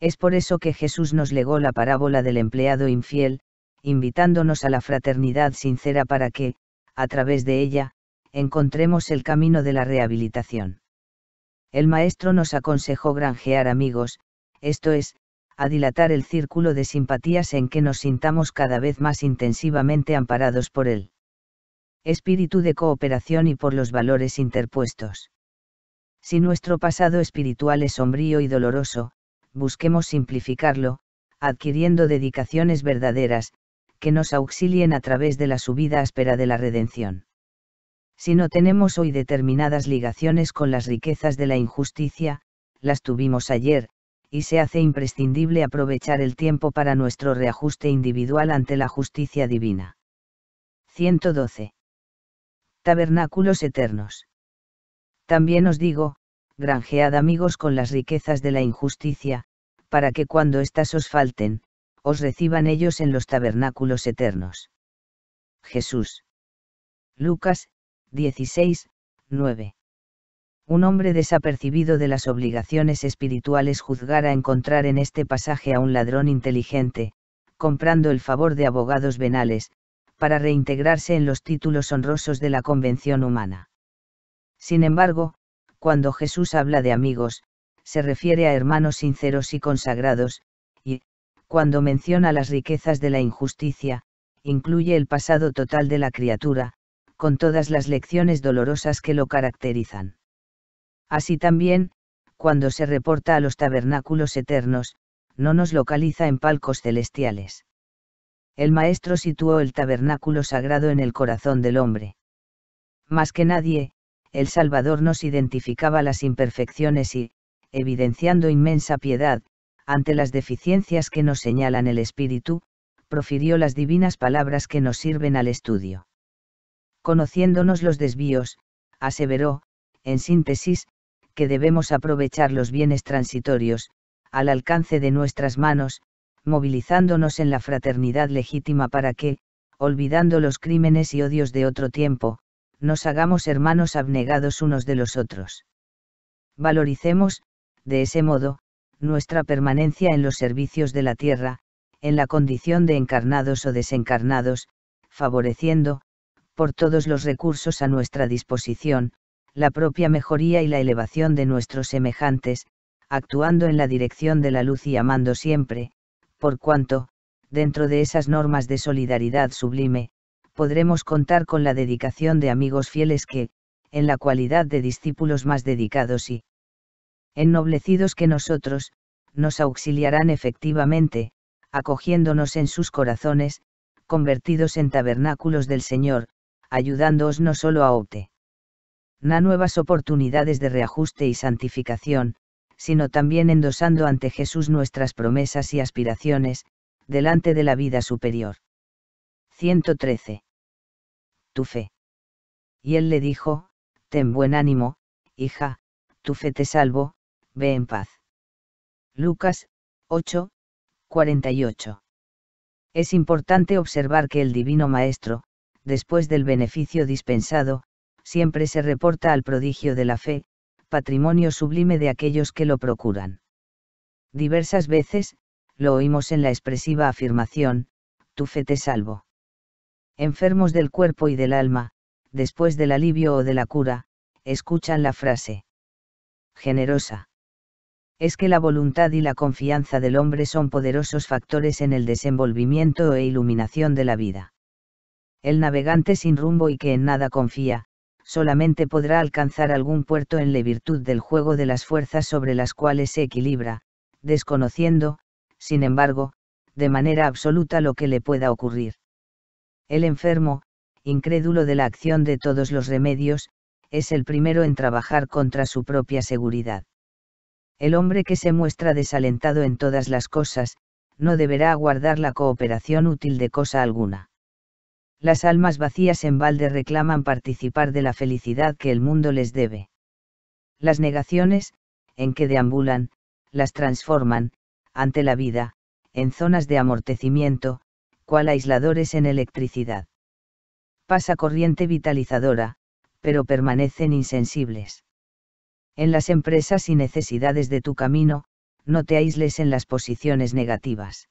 Es por eso que Jesús nos legó la parábola del empleado infiel, invitándonos a la fraternidad sincera para que, a través de ella, encontremos el camino de la rehabilitación. El maestro nos aconsejó granjear amigos, esto es, a dilatar el círculo de simpatías en que nos sintamos cada vez más intensivamente amparados por él espíritu de cooperación y por los valores interpuestos. Si nuestro pasado espiritual es sombrío y doloroso, busquemos simplificarlo, adquiriendo dedicaciones verdaderas, que nos auxilien a través de la subida áspera de la redención. Si no tenemos hoy determinadas ligaciones con las riquezas de la injusticia, las tuvimos ayer, y se hace imprescindible aprovechar el tiempo para nuestro reajuste individual ante la justicia divina. 112 tabernáculos eternos. También os digo, granjead amigos con las riquezas de la injusticia, para que cuando éstas os falten, os reciban ellos en los tabernáculos eternos. Jesús. Lucas, 16, 9. Un hombre desapercibido de las obligaciones espirituales juzgara encontrar en este pasaje a un ladrón inteligente, comprando el favor de abogados venales, para reintegrarse en los títulos honrosos de la convención humana. Sin embargo, cuando Jesús habla de amigos, se refiere a hermanos sinceros y consagrados, y, cuando menciona las riquezas de la injusticia, incluye el pasado total de la criatura, con todas las lecciones dolorosas que lo caracterizan. Así también, cuando se reporta a los tabernáculos eternos, no nos localiza en palcos celestiales el Maestro situó el tabernáculo sagrado en el corazón del hombre. Más que nadie, el Salvador nos identificaba las imperfecciones y, evidenciando inmensa piedad, ante las deficiencias que nos señalan el Espíritu, profirió las divinas palabras que nos sirven al estudio. Conociéndonos los desvíos, aseveró, en síntesis, que debemos aprovechar los bienes transitorios, al alcance de nuestras manos, movilizándonos en la fraternidad legítima para que, olvidando los crímenes y odios de otro tiempo, nos hagamos hermanos abnegados unos de los otros. Valoricemos, de ese modo, nuestra permanencia en los servicios de la tierra, en la condición de encarnados o desencarnados, favoreciendo, por todos los recursos a nuestra disposición, la propia mejoría y la elevación de nuestros semejantes, actuando en la dirección de la luz y amando siempre, por cuanto, dentro de esas normas de solidaridad sublime, podremos contar con la dedicación de amigos fieles que, en la cualidad de discípulos más dedicados y ennoblecidos que nosotros, nos auxiliarán efectivamente, acogiéndonos en sus corazones, convertidos en tabernáculos del Señor, ayudándoos no solo a obtener nuevas oportunidades de reajuste y santificación, sino también endosando ante Jesús nuestras promesas y aspiraciones, delante de la vida superior. 113. Tu fe. Y él le dijo, Ten buen ánimo, hija, tu fe te salvo, ve en paz. Lucas 8, 48. Es importante observar que el Divino Maestro, después del beneficio dispensado, siempre se reporta al prodigio de la fe, patrimonio sublime de aquellos que lo procuran. Diversas veces, lo oímos en la expresiva afirmación, tu fe te salvo. Enfermos del cuerpo y del alma, después del alivio o de la cura, escuchan la frase. Generosa. Es que la voluntad y la confianza del hombre son poderosos factores en el desenvolvimiento e iluminación de la vida. El navegante sin rumbo y que en nada confía, solamente podrá alcanzar algún puerto en la virtud del juego de las fuerzas sobre las cuales se equilibra, desconociendo, sin embargo, de manera absoluta lo que le pueda ocurrir. El enfermo, incrédulo de la acción de todos los remedios, es el primero en trabajar contra su propia seguridad. El hombre que se muestra desalentado en todas las cosas, no deberá aguardar la cooperación útil de cosa alguna las almas vacías en balde reclaman participar de la felicidad que el mundo les debe. Las negaciones, en que deambulan, las transforman, ante la vida, en zonas de amortecimiento, cual aisladores en electricidad. Pasa corriente vitalizadora, pero permanecen insensibles. En las empresas y necesidades de tu camino, no te aísles en las posiciones negativas.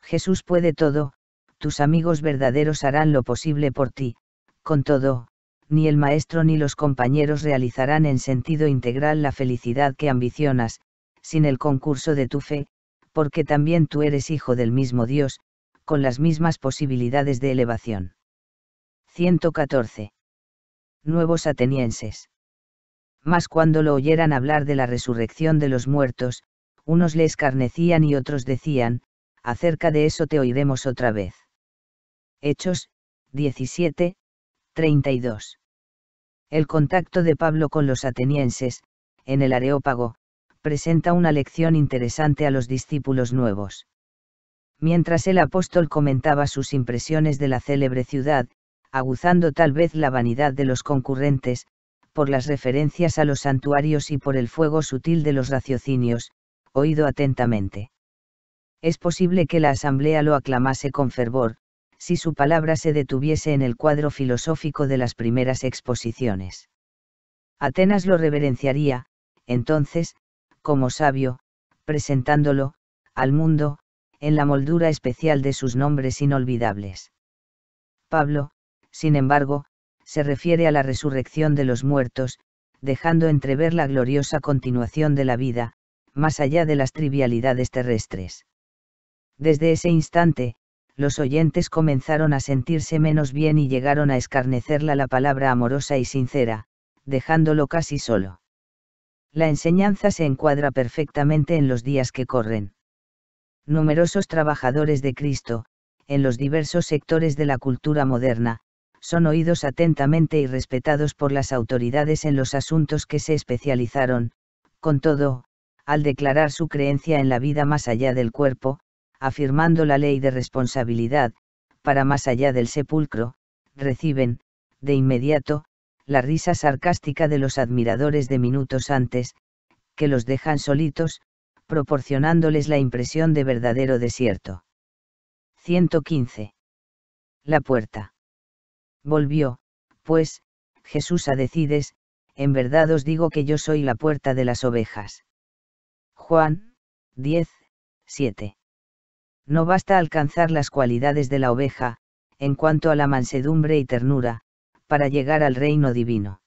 Jesús puede todo, tus amigos verdaderos harán lo posible por ti, con todo, ni el maestro ni los compañeros realizarán en sentido integral la felicidad que ambicionas, sin el concurso de tu fe, porque también tú eres hijo del mismo Dios, con las mismas posibilidades de elevación. 114. Nuevos atenienses. Mas cuando lo oyeran hablar de la resurrección de los muertos, unos le escarnecían y otros decían, acerca de eso te oiremos otra vez. Hechos, 17, 32. El contacto de Pablo con los atenienses, en el Areópago, presenta una lección interesante a los discípulos nuevos. Mientras el apóstol comentaba sus impresiones de la célebre ciudad, aguzando tal vez la vanidad de los concurrentes, por las referencias a los santuarios y por el fuego sutil de los raciocinios, oído atentamente. Es posible que la asamblea lo aclamase con fervor, si su palabra se detuviese en el cuadro filosófico de las primeras exposiciones. Atenas lo reverenciaría, entonces, como sabio, presentándolo, al mundo, en la moldura especial de sus nombres inolvidables. Pablo, sin embargo, se refiere a la resurrección de los muertos, dejando entrever la gloriosa continuación de la vida, más allá de las trivialidades terrestres. Desde ese instante, los oyentes comenzaron a sentirse menos bien y llegaron a escarnecerla la palabra amorosa y sincera, dejándolo casi solo. La enseñanza se encuadra perfectamente en los días que corren. Numerosos trabajadores de Cristo, en los diversos sectores de la cultura moderna, son oídos atentamente y respetados por las autoridades en los asuntos que se especializaron, con todo, al declarar su creencia en la vida más allá del cuerpo, afirmando la ley de responsabilidad, para más allá del sepulcro, reciben, de inmediato, la risa sarcástica de los admiradores de minutos antes, que los dejan solitos, proporcionándoles la impresión de verdadero desierto. 115. La puerta. Volvió, pues, Jesús a decides, en verdad os digo que yo soy la puerta de las ovejas. Juan, 10, 7. No basta alcanzar las cualidades de la oveja, en cuanto a la mansedumbre y ternura, para llegar al reino divino.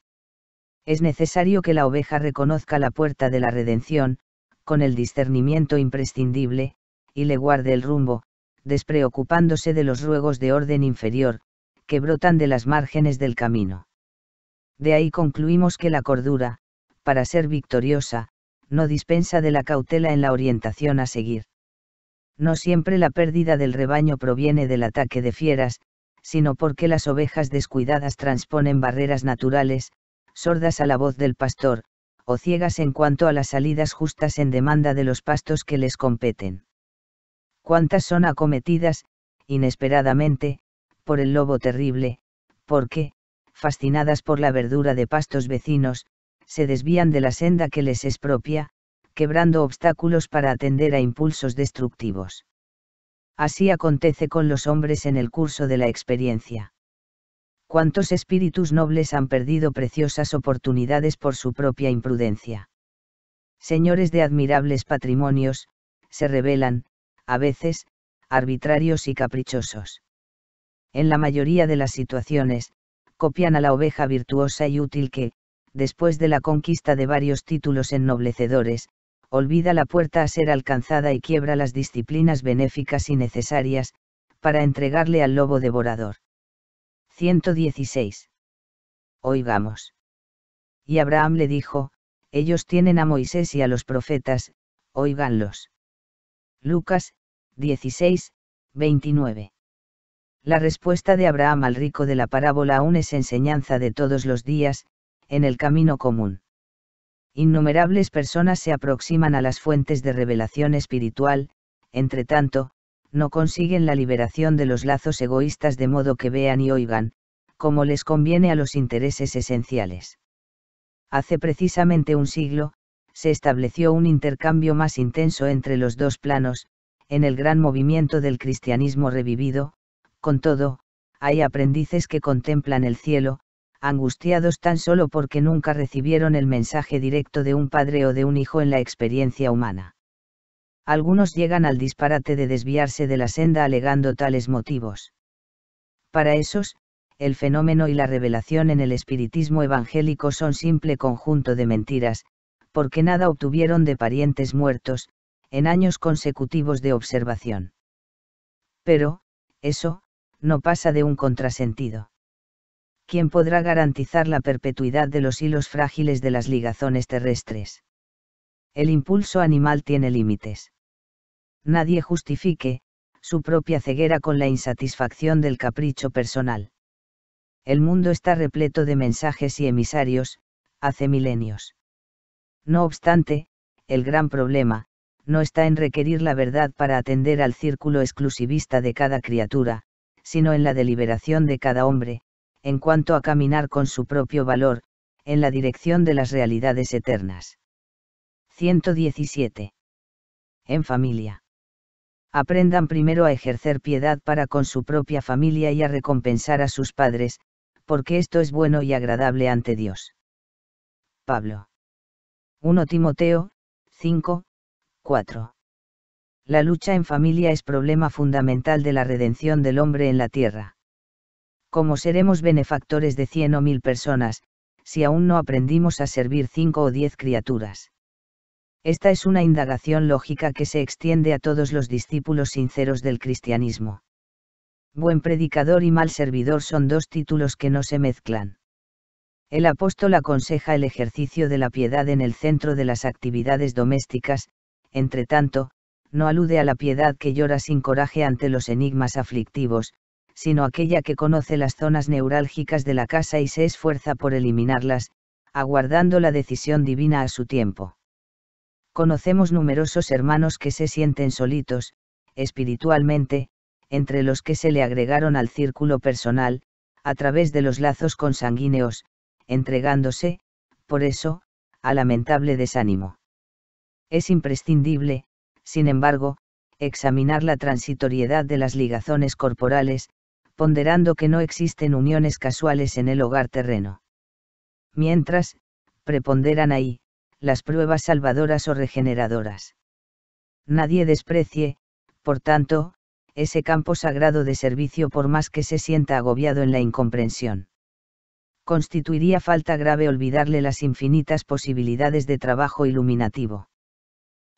Es necesario que la oveja reconozca la puerta de la redención, con el discernimiento imprescindible, y le guarde el rumbo, despreocupándose de los ruegos de orden inferior, que brotan de las márgenes del camino. De ahí concluimos que la cordura, para ser victoriosa, no dispensa de la cautela en la orientación a seguir. No siempre la pérdida del rebaño proviene del ataque de fieras, sino porque las ovejas descuidadas transponen barreras naturales, sordas a la voz del pastor, o ciegas en cuanto a las salidas justas en demanda de los pastos que les competen. Cuántas son acometidas, inesperadamente, por el lobo terrible, porque, fascinadas por la verdura de pastos vecinos, se desvían de la senda que les es propia, quebrando obstáculos para atender a impulsos destructivos. Así acontece con los hombres en el curso de la experiencia. Cuántos espíritus nobles han perdido preciosas oportunidades por su propia imprudencia. Señores de admirables patrimonios, se revelan, a veces, arbitrarios y caprichosos. En la mayoría de las situaciones, copian a la oveja virtuosa y útil que, después de la conquista de varios títulos ennoblecedores, olvida la puerta a ser alcanzada y quiebra las disciplinas benéficas y necesarias, para entregarle al lobo devorador. 116. Oigamos. Y Abraham le dijo, ellos tienen a Moisés y a los profetas, oiganlos. Lucas, 16, 29. La respuesta de Abraham al rico de la parábola aún es enseñanza de todos los días, en el camino común innumerables personas se aproximan a las fuentes de revelación espiritual, entre tanto, no consiguen la liberación de los lazos egoístas de modo que vean y oigan, como les conviene a los intereses esenciales. Hace precisamente un siglo, se estableció un intercambio más intenso entre los dos planos, en el gran movimiento del cristianismo revivido, con todo, hay aprendices que contemplan el cielo, angustiados tan solo porque nunca recibieron el mensaje directo de un padre o de un hijo en la experiencia humana. Algunos llegan al disparate de desviarse de la senda alegando tales motivos. Para esos, el fenómeno y la revelación en el espiritismo evangélico son simple conjunto de mentiras, porque nada obtuvieron de parientes muertos, en años consecutivos de observación. Pero, eso, no pasa de un contrasentido. ¿Quién podrá garantizar la perpetuidad de los hilos frágiles de las ligazones terrestres. El impulso animal tiene límites. Nadie justifique, su propia ceguera con la insatisfacción del capricho personal. El mundo está repleto de mensajes y emisarios, hace milenios. No obstante, el gran problema, no está en requerir la verdad para atender al círculo exclusivista de cada criatura, sino en la deliberación de cada hombre, en cuanto a caminar con su propio valor, en la dirección de las realidades eternas. 117. En familia. Aprendan primero a ejercer piedad para con su propia familia y a recompensar a sus padres, porque esto es bueno y agradable ante Dios. Pablo. 1 Timoteo, 5, 4. La lucha en familia es problema fundamental de la redención del hombre en la tierra. ¿Cómo seremos benefactores de cien o mil personas, si aún no aprendimos a servir cinco o diez criaturas? Esta es una indagación lógica que se extiende a todos los discípulos sinceros del cristianismo. Buen predicador y mal servidor son dos títulos que no se mezclan. El apóstol aconseja el ejercicio de la piedad en el centro de las actividades domésticas, entre tanto, no alude a la piedad que llora sin coraje ante los enigmas aflictivos, sino aquella que conoce las zonas neurálgicas de la casa y se esfuerza por eliminarlas, aguardando la decisión divina a su tiempo. Conocemos numerosos hermanos que se sienten solitos, espiritualmente, entre los que se le agregaron al círculo personal, a través de los lazos consanguíneos, entregándose, por eso, a lamentable desánimo. Es imprescindible, sin embargo, examinar la transitoriedad de las ligazones corporales, ponderando que no existen uniones casuales en el hogar terreno. Mientras, preponderan ahí, las pruebas salvadoras o regeneradoras. Nadie desprecie, por tanto, ese campo sagrado de servicio por más que se sienta agobiado en la incomprensión. Constituiría falta grave olvidarle las infinitas posibilidades de trabajo iluminativo.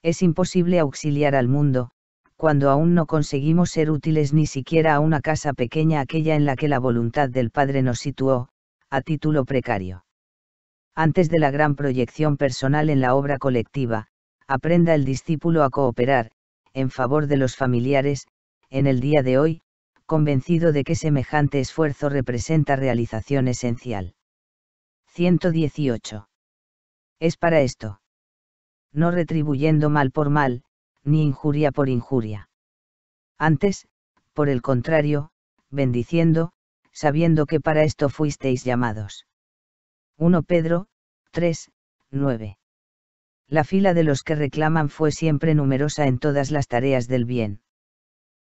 Es imposible auxiliar al mundo, cuando aún no conseguimos ser útiles ni siquiera a una casa pequeña aquella en la que la voluntad del Padre nos situó, a título precario. Antes de la gran proyección personal en la obra colectiva, aprenda el discípulo a cooperar, en favor de los familiares, en el día de hoy, convencido de que semejante esfuerzo representa realización esencial. 118. Es para esto. No retribuyendo mal por mal, ni injuria por injuria. Antes, por el contrario, bendiciendo, sabiendo que para esto fuisteis llamados. 1 Pedro, 3, 9. La fila de los que reclaman fue siempre numerosa en todas las tareas del bien.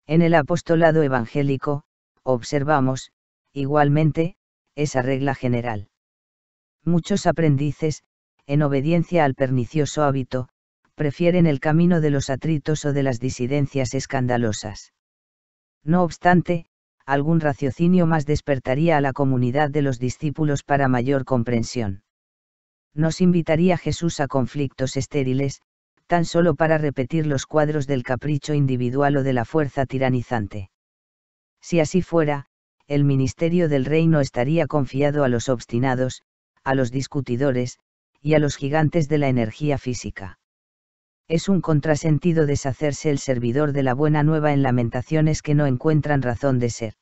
En el apostolado evangélico, observamos, igualmente, esa regla general. Muchos aprendices, en obediencia al pernicioso hábito, prefieren el camino de los atritos o de las disidencias escandalosas. No obstante, algún raciocinio más despertaría a la comunidad de los discípulos para mayor comprensión. Nos invitaría Jesús a conflictos estériles, tan solo para repetir los cuadros del capricho individual o de la fuerza tiranizante. Si así fuera, el ministerio del reino estaría confiado a los obstinados, a los discutidores, y a los gigantes de la energía física es un contrasentido deshacerse el servidor de la buena nueva en lamentaciones que no encuentran razón de ser.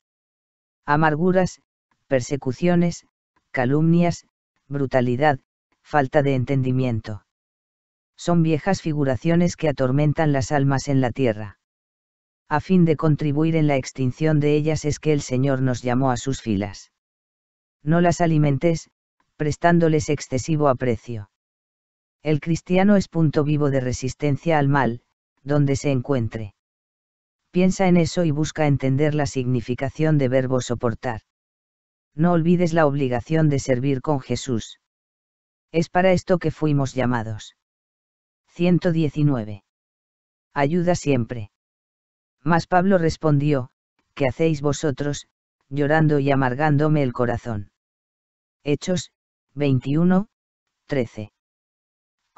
Amarguras, persecuciones, calumnias, brutalidad, falta de entendimiento. Son viejas figuraciones que atormentan las almas en la tierra. A fin de contribuir en la extinción de ellas es que el Señor nos llamó a sus filas. No las alimentes, prestándoles excesivo aprecio. El cristiano es punto vivo de resistencia al mal, donde se encuentre. Piensa en eso y busca entender la significación de verbo soportar. No olvides la obligación de servir con Jesús. Es para esto que fuimos llamados. 119. Ayuda siempre. Mas Pablo respondió, ¿qué hacéis vosotros, llorando y amargándome el corazón? Hechos, 21, 13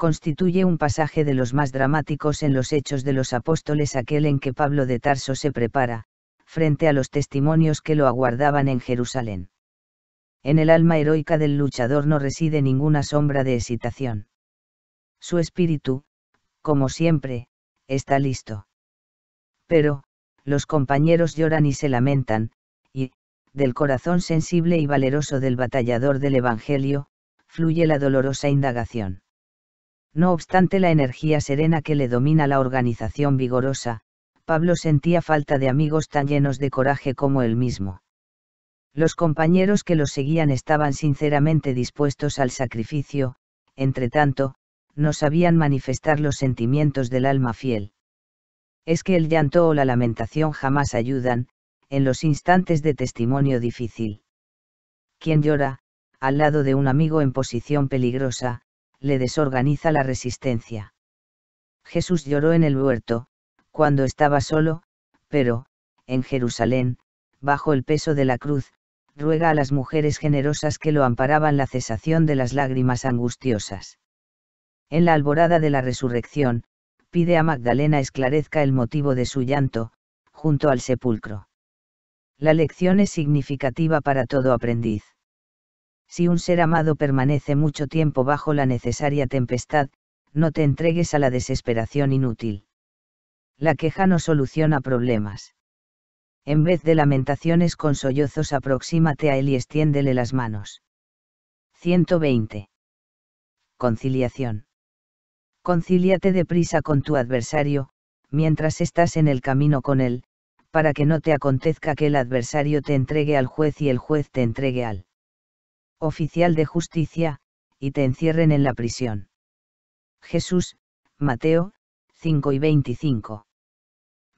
constituye un pasaje de los más dramáticos en los Hechos de los Apóstoles, aquel en que Pablo de Tarso se prepara, frente a los testimonios que lo aguardaban en Jerusalén. En el alma heroica del luchador no reside ninguna sombra de hesitación. Su espíritu, como siempre, está listo. Pero, los compañeros lloran y se lamentan, y, del corazón sensible y valeroso del batallador del Evangelio, fluye la dolorosa indagación. No obstante la energía serena que le domina la organización vigorosa, Pablo sentía falta de amigos tan llenos de coraje como él mismo. Los compañeros que lo seguían estaban sinceramente dispuestos al sacrificio, entre tanto, no sabían manifestar los sentimientos del alma fiel. Es que el llanto o la lamentación jamás ayudan, en los instantes de testimonio difícil. Quien llora, al lado de un amigo en posición peligrosa, le desorganiza la resistencia. Jesús lloró en el huerto, cuando estaba solo, pero, en Jerusalén, bajo el peso de la cruz, ruega a las mujeres generosas que lo amparaban la cesación de las lágrimas angustiosas. En la alborada de la resurrección, pide a Magdalena esclarezca el motivo de su llanto, junto al sepulcro. La lección es significativa para todo aprendiz. Si un ser amado permanece mucho tiempo bajo la necesaria tempestad, no te entregues a la desesperación inútil. La queja no soluciona problemas. En vez de lamentaciones con sollozos, aproxímate a él y extiéndele las manos. 120. Conciliación. Concíliate deprisa con tu adversario, mientras estás en el camino con él, para que no te acontezca que el adversario te entregue al juez y el juez te entregue al oficial de justicia, y te encierren en la prisión. Jesús, Mateo, 5 y 25.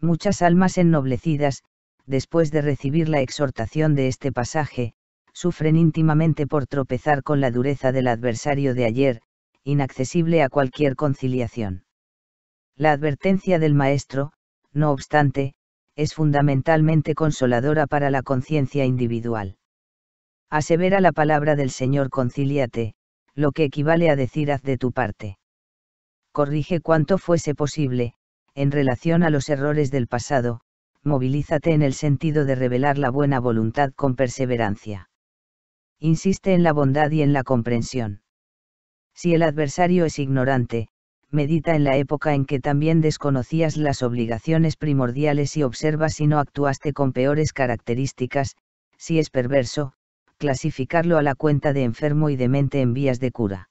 Muchas almas ennoblecidas, después de recibir la exhortación de este pasaje, sufren íntimamente por tropezar con la dureza del adversario de ayer, inaccesible a cualquier conciliación. La advertencia del Maestro, no obstante, es fundamentalmente consoladora para la conciencia individual asevera la palabra del Señor concíliate, lo que equivale a decir haz de tu parte. Corrige cuanto fuese posible, en relación a los errores del pasado, movilízate en el sentido de revelar la buena voluntad con perseverancia. Insiste en la bondad y en la comprensión. Si el adversario es ignorante, medita en la época en que también desconocías las obligaciones primordiales y observa si no actuaste con peores características, si es perverso, clasificarlo a la cuenta de enfermo y demente en vías de cura.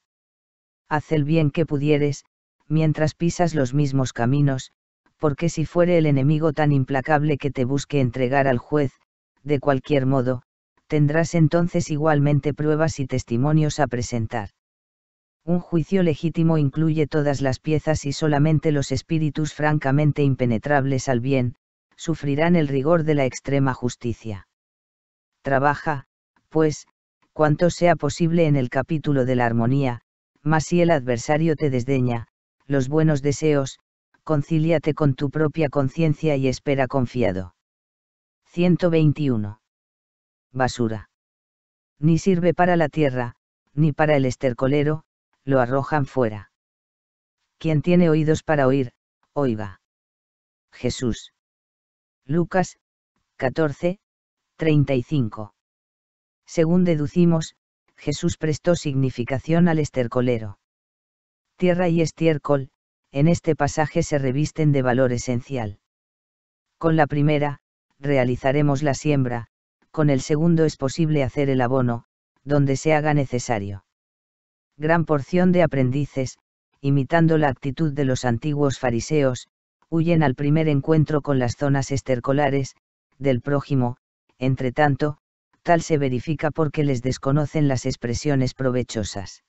Haz el bien que pudieres, mientras pisas los mismos caminos, porque si fuere el enemigo tan implacable que te busque entregar al juez, de cualquier modo, tendrás entonces igualmente pruebas y testimonios a presentar. Un juicio legítimo incluye todas las piezas y solamente los espíritus francamente impenetrables al bien, sufrirán el rigor de la extrema justicia. Trabaja, pues, cuanto sea posible en el capítulo de la armonía, mas si el adversario te desdeña, los buenos deseos, concíliate con tu propia conciencia y espera confiado. 121. Basura. Ni sirve para la tierra, ni para el estercolero, lo arrojan fuera. Quien tiene oídos para oír, oiga. Jesús. Lucas, 14, 35. Según deducimos, Jesús prestó significación al estercolero. Tierra y estiércol, en este pasaje se revisten de valor esencial. Con la primera, realizaremos la siembra, con el segundo es posible hacer el abono, donde se haga necesario. Gran porción de aprendices, imitando la actitud de los antiguos fariseos, huyen al primer encuentro con las zonas estercolares, del prójimo, entre tanto, tal se verifica porque les desconocen las expresiones provechosas.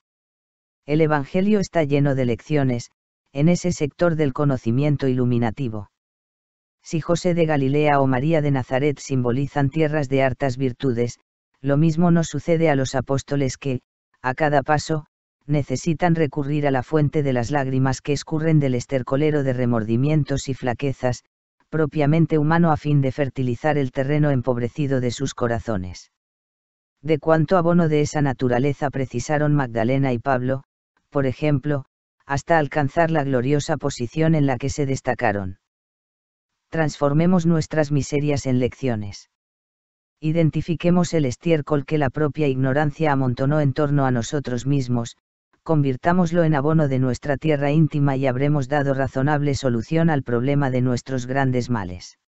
El Evangelio está lleno de lecciones, en ese sector del conocimiento iluminativo. Si José de Galilea o María de Nazaret simbolizan tierras de hartas virtudes, lo mismo nos sucede a los apóstoles que, a cada paso, necesitan recurrir a la fuente de las lágrimas que escurren del estercolero de remordimientos y flaquezas, propiamente humano a fin de fertilizar el terreno empobrecido de sus corazones. De cuánto abono de esa naturaleza precisaron Magdalena y Pablo, por ejemplo, hasta alcanzar la gloriosa posición en la que se destacaron. Transformemos nuestras miserias en lecciones. Identifiquemos el estiércol que la propia ignorancia amontonó en torno a nosotros mismos, convirtámoslo en abono de nuestra tierra íntima y habremos dado razonable solución al problema de nuestros grandes males.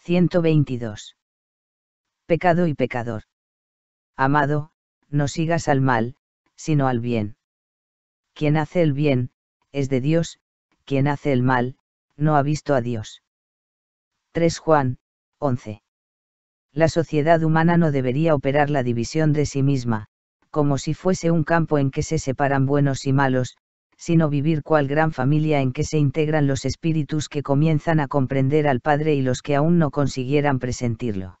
122. Pecado y pecador. Amado, no sigas al mal, sino al bien. Quien hace el bien, es de Dios, quien hace el mal, no ha visto a Dios. 3 Juan, 11. La sociedad humana no debería operar la división de sí misma, como si fuese un campo en que se separan buenos y malos, sino vivir cual gran familia en que se integran los espíritus que comienzan a comprender al Padre y los que aún no consiguieran presentirlo.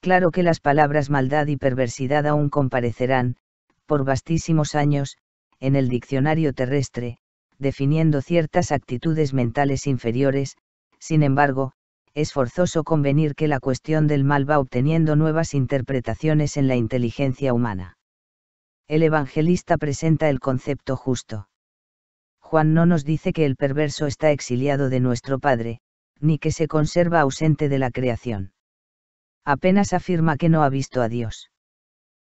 Claro que las palabras maldad y perversidad aún comparecerán, por vastísimos años, en el diccionario terrestre, definiendo ciertas actitudes mentales inferiores, sin embargo, es forzoso convenir que la cuestión del mal va obteniendo nuevas interpretaciones en la inteligencia humana el evangelista presenta el concepto justo. Juan no nos dice que el perverso está exiliado de nuestro Padre, ni que se conserva ausente de la creación. Apenas afirma que no ha visto a Dios.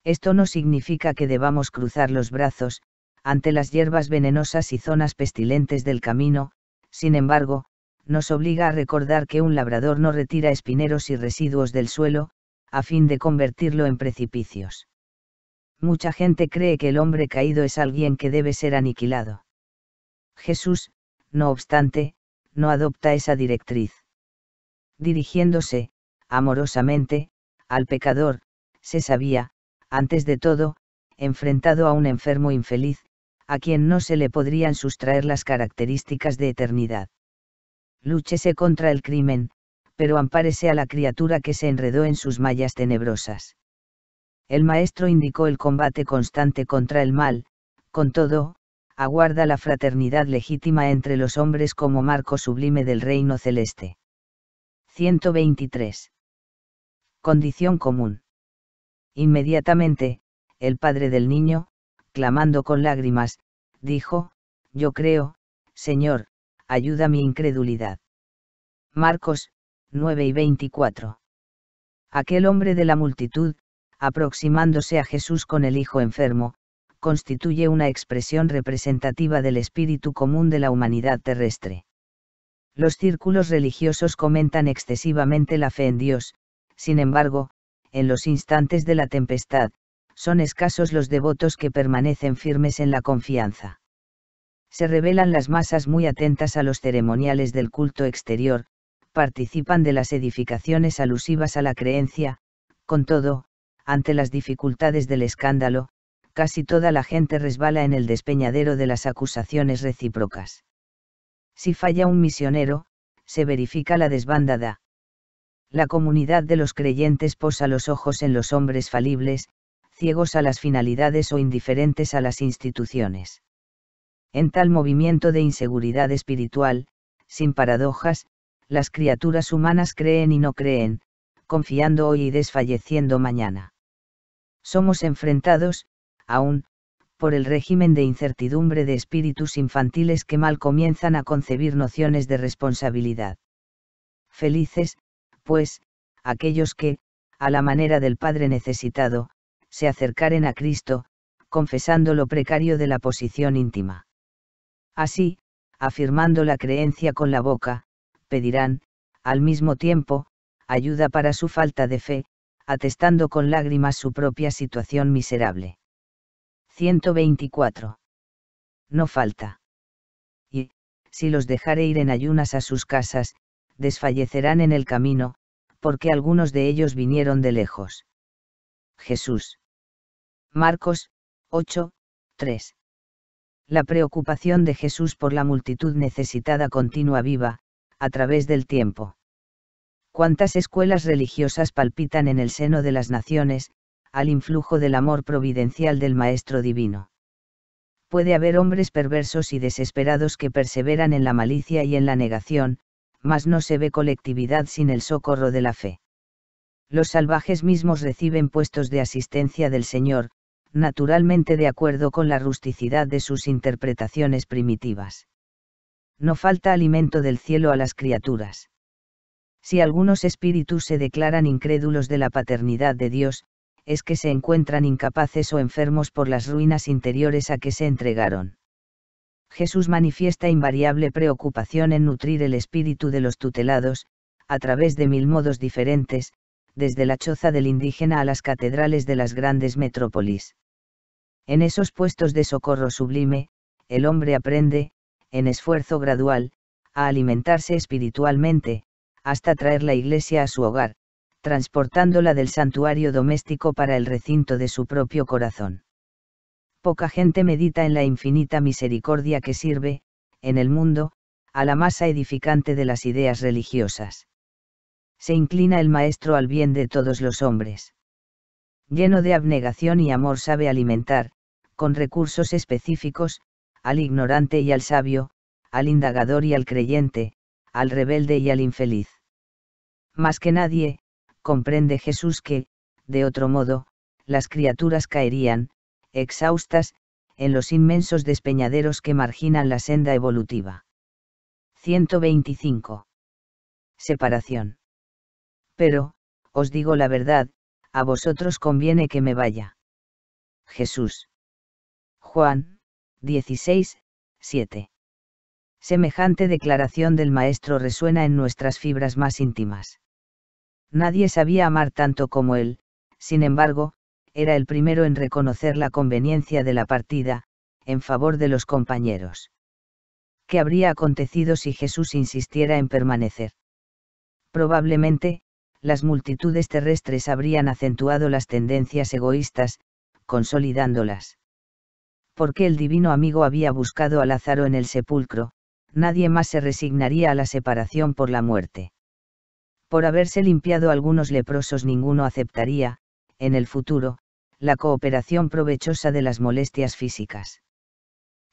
Esto no significa que debamos cruzar los brazos, ante las hierbas venenosas y zonas pestilentes del camino, sin embargo, nos obliga a recordar que un labrador no retira espineros y residuos del suelo, a fin de convertirlo en precipicios mucha gente cree que el hombre caído es alguien que debe ser aniquilado. Jesús, no obstante, no adopta esa directriz. Dirigiéndose, amorosamente, al pecador, se sabía, antes de todo, enfrentado a un enfermo infeliz, a quien no se le podrían sustraer las características de eternidad. Lúchese contra el crimen, pero ampárese a la criatura que se enredó en sus mallas tenebrosas el maestro indicó el combate constante contra el mal, con todo, aguarda la fraternidad legítima entre los hombres como marco sublime del reino celeste. 123. Condición común. Inmediatamente, el padre del niño, clamando con lágrimas, dijo, Yo creo, Señor, ayuda mi incredulidad. Marcos, 9 y 24. Aquel hombre de la multitud, aproximándose a Jesús con el Hijo enfermo, constituye una expresión representativa del espíritu común de la humanidad terrestre. Los círculos religiosos comentan excesivamente la fe en Dios, sin embargo, en los instantes de la tempestad, son escasos los devotos que permanecen firmes en la confianza. Se revelan las masas muy atentas a los ceremoniales del culto exterior, participan de las edificaciones alusivas a la creencia, con todo, ante las dificultades del escándalo, casi toda la gente resbala en el despeñadero de las acusaciones recíprocas. Si falla un misionero, se verifica la desbandada. La comunidad de los creyentes posa los ojos en los hombres falibles, ciegos a las finalidades o indiferentes a las instituciones. En tal movimiento de inseguridad espiritual, sin paradojas, las criaturas humanas creen y no creen, confiando hoy y desfalleciendo mañana somos enfrentados, aún, por el régimen de incertidumbre de espíritus infantiles que mal comienzan a concebir nociones de responsabilidad. Felices, pues, aquellos que, a la manera del Padre necesitado, se acercaren a Cristo, confesando lo precario de la posición íntima. Así, afirmando la creencia con la boca, pedirán, al mismo tiempo, ayuda para su falta de fe, atestando con lágrimas su propia situación miserable. 124. No falta. Y, si los dejare ir en ayunas a sus casas, desfallecerán en el camino, porque algunos de ellos vinieron de lejos. Jesús. Marcos, 8, 3. La preocupación de Jesús por la multitud necesitada continua viva, a través del tiempo cuántas escuelas religiosas palpitan en el seno de las naciones, al influjo del amor providencial del Maestro Divino. Puede haber hombres perversos y desesperados que perseveran en la malicia y en la negación, mas no se ve colectividad sin el socorro de la fe. Los salvajes mismos reciben puestos de asistencia del Señor, naturalmente de acuerdo con la rusticidad de sus interpretaciones primitivas. No falta alimento del cielo a las criaturas. Si algunos espíritus se declaran incrédulos de la paternidad de Dios, es que se encuentran incapaces o enfermos por las ruinas interiores a que se entregaron. Jesús manifiesta invariable preocupación en nutrir el espíritu de los tutelados, a través de mil modos diferentes, desde la choza del indígena a las catedrales de las grandes metrópolis. En esos puestos de socorro sublime, el hombre aprende, en esfuerzo gradual, a alimentarse espiritualmente, hasta traer la iglesia a su hogar, transportándola del santuario doméstico para el recinto de su propio corazón. Poca gente medita en la infinita misericordia que sirve, en el mundo, a la masa edificante de las ideas religiosas. Se inclina el Maestro al bien de todos los hombres. Lleno de abnegación y amor sabe alimentar, con recursos específicos, al ignorante y al sabio, al indagador y al creyente, al rebelde y al infeliz más que nadie, comprende Jesús que, de otro modo, las criaturas caerían, exhaustas, en los inmensos despeñaderos que marginan la senda evolutiva. 125. Separación. Pero, os digo la verdad, a vosotros conviene que me vaya. Jesús. Juan, 16, 7. Semejante declaración del Maestro resuena en nuestras fibras más íntimas. Nadie sabía amar tanto como él, sin embargo, era el primero en reconocer la conveniencia de la partida, en favor de los compañeros. ¿Qué habría acontecido si Jesús insistiera en permanecer? Probablemente, las multitudes terrestres habrían acentuado las tendencias egoístas, consolidándolas. Porque el divino amigo había buscado a Lázaro en el sepulcro, nadie más se resignaría a la separación por la muerte por haberse limpiado algunos leprosos ninguno aceptaría, en el futuro, la cooperación provechosa de las molestias físicas.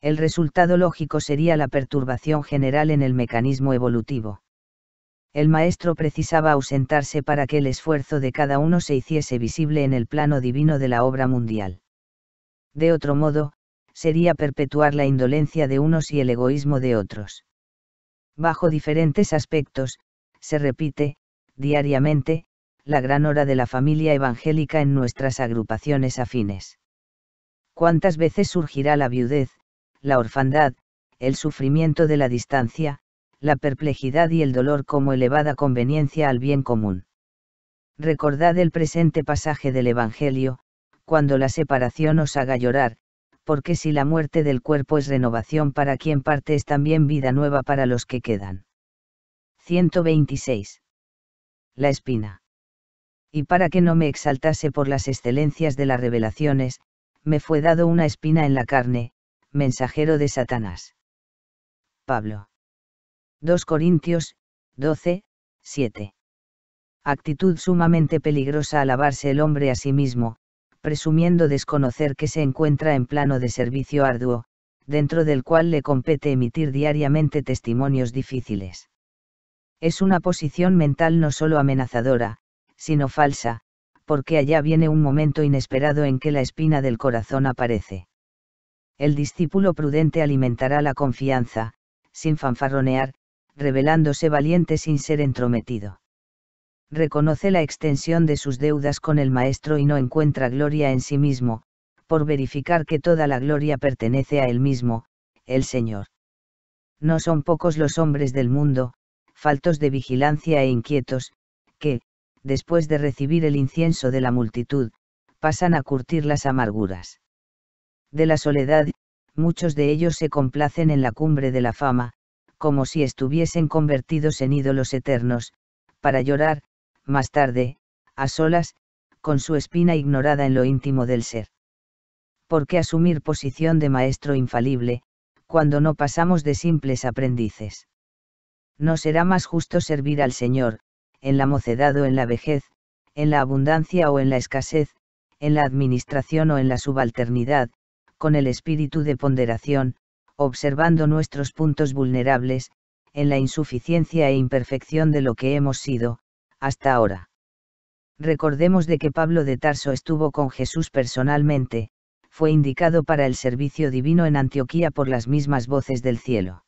El resultado lógico sería la perturbación general en el mecanismo evolutivo. El maestro precisaba ausentarse para que el esfuerzo de cada uno se hiciese visible en el plano divino de la obra mundial. De otro modo, sería perpetuar la indolencia de unos y el egoísmo de otros. Bajo diferentes aspectos, se repite, diariamente, la gran hora de la familia evangélica en nuestras agrupaciones afines. ¿Cuántas veces surgirá la viudez, la orfandad, el sufrimiento de la distancia, la perplejidad y el dolor como elevada conveniencia al bien común? Recordad el presente pasaje del Evangelio, cuando la separación os haga llorar, porque si la muerte del cuerpo es renovación para quien parte es también vida nueva para los que quedan. 126 la espina. Y para que no me exaltase por las excelencias de las revelaciones, me fue dado una espina en la carne, mensajero de Satanás. Pablo. 2 Corintios, 12, 7. Actitud sumamente peligrosa alabarse el hombre a sí mismo, presumiendo desconocer que se encuentra en plano de servicio arduo, dentro del cual le compete emitir diariamente testimonios difíciles es una posición mental no solo amenazadora, sino falsa, porque allá viene un momento inesperado en que la espina del corazón aparece. El discípulo prudente alimentará la confianza, sin fanfarronear, revelándose valiente sin ser entrometido. Reconoce la extensión de sus deudas con el Maestro y no encuentra gloria en sí mismo, por verificar que toda la gloria pertenece a él mismo, el Señor. No son pocos los hombres del mundo, faltos de vigilancia e inquietos, que, después de recibir el incienso de la multitud, pasan a curtir las amarguras. De la soledad, muchos de ellos se complacen en la cumbre de la fama, como si estuviesen convertidos en ídolos eternos, para llorar, más tarde, a solas, con su espina ignorada en lo íntimo del ser. ¿Por qué asumir posición de maestro infalible, cuando no pasamos de simples aprendices? ¿no será más justo servir al Señor, en la mocedad o en la vejez, en la abundancia o en la escasez, en la administración o en la subalternidad, con el espíritu de ponderación, observando nuestros puntos vulnerables, en la insuficiencia e imperfección de lo que hemos sido, hasta ahora. Recordemos de que Pablo de Tarso estuvo con Jesús personalmente, fue indicado para el servicio divino en Antioquía por las mismas voces del cielo.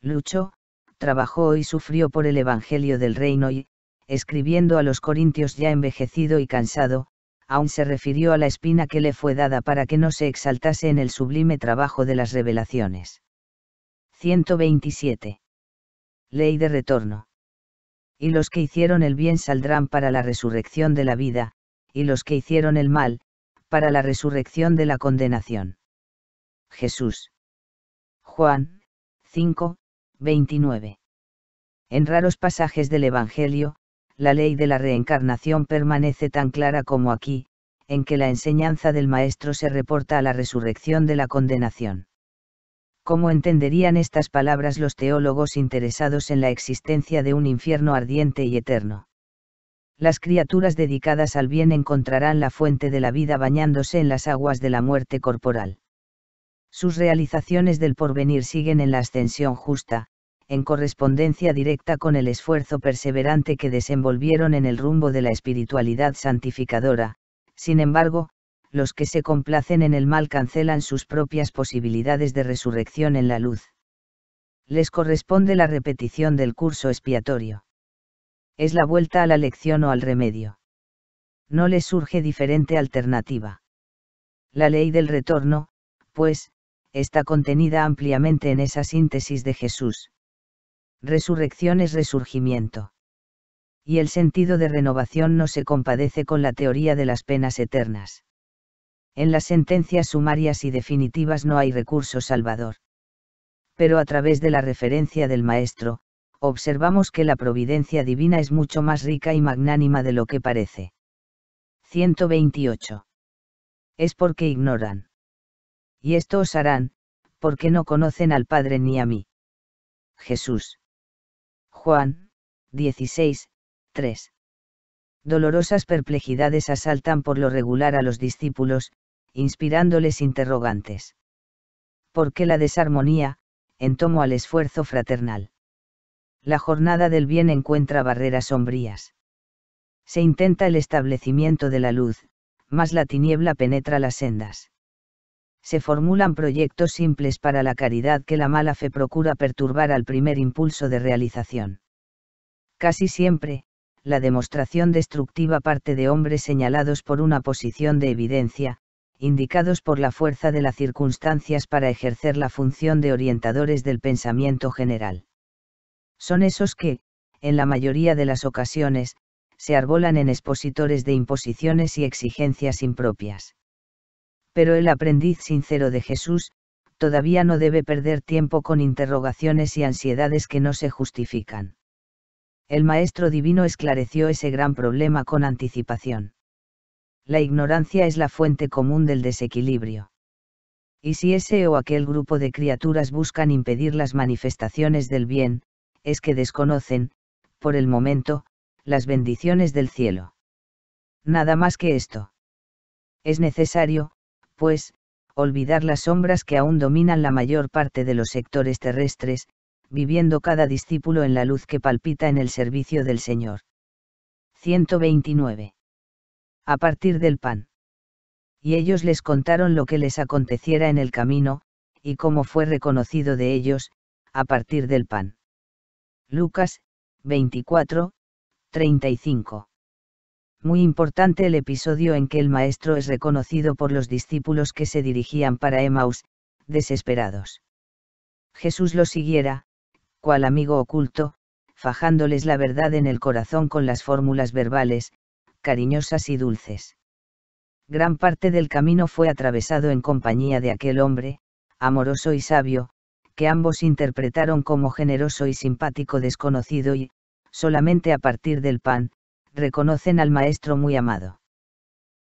Luchó, trabajó y sufrió por el Evangelio del Reino y, escribiendo a los Corintios ya envejecido y cansado, aún se refirió a la espina que le fue dada para que no se exaltase en el sublime trabajo de las revelaciones. 127. Ley de retorno. Y los que hicieron el bien saldrán para la resurrección de la vida, y los que hicieron el mal, para la resurrección de la condenación. Jesús. Juan, 5, 29. En raros pasajes del Evangelio, la ley de la reencarnación permanece tan clara como aquí, en que la enseñanza del Maestro se reporta a la resurrección de la condenación. ¿Cómo entenderían estas palabras los teólogos interesados en la existencia de un infierno ardiente y eterno? Las criaturas dedicadas al bien encontrarán la fuente de la vida bañándose en las aguas de la muerte corporal. Sus realizaciones del porvenir siguen en la ascensión justa, en correspondencia directa con el esfuerzo perseverante que desenvolvieron en el rumbo de la espiritualidad santificadora, sin embargo, los que se complacen en el mal cancelan sus propias posibilidades de resurrección en la luz. Les corresponde la repetición del curso expiatorio. Es la vuelta a la lección o al remedio. No les surge diferente alternativa. La ley del retorno, pues, está contenida ampliamente en esa síntesis de Jesús resurrección es resurgimiento. Y el sentido de renovación no se compadece con la teoría de las penas eternas. En las sentencias sumarias y definitivas no hay recurso salvador. Pero a través de la referencia del Maestro, observamos que la providencia divina es mucho más rica y magnánima de lo que parece. 128. Es porque ignoran. Y esto os harán, porque no conocen al Padre ni a mí. Jesús. Juan, 16, 3. Dolorosas perplejidades asaltan por lo regular a los discípulos, inspirándoles interrogantes. ¿Por qué la desarmonía, en tomo al esfuerzo fraternal? La jornada del bien encuentra barreras sombrías. Se intenta el establecimiento de la luz, mas la tiniebla penetra las sendas se formulan proyectos simples para la caridad que la mala fe procura perturbar al primer impulso de realización. Casi siempre, la demostración destructiva parte de hombres señalados por una posición de evidencia, indicados por la fuerza de las circunstancias para ejercer la función de orientadores del pensamiento general. Son esos que, en la mayoría de las ocasiones, se arbolan en expositores de imposiciones y exigencias impropias pero el aprendiz sincero de Jesús, todavía no debe perder tiempo con interrogaciones y ansiedades que no se justifican. El Maestro Divino esclareció ese gran problema con anticipación. La ignorancia es la fuente común del desequilibrio. Y si ese o aquel grupo de criaturas buscan impedir las manifestaciones del bien, es que desconocen, por el momento, las bendiciones del cielo. Nada más que esto. Es necesario, pues, olvidar las sombras que aún dominan la mayor parte de los sectores terrestres, viviendo cada discípulo en la luz que palpita en el servicio del Señor. 129. A partir del pan. Y ellos les contaron lo que les aconteciera en el camino, y cómo fue reconocido de ellos, a partir del pan. Lucas, 24, 35 muy importante el episodio en que el Maestro es reconocido por los discípulos que se dirigían para Emmaus, desesperados. Jesús lo siguiera, cual amigo oculto, fajándoles la verdad en el corazón con las fórmulas verbales, cariñosas y dulces. Gran parte del camino fue atravesado en compañía de aquel hombre, amoroso y sabio, que ambos interpretaron como generoso y simpático desconocido y, solamente a partir del pan, reconocen al maestro muy amado.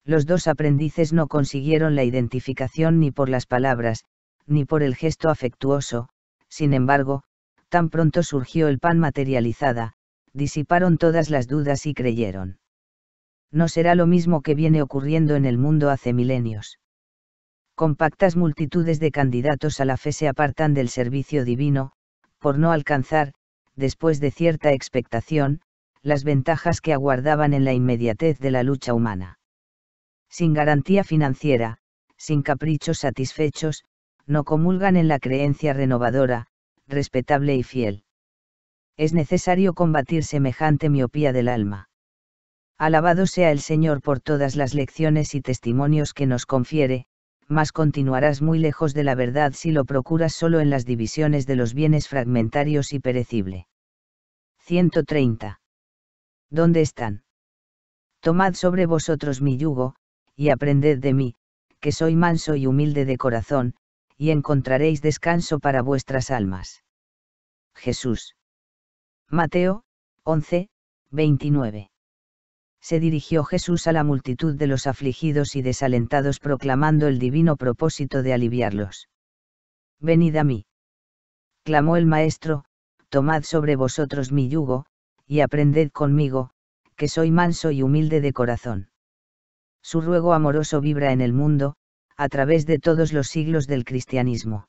Los dos aprendices no consiguieron la identificación ni por las palabras, ni por el gesto afectuoso, sin embargo, tan pronto surgió el pan materializada, disiparon todas las dudas y creyeron. No será lo mismo que viene ocurriendo en el mundo hace milenios. Compactas multitudes de candidatos a la fe se apartan del servicio divino, por no alcanzar, después de cierta expectación, las ventajas que aguardaban en la inmediatez de la lucha humana. Sin garantía financiera, sin caprichos satisfechos, no comulgan en la creencia renovadora, respetable y fiel. Es necesario combatir semejante miopía del alma. Alabado sea el Señor por todas las lecciones y testimonios que nos confiere, mas continuarás muy lejos de la verdad si lo procuras solo en las divisiones de los bienes fragmentarios y perecible. 130. ¿Dónde están? Tomad sobre vosotros mi yugo, y aprended de mí, que soy manso y humilde de corazón, y encontraréis descanso para vuestras almas. Jesús. Mateo, 11, 29. Se dirigió Jesús a la multitud de los afligidos y desalentados proclamando el divino propósito de aliviarlos. Venid a mí. Clamó el Maestro, tomad sobre vosotros mi yugo, y aprended conmigo, que soy manso y humilde de corazón. Su ruego amoroso vibra en el mundo, a través de todos los siglos del cristianismo.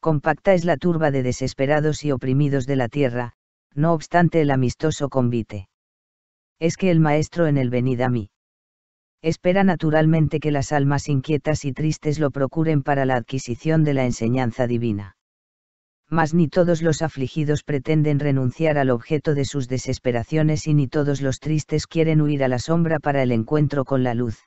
Compacta es la turba de desesperados y oprimidos de la tierra, no obstante el amistoso convite. Es que el Maestro en el venid a mí. Espera naturalmente que las almas inquietas y tristes lo procuren para la adquisición de la enseñanza divina mas ni todos los afligidos pretenden renunciar al objeto de sus desesperaciones y ni todos los tristes quieren huir a la sombra para el encuentro con la luz.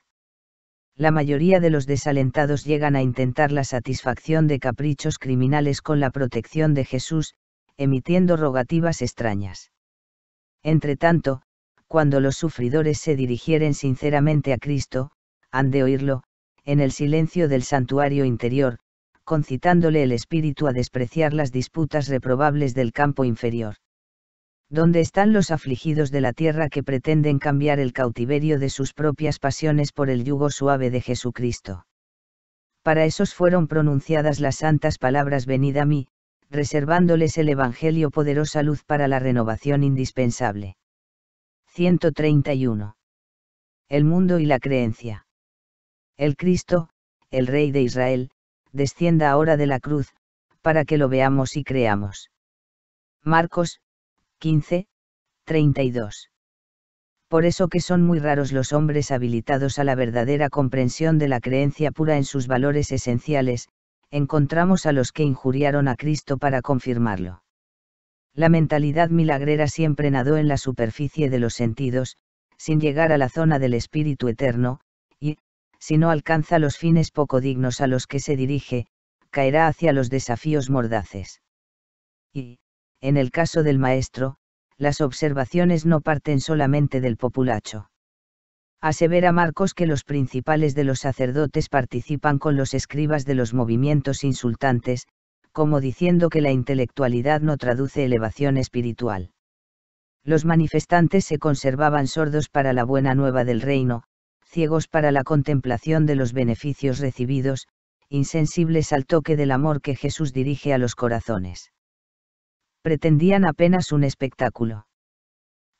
La mayoría de los desalentados llegan a intentar la satisfacción de caprichos criminales con la protección de Jesús, emitiendo rogativas extrañas. Entretanto, cuando los sufridores se dirigieren sinceramente a Cristo, han de oírlo, en el silencio del santuario interior, concitándole el espíritu a despreciar las disputas reprobables del campo inferior. ¿Dónde están los afligidos de la tierra que pretenden cambiar el cautiverio de sus propias pasiones por el yugo suave de Jesucristo? Para esos fueron pronunciadas las santas palabras venid a mí, reservándoles el Evangelio poderosa luz para la renovación indispensable. 131. El mundo y la creencia. El Cristo, el Rey de Israel, descienda ahora de la cruz, para que lo veamos y creamos. Marcos, 15, 32. Por eso que son muy raros los hombres habilitados a la verdadera comprensión de la creencia pura en sus valores esenciales, encontramos a los que injuriaron a Cristo para confirmarlo. La mentalidad milagrera siempre nadó en la superficie de los sentidos, sin llegar a la zona del espíritu eterno, si no alcanza los fines poco dignos a los que se dirige, caerá hacia los desafíos mordaces. Y, en el caso del maestro, las observaciones no parten solamente del populacho. Asevera Marcos que los principales de los sacerdotes participan con los escribas de los movimientos insultantes, como diciendo que la intelectualidad no traduce elevación espiritual. Los manifestantes se conservaban sordos para la buena nueva del reino, ciegos para la contemplación de los beneficios recibidos, insensibles al toque del amor que Jesús dirige a los corazones. Pretendían apenas un espectáculo.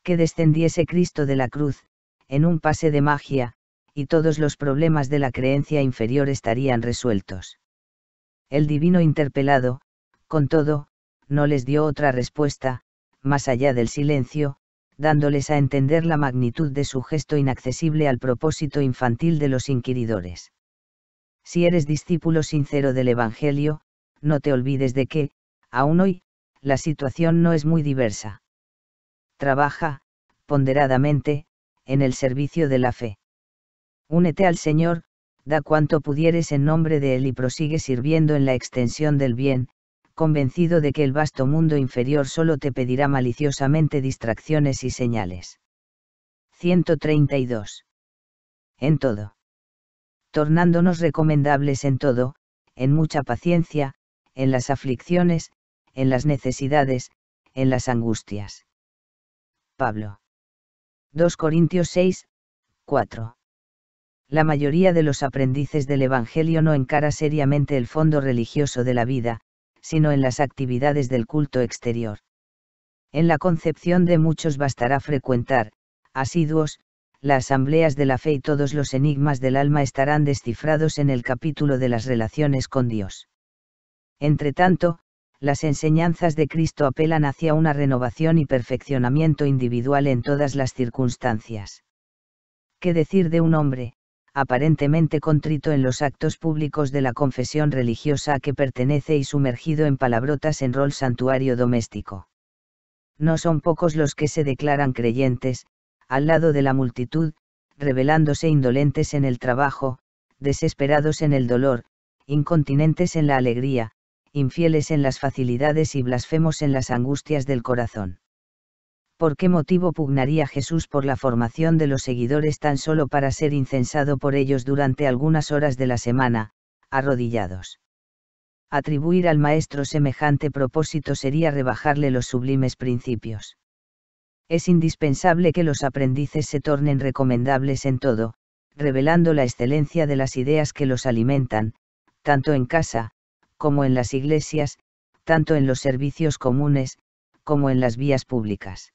Que descendiese Cristo de la cruz, en un pase de magia, y todos los problemas de la creencia inferior estarían resueltos. El divino interpelado, con todo, no les dio otra respuesta, más allá del silencio, dándoles a entender la magnitud de su gesto inaccesible al propósito infantil de los inquiridores. Si eres discípulo sincero del Evangelio, no te olvides de que, aún hoy, la situación no es muy diversa. Trabaja, ponderadamente, en el servicio de la fe. Únete al Señor, da cuanto pudieres en nombre de Él y prosigue sirviendo en la extensión del bien, convencido de que el vasto mundo inferior solo te pedirá maliciosamente distracciones y señales. 132. En todo. Tornándonos recomendables en todo, en mucha paciencia, en las aflicciones, en las necesidades, en las angustias. Pablo. 2 Corintios 6, 4. La mayoría de los aprendices del Evangelio no encara seriamente el fondo religioso de la vida, sino en las actividades del culto exterior. En la concepción de muchos bastará frecuentar, asiduos, las asambleas de la fe y todos los enigmas del alma estarán descifrados en el capítulo de las relaciones con Dios. Entretanto, las enseñanzas de Cristo apelan hacia una renovación y perfeccionamiento individual en todas las circunstancias. ¿Qué decir de un hombre, aparentemente contrito en los actos públicos de la confesión religiosa a que pertenece y sumergido en palabrotas en rol santuario doméstico. No son pocos los que se declaran creyentes, al lado de la multitud, revelándose indolentes en el trabajo, desesperados en el dolor, incontinentes en la alegría, infieles en las facilidades y blasfemos en las angustias del corazón. ¿por qué motivo pugnaría Jesús por la formación de los seguidores tan solo para ser incensado por ellos durante algunas horas de la semana, arrodillados? Atribuir al Maestro semejante propósito sería rebajarle los sublimes principios. Es indispensable que los aprendices se tornen recomendables en todo, revelando la excelencia de las ideas que los alimentan, tanto en casa, como en las iglesias, tanto en los servicios comunes, como en las vías públicas.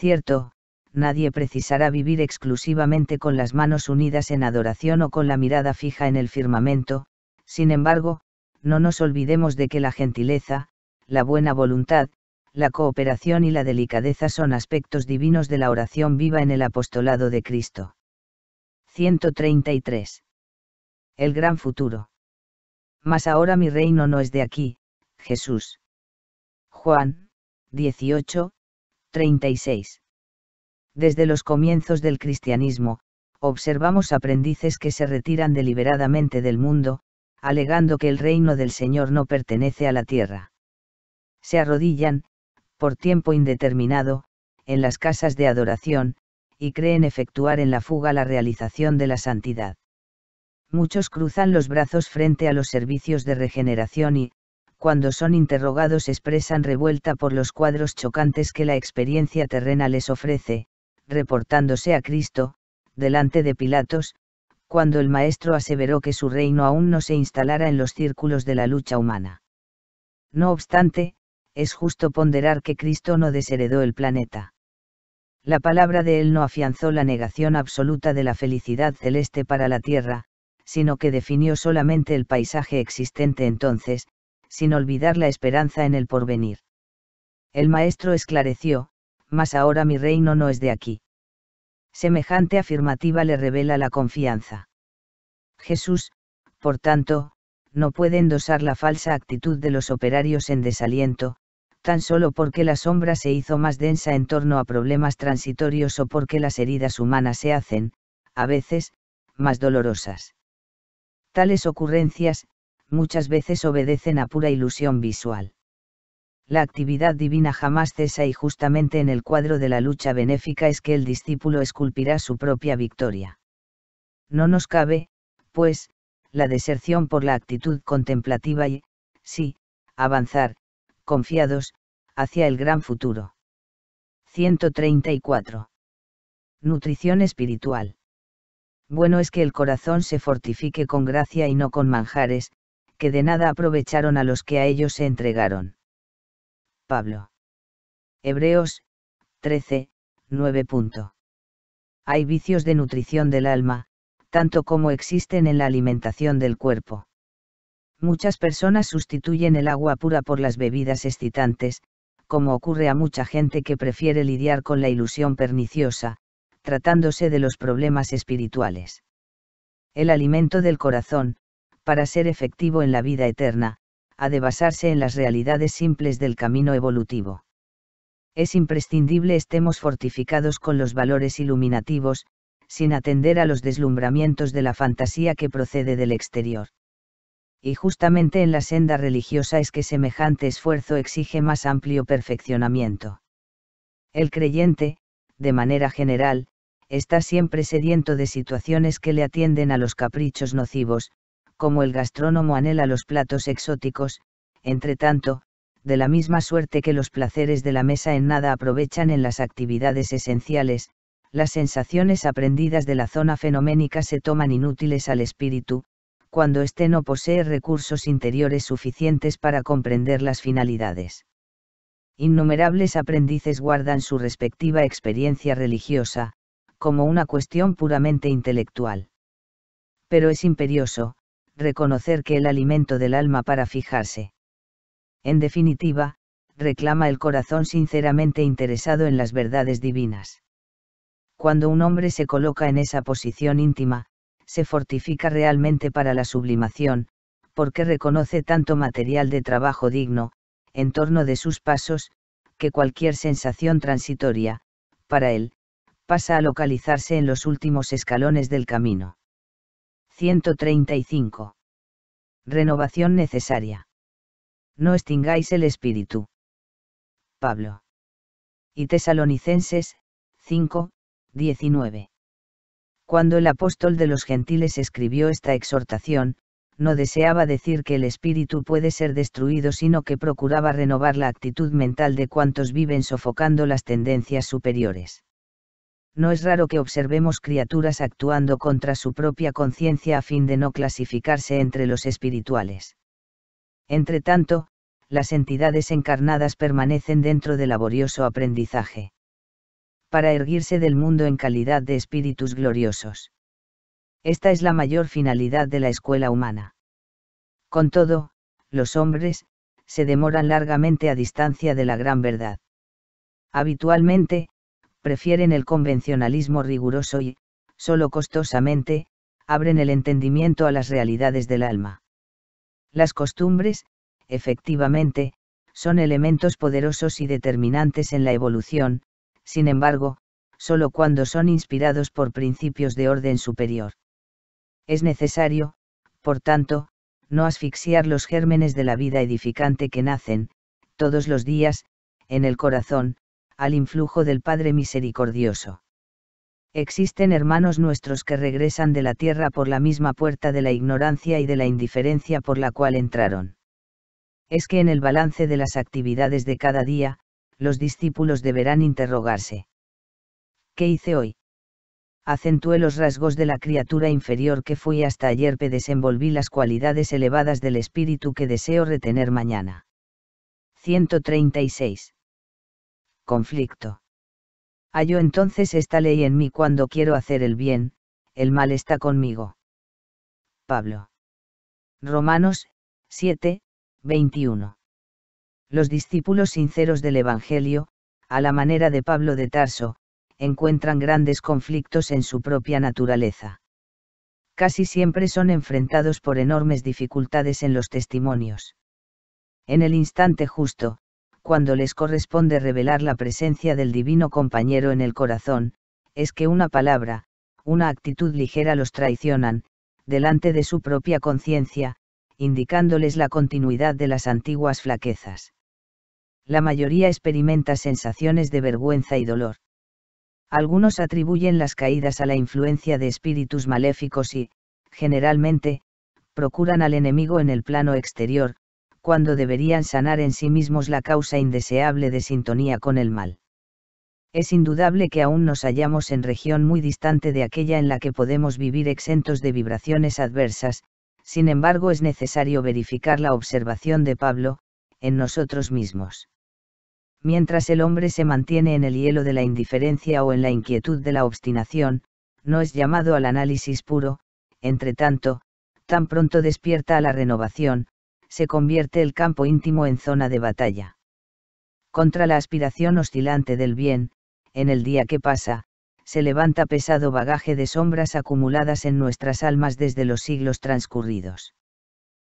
Cierto, nadie precisará vivir exclusivamente con las manos unidas en adoración o con la mirada fija en el firmamento, sin embargo, no nos olvidemos de que la gentileza, la buena voluntad, la cooperación y la delicadeza son aspectos divinos de la oración viva en el apostolado de Cristo. 133. El gran futuro. Mas ahora mi reino no es de aquí, Jesús. Juan, 18, 36. Desde los comienzos del cristianismo, observamos aprendices que se retiran deliberadamente del mundo, alegando que el reino del Señor no pertenece a la tierra. Se arrodillan, por tiempo indeterminado, en las casas de adoración, y creen efectuar en la fuga la realización de la santidad. Muchos cruzan los brazos frente a los servicios de regeneración y, cuando son interrogados expresan revuelta por los cuadros chocantes que la experiencia terrena les ofrece, reportándose a Cristo, delante de Pilatos, cuando el Maestro aseveró que su reino aún no se instalara en los círculos de la lucha humana. No obstante, es justo ponderar que Cristo no desheredó el planeta. La palabra de Él no afianzó la negación absoluta de la felicidad celeste para la Tierra, sino que definió solamente el paisaje existente entonces, sin olvidar la esperanza en el porvenir. El maestro esclareció, mas ahora mi reino no es de aquí. Semejante afirmativa le revela la confianza. Jesús, por tanto, no puede endosar la falsa actitud de los operarios en desaliento, tan solo porque la sombra se hizo más densa en torno a problemas transitorios o porque las heridas humanas se hacen, a veces, más dolorosas. Tales ocurrencias, muchas veces obedecen a pura ilusión visual. La actividad divina jamás cesa y justamente en el cuadro de la lucha benéfica es que el discípulo esculpirá su propia victoria. No nos cabe, pues, la deserción por la actitud contemplativa y, sí, avanzar, confiados, hacia el gran futuro. 134. Nutrición espiritual. Bueno es que el corazón se fortifique con gracia y no con manjares, que de nada aprovecharon a los que a ellos se entregaron. Pablo. Hebreos, 13, 9. Hay vicios de nutrición del alma, tanto como existen en la alimentación del cuerpo. Muchas personas sustituyen el agua pura por las bebidas excitantes, como ocurre a mucha gente que prefiere lidiar con la ilusión perniciosa, tratándose de los problemas espirituales. El alimento del corazón, para ser efectivo en la vida eterna, ha de basarse en las realidades simples del camino evolutivo. Es imprescindible estemos fortificados con los valores iluminativos, sin atender a los deslumbramientos de la fantasía que procede del exterior. Y justamente en la senda religiosa es que semejante esfuerzo exige más amplio perfeccionamiento. El creyente, de manera general, está siempre sediento de situaciones que le atienden a los caprichos nocivos, como el gastrónomo anhela los platos exóticos, entre tanto, de la misma suerte que los placeres de la mesa en nada aprovechan en las actividades esenciales, las sensaciones aprendidas de la zona fenoménica se toman inútiles al espíritu, cuando éste no posee recursos interiores suficientes para comprender las finalidades. Innumerables aprendices guardan su respectiva experiencia religiosa, como una cuestión puramente intelectual. Pero es imperioso, reconocer que el alimento del alma para fijarse. En definitiva, reclama el corazón sinceramente interesado en las verdades divinas. Cuando un hombre se coloca en esa posición íntima, se fortifica realmente para la sublimación, porque reconoce tanto material de trabajo digno, en torno de sus pasos, que cualquier sensación transitoria, para él, pasa a localizarse en los últimos escalones del camino. 135. Renovación necesaria. No extingáis el espíritu. Pablo. Y Tesalonicenses, 5, 19. Cuando el apóstol de los gentiles escribió esta exhortación, no deseaba decir que el espíritu puede ser destruido, sino que procuraba renovar la actitud mental de cuantos viven sofocando las tendencias superiores no es raro que observemos criaturas actuando contra su propia conciencia a fin de no clasificarse entre los espirituales. Entretanto, las entidades encarnadas permanecen dentro de laborioso aprendizaje. Para erguirse del mundo en calidad de espíritus gloriosos. Esta es la mayor finalidad de la escuela humana. Con todo, los hombres, se demoran largamente a distancia de la gran verdad. Habitualmente, prefieren el convencionalismo riguroso y, solo costosamente, abren el entendimiento a las realidades del alma. Las costumbres, efectivamente, son elementos poderosos y determinantes en la evolución, sin embargo, solo cuando son inspirados por principios de orden superior. Es necesario, por tanto, no asfixiar los gérmenes de la vida edificante que nacen, todos los días, en el corazón, al influjo del Padre Misericordioso. Existen hermanos nuestros que regresan de la tierra por la misma puerta de la ignorancia y de la indiferencia por la cual entraron. Es que en el balance de las actividades de cada día, los discípulos deberán interrogarse. ¿Qué hice hoy? acentué los rasgos de la criatura inferior que fui hasta ayer, pero desenvolví las cualidades elevadas del espíritu que deseo retener mañana. 136 conflicto. Hayo ah, entonces esta ley en mí cuando quiero hacer el bien, el mal está conmigo. Pablo. Romanos 7, 21. Los discípulos sinceros del Evangelio, a la manera de Pablo de Tarso, encuentran grandes conflictos en su propia naturaleza. Casi siempre son enfrentados por enormes dificultades en los testimonios. En el instante justo, cuando les corresponde revelar la presencia del divino compañero en el corazón, es que una palabra, una actitud ligera los traicionan, delante de su propia conciencia, indicándoles la continuidad de las antiguas flaquezas. La mayoría experimenta sensaciones de vergüenza y dolor. Algunos atribuyen las caídas a la influencia de espíritus maléficos y, generalmente, procuran al enemigo en el plano exterior, cuando deberían sanar en sí mismos la causa indeseable de sintonía con el mal. Es indudable que aún nos hallamos en región muy distante de aquella en la que podemos vivir exentos de vibraciones adversas, sin embargo es necesario verificar la observación de Pablo, en nosotros mismos. Mientras el hombre se mantiene en el hielo de la indiferencia o en la inquietud de la obstinación, no es llamado al análisis puro, entre tanto, tan pronto despierta a la renovación, se convierte el campo íntimo en zona de batalla. Contra la aspiración oscilante del bien, en el día que pasa, se levanta pesado bagaje de sombras acumuladas en nuestras almas desde los siglos transcurridos.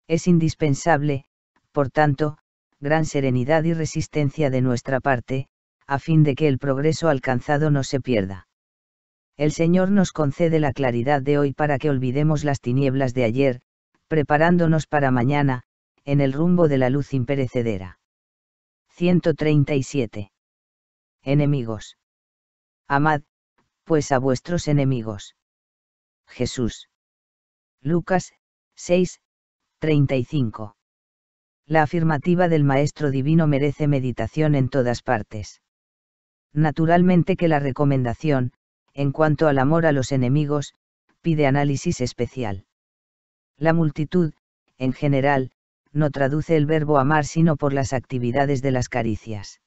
Es indispensable, por tanto, gran serenidad y resistencia de nuestra parte, a fin de que el progreso alcanzado no se pierda. El Señor nos concede la claridad de hoy para que olvidemos las tinieblas de ayer, preparándonos para mañana, en el rumbo de la luz imperecedera. 137. Enemigos. Amad, pues a vuestros enemigos. Jesús. Lucas 6, 35. La afirmativa del Maestro Divino merece meditación en todas partes. Naturalmente que la recomendación, en cuanto al amor a los enemigos, pide análisis especial. La multitud, en general, no traduce el verbo amar sino por las actividades de las caricias.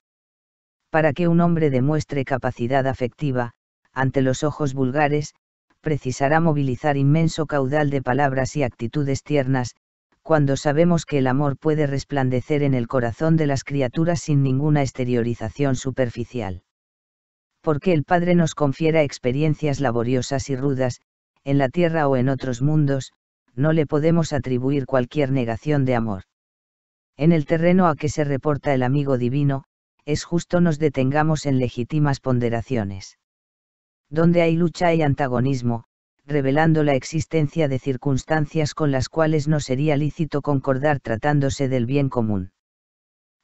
Para que un hombre demuestre capacidad afectiva, ante los ojos vulgares, precisará movilizar inmenso caudal de palabras y actitudes tiernas, cuando sabemos que el amor puede resplandecer en el corazón de las criaturas sin ninguna exteriorización superficial. Porque el Padre nos confiera experiencias laboriosas y rudas, en la tierra o en otros mundos, no le podemos atribuir cualquier negación de amor. En el terreno a que se reporta el amigo divino, es justo nos detengamos en legítimas ponderaciones. Donde hay lucha hay antagonismo, revelando la existencia de circunstancias con las cuales no sería lícito concordar tratándose del bien común.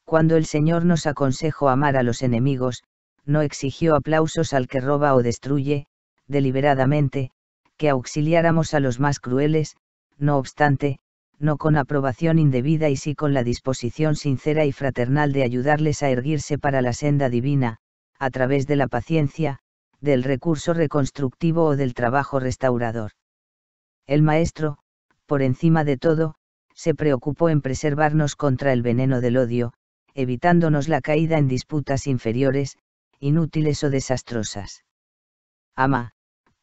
Cuando el Señor nos aconsejó amar a los enemigos, no exigió aplausos al que roba o destruye, deliberadamente, que auxiliáramos a los más crueles, no obstante, no con aprobación indebida y sí con la disposición sincera y fraternal de ayudarles a erguirse para la senda divina, a través de la paciencia, del recurso reconstructivo o del trabajo restaurador. El maestro, por encima de todo, se preocupó en preservarnos contra el veneno del odio, evitándonos la caída en disputas inferiores, inútiles o desastrosas. Ama,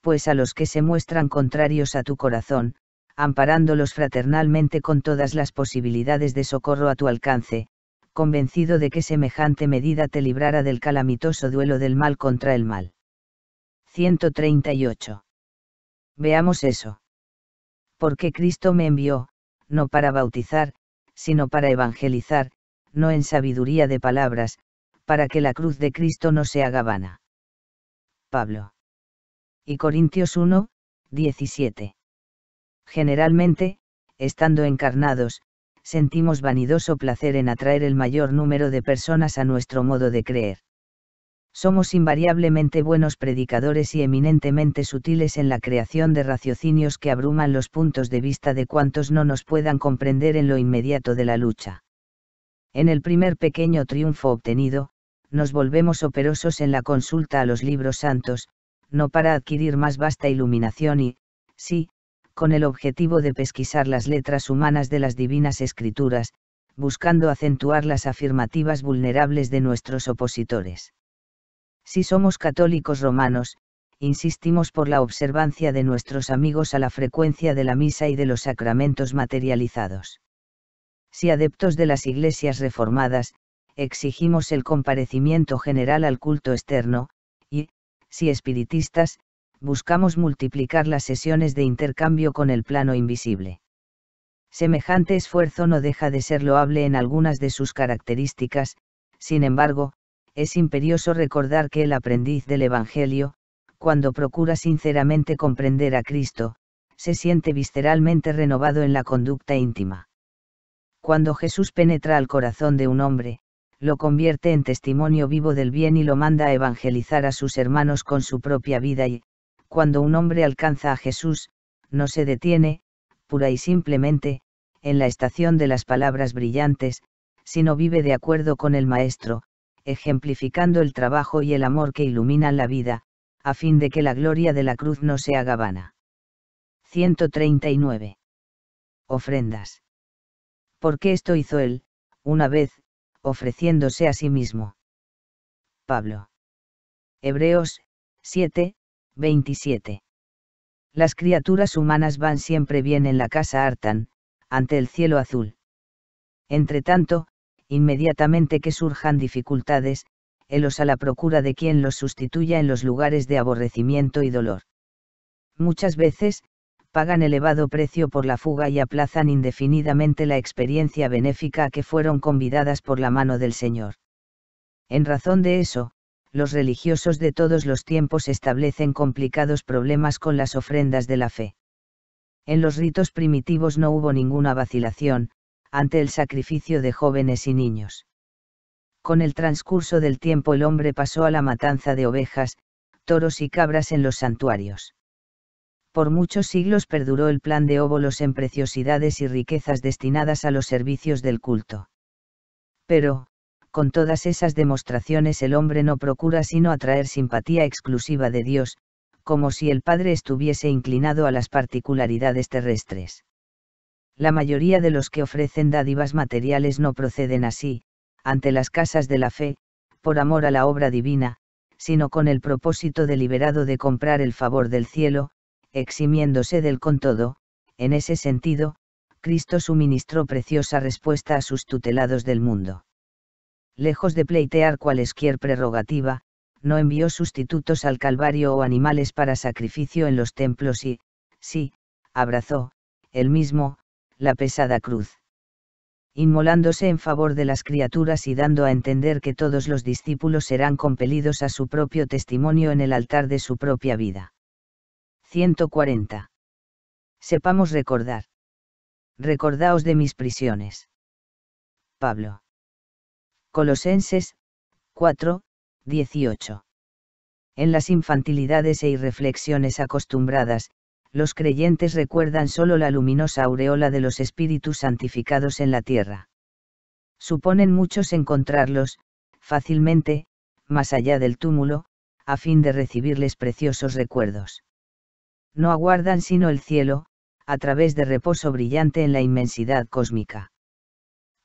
pues a los que se muestran contrarios a tu corazón, amparándolos fraternalmente con todas las posibilidades de socorro a tu alcance, convencido de que semejante medida te librara del calamitoso duelo del mal contra el mal. 138. Veamos eso. Porque Cristo me envió, no para bautizar, sino para evangelizar, no en sabiduría de palabras, para que la cruz de Cristo no se haga vana. Pablo. Y Corintios 1, 17. Generalmente, estando encarnados, sentimos vanidoso placer en atraer el mayor número de personas a nuestro modo de creer. Somos invariablemente buenos predicadores y eminentemente sutiles en la creación de raciocinios que abruman los puntos de vista de cuantos no nos puedan comprender en lo inmediato de la lucha. En el primer pequeño triunfo obtenido, nos volvemos operosos en la consulta a los libros santos, no para adquirir más vasta iluminación y, sí, con el objetivo de pesquisar las letras humanas de las divinas escrituras, buscando acentuar las afirmativas vulnerables de nuestros opositores. Si somos católicos romanos, insistimos por la observancia de nuestros amigos a la frecuencia de la misa y de los sacramentos materializados. Si adeptos de las iglesias reformadas, exigimos el comparecimiento general al culto externo, y, si espiritistas, buscamos multiplicar las sesiones de intercambio con el plano invisible. Semejante esfuerzo no deja de ser loable en algunas de sus características, sin embargo, es imperioso recordar que el aprendiz del Evangelio, cuando procura sinceramente comprender a Cristo, se siente visceralmente renovado en la conducta íntima. Cuando Jesús penetra al corazón de un hombre, lo convierte en testimonio vivo del bien y lo manda a evangelizar a sus hermanos con su propia vida y, cuando un hombre alcanza a Jesús, no se detiene, pura y simplemente, en la estación de las palabras brillantes, sino vive de acuerdo con el Maestro, ejemplificando el trabajo y el amor que iluminan la vida, a fin de que la gloria de la cruz no sea vana. 139. Ofrendas. ¿Por qué esto hizo él, una vez, ofreciéndose a sí mismo? Pablo. Hebreos, 7, 27. Las criaturas humanas van siempre bien en la casa hartan, ante el cielo azul. Entretanto, inmediatamente que surjan dificultades, helos a la procura de quien los sustituya en los lugares de aborrecimiento y dolor. Muchas veces, pagan elevado precio por la fuga y aplazan indefinidamente la experiencia benéfica a que fueron convidadas por la mano del Señor. En razón de eso, los religiosos de todos los tiempos establecen complicados problemas con las ofrendas de la fe. En los ritos primitivos no hubo ninguna vacilación, ante el sacrificio de jóvenes y niños. Con el transcurso del tiempo el hombre pasó a la matanza de ovejas, toros y cabras en los santuarios. Por muchos siglos perduró el plan de óvolos en preciosidades y riquezas destinadas a los servicios del culto. Pero, con todas esas demostraciones el hombre no procura sino atraer simpatía exclusiva de Dios, como si el Padre estuviese inclinado a las particularidades terrestres. La mayoría de los que ofrecen dádivas materiales no proceden así, ante las casas de la fe, por amor a la obra divina, sino con el propósito deliberado de comprar el favor del cielo, eximiéndose del con todo, en ese sentido, Cristo suministró preciosa respuesta a sus tutelados del mundo lejos de pleitear cualesquier prerrogativa, no envió sustitutos al Calvario o animales para sacrificio en los templos y, sí, abrazó, él mismo, la pesada cruz. Inmolándose en favor de las criaturas y dando a entender que todos los discípulos serán compelidos a su propio testimonio en el altar de su propia vida. 140. Sepamos recordar. Recordaos de mis prisiones. Pablo. Colosenses 4, 18. En las infantilidades e irreflexiones acostumbradas, los creyentes recuerdan solo la luminosa aureola de los espíritus santificados en la tierra. Suponen muchos encontrarlos, fácilmente, más allá del túmulo, a fin de recibirles preciosos recuerdos. No aguardan sino el cielo, a través de reposo brillante en la inmensidad cósmica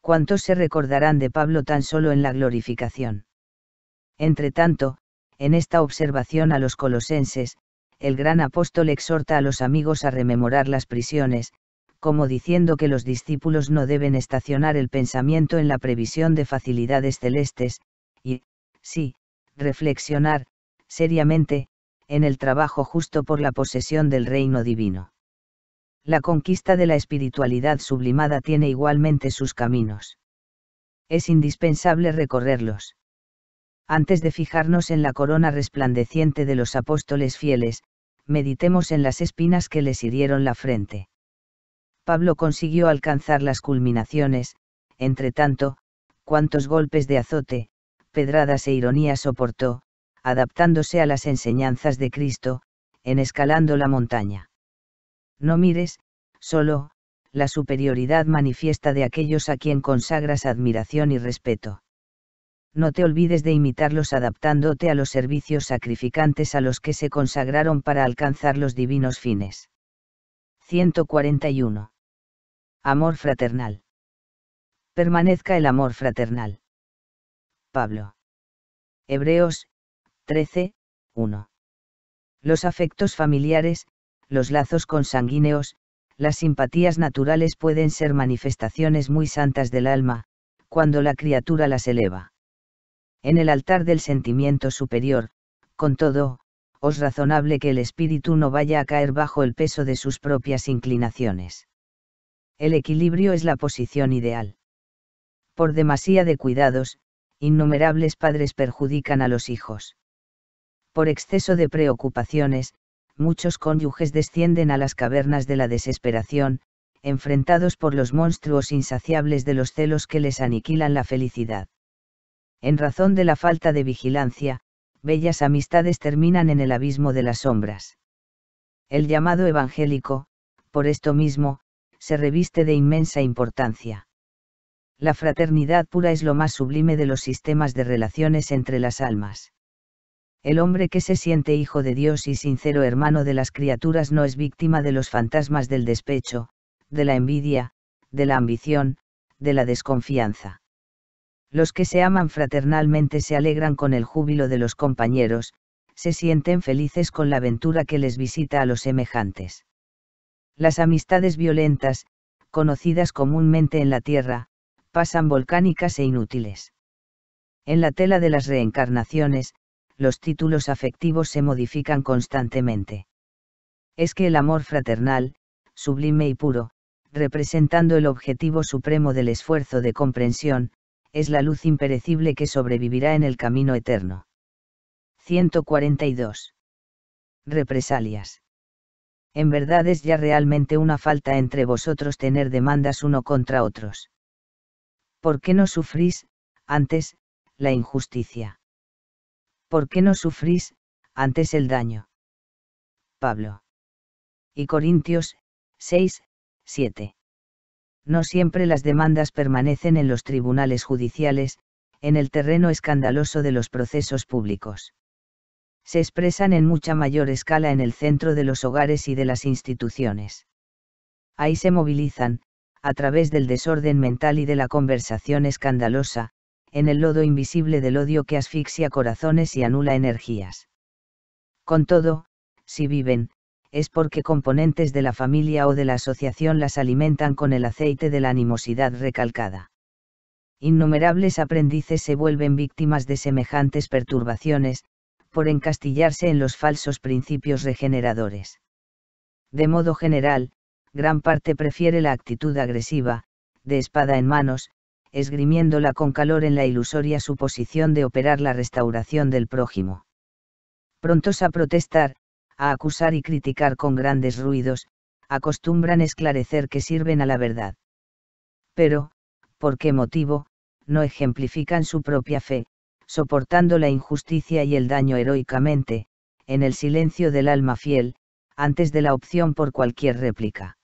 cuántos se recordarán de Pablo tan solo en la glorificación. Entretanto, en esta observación a los colosenses, el gran apóstol exhorta a los amigos a rememorar las prisiones, como diciendo que los discípulos no deben estacionar el pensamiento en la previsión de facilidades celestes, y, sí, reflexionar, seriamente, en el trabajo justo por la posesión del reino divino la conquista de la espiritualidad sublimada tiene igualmente sus caminos. Es indispensable recorrerlos. Antes de fijarnos en la corona resplandeciente de los apóstoles fieles, meditemos en las espinas que les hirieron la frente. Pablo consiguió alcanzar las culminaciones, entre tanto, cuántos golpes de azote, pedradas e ironías soportó, adaptándose a las enseñanzas de Cristo, en escalando la montaña. No mires, solo, la superioridad manifiesta de aquellos a quien consagras admiración y respeto. No te olvides de imitarlos adaptándote a los servicios sacrificantes a los que se consagraron para alcanzar los divinos fines. 141. Amor fraternal. Permanezca el amor fraternal. Pablo. Hebreos, 13, 1. Los afectos familiares, los lazos consanguíneos, las simpatías naturales pueden ser manifestaciones muy santas del alma, cuando la criatura las eleva. En el altar del sentimiento superior, con todo, os razonable que el espíritu no vaya a caer bajo el peso de sus propias inclinaciones. El equilibrio es la posición ideal. Por demasía de cuidados, innumerables padres perjudican a los hijos. Por exceso de preocupaciones, muchos cónyuges descienden a las cavernas de la desesperación, enfrentados por los monstruos insaciables de los celos que les aniquilan la felicidad. En razón de la falta de vigilancia, bellas amistades terminan en el abismo de las sombras. El llamado evangélico, por esto mismo, se reviste de inmensa importancia. La fraternidad pura es lo más sublime de los sistemas de relaciones entre las almas. El hombre que se siente hijo de Dios y sincero hermano de las criaturas no es víctima de los fantasmas del despecho, de la envidia, de la ambición, de la desconfianza. Los que se aman fraternalmente se alegran con el júbilo de los compañeros, se sienten felices con la aventura que les visita a los semejantes. Las amistades violentas, conocidas comúnmente en la Tierra, pasan volcánicas e inútiles. En la tela de las reencarnaciones, los títulos afectivos se modifican constantemente. Es que el amor fraternal, sublime y puro, representando el objetivo supremo del esfuerzo de comprensión, es la luz imperecible que sobrevivirá en el camino eterno. 142. Represalias. En verdad es ya realmente una falta entre vosotros tener demandas uno contra otros. ¿Por qué no sufrís, antes, la injusticia? ¿Por qué no sufrís, antes el daño? Pablo. Y Corintios, 6, 7. No siempre las demandas permanecen en los tribunales judiciales, en el terreno escandaloso de los procesos públicos. Se expresan en mucha mayor escala en el centro de los hogares y de las instituciones. Ahí se movilizan, a través del desorden mental y de la conversación escandalosa, en el lodo invisible del odio que asfixia corazones y anula energías. Con todo, si viven, es porque componentes de la familia o de la asociación las alimentan con el aceite de la animosidad recalcada. Innumerables aprendices se vuelven víctimas de semejantes perturbaciones, por encastillarse en los falsos principios regeneradores. De modo general, gran parte prefiere la actitud agresiva, de espada en manos, esgrimiéndola con calor en la ilusoria suposición de operar la restauración del prójimo. Prontos a protestar, a acusar y criticar con grandes ruidos, acostumbran esclarecer que sirven a la verdad. Pero, ¿por qué motivo? No ejemplifican su propia fe, soportando la injusticia y el daño heroicamente, en el silencio del alma fiel, antes de la opción por cualquier réplica.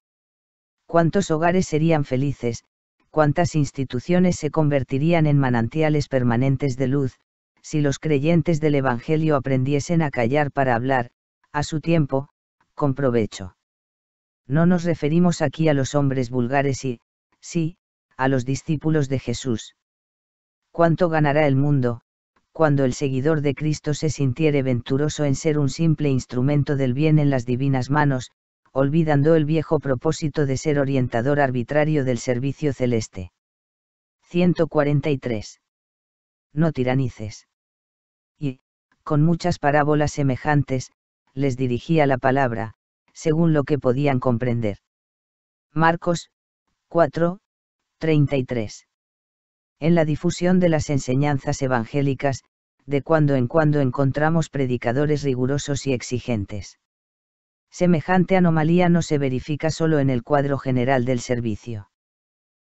¿Cuántos hogares serían felices, cuántas instituciones se convertirían en manantiales permanentes de luz, si los creyentes del Evangelio aprendiesen a callar para hablar, a su tiempo, con provecho. No nos referimos aquí a los hombres vulgares y, sí, a los discípulos de Jesús. ¿Cuánto ganará el mundo, cuando el seguidor de Cristo se sintiere venturoso en ser un simple instrumento del bien en las divinas manos, olvidando el viejo propósito de ser orientador arbitrario del servicio celeste. 143. No tiranices. Y, con muchas parábolas semejantes, les dirigía la palabra, según lo que podían comprender. Marcos 4, 33. En la difusión de las enseñanzas evangélicas, de cuando en cuando encontramos predicadores rigurosos y exigentes semejante anomalía no se verifica solo en el cuadro general del servicio.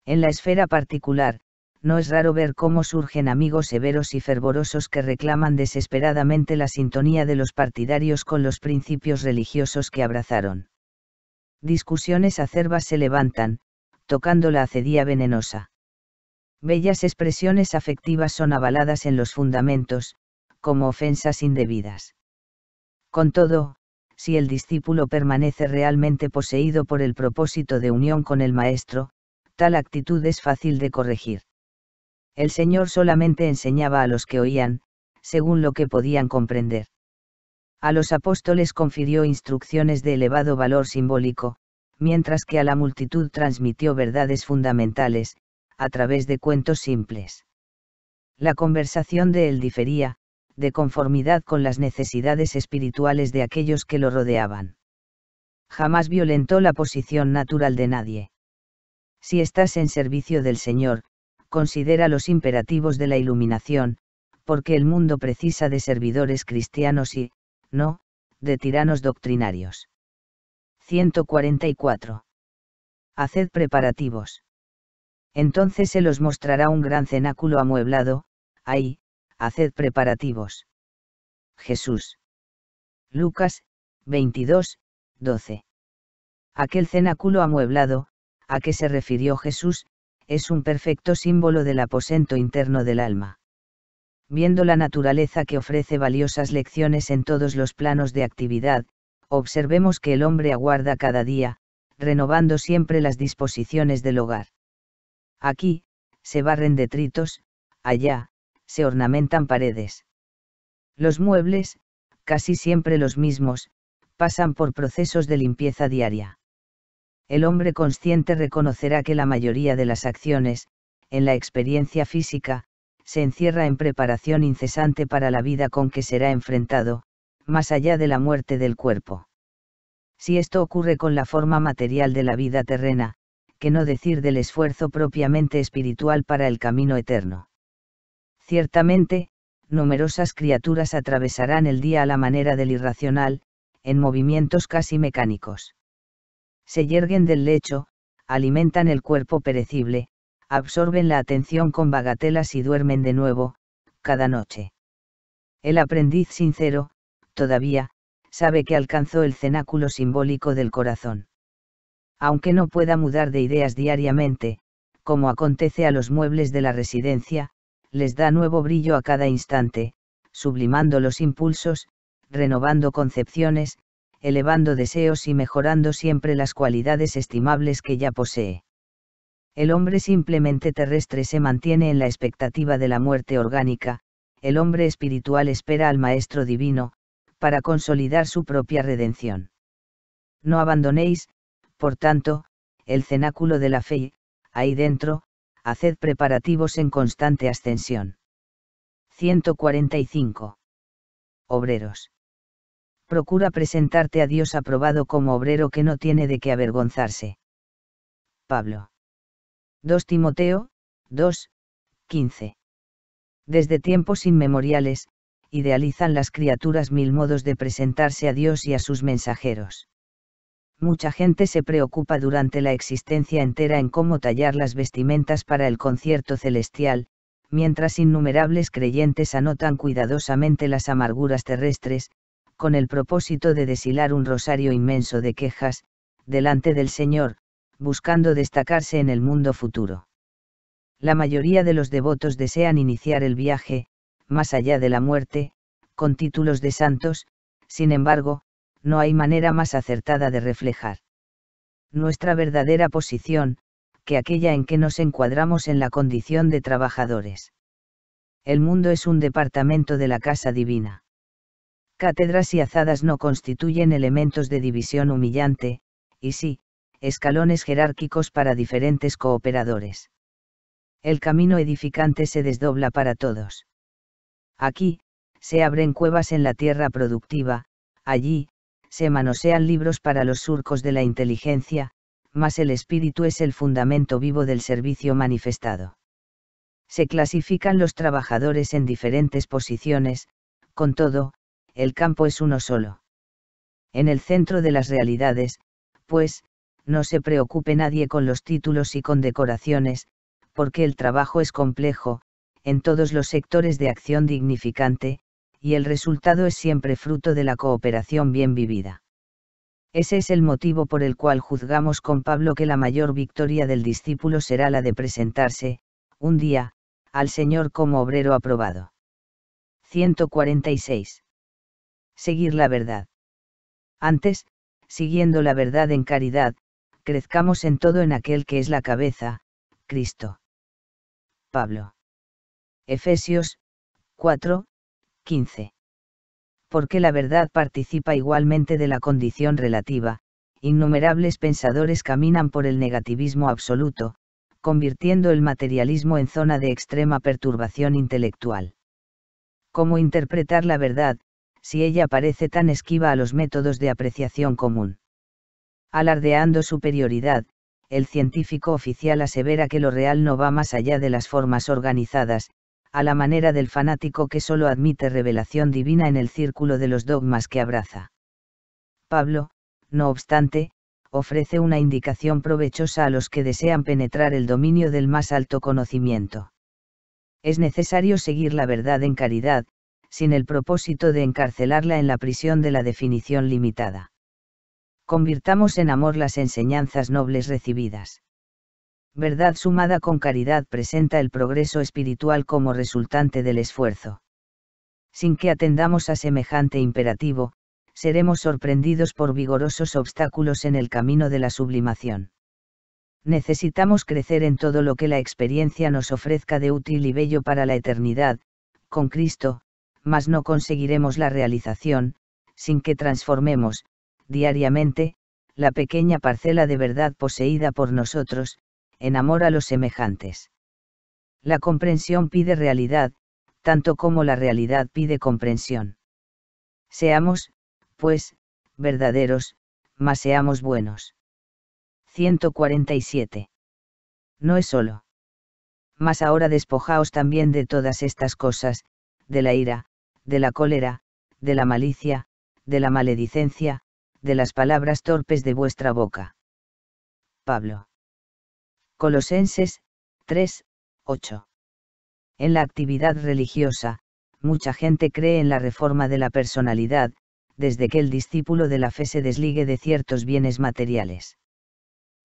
En la esfera particular, no es raro ver cómo surgen amigos severos y fervorosos que reclaman desesperadamente la sintonía de los partidarios con los principios religiosos que abrazaron. Discusiones acerbas se levantan, tocando la acedía venenosa. Bellas expresiones afectivas son avaladas en los fundamentos, como ofensas indebidas. Con todo, si el discípulo permanece realmente poseído por el propósito de unión con el Maestro, tal actitud es fácil de corregir. El Señor solamente enseñaba a los que oían, según lo que podían comprender. A los apóstoles confirió instrucciones de elevado valor simbólico, mientras que a la multitud transmitió verdades fundamentales, a través de cuentos simples. La conversación de él difería, de conformidad con las necesidades espirituales de aquellos que lo rodeaban. Jamás violentó la posición natural de nadie. Si estás en servicio del Señor, considera los imperativos de la iluminación, porque el mundo precisa de servidores cristianos y, no, de tiranos doctrinarios. 144. Haced preparativos. Entonces se los mostrará un gran cenáculo amueblado, ahí, haced preparativos. Jesús. Lucas, 22, 12. Aquel cenáculo amueblado, a que se refirió Jesús, es un perfecto símbolo del aposento interno del alma. Viendo la naturaleza que ofrece valiosas lecciones en todos los planos de actividad, observemos que el hombre aguarda cada día, renovando siempre las disposiciones del hogar. Aquí, se barren detritos, allá, se ornamentan paredes. Los muebles, casi siempre los mismos, pasan por procesos de limpieza diaria. El hombre consciente reconocerá que la mayoría de las acciones, en la experiencia física, se encierra en preparación incesante para la vida con que será enfrentado, más allá de la muerte del cuerpo. Si esto ocurre con la forma material de la vida terrena, que no decir del esfuerzo propiamente espiritual para el camino eterno. Ciertamente, numerosas criaturas atravesarán el día a la manera del irracional, en movimientos casi mecánicos. Se yerguen del lecho, alimentan el cuerpo perecible, absorben la atención con bagatelas y duermen de nuevo, cada noche. El aprendiz sincero, todavía, sabe que alcanzó el cenáculo simbólico del corazón. Aunque no pueda mudar de ideas diariamente, como acontece a los muebles de la residencia, les da nuevo brillo a cada instante, sublimando los impulsos, renovando concepciones, elevando deseos y mejorando siempre las cualidades estimables que ya posee. El hombre simplemente terrestre se mantiene en la expectativa de la muerte orgánica, el hombre espiritual espera al Maestro Divino, para consolidar su propia redención. No abandonéis, por tanto, el cenáculo de la fe, ahí dentro, haced preparativos en constante ascensión. 145. Obreros. Procura presentarte a Dios aprobado como obrero que no tiene de qué avergonzarse. Pablo. 2 Timoteo, 2, 15. Desde tiempos inmemoriales, idealizan las criaturas mil modos de presentarse a Dios y a sus mensajeros mucha gente se preocupa durante la existencia entera en cómo tallar las vestimentas para el concierto celestial, mientras innumerables creyentes anotan cuidadosamente las amarguras terrestres, con el propósito de deshilar un rosario inmenso de quejas, delante del Señor, buscando destacarse en el mundo futuro. La mayoría de los devotos desean iniciar el viaje, más allá de la muerte, con títulos de santos, sin embargo, no hay manera más acertada de reflejar. Nuestra verdadera posición, que aquella en que nos encuadramos en la condición de trabajadores. El mundo es un departamento de la casa divina. Cátedras y azadas no constituyen elementos de división humillante, y sí, escalones jerárquicos para diferentes cooperadores. El camino edificante se desdobla para todos. Aquí, se abren cuevas en la tierra productiva, allí, se manosean libros para los surcos de la inteligencia, mas el espíritu es el fundamento vivo del servicio manifestado. Se clasifican los trabajadores en diferentes posiciones, con todo, el campo es uno solo. En el centro de las realidades, pues, no se preocupe nadie con los títulos y con decoraciones, porque el trabajo es complejo, en todos los sectores de acción dignificante, y el resultado es siempre fruto de la cooperación bien vivida. Ese es el motivo por el cual juzgamos con Pablo que la mayor victoria del discípulo será la de presentarse, un día, al Señor como obrero aprobado. 146. Seguir la verdad. Antes, siguiendo la verdad en caridad, crezcamos en todo en aquel que es la cabeza, Cristo. Pablo. Efesios, 4, 15. Porque la verdad participa igualmente de la condición relativa, innumerables pensadores caminan por el negativismo absoluto, convirtiendo el materialismo en zona de extrema perturbación intelectual. ¿Cómo interpretar la verdad, si ella parece tan esquiva a los métodos de apreciación común? Alardeando superioridad, el científico oficial asevera que lo real no va más allá de las formas organizadas, a la manera del fanático que solo admite revelación divina en el círculo de los dogmas que abraza. Pablo, no obstante, ofrece una indicación provechosa a los que desean penetrar el dominio del más alto conocimiento. Es necesario seguir la verdad en caridad, sin el propósito de encarcelarla en la prisión de la definición limitada. Convirtamos en amor las enseñanzas nobles recibidas verdad sumada con caridad presenta el progreso espiritual como resultante del esfuerzo. Sin que atendamos a semejante imperativo, seremos sorprendidos por vigorosos obstáculos en el camino de la sublimación. Necesitamos crecer en todo lo que la experiencia nos ofrezca de útil y bello para la eternidad, con Cristo, mas no conseguiremos la realización, sin que transformemos, diariamente, la pequeña parcela de verdad poseída por nosotros, en amor a los semejantes. La comprensión pide realidad, tanto como la realidad pide comprensión. Seamos, pues, verdaderos, mas seamos buenos. 147. No es solo. Mas ahora despojaos también de todas estas cosas, de la ira, de la cólera, de la malicia, de la maledicencia, de las palabras torpes de vuestra boca. Pablo. Colosenses 3, 8. En la actividad religiosa, mucha gente cree en la reforma de la personalidad, desde que el discípulo de la fe se desligue de ciertos bienes materiales.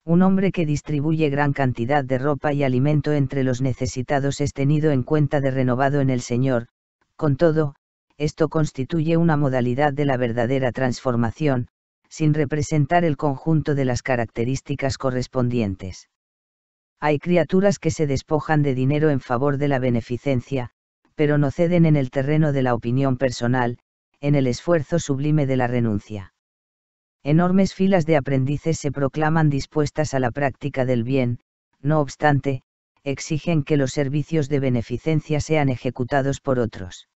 Un hombre que distribuye gran cantidad de ropa y alimento entre los necesitados es tenido en cuenta de renovado en el Señor, con todo, esto constituye una modalidad de la verdadera transformación, sin representar el conjunto de las características correspondientes. Hay criaturas que se despojan de dinero en favor de la beneficencia, pero no ceden en el terreno de la opinión personal, en el esfuerzo sublime de la renuncia. Enormes filas de aprendices se proclaman dispuestas a la práctica del bien, no obstante, exigen que los servicios de beneficencia sean ejecutados por otros.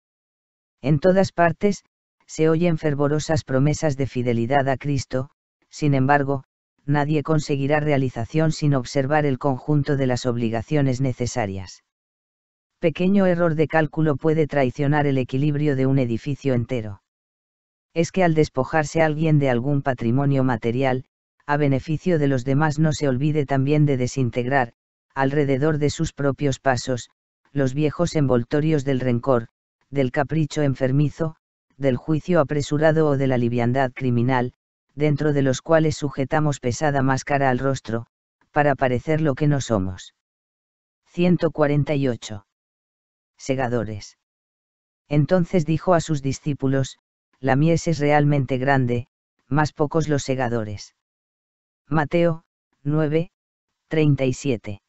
En todas partes, se oyen fervorosas promesas de fidelidad a Cristo, sin embargo, nadie conseguirá realización sin observar el conjunto de las obligaciones necesarias. Pequeño error de cálculo puede traicionar el equilibrio de un edificio entero. Es que al despojarse alguien de algún patrimonio material, a beneficio de los demás no se olvide también de desintegrar, alrededor de sus propios pasos, los viejos envoltorios del rencor, del capricho enfermizo, del juicio apresurado o de la liviandad criminal, dentro de los cuales sujetamos pesada máscara al rostro, para parecer lo que no somos. 148. Segadores. Entonces dijo a sus discípulos, La mies es realmente grande, más pocos los segadores. Mateo, 9, 37.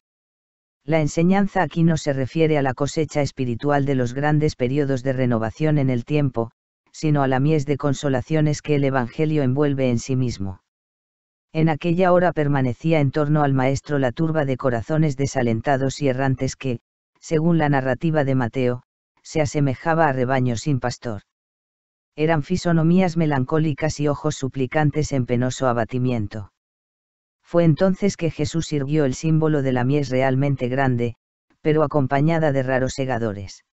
La enseñanza aquí no se refiere a la cosecha espiritual de los grandes periodos de renovación en el tiempo, sino a la mies de consolaciones que el Evangelio envuelve en sí mismo. En aquella hora permanecía en torno al Maestro la turba de corazones desalentados y errantes que, según la narrativa de Mateo, se asemejaba a rebaños sin pastor. Eran fisonomías melancólicas y ojos suplicantes en penoso abatimiento. Fue entonces que Jesús sirvió el símbolo de la mies realmente grande, pero acompañada de raros segadores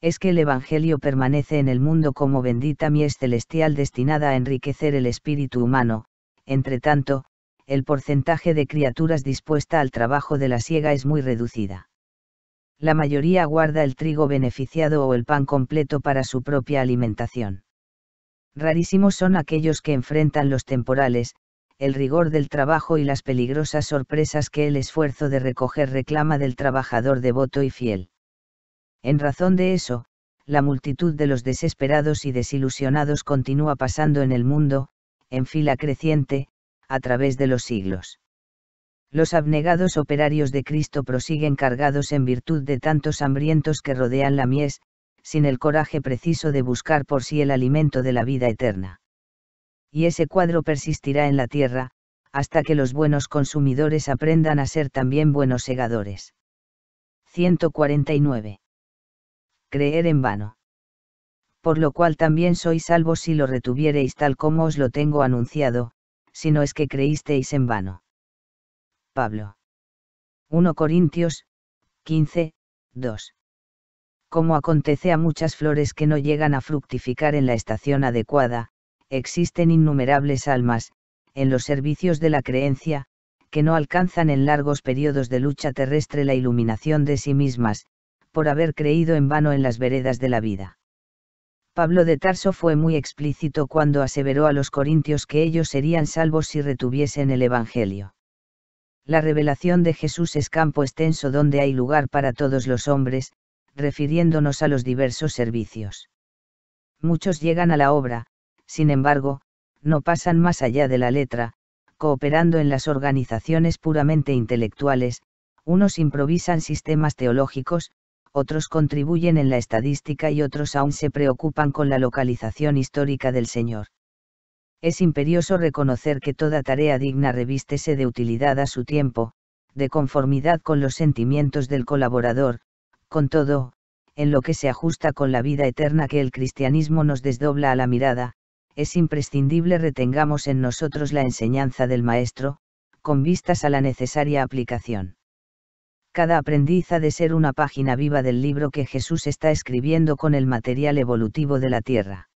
es que el Evangelio permanece en el mundo como bendita mies celestial destinada a enriquecer el espíritu humano, entre tanto, el porcentaje de criaturas dispuesta al trabajo de la siega es muy reducida. La mayoría guarda el trigo beneficiado o el pan completo para su propia alimentación. Rarísimos son aquellos que enfrentan los temporales, el rigor del trabajo y las peligrosas sorpresas que el esfuerzo de recoger reclama del trabajador devoto y fiel. En razón de eso, la multitud de los desesperados y desilusionados continúa pasando en el mundo, en fila creciente, a través de los siglos. Los abnegados operarios de Cristo prosiguen cargados en virtud de tantos hambrientos que rodean la mies, sin el coraje preciso de buscar por sí el alimento de la vida eterna. Y ese cuadro persistirá en la tierra, hasta que los buenos consumidores aprendan a ser también buenos segadores. 149 creer en vano. Por lo cual también sois salvos si lo retuviereis tal como os lo tengo anunciado, si no es que creísteis en vano. Pablo. 1 Corintios, 15, 2. Como acontece a muchas flores que no llegan a fructificar en la estación adecuada, existen innumerables almas, en los servicios de la creencia, que no alcanzan en largos periodos de lucha terrestre la iluminación de sí mismas, por haber creído en vano en las veredas de la vida. Pablo de Tarso fue muy explícito cuando aseveró a los corintios que ellos serían salvos si retuviesen el Evangelio. La revelación de Jesús es campo extenso donde hay lugar para todos los hombres, refiriéndonos a los diversos servicios. Muchos llegan a la obra, sin embargo, no pasan más allá de la letra, cooperando en las organizaciones puramente intelectuales, unos improvisan sistemas teológicos, otros contribuyen en la estadística y otros aún se preocupan con la localización histórica del Señor. Es imperioso reconocer que toda tarea digna revístese de utilidad a su tiempo, de conformidad con los sentimientos del colaborador, con todo, en lo que se ajusta con la vida eterna que el cristianismo nos desdobla a la mirada, es imprescindible retengamos en nosotros la enseñanza del Maestro, con vistas a la necesaria aplicación cada aprendiz ha de ser una página viva del libro que Jesús está escribiendo con el material evolutivo de la tierra.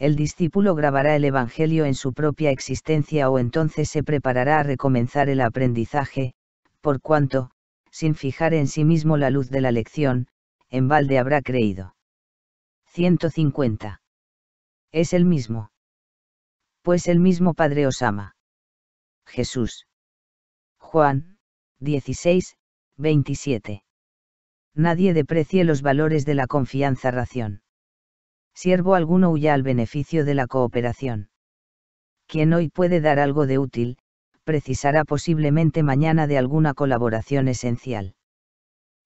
El discípulo grabará el Evangelio en su propia existencia o entonces se preparará a recomenzar el aprendizaje, por cuanto, sin fijar en sí mismo la luz de la lección, en balde habrá creído. 150. Es el mismo. Pues el mismo Padre os ama. Jesús. Juan, 16, 27. Nadie deprecie los valores de la confianza ración. Siervo alguno huya al beneficio de la cooperación. Quien hoy puede dar algo de útil, precisará posiblemente mañana de alguna colaboración esencial.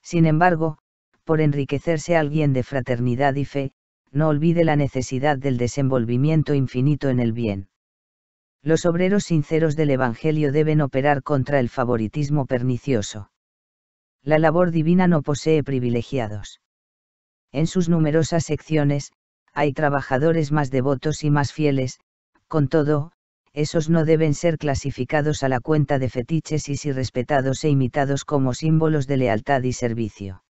Sin embargo, por enriquecerse alguien de fraternidad y fe, no olvide la necesidad del desenvolvimiento infinito en el bien. Los obreros sinceros del Evangelio deben operar contra el favoritismo pernicioso la labor divina no posee privilegiados. En sus numerosas secciones, hay trabajadores más devotos y más fieles, con todo, esos no deben ser clasificados a la cuenta de fetiches y si respetados e imitados como símbolos de lealtad y servicio.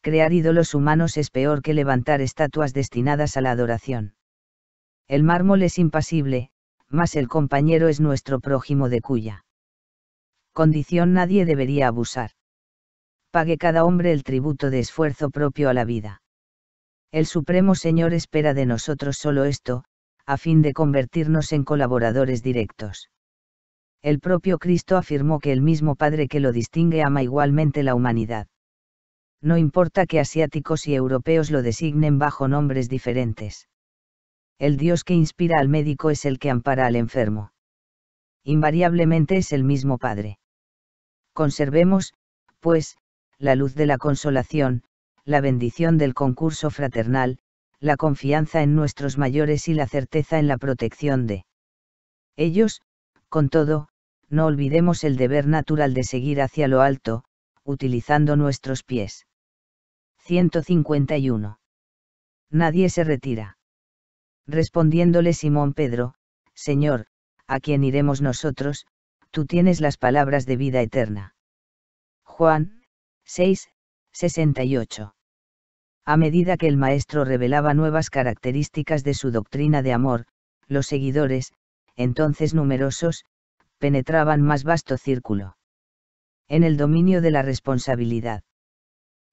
Crear ídolos humanos es peor que levantar estatuas destinadas a la adoración. El mármol es impasible, mas el compañero es nuestro prójimo de cuya condición nadie debería abusar pague cada hombre el tributo de esfuerzo propio a la vida. El Supremo Señor espera de nosotros solo esto, a fin de convertirnos en colaboradores directos. El propio Cristo afirmó que el mismo Padre que lo distingue ama igualmente la humanidad. No importa que asiáticos y europeos lo designen bajo nombres diferentes. El Dios que inspira al médico es el que ampara al enfermo. Invariablemente es el mismo Padre. Conservemos, pues, la luz de la consolación, la bendición del concurso fraternal, la confianza en nuestros mayores y la certeza en la protección de ellos, con todo, no olvidemos el deber natural de seguir hacia lo alto, utilizando nuestros pies. 151. Nadie se retira. Respondiéndole Simón Pedro, Señor, ¿a quien iremos nosotros? Tú tienes las palabras de vida eterna. Juan 6, 68. A medida que el maestro revelaba nuevas características de su doctrina de amor, los seguidores, entonces numerosos, penetraban más vasto círculo. En el dominio de la responsabilidad.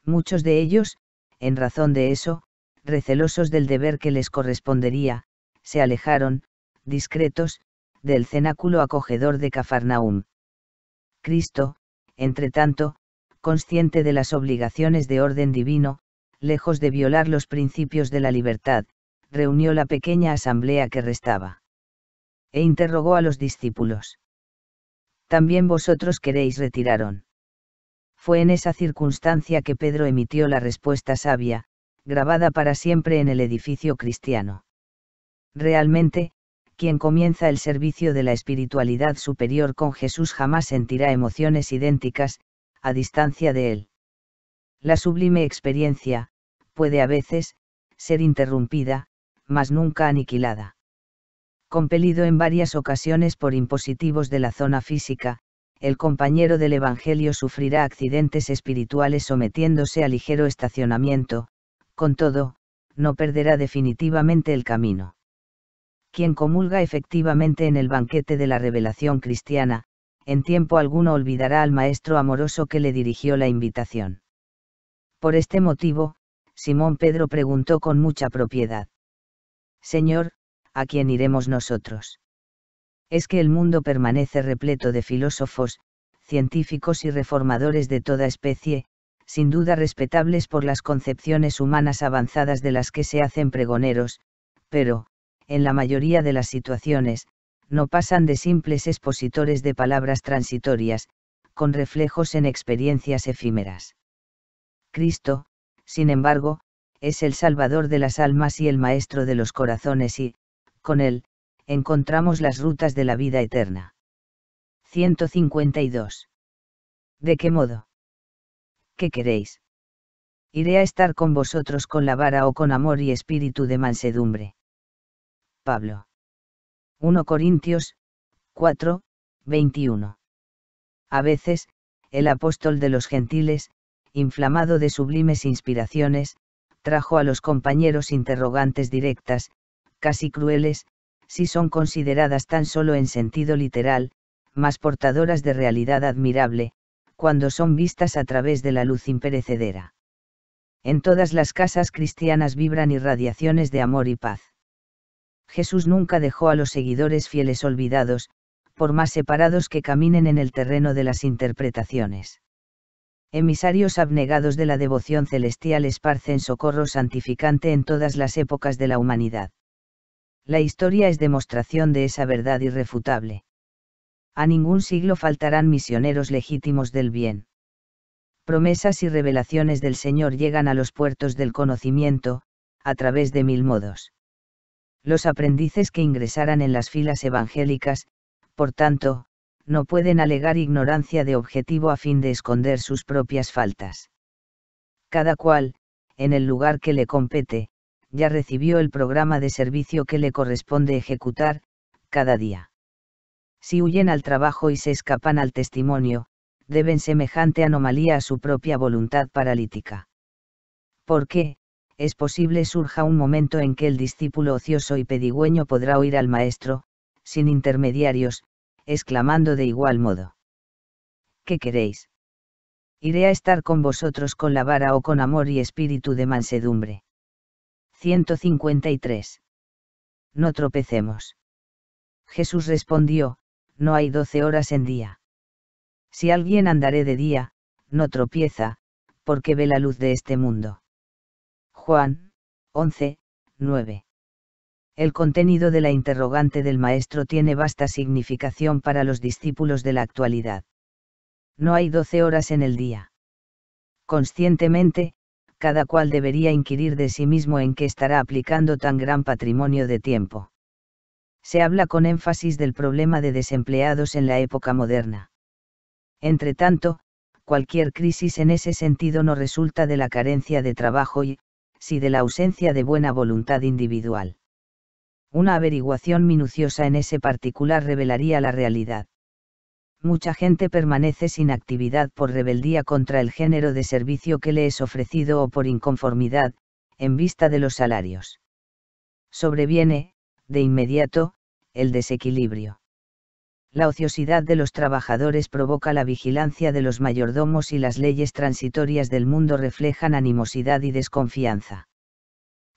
Muchos de ellos, en razón de eso, recelosos del deber que les correspondería, se alejaron, discretos, del cenáculo acogedor de Cafarnaum. Cristo, entre tanto, consciente de las obligaciones de orden divino, lejos de violar los principios de la libertad, reunió la pequeña asamblea que restaba. E interrogó a los discípulos. También vosotros queréis retiraron. Fue en esa circunstancia que Pedro emitió la respuesta sabia, grabada para siempre en el edificio cristiano. Realmente, quien comienza el servicio de la espiritualidad superior con Jesús jamás sentirá emociones idénticas, a distancia de él. La sublime experiencia, puede a veces, ser interrumpida, mas nunca aniquilada. Compelido en varias ocasiones por impositivos de la zona física, el compañero del Evangelio sufrirá accidentes espirituales sometiéndose a ligero estacionamiento, con todo, no perderá definitivamente el camino. Quien comulga efectivamente en el banquete de la revelación cristiana, en tiempo alguno olvidará al maestro amoroso que le dirigió la invitación. Por este motivo, Simón Pedro preguntó con mucha propiedad. Señor, ¿a quién iremos nosotros? Es que el mundo permanece repleto de filósofos, científicos y reformadores de toda especie, sin duda respetables por las concepciones humanas avanzadas de las que se hacen pregoneros, pero, en la mayoría de las situaciones, no pasan de simples expositores de palabras transitorias, con reflejos en experiencias efímeras. Cristo, sin embargo, es el Salvador de las almas y el Maestro de los corazones y, con él, encontramos las rutas de la vida eterna. 152. ¿De qué modo? ¿Qué queréis? Iré a estar con vosotros con la vara o con amor y espíritu de mansedumbre. Pablo. 1 Corintios 4, 21. A veces, el apóstol de los gentiles, inflamado de sublimes inspiraciones, trajo a los compañeros interrogantes directas, casi crueles, si son consideradas tan solo en sentido literal, más portadoras de realidad admirable, cuando son vistas a través de la luz imperecedera. En todas las casas cristianas vibran irradiaciones de amor y paz. Jesús nunca dejó a los seguidores fieles olvidados, por más separados que caminen en el terreno de las interpretaciones. Emisarios abnegados de la devoción celestial esparcen socorro santificante en todas las épocas de la humanidad. La historia es demostración de esa verdad irrefutable. A ningún siglo faltarán misioneros legítimos del bien. Promesas y revelaciones del Señor llegan a los puertos del conocimiento, a través de mil modos. Los aprendices que ingresaran en las filas evangélicas, por tanto, no pueden alegar ignorancia de objetivo a fin de esconder sus propias faltas. Cada cual, en el lugar que le compete, ya recibió el programa de servicio que le corresponde ejecutar, cada día. Si huyen al trabajo y se escapan al testimonio, deben semejante anomalía a su propia voluntad paralítica. ¿Por qué, es posible surja un momento en que el discípulo ocioso y pedigüeño podrá oír al Maestro, sin intermediarios, exclamando de igual modo. ¿Qué queréis? Iré a estar con vosotros con la vara o con amor y espíritu de mansedumbre. 153. No tropecemos. Jesús respondió, no hay doce horas en día. Si alguien andaré de día, no tropieza, porque ve la luz de este mundo. Juan, 11, 9. El contenido de la interrogante del Maestro tiene vasta significación para los discípulos de la actualidad. No hay doce horas en el día. Conscientemente, cada cual debería inquirir de sí mismo en qué estará aplicando tan gran patrimonio de tiempo. Se habla con énfasis del problema de desempleados en la época moderna. Entretanto, cualquier crisis en ese sentido no resulta de la carencia de trabajo y, si de la ausencia de buena voluntad individual. Una averiguación minuciosa en ese particular revelaría la realidad. Mucha gente permanece sin actividad por rebeldía contra el género de servicio que le es ofrecido o por inconformidad, en vista de los salarios. Sobreviene, de inmediato, el desequilibrio la ociosidad de los trabajadores provoca la vigilancia de los mayordomos y las leyes transitorias del mundo reflejan animosidad y desconfianza.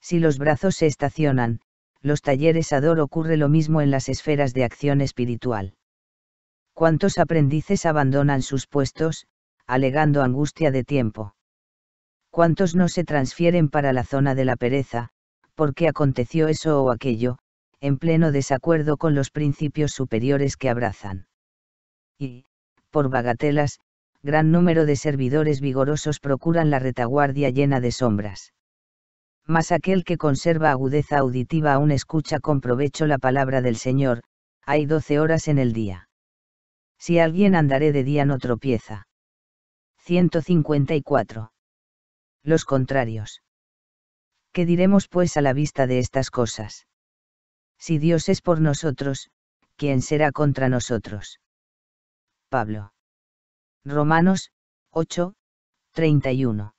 Si los brazos se estacionan, los talleres ador ocurre lo mismo en las esferas de acción espiritual. ¿Cuántos aprendices abandonan sus puestos, alegando angustia de tiempo? ¿Cuántos no se transfieren para la zona de la pereza, porque aconteció eso o aquello, en pleno desacuerdo con los principios superiores que abrazan. Y, por bagatelas, gran número de servidores vigorosos procuran la retaguardia llena de sombras. Mas aquel que conserva agudeza auditiva aún escucha con provecho la palabra del Señor, hay doce horas en el día. Si alguien andaré de día no tropieza. 154. Los contrarios. ¿Qué diremos pues a la vista de estas cosas? Si Dios es por nosotros, ¿quién será contra nosotros? Pablo. Romanos, 8, 31.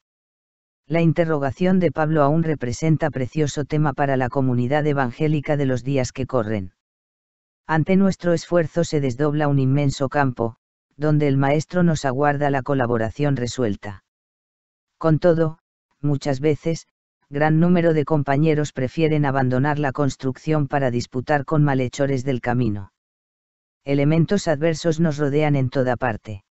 La interrogación de Pablo aún representa precioso tema para la comunidad evangélica de los días que corren. Ante nuestro esfuerzo se desdobla un inmenso campo, donde el Maestro nos aguarda la colaboración resuelta. Con todo, muchas veces, gran número de compañeros prefieren abandonar la construcción para disputar con malhechores del camino. Elementos adversos nos rodean en toda parte.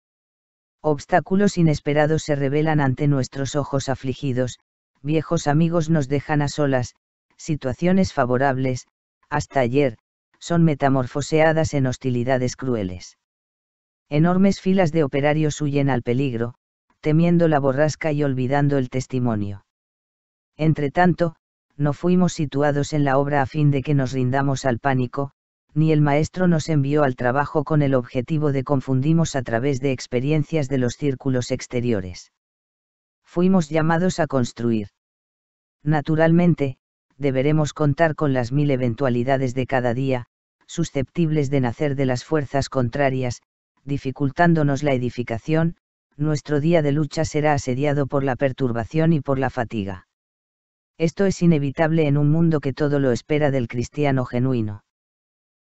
Obstáculos inesperados se revelan ante nuestros ojos afligidos, viejos amigos nos dejan a solas, situaciones favorables, hasta ayer, son metamorfoseadas en hostilidades crueles. Enormes filas de operarios huyen al peligro, temiendo la borrasca y olvidando el testimonio tanto, no fuimos situados en la obra a fin de que nos rindamos al pánico, ni el maestro nos envió al trabajo con el objetivo de confundimos a través de experiencias de los círculos exteriores. Fuimos llamados a construir. Naturalmente, deberemos contar con las mil eventualidades de cada día, susceptibles de nacer de las fuerzas contrarias, dificultándonos la edificación, nuestro día de lucha será asediado por la perturbación y por la fatiga. Esto es inevitable en un mundo que todo lo espera del cristiano genuino.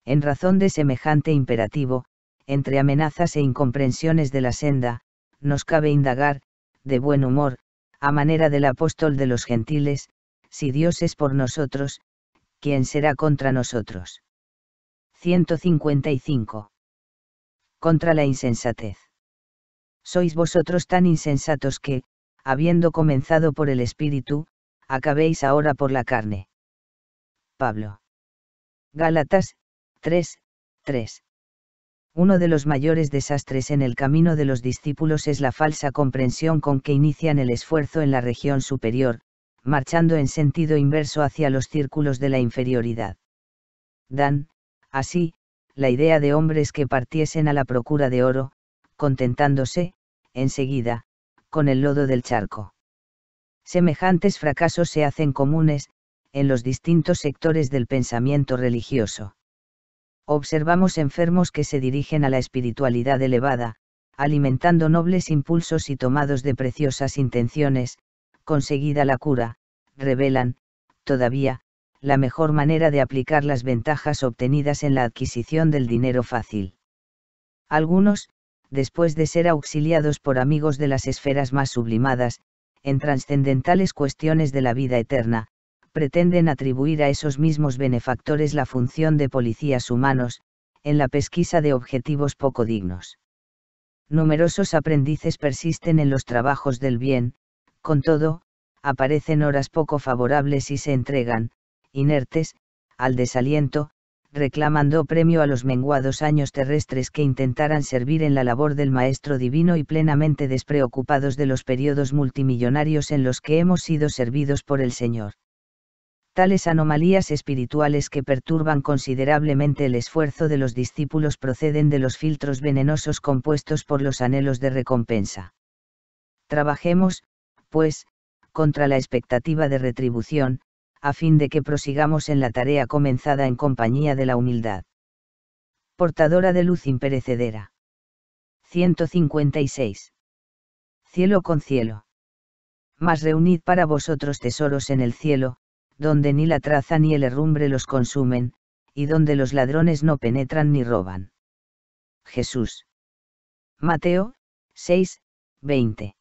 En razón de semejante imperativo, entre amenazas e incomprensiones de la senda, nos cabe indagar, de buen humor, a manera del apóstol de los gentiles, si Dios es por nosotros, ¿quién será contra nosotros? 155. Contra la insensatez. Sois vosotros tan insensatos que, habiendo comenzado por el Espíritu, acabéis ahora por la carne. Pablo. Gálatas, 3, 3. Uno de los mayores desastres en el camino de los discípulos es la falsa comprensión con que inician el esfuerzo en la región superior, marchando en sentido inverso hacia los círculos de la inferioridad. Dan, así, la idea de hombres que partiesen a la procura de oro, contentándose, enseguida, con el lodo del charco. Semejantes fracasos se hacen comunes, en los distintos sectores del pensamiento religioso. Observamos enfermos que se dirigen a la espiritualidad elevada, alimentando nobles impulsos y tomados de preciosas intenciones, conseguida la cura, revelan, todavía, la mejor manera de aplicar las ventajas obtenidas en la adquisición del dinero fácil. Algunos, después de ser auxiliados por amigos de las esferas más sublimadas, en trascendentales cuestiones de la vida eterna, pretenden atribuir a esos mismos benefactores la función de policías humanos, en la pesquisa de objetivos poco dignos. Numerosos aprendices persisten en los trabajos del bien, con todo, aparecen horas poco favorables y se entregan, inertes, al desaliento, reclamando premio a los menguados años terrestres que intentaran servir en la labor del Maestro Divino y plenamente despreocupados de los periodos multimillonarios en los que hemos sido servidos por el Señor. Tales anomalías espirituales que perturban considerablemente el esfuerzo de los discípulos proceden de los filtros venenosos compuestos por los anhelos de recompensa. Trabajemos, pues, contra la expectativa de retribución, a fin de que prosigamos en la tarea comenzada en compañía de la humildad. Portadora de luz imperecedera. 156. Cielo con cielo. Mas reunid para vosotros tesoros en el cielo, donde ni la traza ni el herrumbre los consumen, y donde los ladrones no penetran ni roban. Jesús. Mateo, 6, 20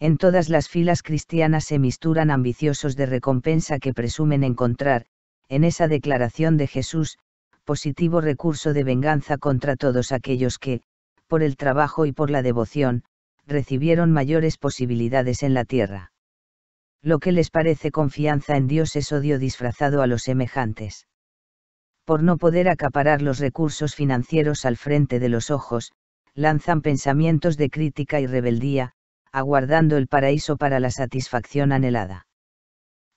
en todas las filas cristianas se misturan ambiciosos de recompensa que presumen encontrar, en esa declaración de Jesús, positivo recurso de venganza contra todos aquellos que, por el trabajo y por la devoción, recibieron mayores posibilidades en la tierra. Lo que les parece confianza en Dios es odio disfrazado a los semejantes. Por no poder acaparar los recursos financieros al frente de los ojos, lanzan pensamientos de crítica y rebeldía, aguardando el paraíso para la satisfacción anhelada.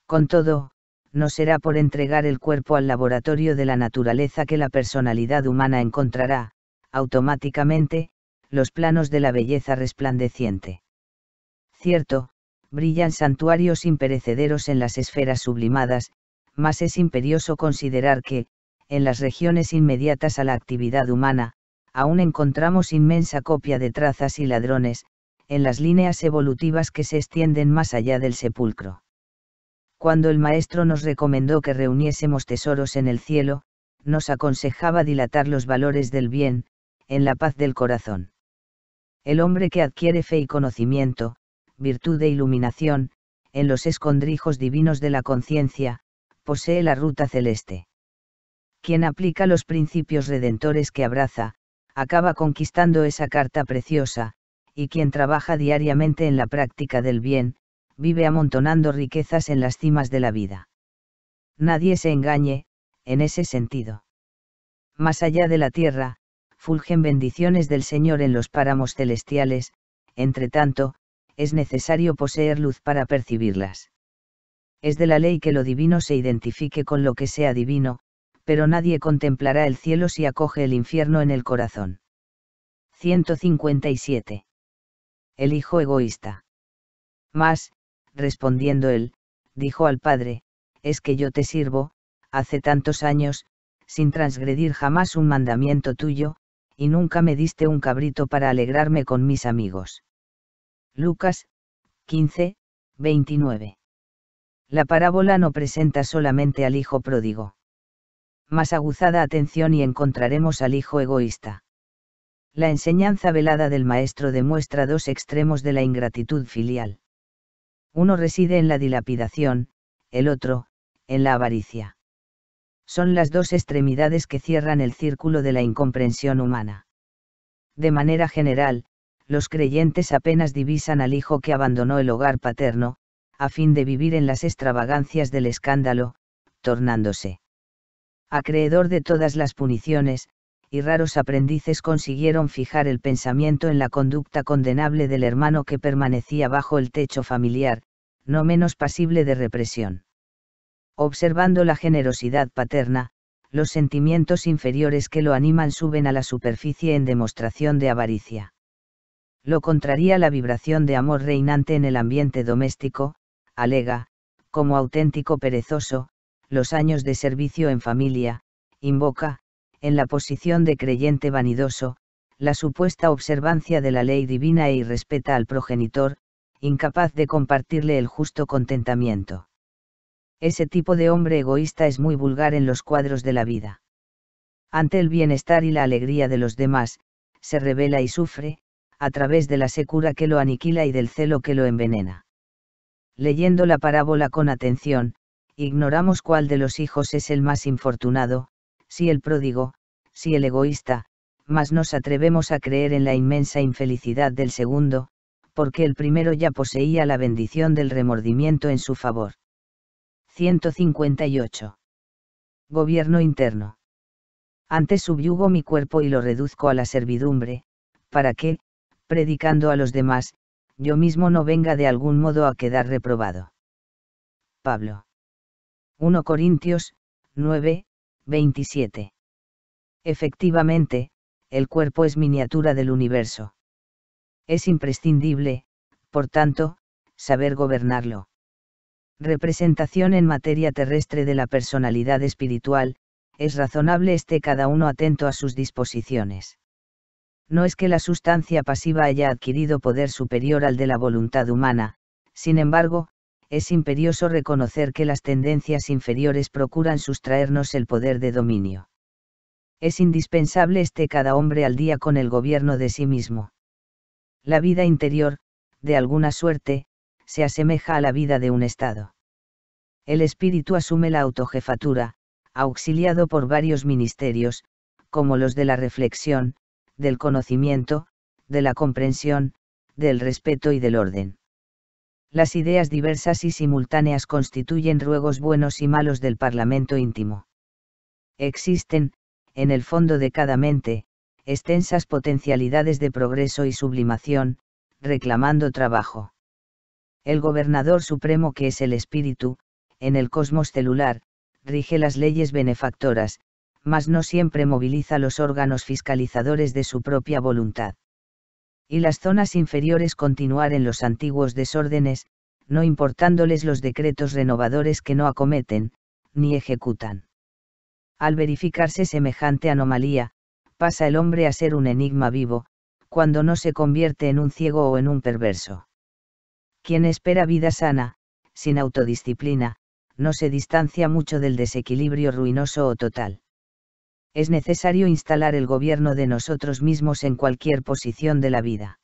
Con todo, no será por entregar el cuerpo al laboratorio de la naturaleza que la personalidad humana encontrará, automáticamente, los planos de la belleza resplandeciente. Cierto, brillan santuarios imperecederos en las esferas sublimadas, mas es imperioso considerar que, en las regiones inmediatas a la actividad humana, aún encontramos inmensa copia de trazas y ladrones, en las líneas evolutivas que se extienden más allá del sepulcro. Cuando el maestro nos recomendó que reuniésemos tesoros en el cielo, nos aconsejaba dilatar los valores del bien, en la paz del corazón. El hombre que adquiere fe y conocimiento, virtud e iluminación, en los escondrijos divinos de la conciencia, posee la ruta celeste. Quien aplica los principios redentores que abraza, acaba conquistando esa carta preciosa, y quien trabaja diariamente en la práctica del bien, vive amontonando riquezas en las cimas de la vida. Nadie se engañe, en ese sentido. Más allá de la tierra, fulgen bendiciones del Señor en los páramos celestiales, entre tanto, es necesario poseer luz para percibirlas. Es de la ley que lo divino se identifique con lo que sea divino, pero nadie contemplará el cielo si acoge el infierno en el corazón. 157 el hijo egoísta. Mas, respondiendo él, dijo al padre, es que yo te sirvo, hace tantos años, sin transgredir jamás un mandamiento tuyo, y nunca me diste un cabrito para alegrarme con mis amigos. Lucas, 15, 29. La parábola no presenta solamente al hijo pródigo. Más aguzada atención y encontraremos al hijo egoísta la enseñanza velada del maestro demuestra dos extremos de la ingratitud filial. Uno reside en la dilapidación, el otro, en la avaricia. Son las dos extremidades que cierran el círculo de la incomprensión humana. De manera general, los creyentes apenas divisan al hijo que abandonó el hogar paterno, a fin de vivir en las extravagancias del escándalo, tornándose acreedor de todas las puniciones, y raros aprendices consiguieron fijar el pensamiento en la conducta condenable del hermano que permanecía bajo el techo familiar, no menos pasible de represión. Observando la generosidad paterna, los sentimientos inferiores que lo animan suben a la superficie en demostración de avaricia. Lo contraría la vibración de amor reinante en el ambiente doméstico, alega, como auténtico perezoso, los años de servicio en familia, invoca, en la posición de creyente vanidoso, la supuesta observancia de la ley divina e irrespeta al progenitor, incapaz de compartirle el justo contentamiento. Ese tipo de hombre egoísta es muy vulgar en los cuadros de la vida. Ante el bienestar y la alegría de los demás, se revela y sufre, a través de la secura que lo aniquila y del celo que lo envenena. Leyendo la parábola con atención, ignoramos cuál de los hijos es el más infortunado, si el pródigo, si el egoísta, mas nos atrevemos a creer en la inmensa infelicidad del segundo, porque el primero ya poseía la bendición del remordimiento en su favor. 158. Gobierno interno. Antes subyugo mi cuerpo y lo reduzco a la servidumbre, para que, predicando a los demás, yo mismo no venga de algún modo a quedar reprobado. Pablo. 1 Corintios, 9, 27. Efectivamente, el cuerpo es miniatura del universo. Es imprescindible, por tanto, saber gobernarlo. Representación en materia terrestre de la personalidad espiritual, es razonable esté cada uno atento a sus disposiciones. No es que la sustancia pasiva haya adquirido poder superior al de la voluntad humana, sin embargo, es imperioso reconocer que las tendencias inferiores procuran sustraernos el poder de dominio. Es indispensable esté cada hombre al día con el gobierno de sí mismo. La vida interior, de alguna suerte, se asemeja a la vida de un Estado. El espíritu asume la autojefatura, auxiliado por varios ministerios, como los de la reflexión, del conocimiento, de la comprensión, del respeto y del orden las ideas diversas y simultáneas constituyen ruegos buenos y malos del Parlamento íntimo. Existen, en el fondo de cada mente, extensas potencialidades de progreso y sublimación, reclamando trabajo. El gobernador supremo que es el espíritu, en el cosmos celular, rige las leyes benefactoras, mas no siempre moviliza los órganos fiscalizadores de su propia voluntad y las zonas inferiores continuar en los antiguos desórdenes, no importándoles los decretos renovadores que no acometen, ni ejecutan. Al verificarse semejante anomalía, pasa el hombre a ser un enigma vivo, cuando no se convierte en un ciego o en un perverso. Quien espera vida sana, sin autodisciplina, no se distancia mucho del desequilibrio ruinoso o total es necesario instalar el gobierno de nosotros mismos en cualquier posición de la vida.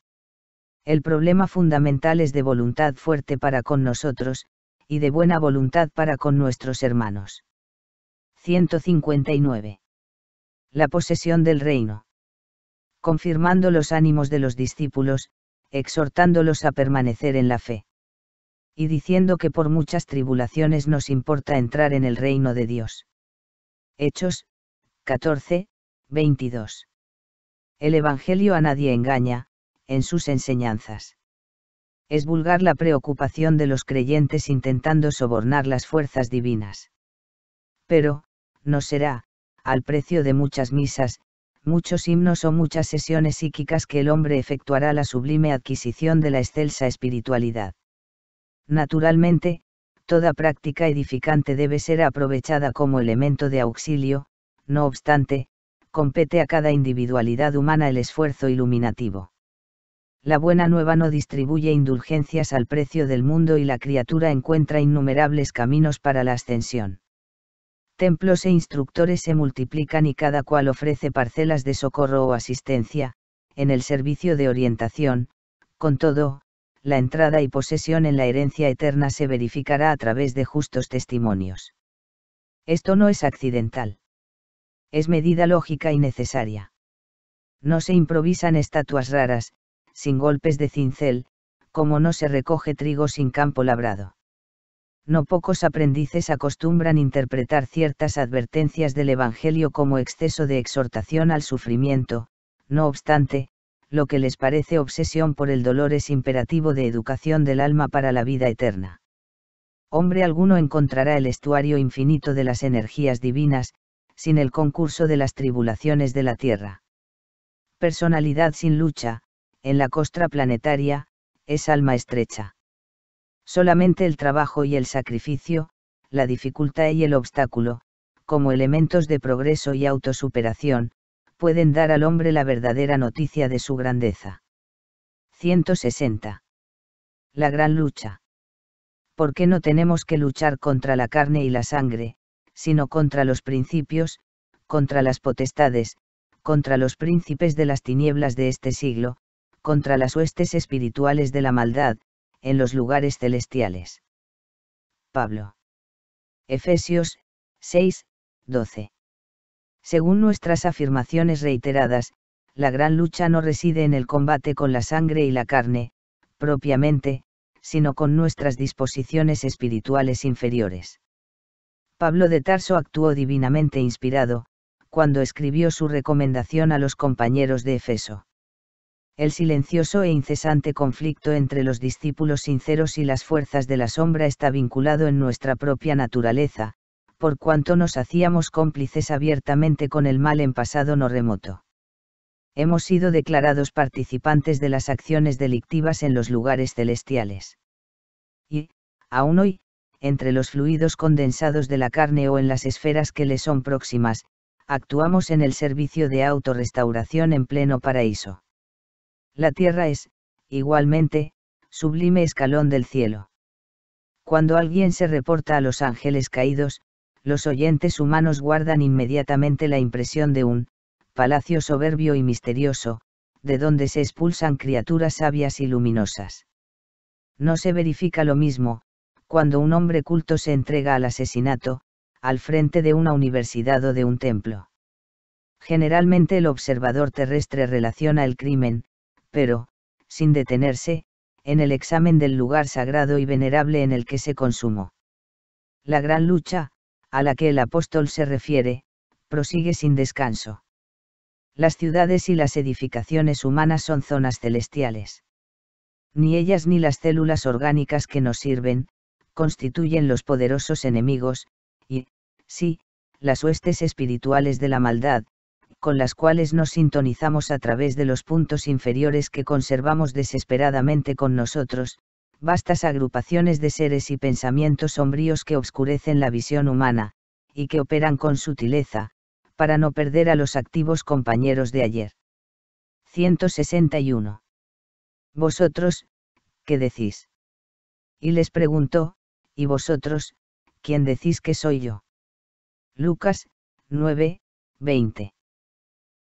El problema fundamental es de voluntad fuerte para con nosotros, y de buena voluntad para con nuestros hermanos. 159. La posesión del reino. Confirmando los ánimos de los discípulos, exhortándolos a permanecer en la fe. Y diciendo que por muchas tribulaciones nos importa entrar en el reino de Dios. Hechos, 14, 22. El Evangelio a nadie engaña, en sus enseñanzas. Es vulgar la preocupación de los creyentes intentando sobornar las fuerzas divinas. Pero, no será, al precio de muchas misas, muchos himnos o muchas sesiones psíquicas que el hombre efectuará la sublime adquisición de la excelsa espiritualidad. Naturalmente, toda práctica edificante debe ser aprovechada como elemento de auxilio, no obstante, compete a cada individualidad humana el esfuerzo iluminativo. La buena nueva no distribuye indulgencias al precio del mundo y la criatura encuentra innumerables caminos para la ascensión. Templos e instructores se multiplican y cada cual ofrece parcelas de socorro o asistencia, en el servicio de orientación, con todo, la entrada y posesión en la herencia eterna se verificará a través de justos testimonios. Esto no es accidental es medida lógica y necesaria. No se improvisan estatuas raras, sin golpes de cincel, como no se recoge trigo sin campo labrado. No pocos aprendices acostumbran interpretar ciertas advertencias del Evangelio como exceso de exhortación al sufrimiento, no obstante, lo que les parece obsesión por el dolor es imperativo de educación del alma para la vida eterna. Hombre alguno encontrará el estuario infinito de las energías divinas, sin el concurso de las tribulaciones de la Tierra. Personalidad sin lucha, en la costra planetaria, es alma estrecha. Solamente el trabajo y el sacrificio, la dificultad y el obstáculo, como elementos de progreso y autosuperación, pueden dar al hombre la verdadera noticia de su grandeza. 160. La gran lucha. ¿Por qué no tenemos que luchar contra la carne y la sangre, sino contra los principios, contra las potestades, contra los príncipes de las tinieblas de este siglo, contra las huestes espirituales de la maldad, en los lugares celestiales. Pablo. Efesios 6, 12. Según nuestras afirmaciones reiteradas, la gran lucha no reside en el combate con la sangre y la carne, propiamente, sino con nuestras disposiciones espirituales inferiores. Pablo de Tarso actuó divinamente inspirado, cuando escribió su recomendación a los compañeros de Efeso. El silencioso e incesante conflicto entre los discípulos sinceros y las fuerzas de la sombra está vinculado en nuestra propia naturaleza, por cuanto nos hacíamos cómplices abiertamente con el mal en pasado no remoto. Hemos sido declarados participantes de las acciones delictivas en los lugares celestiales. Y, aún hoy, entre los fluidos condensados de la carne o en las esferas que le son próximas, actuamos en el servicio de autorrestauración en pleno paraíso. La tierra es, igualmente, sublime escalón del cielo. Cuando alguien se reporta a los ángeles caídos, los oyentes humanos guardan inmediatamente la impresión de un palacio soberbio y misterioso, de donde se expulsan criaturas sabias y luminosas. No se verifica lo mismo, cuando un hombre culto se entrega al asesinato, al frente de una universidad o de un templo. Generalmente el observador terrestre relaciona el crimen, pero, sin detenerse, en el examen del lugar sagrado y venerable en el que se consumó. La gran lucha, a la que el apóstol se refiere, prosigue sin descanso. Las ciudades y las edificaciones humanas son zonas celestiales. Ni ellas ni las células orgánicas que nos sirven, constituyen los poderosos enemigos, y, sí, las huestes espirituales de la maldad, con las cuales nos sintonizamos a través de los puntos inferiores que conservamos desesperadamente con nosotros, vastas agrupaciones de seres y pensamientos sombríos que obscurecen la visión humana, y que operan con sutileza, para no perder a los activos compañeros de ayer. 161. Vosotros, ¿qué decís? Y les preguntó, y vosotros, ¿quién decís que soy yo? Lucas 9, 20.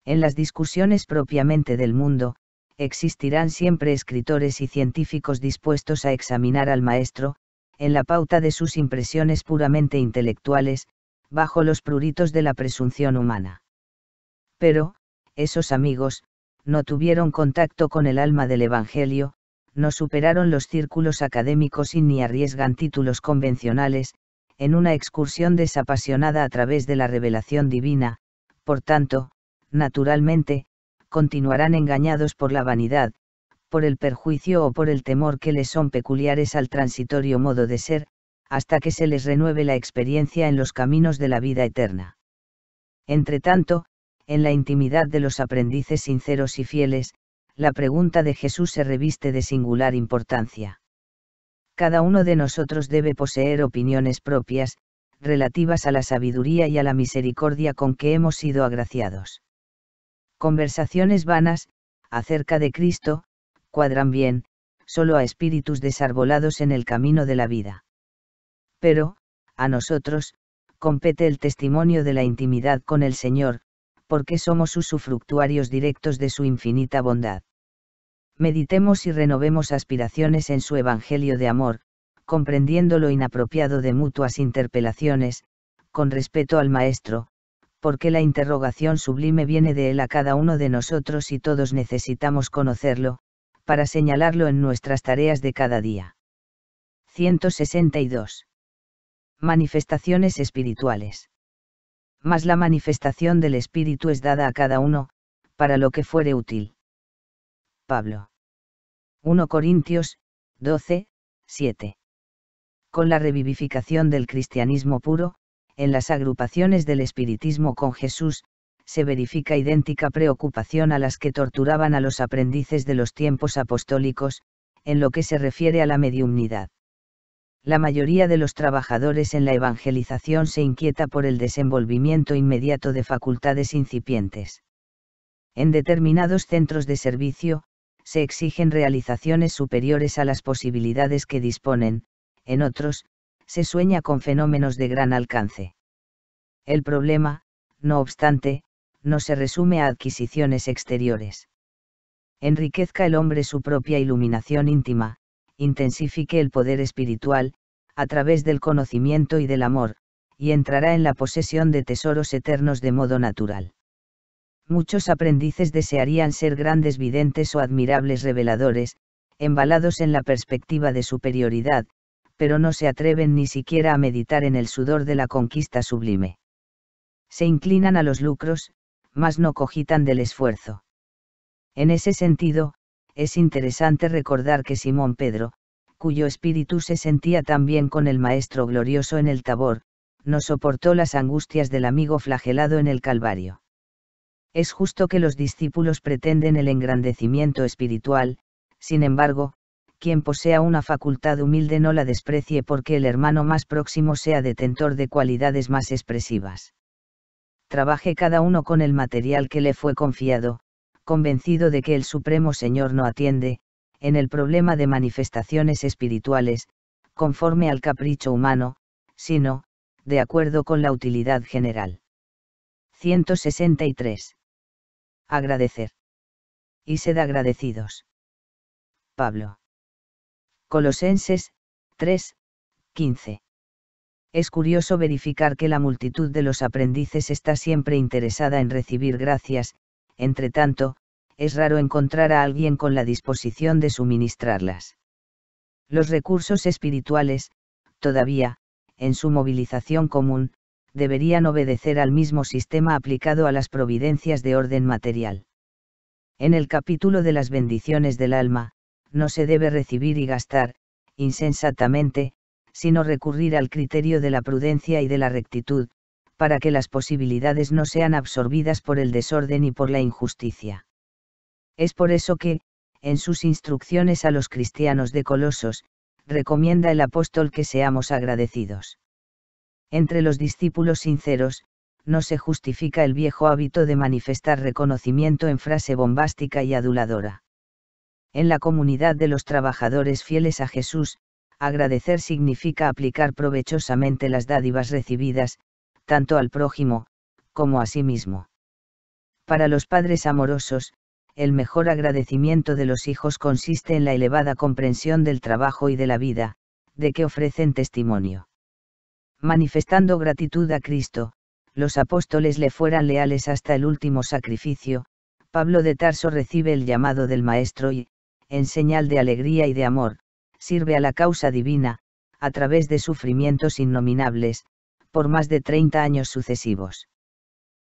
En las discusiones propiamente del mundo, existirán siempre escritores y científicos dispuestos a examinar al maestro, en la pauta de sus impresiones puramente intelectuales, bajo los pruritos de la presunción humana. Pero, esos amigos, no tuvieron contacto con el alma del Evangelio, no superaron los círculos académicos y ni arriesgan títulos convencionales, en una excursión desapasionada a través de la revelación divina, por tanto, naturalmente, continuarán engañados por la vanidad, por el perjuicio o por el temor que les son peculiares al transitorio modo de ser, hasta que se les renueve la experiencia en los caminos de la vida eterna. Entretanto, en la intimidad de los aprendices sinceros y fieles, la pregunta de Jesús se reviste de singular importancia. Cada uno de nosotros debe poseer opiniones propias, relativas a la sabiduría y a la misericordia con que hemos sido agraciados. Conversaciones vanas, acerca de Cristo, cuadran bien, solo a espíritus desarbolados en el camino de la vida. Pero, a nosotros, compete el testimonio de la intimidad con el Señor, porque somos usufructuarios directos de su infinita bondad meditemos y renovemos aspiraciones en su Evangelio de amor, comprendiendo lo inapropiado de mutuas interpelaciones, con respeto al Maestro, porque la interrogación sublime viene de Él a cada uno de nosotros y todos necesitamos conocerlo, para señalarlo en nuestras tareas de cada día. 162. Manifestaciones espirituales. Mas la manifestación del Espíritu es dada a cada uno, para lo que fuere útil. Pablo. 1 Corintios, 12, 7. Con la revivificación del cristianismo puro, en las agrupaciones del espiritismo con Jesús, se verifica idéntica preocupación a las que torturaban a los aprendices de los tiempos apostólicos, en lo que se refiere a la mediumnidad. La mayoría de los trabajadores en la evangelización se inquieta por el desenvolvimiento inmediato de facultades incipientes. En determinados centros de servicio, se exigen realizaciones superiores a las posibilidades que disponen, en otros, se sueña con fenómenos de gran alcance. El problema, no obstante, no se resume a adquisiciones exteriores. Enriquezca el hombre su propia iluminación íntima, intensifique el poder espiritual, a través del conocimiento y del amor, y entrará en la posesión de tesoros eternos de modo natural muchos aprendices desearían ser grandes videntes o admirables reveladores, embalados en la perspectiva de superioridad, pero no se atreven ni siquiera a meditar en el sudor de la conquista sublime. Se inclinan a los lucros, mas no cogitan del esfuerzo. En ese sentido, es interesante recordar que Simón Pedro, cuyo espíritu se sentía también con el Maestro glorioso en el Tabor, no soportó las angustias del amigo flagelado en el Calvario. Es justo que los discípulos pretenden el engrandecimiento espiritual, sin embargo, quien posea una facultad humilde no la desprecie porque el hermano más próximo sea detentor de cualidades más expresivas. Trabaje cada uno con el material que le fue confiado, convencido de que el Supremo Señor no atiende, en el problema de manifestaciones espirituales, conforme al capricho humano, sino, de acuerdo con la utilidad general. 163. Agradecer. Y sed agradecidos. Pablo. Colosenses 3, 15. Es curioso verificar que la multitud de los aprendices está siempre interesada en recibir gracias, entre tanto, es raro encontrar a alguien con la disposición de suministrarlas. Los recursos espirituales, todavía, en su movilización común, deberían obedecer al mismo sistema aplicado a las providencias de orden material. En el capítulo de las bendiciones del alma, no se debe recibir y gastar, insensatamente, sino recurrir al criterio de la prudencia y de la rectitud, para que las posibilidades no sean absorbidas por el desorden y por la injusticia. Es por eso que, en sus instrucciones a los cristianos de Colosos, recomienda el apóstol que seamos agradecidos. Entre los discípulos sinceros, no se justifica el viejo hábito de manifestar reconocimiento en frase bombástica y aduladora. En la comunidad de los trabajadores fieles a Jesús, agradecer significa aplicar provechosamente las dádivas recibidas, tanto al prójimo, como a sí mismo. Para los padres amorosos, el mejor agradecimiento de los hijos consiste en la elevada comprensión del trabajo y de la vida, de que ofrecen testimonio manifestando gratitud a Cristo, los apóstoles le fueran leales hasta el último sacrificio, Pablo de Tarso recibe el llamado del Maestro y, en señal de alegría y de amor, sirve a la causa divina, a través de sufrimientos innominables, por más de 30 años sucesivos.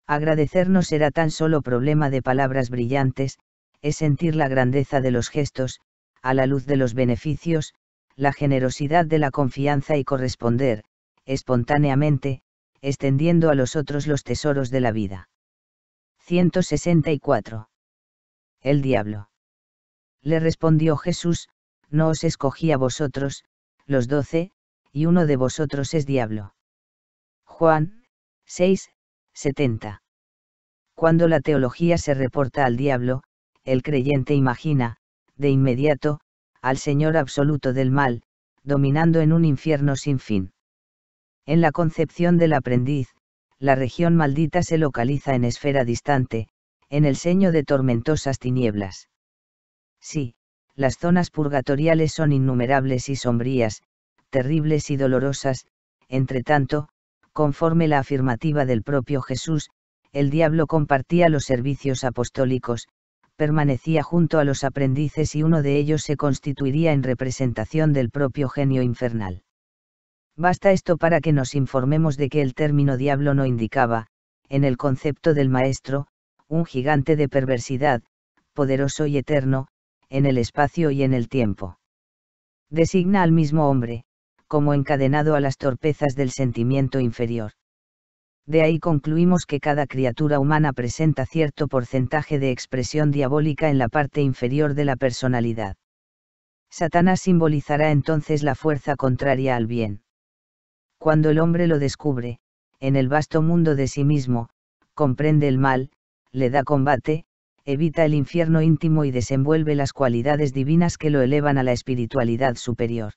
Agradecernos no será tan solo problema de palabras brillantes, es sentir la grandeza de los gestos, a la luz de los beneficios, la generosidad de la confianza y corresponder, espontáneamente, extendiendo a los otros los tesoros de la vida. 164. El diablo. Le respondió Jesús, no os escogí a vosotros, los doce, y uno de vosotros es diablo. Juan, 6, 70. Cuando la teología se reporta al diablo, el creyente imagina, de inmediato, al Señor absoluto del mal, dominando en un infierno sin fin. En la concepción del aprendiz, la región maldita se localiza en esfera distante, en el seño de tormentosas tinieblas. Sí, las zonas purgatoriales son innumerables y sombrías, terribles y dolorosas, entre tanto, conforme la afirmativa del propio Jesús, el diablo compartía los servicios apostólicos, permanecía junto a los aprendices y uno de ellos se constituiría en representación del propio genio infernal. Basta esto para que nos informemos de que el término diablo no indicaba, en el concepto del maestro, un gigante de perversidad, poderoso y eterno, en el espacio y en el tiempo. Designa al mismo hombre, como encadenado a las torpezas del sentimiento inferior. De ahí concluimos que cada criatura humana presenta cierto porcentaje de expresión diabólica en la parte inferior de la personalidad. Satanás simbolizará entonces la fuerza contraria al bien. Cuando el hombre lo descubre, en el vasto mundo de sí mismo, comprende el mal, le da combate, evita el infierno íntimo y desenvuelve las cualidades divinas que lo elevan a la espiritualidad superior.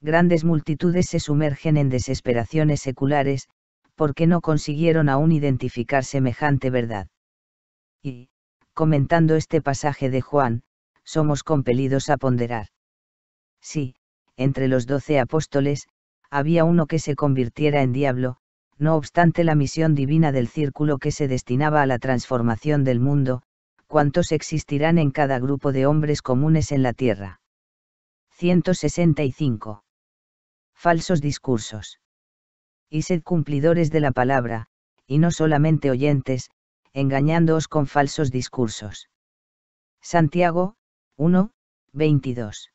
Grandes multitudes se sumergen en desesperaciones seculares, porque no consiguieron aún identificar semejante verdad. Y, comentando este pasaje de Juan, somos compelidos a ponderar. Sí, entre los doce apóstoles, había uno que se convirtiera en diablo, no obstante la misión divina del círculo que se destinaba a la transformación del mundo, cuantos existirán en cada grupo de hombres comunes en la tierra. 165. Falsos discursos. Y sed cumplidores de la palabra, y no solamente oyentes, engañándoos con falsos discursos. Santiago, 1, 22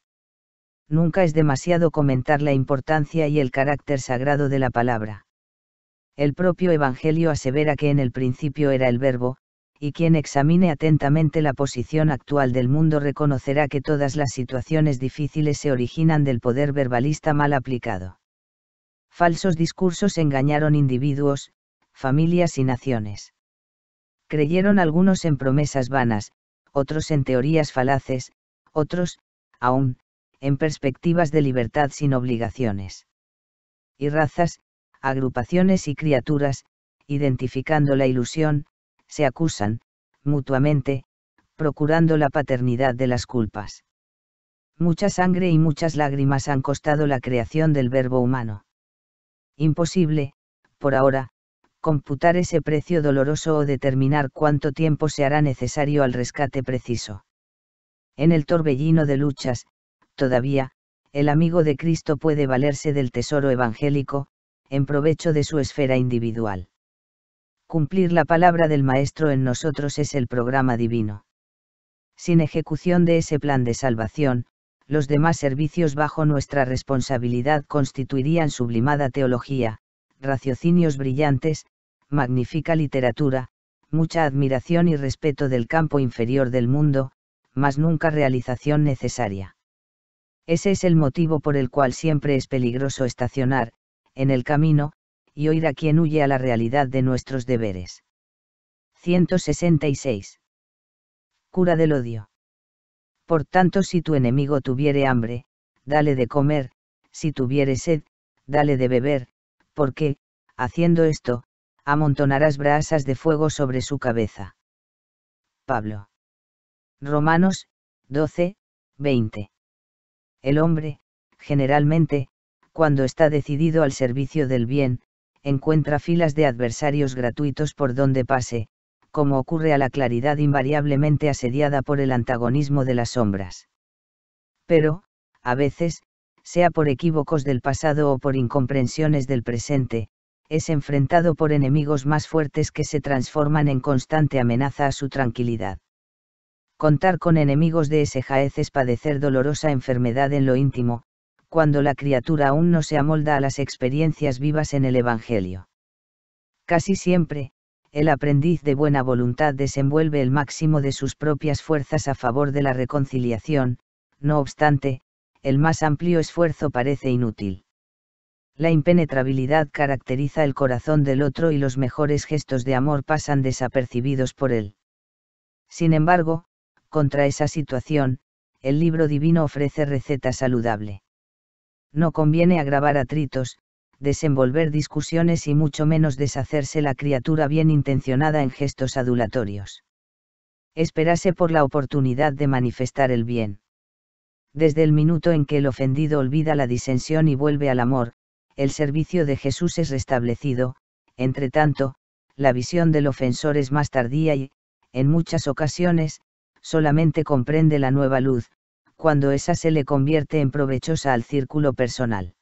nunca es demasiado comentar la importancia y el carácter sagrado de la palabra. El propio Evangelio asevera que en el principio era el verbo, y quien examine atentamente la posición actual del mundo reconocerá que todas las situaciones difíciles se originan del poder verbalista mal aplicado. Falsos discursos engañaron individuos, familias y naciones. Creyeron algunos en promesas vanas, otros en teorías falaces, otros, aún, en perspectivas de libertad sin obligaciones. Y razas, agrupaciones y criaturas, identificando la ilusión, se acusan, mutuamente, procurando la paternidad de las culpas. Mucha sangre y muchas lágrimas han costado la creación del verbo humano. Imposible, por ahora, computar ese precio doloroso o determinar cuánto tiempo se hará necesario al rescate preciso. En el torbellino de luchas, Todavía, el amigo de Cristo puede valerse del tesoro evangélico, en provecho de su esfera individual. Cumplir la palabra del Maestro en nosotros es el programa divino. Sin ejecución de ese plan de salvación, los demás servicios bajo nuestra responsabilidad constituirían sublimada teología, raciocinios brillantes, magnífica literatura, mucha admiración y respeto del campo inferior del mundo, mas nunca realización necesaria. Ese es el motivo por el cual siempre es peligroso estacionar, en el camino, y oír a quien huye a la realidad de nuestros deberes. 166. Cura del odio. Por tanto, si tu enemigo tuviere hambre, dale de comer, si tuviere sed, dale de beber, porque, haciendo esto, amontonarás brasas de fuego sobre su cabeza. Pablo. Romanos, 12, 20. El hombre, generalmente, cuando está decidido al servicio del bien, encuentra filas de adversarios gratuitos por donde pase, como ocurre a la claridad invariablemente asediada por el antagonismo de las sombras. Pero, a veces, sea por equívocos del pasado o por incomprensiones del presente, es enfrentado por enemigos más fuertes que se transforman en constante amenaza a su tranquilidad contar con enemigos de ese jaez es padecer dolorosa enfermedad en lo íntimo, cuando la criatura aún no se amolda a las experiencias vivas en el Evangelio. Casi siempre, el aprendiz de buena voluntad desenvuelve el máximo de sus propias fuerzas a favor de la reconciliación, no obstante, el más amplio esfuerzo parece inútil. La impenetrabilidad caracteriza el corazón del otro y los mejores gestos de amor pasan desapercibidos por él. Sin embargo, contra esa situación, el libro divino ofrece receta saludable. No conviene agravar atritos, desenvolver discusiones y mucho menos deshacerse la criatura bien intencionada en gestos adulatorios. Esperase por la oportunidad de manifestar el bien. Desde el minuto en que el ofendido olvida la disensión y vuelve al amor, el servicio de Jesús es restablecido, entre tanto, la visión del ofensor es más tardía y, en muchas ocasiones, solamente comprende la nueva luz, cuando esa se le convierte en provechosa al círculo personal.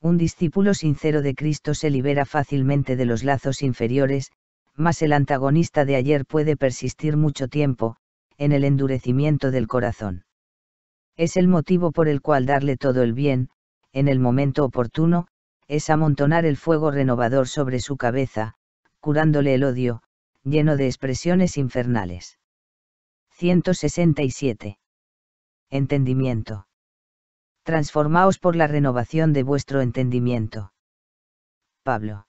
Un discípulo sincero de Cristo se libera fácilmente de los lazos inferiores, mas el antagonista de ayer puede persistir mucho tiempo, en el endurecimiento del corazón. Es el motivo por el cual darle todo el bien, en el momento oportuno, es amontonar el fuego renovador sobre su cabeza, curándole el odio, lleno de expresiones infernales. 167. Entendimiento. Transformaos por la renovación de vuestro entendimiento. Pablo.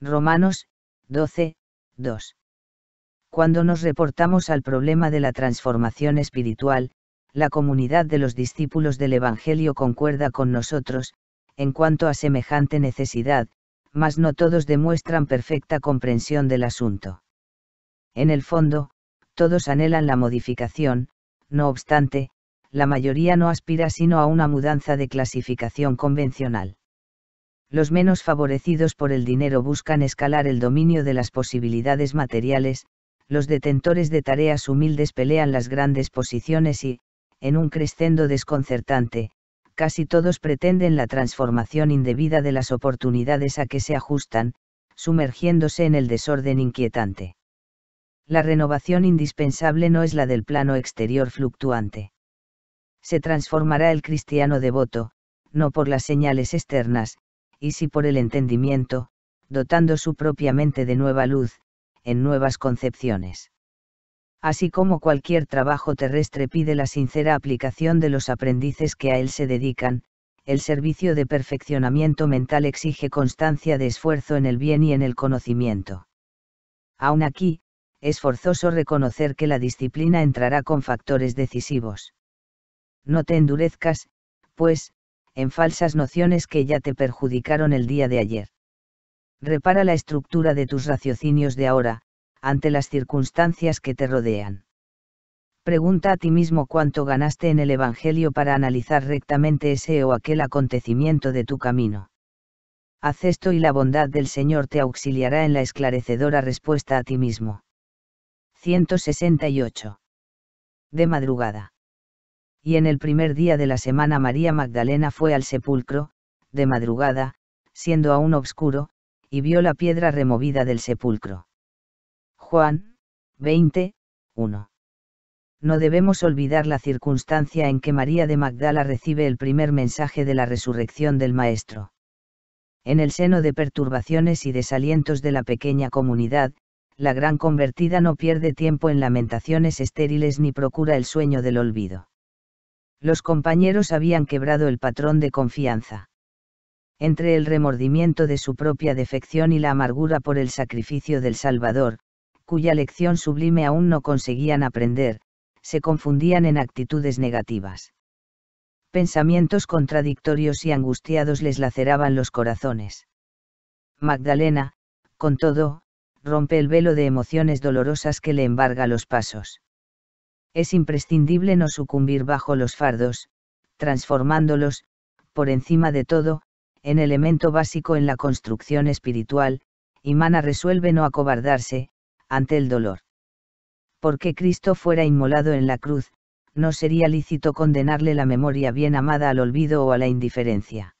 Romanos, 12, 2. Cuando nos reportamos al problema de la transformación espiritual, la comunidad de los discípulos del Evangelio concuerda con nosotros, en cuanto a semejante necesidad, mas no todos demuestran perfecta comprensión del asunto. En el fondo, todos anhelan la modificación, no obstante, la mayoría no aspira sino a una mudanza de clasificación convencional. Los menos favorecidos por el dinero buscan escalar el dominio de las posibilidades materiales, los detentores de tareas humildes pelean las grandes posiciones y, en un crescendo desconcertante, casi todos pretenden la transformación indebida de las oportunidades a que se ajustan, sumergiéndose en el desorden inquietante la renovación indispensable no es la del plano exterior fluctuante. Se transformará el cristiano devoto, no por las señales externas, y sí por el entendimiento, dotando su propia mente de nueva luz, en nuevas concepciones. Así como cualquier trabajo terrestre pide la sincera aplicación de los aprendices que a él se dedican, el servicio de perfeccionamiento mental exige constancia de esfuerzo en el bien y en el conocimiento. Aún aquí, es forzoso reconocer que la disciplina entrará con factores decisivos. No te endurezcas, pues, en falsas nociones que ya te perjudicaron el día de ayer. Repara la estructura de tus raciocinios de ahora, ante las circunstancias que te rodean. Pregunta a ti mismo cuánto ganaste en el Evangelio para analizar rectamente ese o aquel acontecimiento de tu camino. Haz esto y la bondad del Señor te auxiliará en la esclarecedora respuesta a ti mismo. 168. De madrugada. Y en el primer día de la semana María Magdalena fue al sepulcro, de madrugada, siendo aún oscuro, y vio la piedra removida del sepulcro. Juan, 20, 1. No debemos olvidar la circunstancia en que María de Magdala recibe el primer mensaje de la resurrección del Maestro. En el seno de perturbaciones y desalientos de la pequeña comunidad, la gran convertida no pierde tiempo en lamentaciones estériles ni procura el sueño del olvido. Los compañeros habían quebrado el patrón de confianza. Entre el remordimiento de su propia defección y la amargura por el sacrificio del Salvador, cuya lección sublime aún no conseguían aprender, se confundían en actitudes negativas. Pensamientos contradictorios y angustiados les laceraban los corazones. Magdalena, con todo, rompe el velo de emociones dolorosas que le embarga los pasos. Es imprescindible no sucumbir bajo los fardos, transformándolos, por encima de todo, en elemento básico en la construcción espiritual, y Mana resuelve no acobardarse, ante el dolor. Porque Cristo fuera inmolado en la cruz, no sería lícito condenarle la memoria bien amada al olvido o a la indiferencia.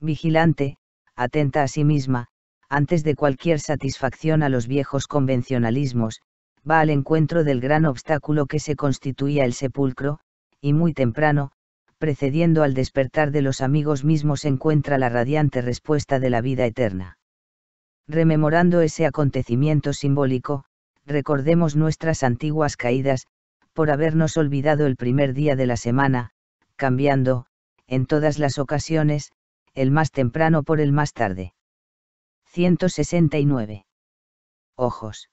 Vigilante, atenta a sí misma, antes de cualquier satisfacción a los viejos convencionalismos, va al encuentro del gran obstáculo que se constituía el sepulcro, y muy temprano, precediendo al despertar de los amigos mismos encuentra la radiante respuesta de la vida eterna. Rememorando ese acontecimiento simbólico, recordemos nuestras antiguas caídas, por habernos olvidado el primer día de la semana, cambiando, en todas las ocasiones, el más temprano por el más tarde. 169. Ojos.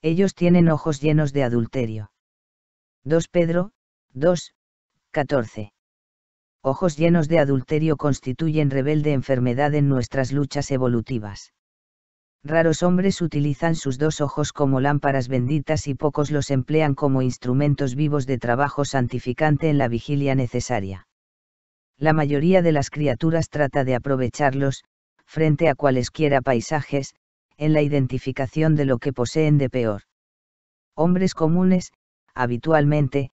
Ellos tienen ojos llenos de adulterio. 2 Pedro, 2, 14. Ojos llenos de adulterio constituyen rebelde enfermedad en nuestras luchas evolutivas. Raros hombres utilizan sus dos ojos como lámparas benditas y pocos los emplean como instrumentos vivos de trabajo santificante en la vigilia necesaria. La mayoría de las criaturas trata de aprovecharlos, frente a cualesquiera paisajes, en la identificación de lo que poseen de peor. Hombres comunes, habitualmente,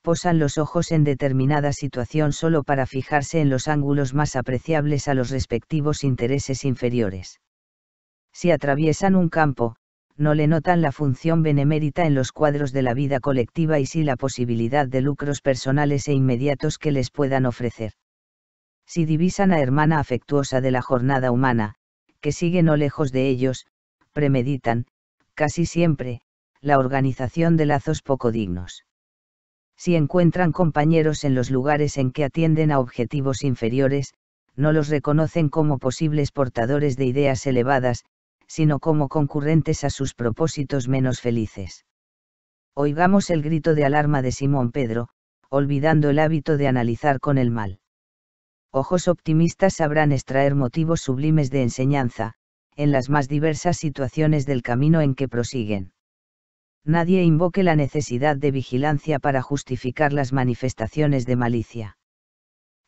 posan los ojos en determinada situación solo para fijarse en los ángulos más apreciables a los respectivos intereses inferiores. Si atraviesan un campo, no le notan la función benemérita en los cuadros de la vida colectiva y sí la posibilidad de lucros personales e inmediatos que les puedan ofrecer si divisan a hermana afectuosa de la jornada humana, que sigue no lejos de ellos, premeditan, casi siempre, la organización de lazos poco dignos. Si encuentran compañeros en los lugares en que atienden a objetivos inferiores, no los reconocen como posibles portadores de ideas elevadas, sino como concurrentes a sus propósitos menos felices. Oigamos el grito de alarma de Simón Pedro, olvidando el hábito de analizar con el mal ojos optimistas sabrán extraer motivos sublimes de enseñanza, en las más diversas situaciones del camino en que prosiguen. Nadie invoque la necesidad de vigilancia para justificar las manifestaciones de malicia.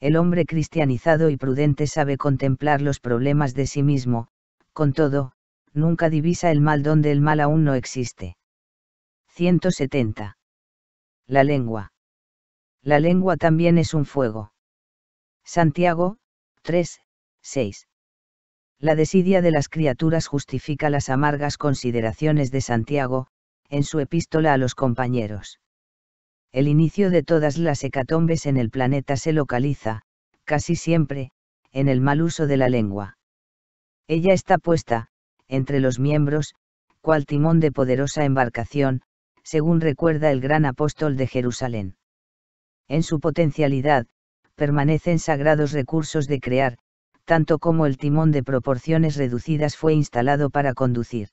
El hombre cristianizado y prudente sabe contemplar los problemas de sí mismo, con todo, nunca divisa el mal donde el mal aún no existe. 170. La lengua. La lengua también es un fuego Santiago, 3, 6. La desidia de las criaturas justifica las amargas consideraciones de Santiago, en su epístola a los compañeros. El inicio de todas las hecatombes en el planeta se localiza, casi siempre, en el mal uso de la lengua. Ella está puesta, entre los miembros, cual timón de poderosa embarcación, según recuerda el gran apóstol de Jerusalén. En su potencialidad, permanecen sagrados recursos de crear, tanto como el timón de proporciones reducidas fue instalado para conducir.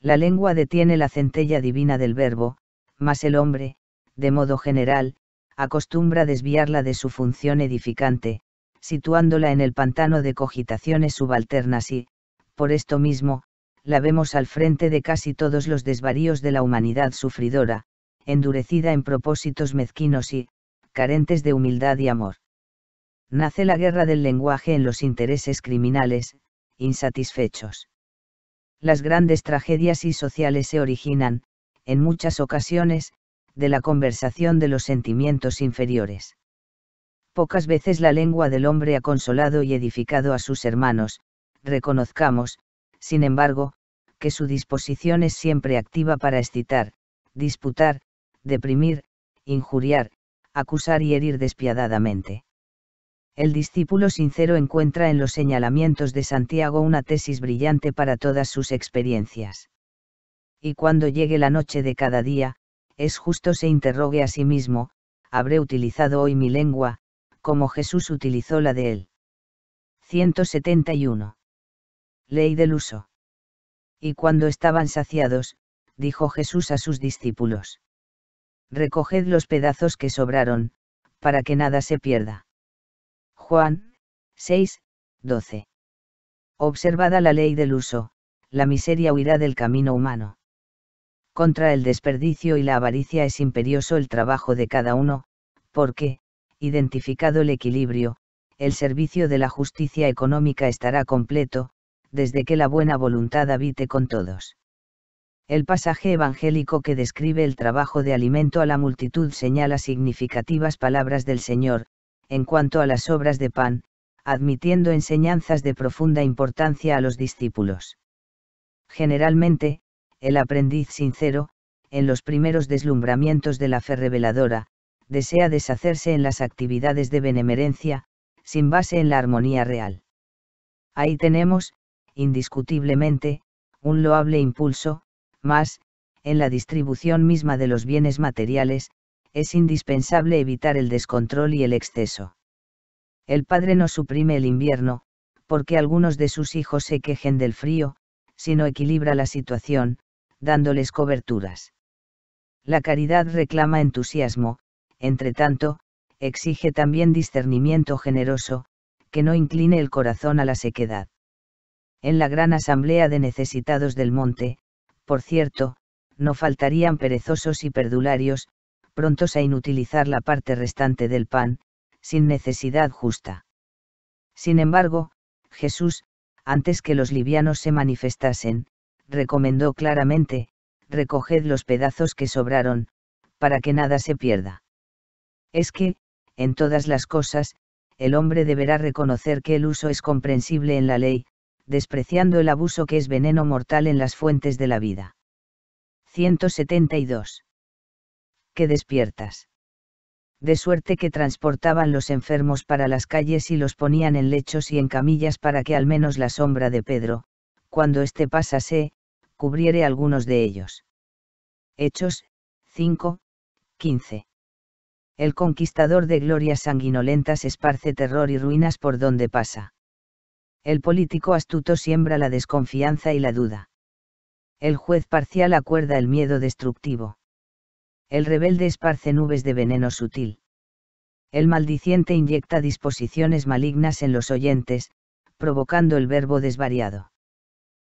La lengua detiene la centella divina del verbo, mas el hombre, de modo general, acostumbra desviarla de su función edificante, situándola en el pantano de cogitaciones subalternas y, por esto mismo, la vemos al frente de casi todos los desvaríos de la humanidad sufridora, endurecida en propósitos mezquinos y, carentes de humildad y amor. Nace la guerra del lenguaje en los intereses criminales, insatisfechos. Las grandes tragedias y sociales se originan, en muchas ocasiones, de la conversación de los sentimientos inferiores. Pocas veces la lengua del hombre ha consolado y edificado a sus hermanos, reconozcamos, sin embargo, que su disposición es siempre activa para excitar, disputar, deprimir, injuriar, acusar y herir despiadadamente. El discípulo sincero encuentra en los señalamientos de Santiago una tesis brillante para todas sus experiencias. Y cuando llegue la noche de cada día, es justo se interrogue a sí mismo, ¿habré utilizado hoy mi lengua, como Jesús utilizó la de él? 171. Ley del uso. Y cuando estaban saciados, dijo Jesús a sus discípulos recoged los pedazos que sobraron, para que nada se pierda. Juan 6, 12. Observada la ley del uso, la miseria huirá del camino humano. Contra el desperdicio y la avaricia es imperioso el trabajo de cada uno, porque, identificado el equilibrio, el servicio de la justicia económica estará completo, desde que la buena voluntad habite con todos. El pasaje evangélico que describe el trabajo de alimento a la multitud señala significativas palabras del Señor, en cuanto a las obras de pan, admitiendo enseñanzas de profunda importancia a los discípulos. Generalmente, el aprendiz sincero, en los primeros deslumbramientos de la fe reveladora, desea deshacerse en las actividades de benemerencia, sin base en la armonía real. Ahí tenemos, indiscutiblemente, un loable impulso, más, en la distribución misma de los bienes materiales, es indispensable evitar el descontrol y el exceso. El padre no suprime el invierno, porque algunos de sus hijos se quejen del frío, sino equilibra la situación, dándoles coberturas. La caridad reclama entusiasmo, entre tanto, exige también discernimiento generoso, que no incline el corazón a la sequedad. En la gran asamblea de necesitados del monte, por cierto, no faltarían perezosos y perdularios, prontos a inutilizar la parte restante del pan, sin necesidad justa. Sin embargo, Jesús, antes que los livianos se manifestasen, recomendó claramente, recoged los pedazos que sobraron, para que nada se pierda. Es que, en todas las cosas, el hombre deberá reconocer que el uso es comprensible en la ley, despreciando el abuso que es veneno mortal en las fuentes de la vida. 172. Que despiertas. De suerte que transportaban los enfermos para las calles y los ponían en lechos y en camillas para que al menos la sombra de Pedro, cuando éste pasase, cubriere algunos de ellos. Hechos, 5, 15. El conquistador de glorias sanguinolentas esparce terror y ruinas por donde pasa. El político astuto siembra la desconfianza y la duda. El juez parcial acuerda el miedo destructivo. El rebelde esparce nubes de veneno sutil. El maldiciente inyecta disposiciones malignas en los oyentes, provocando el verbo desvariado.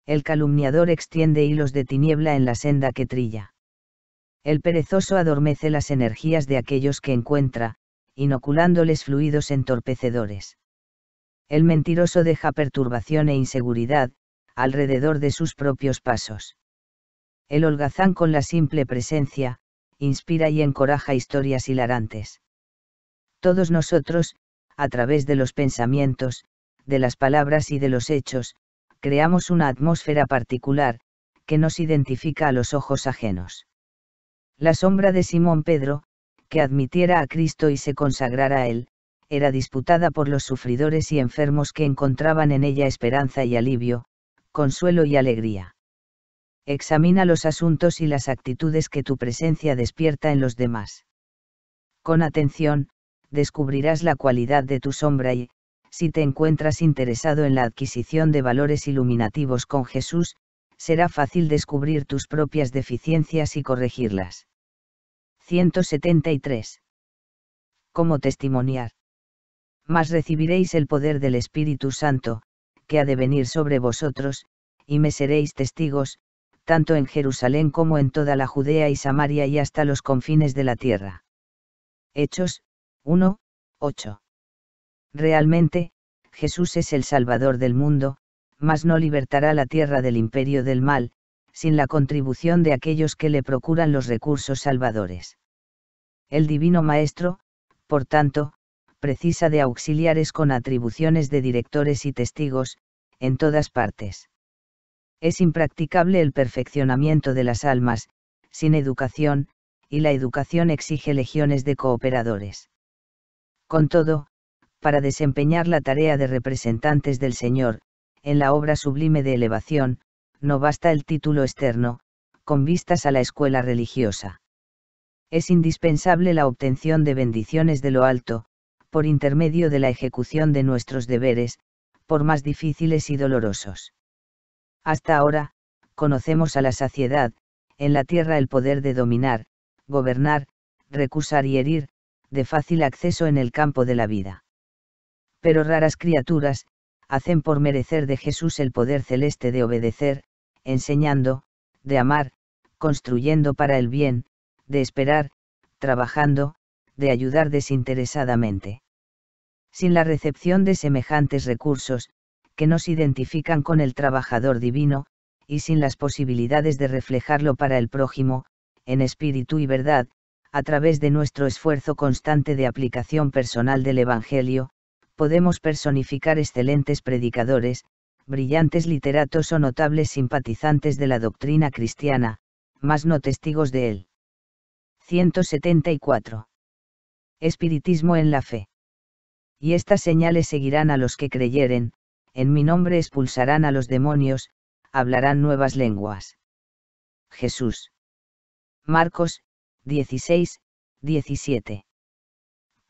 El calumniador extiende hilos de tiniebla en la senda que trilla. El perezoso adormece las energías de aquellos que encuentra, inoculándoles fluidos entorpecedores el mentiroso deja perturbación e inseguridad, alrededor de sus propios pasos. El holgazán con la simple presencia, inspira y encoraja historias hilarantes. Todos nosotros, a través de los pensamientos, de las palabras y de los hechos, creamos una atmósfera particular, que nos identifica a los ojos ajenos. La sombra de Simón Pedro, que admitiera a Cristo y se consagrara a Él, era disputada por los sufridores y enfermos que encontraban en ella esperanza y alivio, consuelo y alegría. Examina los asuntos y las actitudes que tu presencia despierta en los demás. Con atención, descubrirás la cualidad de tu sombra y, si te encuentras interesado en la adquisición de valores iluminativos con Jesús, será fácil descubrir tus propias deficiencias y corregirlas. 173. ¿Cómo testimoniar? mas recibiréis el poder del Espíritu Santo, que ha de venir sobre vosotros, y me seréis testigos, tanto en Jerusalén como en toda la Judea y Samaria y hasta los confines de la tierra. Hechos 1, 8. Realmente, Jesús es el Salvador del mundo, mas no libertará la tierra del imperio del mal, sin la contribución de aquellos que le procuran los recursos salvadores. El Divino Maestro, por tanto, precisa de auxiliares con atribuciones de directores y testigos, en todas partes. Es impracticable el perfeccionamiento de las almas, sin educación, y la educación exige legiones de cooperadores. Con todo, para desempeñar la tarea de representantes del Señor, en la obra sublime de elevación, no basta el título externo, con vistas a la escuela religiosa. Es indispensable la obtención de bendiciones de lo alto, por intermedio de la ejecución de nuestros deberes, por más difíciles y dolorosos. Hasta ahora, conocemos a la saciedad, en la tierra el poder de dominar, gobernar, recusar y herir, de fácil acceso en el campo de la vida. Pero raras criaturas, hacen por merecer de Jesús el poder celeste de obedecer, enseñando, de amar, construyendo para el bien, de esperar, trabajando, de ayudar desinteresadamente sin la recepción de semejantes recursos, que nos identifican con el trabajador divino, y sin las posibilidades de reflejarlo para el prójimo, en espíritu y verdad, a través de nuestro esfuerzo constante de aplicación personal del Evangelio, podemos personificar excelentes predicadores, brillantes literatos o notables simpatizantes de la doctrina cristiana, mas no testigos de él. 174. Espiritismo en la fe y estas señales seguirán a los que creyeren, en mi nombre expulsarán a los demonios, hablarán nuevas lenguas. Jesús. Marcos, 16, 17.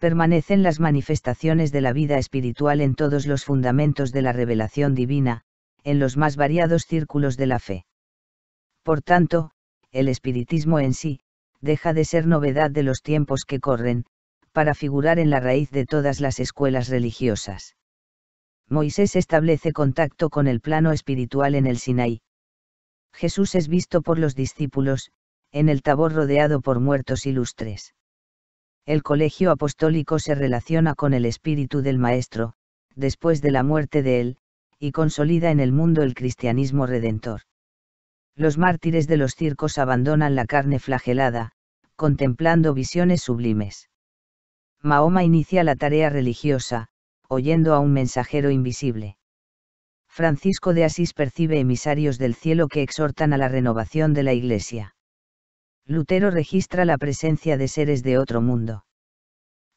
Permanecen las manifestaciones de la vida espiritual en todos los fundamentos de la revelación divina, en los más variados círculos de la fe. Por tanto, el espiritismo en sí, deja de ser novedad de los tiempos que corren, para figurar en la raíz de todas las escuelas religiosas. Moisés establece contacto con el plano espiritual en el Sinaí. Jesús es visto por los discípulos, en el tabor rodeado por muertos ilustres. El colegio apostólico se relaciona con el espíritu del Maestro, después de la muerte de él, y consolida en el mundo el cristianismo redentor. Los mártires de los circos abandonan la carne flagelada, contemplando visiones sublimes. Mahoma inicia la tarea religiosa, oyendo a un mensajero invisible. Francisco de Asís percibe emisarios del cielo que exhortan a la renovación de la Iglesia. Lutero registra la presencia de seres de otro mundo.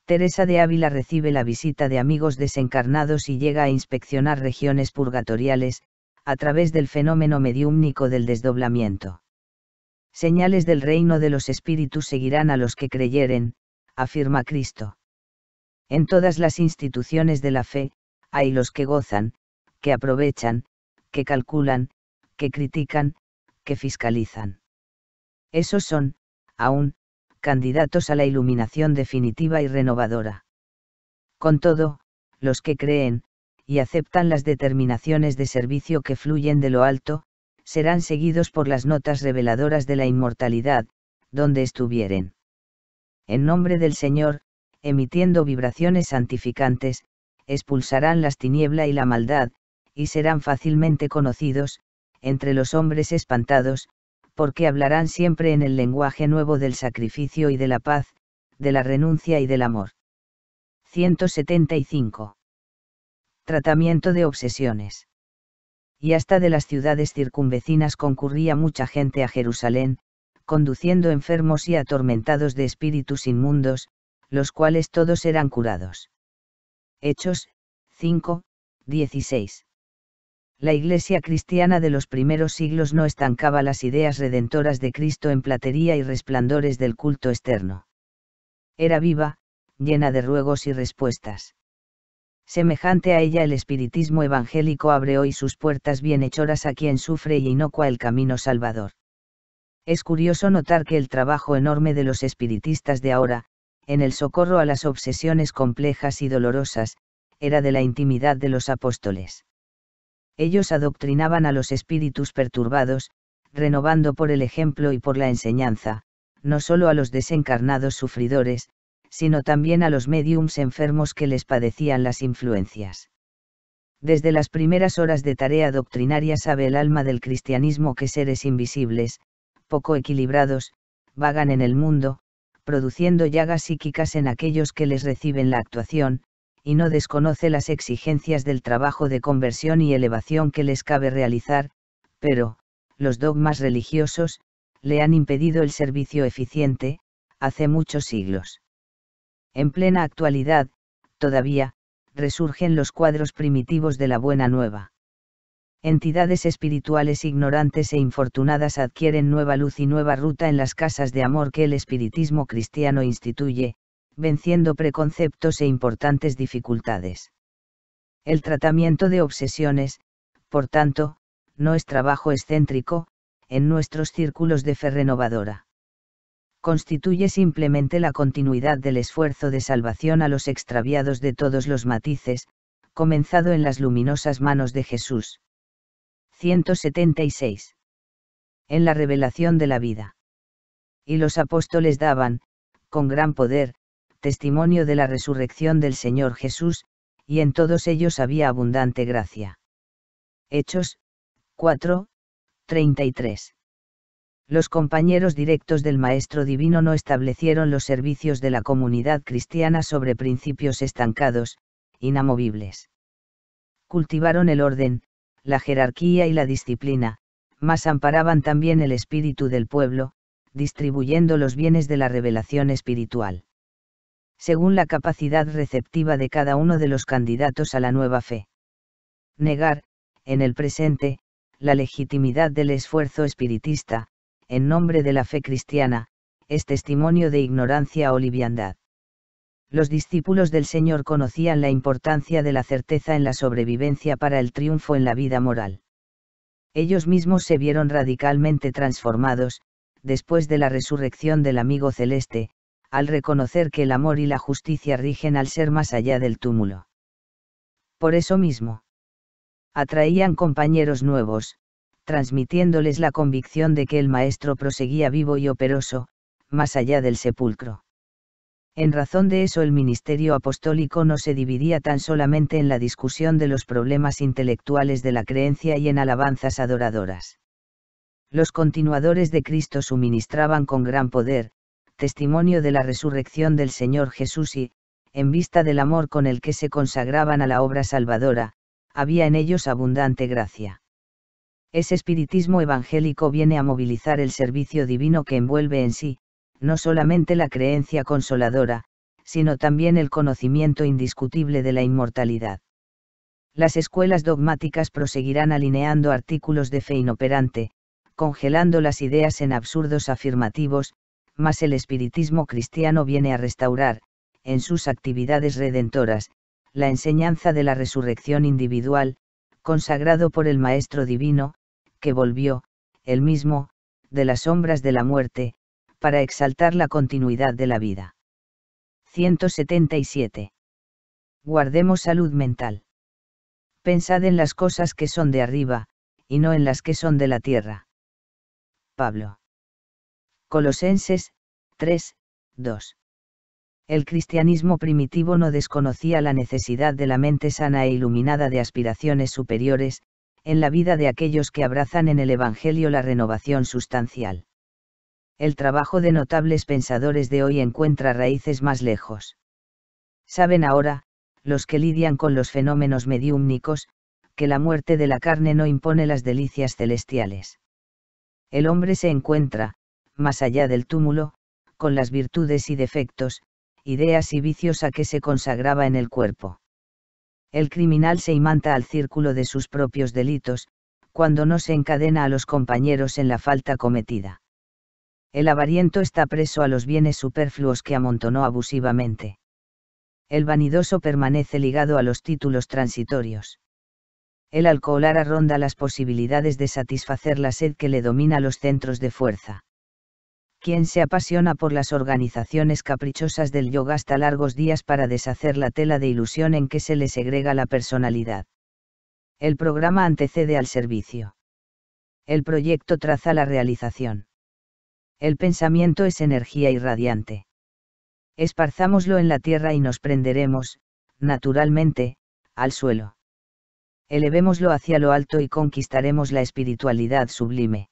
Teresa de Ávila recibe la visita de amigos desencarnados y llega a inspeccionar regiones purgatoriales, a través del fenómeno mediúmnico del desdoblamiento. Señales del reino de los espíritus seguirán a los que creyeren, afirma Cristo. En todas las instituciones de la fe, hay los que gozan, que aprovechan, que calculan, que critican, que fiscalizan. Esos son, aún, candidatos a la iluminación definitiva y renovadora. Con todo, los que creen, y aceptan las determinaciones de servicio que fluyen de lo alto, serán seguidos por las notas reveladoras de la inmortalidad, donde estuvieren en nombre del Señor, emitiendo vibraciones santificantes, expulsarán las tinieblas y la maldad, y serán fácilmente conocidos, entre los hombres espantados, porque hablarán siempre en el lenguaje nuevo del sacrificio y de la paz, de la renuncia y del amor. 175. Tratamiento de obsesiones. Y hasta de las ciudades circunvecinas concurría mucha gente a Jerusalén, conduciendo enfermos y atormentados de espíritus inmundos, los cuales todos eran curados. Hechos 5, 16. La Iglesia cristiana de los primeros siglos no estancaba las ideas redentoras de Cristo en platería y resplandores del culto externo. Era viva, llena de ruegos y respuestas. Semejante a ella el espiritismo evangélico abre hoy sus puertas bienhechoras a quien sufre y inocua el camino salvador. Es curioso notar que el trabajo enorme de los espiritistas de ahora, en el socorro a las obsesiones complejas y dolorosas, era de la intimidad de los apóstoles. Ellos adoctrinaban a los espíritus perturbados, renovando por el ejemplo y por la enseñanza, no solo a los desencarnados sufridores, sino también a los médiums enfermos que les padecían las influencias. Desde las primeras horas de tarea doctrinaria sabe el alma del cristianismo que seres invisibles, poco equilibrados, vagan en el mundo, produciendo llagas psíquicas en aquellos que les reciben la actuación, y no desconoce las exigencias del trabajo de conversión y elevación que les cabe realizar, pero, los dogmas religiosos, le han impedido el servicio eficiente, hace muchos siglos. En plena actualidad, todavía, resurgen los cuadros primitivos de la Buena Nueva entidades espirituales ignorantes e infortunadas adquieren nueva luz y nueva ruta en las casas de amor que el espiritismo cristiano instituye, venciendo preconceptos e importantes dificultades. El tratamiento de obsesiones, por tanto, no es trabajo excéntrico, en nuestros círculos de fe renovadora. Constituye simplemente la continuidad del esfuerzo de salvación a los extraviados de todos los matices, comenzado en las luminosas manos de Jesús. 176. En la revelación de la vida. Y los apóstoles daban, con gran poder, testimonio de la resurrección del Señor Jesús, y en todos ellos había abundante gracia. Hechos 4, 33. Los compañeros directos del Maestro Divino no establecieron los servicios de la comunidad cristiana sobre principios estancados, inamovibles. Cultivaron el orden, la jerarquía y la disciplina, mas amparaban también el espíritu del pueblo, distribuyendo los bienes de la revelación espiritual. Según la capacidad receptiva de cada uno de los candidatos a la nueva fe. Negar, en el presente, la legitimidad del esfuerzo espiritista, en nombre de la fe cristiana, es testimonio de ignorancia o liviandad los discípulos del Señor conocían la importancia de la certeza en la sobrevivencia para el triunfo en la vida moral. Ellos mismos se vieron radicalmente transformados, después de la resurrección del amigo celeste, al reconocer que el amor y la justicia rigen al ser más allá del túmulo. Por eso mismo. Atraían compañeros nuevos, transmitiéndoles la convicción de que el Maestro proseguía vivo y operoso, más allá del sepulcro en razón de eso el ministerio apostólico no se dividía tan solamente en la discusión de los problemas intelectuales de la creencia y en alabanzas adoradoras. Los continuadores de Cristo suministraban con gran poder, testimonio de la resurrección del Señor Jesús y, en vista del amor con el que se consagraban a la obra salvadora, había en ellos abundante gracia. Ese espiritismo evangélico viene a movilizar el servicio divino que envuelve en sí, no solamente la creencia consoladora, sino también el conocimiento indiscutible de la inmortalidad. Las escuelas dogmáticas proseguirán alineando artículos de fe inoperante, congelando las ideas en absurdos afirmativos, mas el espiritismo cristiano viene a restaurar, en sus actividades redentoras, la enseñanza de la resurrección individual, consagrado por el Maestro Divino, que volvió, el mismo, de las sombras de la muerte, para exaltar la continuidad de la vida. 177. Guardemos salud mental. Pensad en las cosas que son de arriba, y no en las que son de la tierra. Pablo. Colosenses, 3, 2. El cristianismo primitivo no desconocía la necesidad de la mente sana e iluminada de aspiraciones superiores, en la vida de aquellos que abrazan en el Evangelio la renovación sustancial el trabajo de notables pensadores de hoy encuentra raíces más lejos. Saben ahora, los que lidian con los fenómenos mediúmnicos, que la muerte de la carne no impone las delicias celestiales. El hombre se encuentra, más allá del túmulo, con las virtudes y defectos, ideas y vicios a que se consagraba en el cuerpo. El criminal se imanta al círculo de sus propios delitos, cuando no se encadena a los compañeros en la falta cometida. El avariento está preso a los bienes superfluos que amontonó abusivamente. El vanidoso permanece ligado a los títulos transitorios. El alcoholara ronda las posibilidades de satisfacer la sed que le domina los centros de fuerza. Quien se apasiona por las organizaciones caprichosas del yoga hasta largos días para deshacer la tela de ilusión en que se le segrega la personalidad. El programa antecede al servicio. El proyecto traza la realización el pensamiento es energía irradiante. Esparzámoslo en la tierra y nos prenderemos, naturalmente, al suelo. Elevémoslo hacia lo alto y conquistaremos la espiritualidad sublime.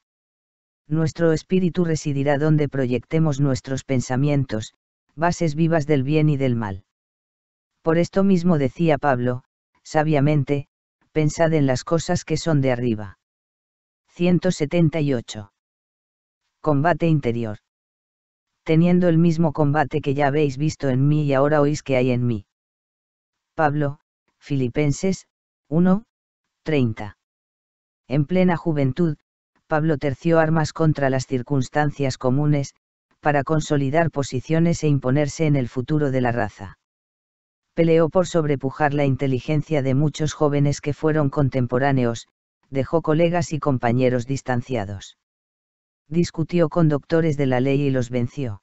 Nuestro espíritu residirá donde proyectemos nuestros pensamientos, bases vivas del bien y del mal. Por esto mismo decía Pablo, sabiamente, pensad en las cosas que son de arriba. 178. Combate interior. Teniendo el mismo combate que ya habéis visto en mí y ahora oís que hay en mí. Pablo, Filipenses, 1, 30. En plena juventud, Pablo terció armas contra las circunstancias comunes, para consolidar posiciones e imponerse en el futuro de la raza. Peleó por sobrepujar la inteligencia de muchos jóvenes que fueron contemporáneos, dejó colegas y compañeros distanciados discutió con doctores de la ley y los venció.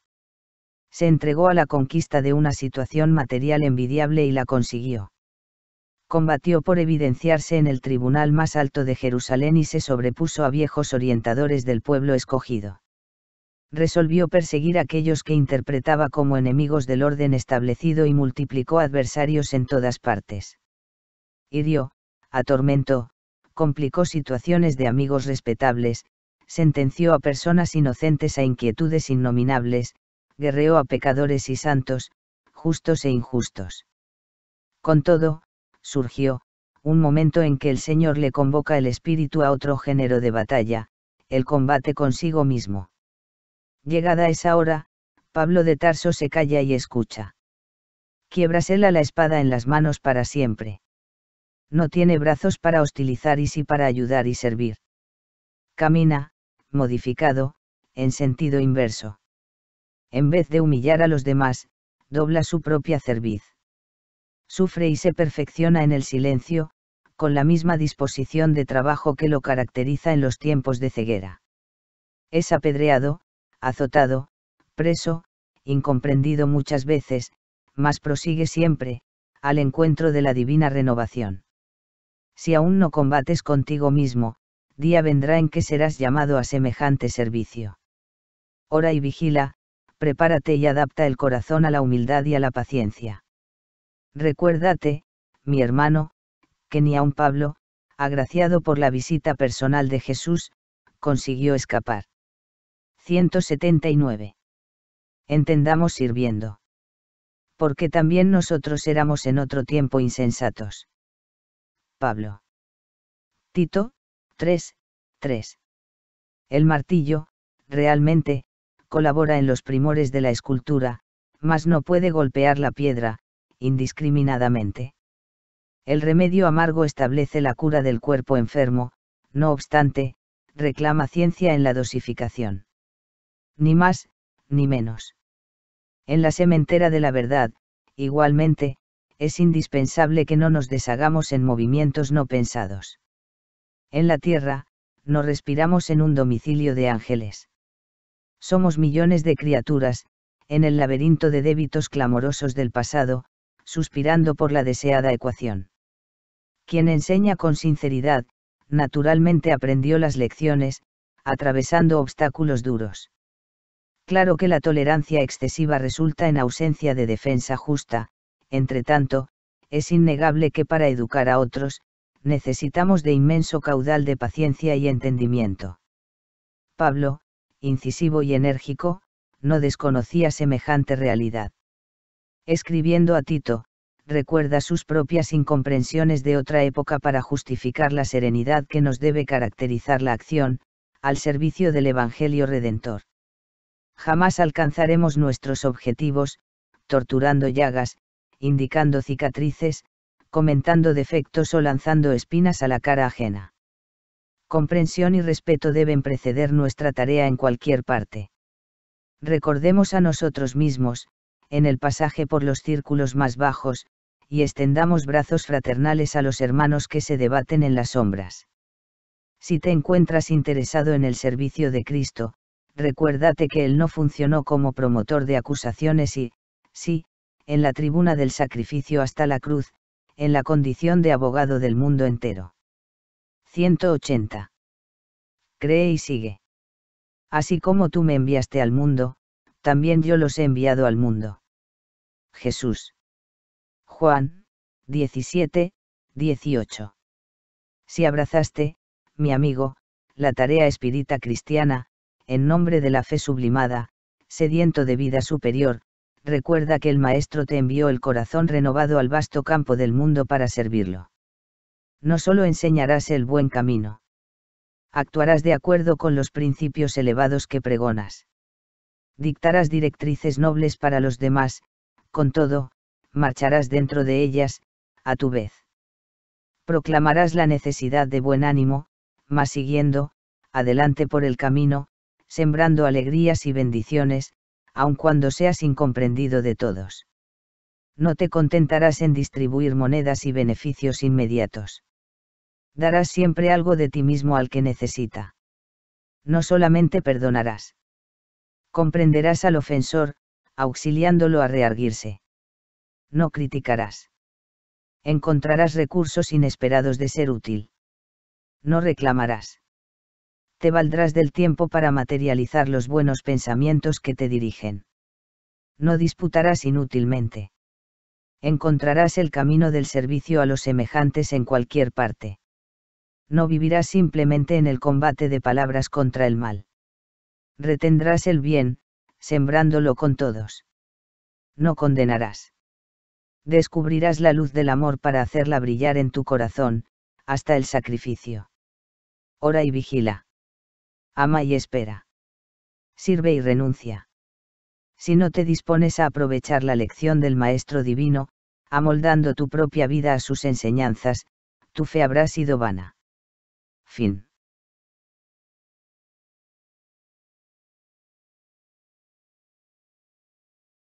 Se entregó a la conquista de una situación material envidiable y la consiguió. Combatió por evidenciarse en el tribunal más alto de Jerusalén y se sobrepuso a viejos orientadores del pueblo escogido. Resolvió perseguir a aquellos que interpretaba como enemigos del orden establecido y multiplicó adversarios en todas partes. Hirió, atormentó, complicó situaciones de amigos respetables, sentenció a personas inocentes a e inquietudes innominables, guerreó a pecadores y santos, justos e injustos. Con todo, surgió, un momento en que el Señor le convoca el espíritu a otro género de batalla, el combate consigo mismo. Llegada esa hora, Pablo de Tarso se calla y escucha. Quiebrasela la espada en las manos para siempre. No tiene brazos para hostilizar y sí para ayudar y servir. Camina, modificado, en sentido inverso. En vez de humillar a los demás, dobla su propia cerviz. Sufre y se perfecciona en el silencio, con la misma disposición de trabajo que lo caracteriza en los tiempos de ceguera. Es apedreado, azotado, preso, incomprendido muchas veces, mas prosigue siempre, al encuentro de la divina renovación. Si aún no combates contigo mismo, día vendrá en que serás llamado a semejante servicio. Ora y vigila, prepárate y adapta el corazón a la humildad y a la paciencia. Recuérdate, mi hermano, que ni aun Pablo, agraciado por la visita personal de Jesús, consiguió escapar. 179. Entendamos sirviendo. Porque también nosotros éramos en otro tiempo insensatos. Pablo. Tito, 3, 3. El martillo, realmente, colabora en los primores de la escultura, mas no puede golpear la piedra, indiscriminadamente. El remedio amargo establece la cura del cuerpo enfermo, no obstante, reclama ciencia en la dosificación. Ni más, ni menos. En la sementera de la verdad, igualmente, es indispensable que no nos deshagamos en movimientos no pensados. En la tierra, no respiramos en un domicilio de ángeles. Somos millones de criaturas, en el laberinto de débitos clamorosos del pasado, suspirando por la deseada ecuación. Quien enseña con sinceridad, naturalmente aprendió las lecciones, atravesando obstáculos duros. Claro que la tolerancia excesiva resulta en ausencia de defensa justa, entre tanto, es innegable que para educar a otros, necesitamos de inmenso caudal de paciencia y entendimiento. Pablo, incisivo y enérgico, no desconocía semejante realidad. Escribiendo a Tito, recuerda sus propias incomprensiones de otra época para justificar la serenidad que nos debe caracterizar la acción, al servicio del Evangelio Redentor. Jamás alcanzaremos nuestros objetivos, torturando llagas, indicando cicatrices, comentando defectos o lanzando espinas a la cara ajena. Comprensión y respeto deben preceder nuestra tarea en cualquier parte. Recordemos a nosotros mismos, en el pasaje por los círculos más bajos, y extendamos brazos fraternales a los hermanos que se debaten en las sombras. Si te encuentras interesado en el servicio de Cristo, recuérdate que Él no funcionó como promotor de acusaciones y, sí, en la tribuna del sacrificio hasta la cruz, en la condición de abogado del mundo entero. 180. Cree y sigue. Así como tú me enviaste al mundo, también yo los he enviado al mundo. Jesús. Juan, 17, 18. Si abrazaste, mi amigo, la tarea espírita cristiana, en nombre de la fe sublimada, sediento de vida superior, recuerda que el Maestro te envió el corazón renovado al vasto campo del mundo para servirlo. No solo enseñarás el buen camino. Actuarás de acuerdo con los principios elevados que pregonas. Dictarás directrices nobles para los demás, con todo, marcharás dentro de ellas, a tu vez. Proclamarás la necesidad de buen ánimo, mas siguiendo, adelante por el camino, sembrando alegrías y bendiciones, aun cuando seas incomprendido de todos. No te contentarás en distribuir monedas y beneficios inmediatos. Darás siempre algo de ti mismo al que necesita. No solamente perdonarás. Comprenderás al ofensor, auxiliándolo a rearguirse. No criticarás. Encontrarás recursos inesperados de ser útil. No reclamarás te valdrás del tiempo para materializar los buenos pensamientos que te dirigen. No disputarás inútilmente. Encontrarás el camino del servicio a los semejantes en cualquier parte. No vivirás simplemente en el combate de palabras contra el mal. Retendrás el bien, sembrándolo con todos. No condenarás. Descubrirás la luz del amor para hacerla brillar en tu corazón, hasta el sacrificio. Ora y vigila ama y espera. Sirve y renuncia. Si no te dispones a aprovechar la lección del Maestro Divino, amoldando tu propia vida a sus enseñanzas, tu fe habrá sido vana. Fin.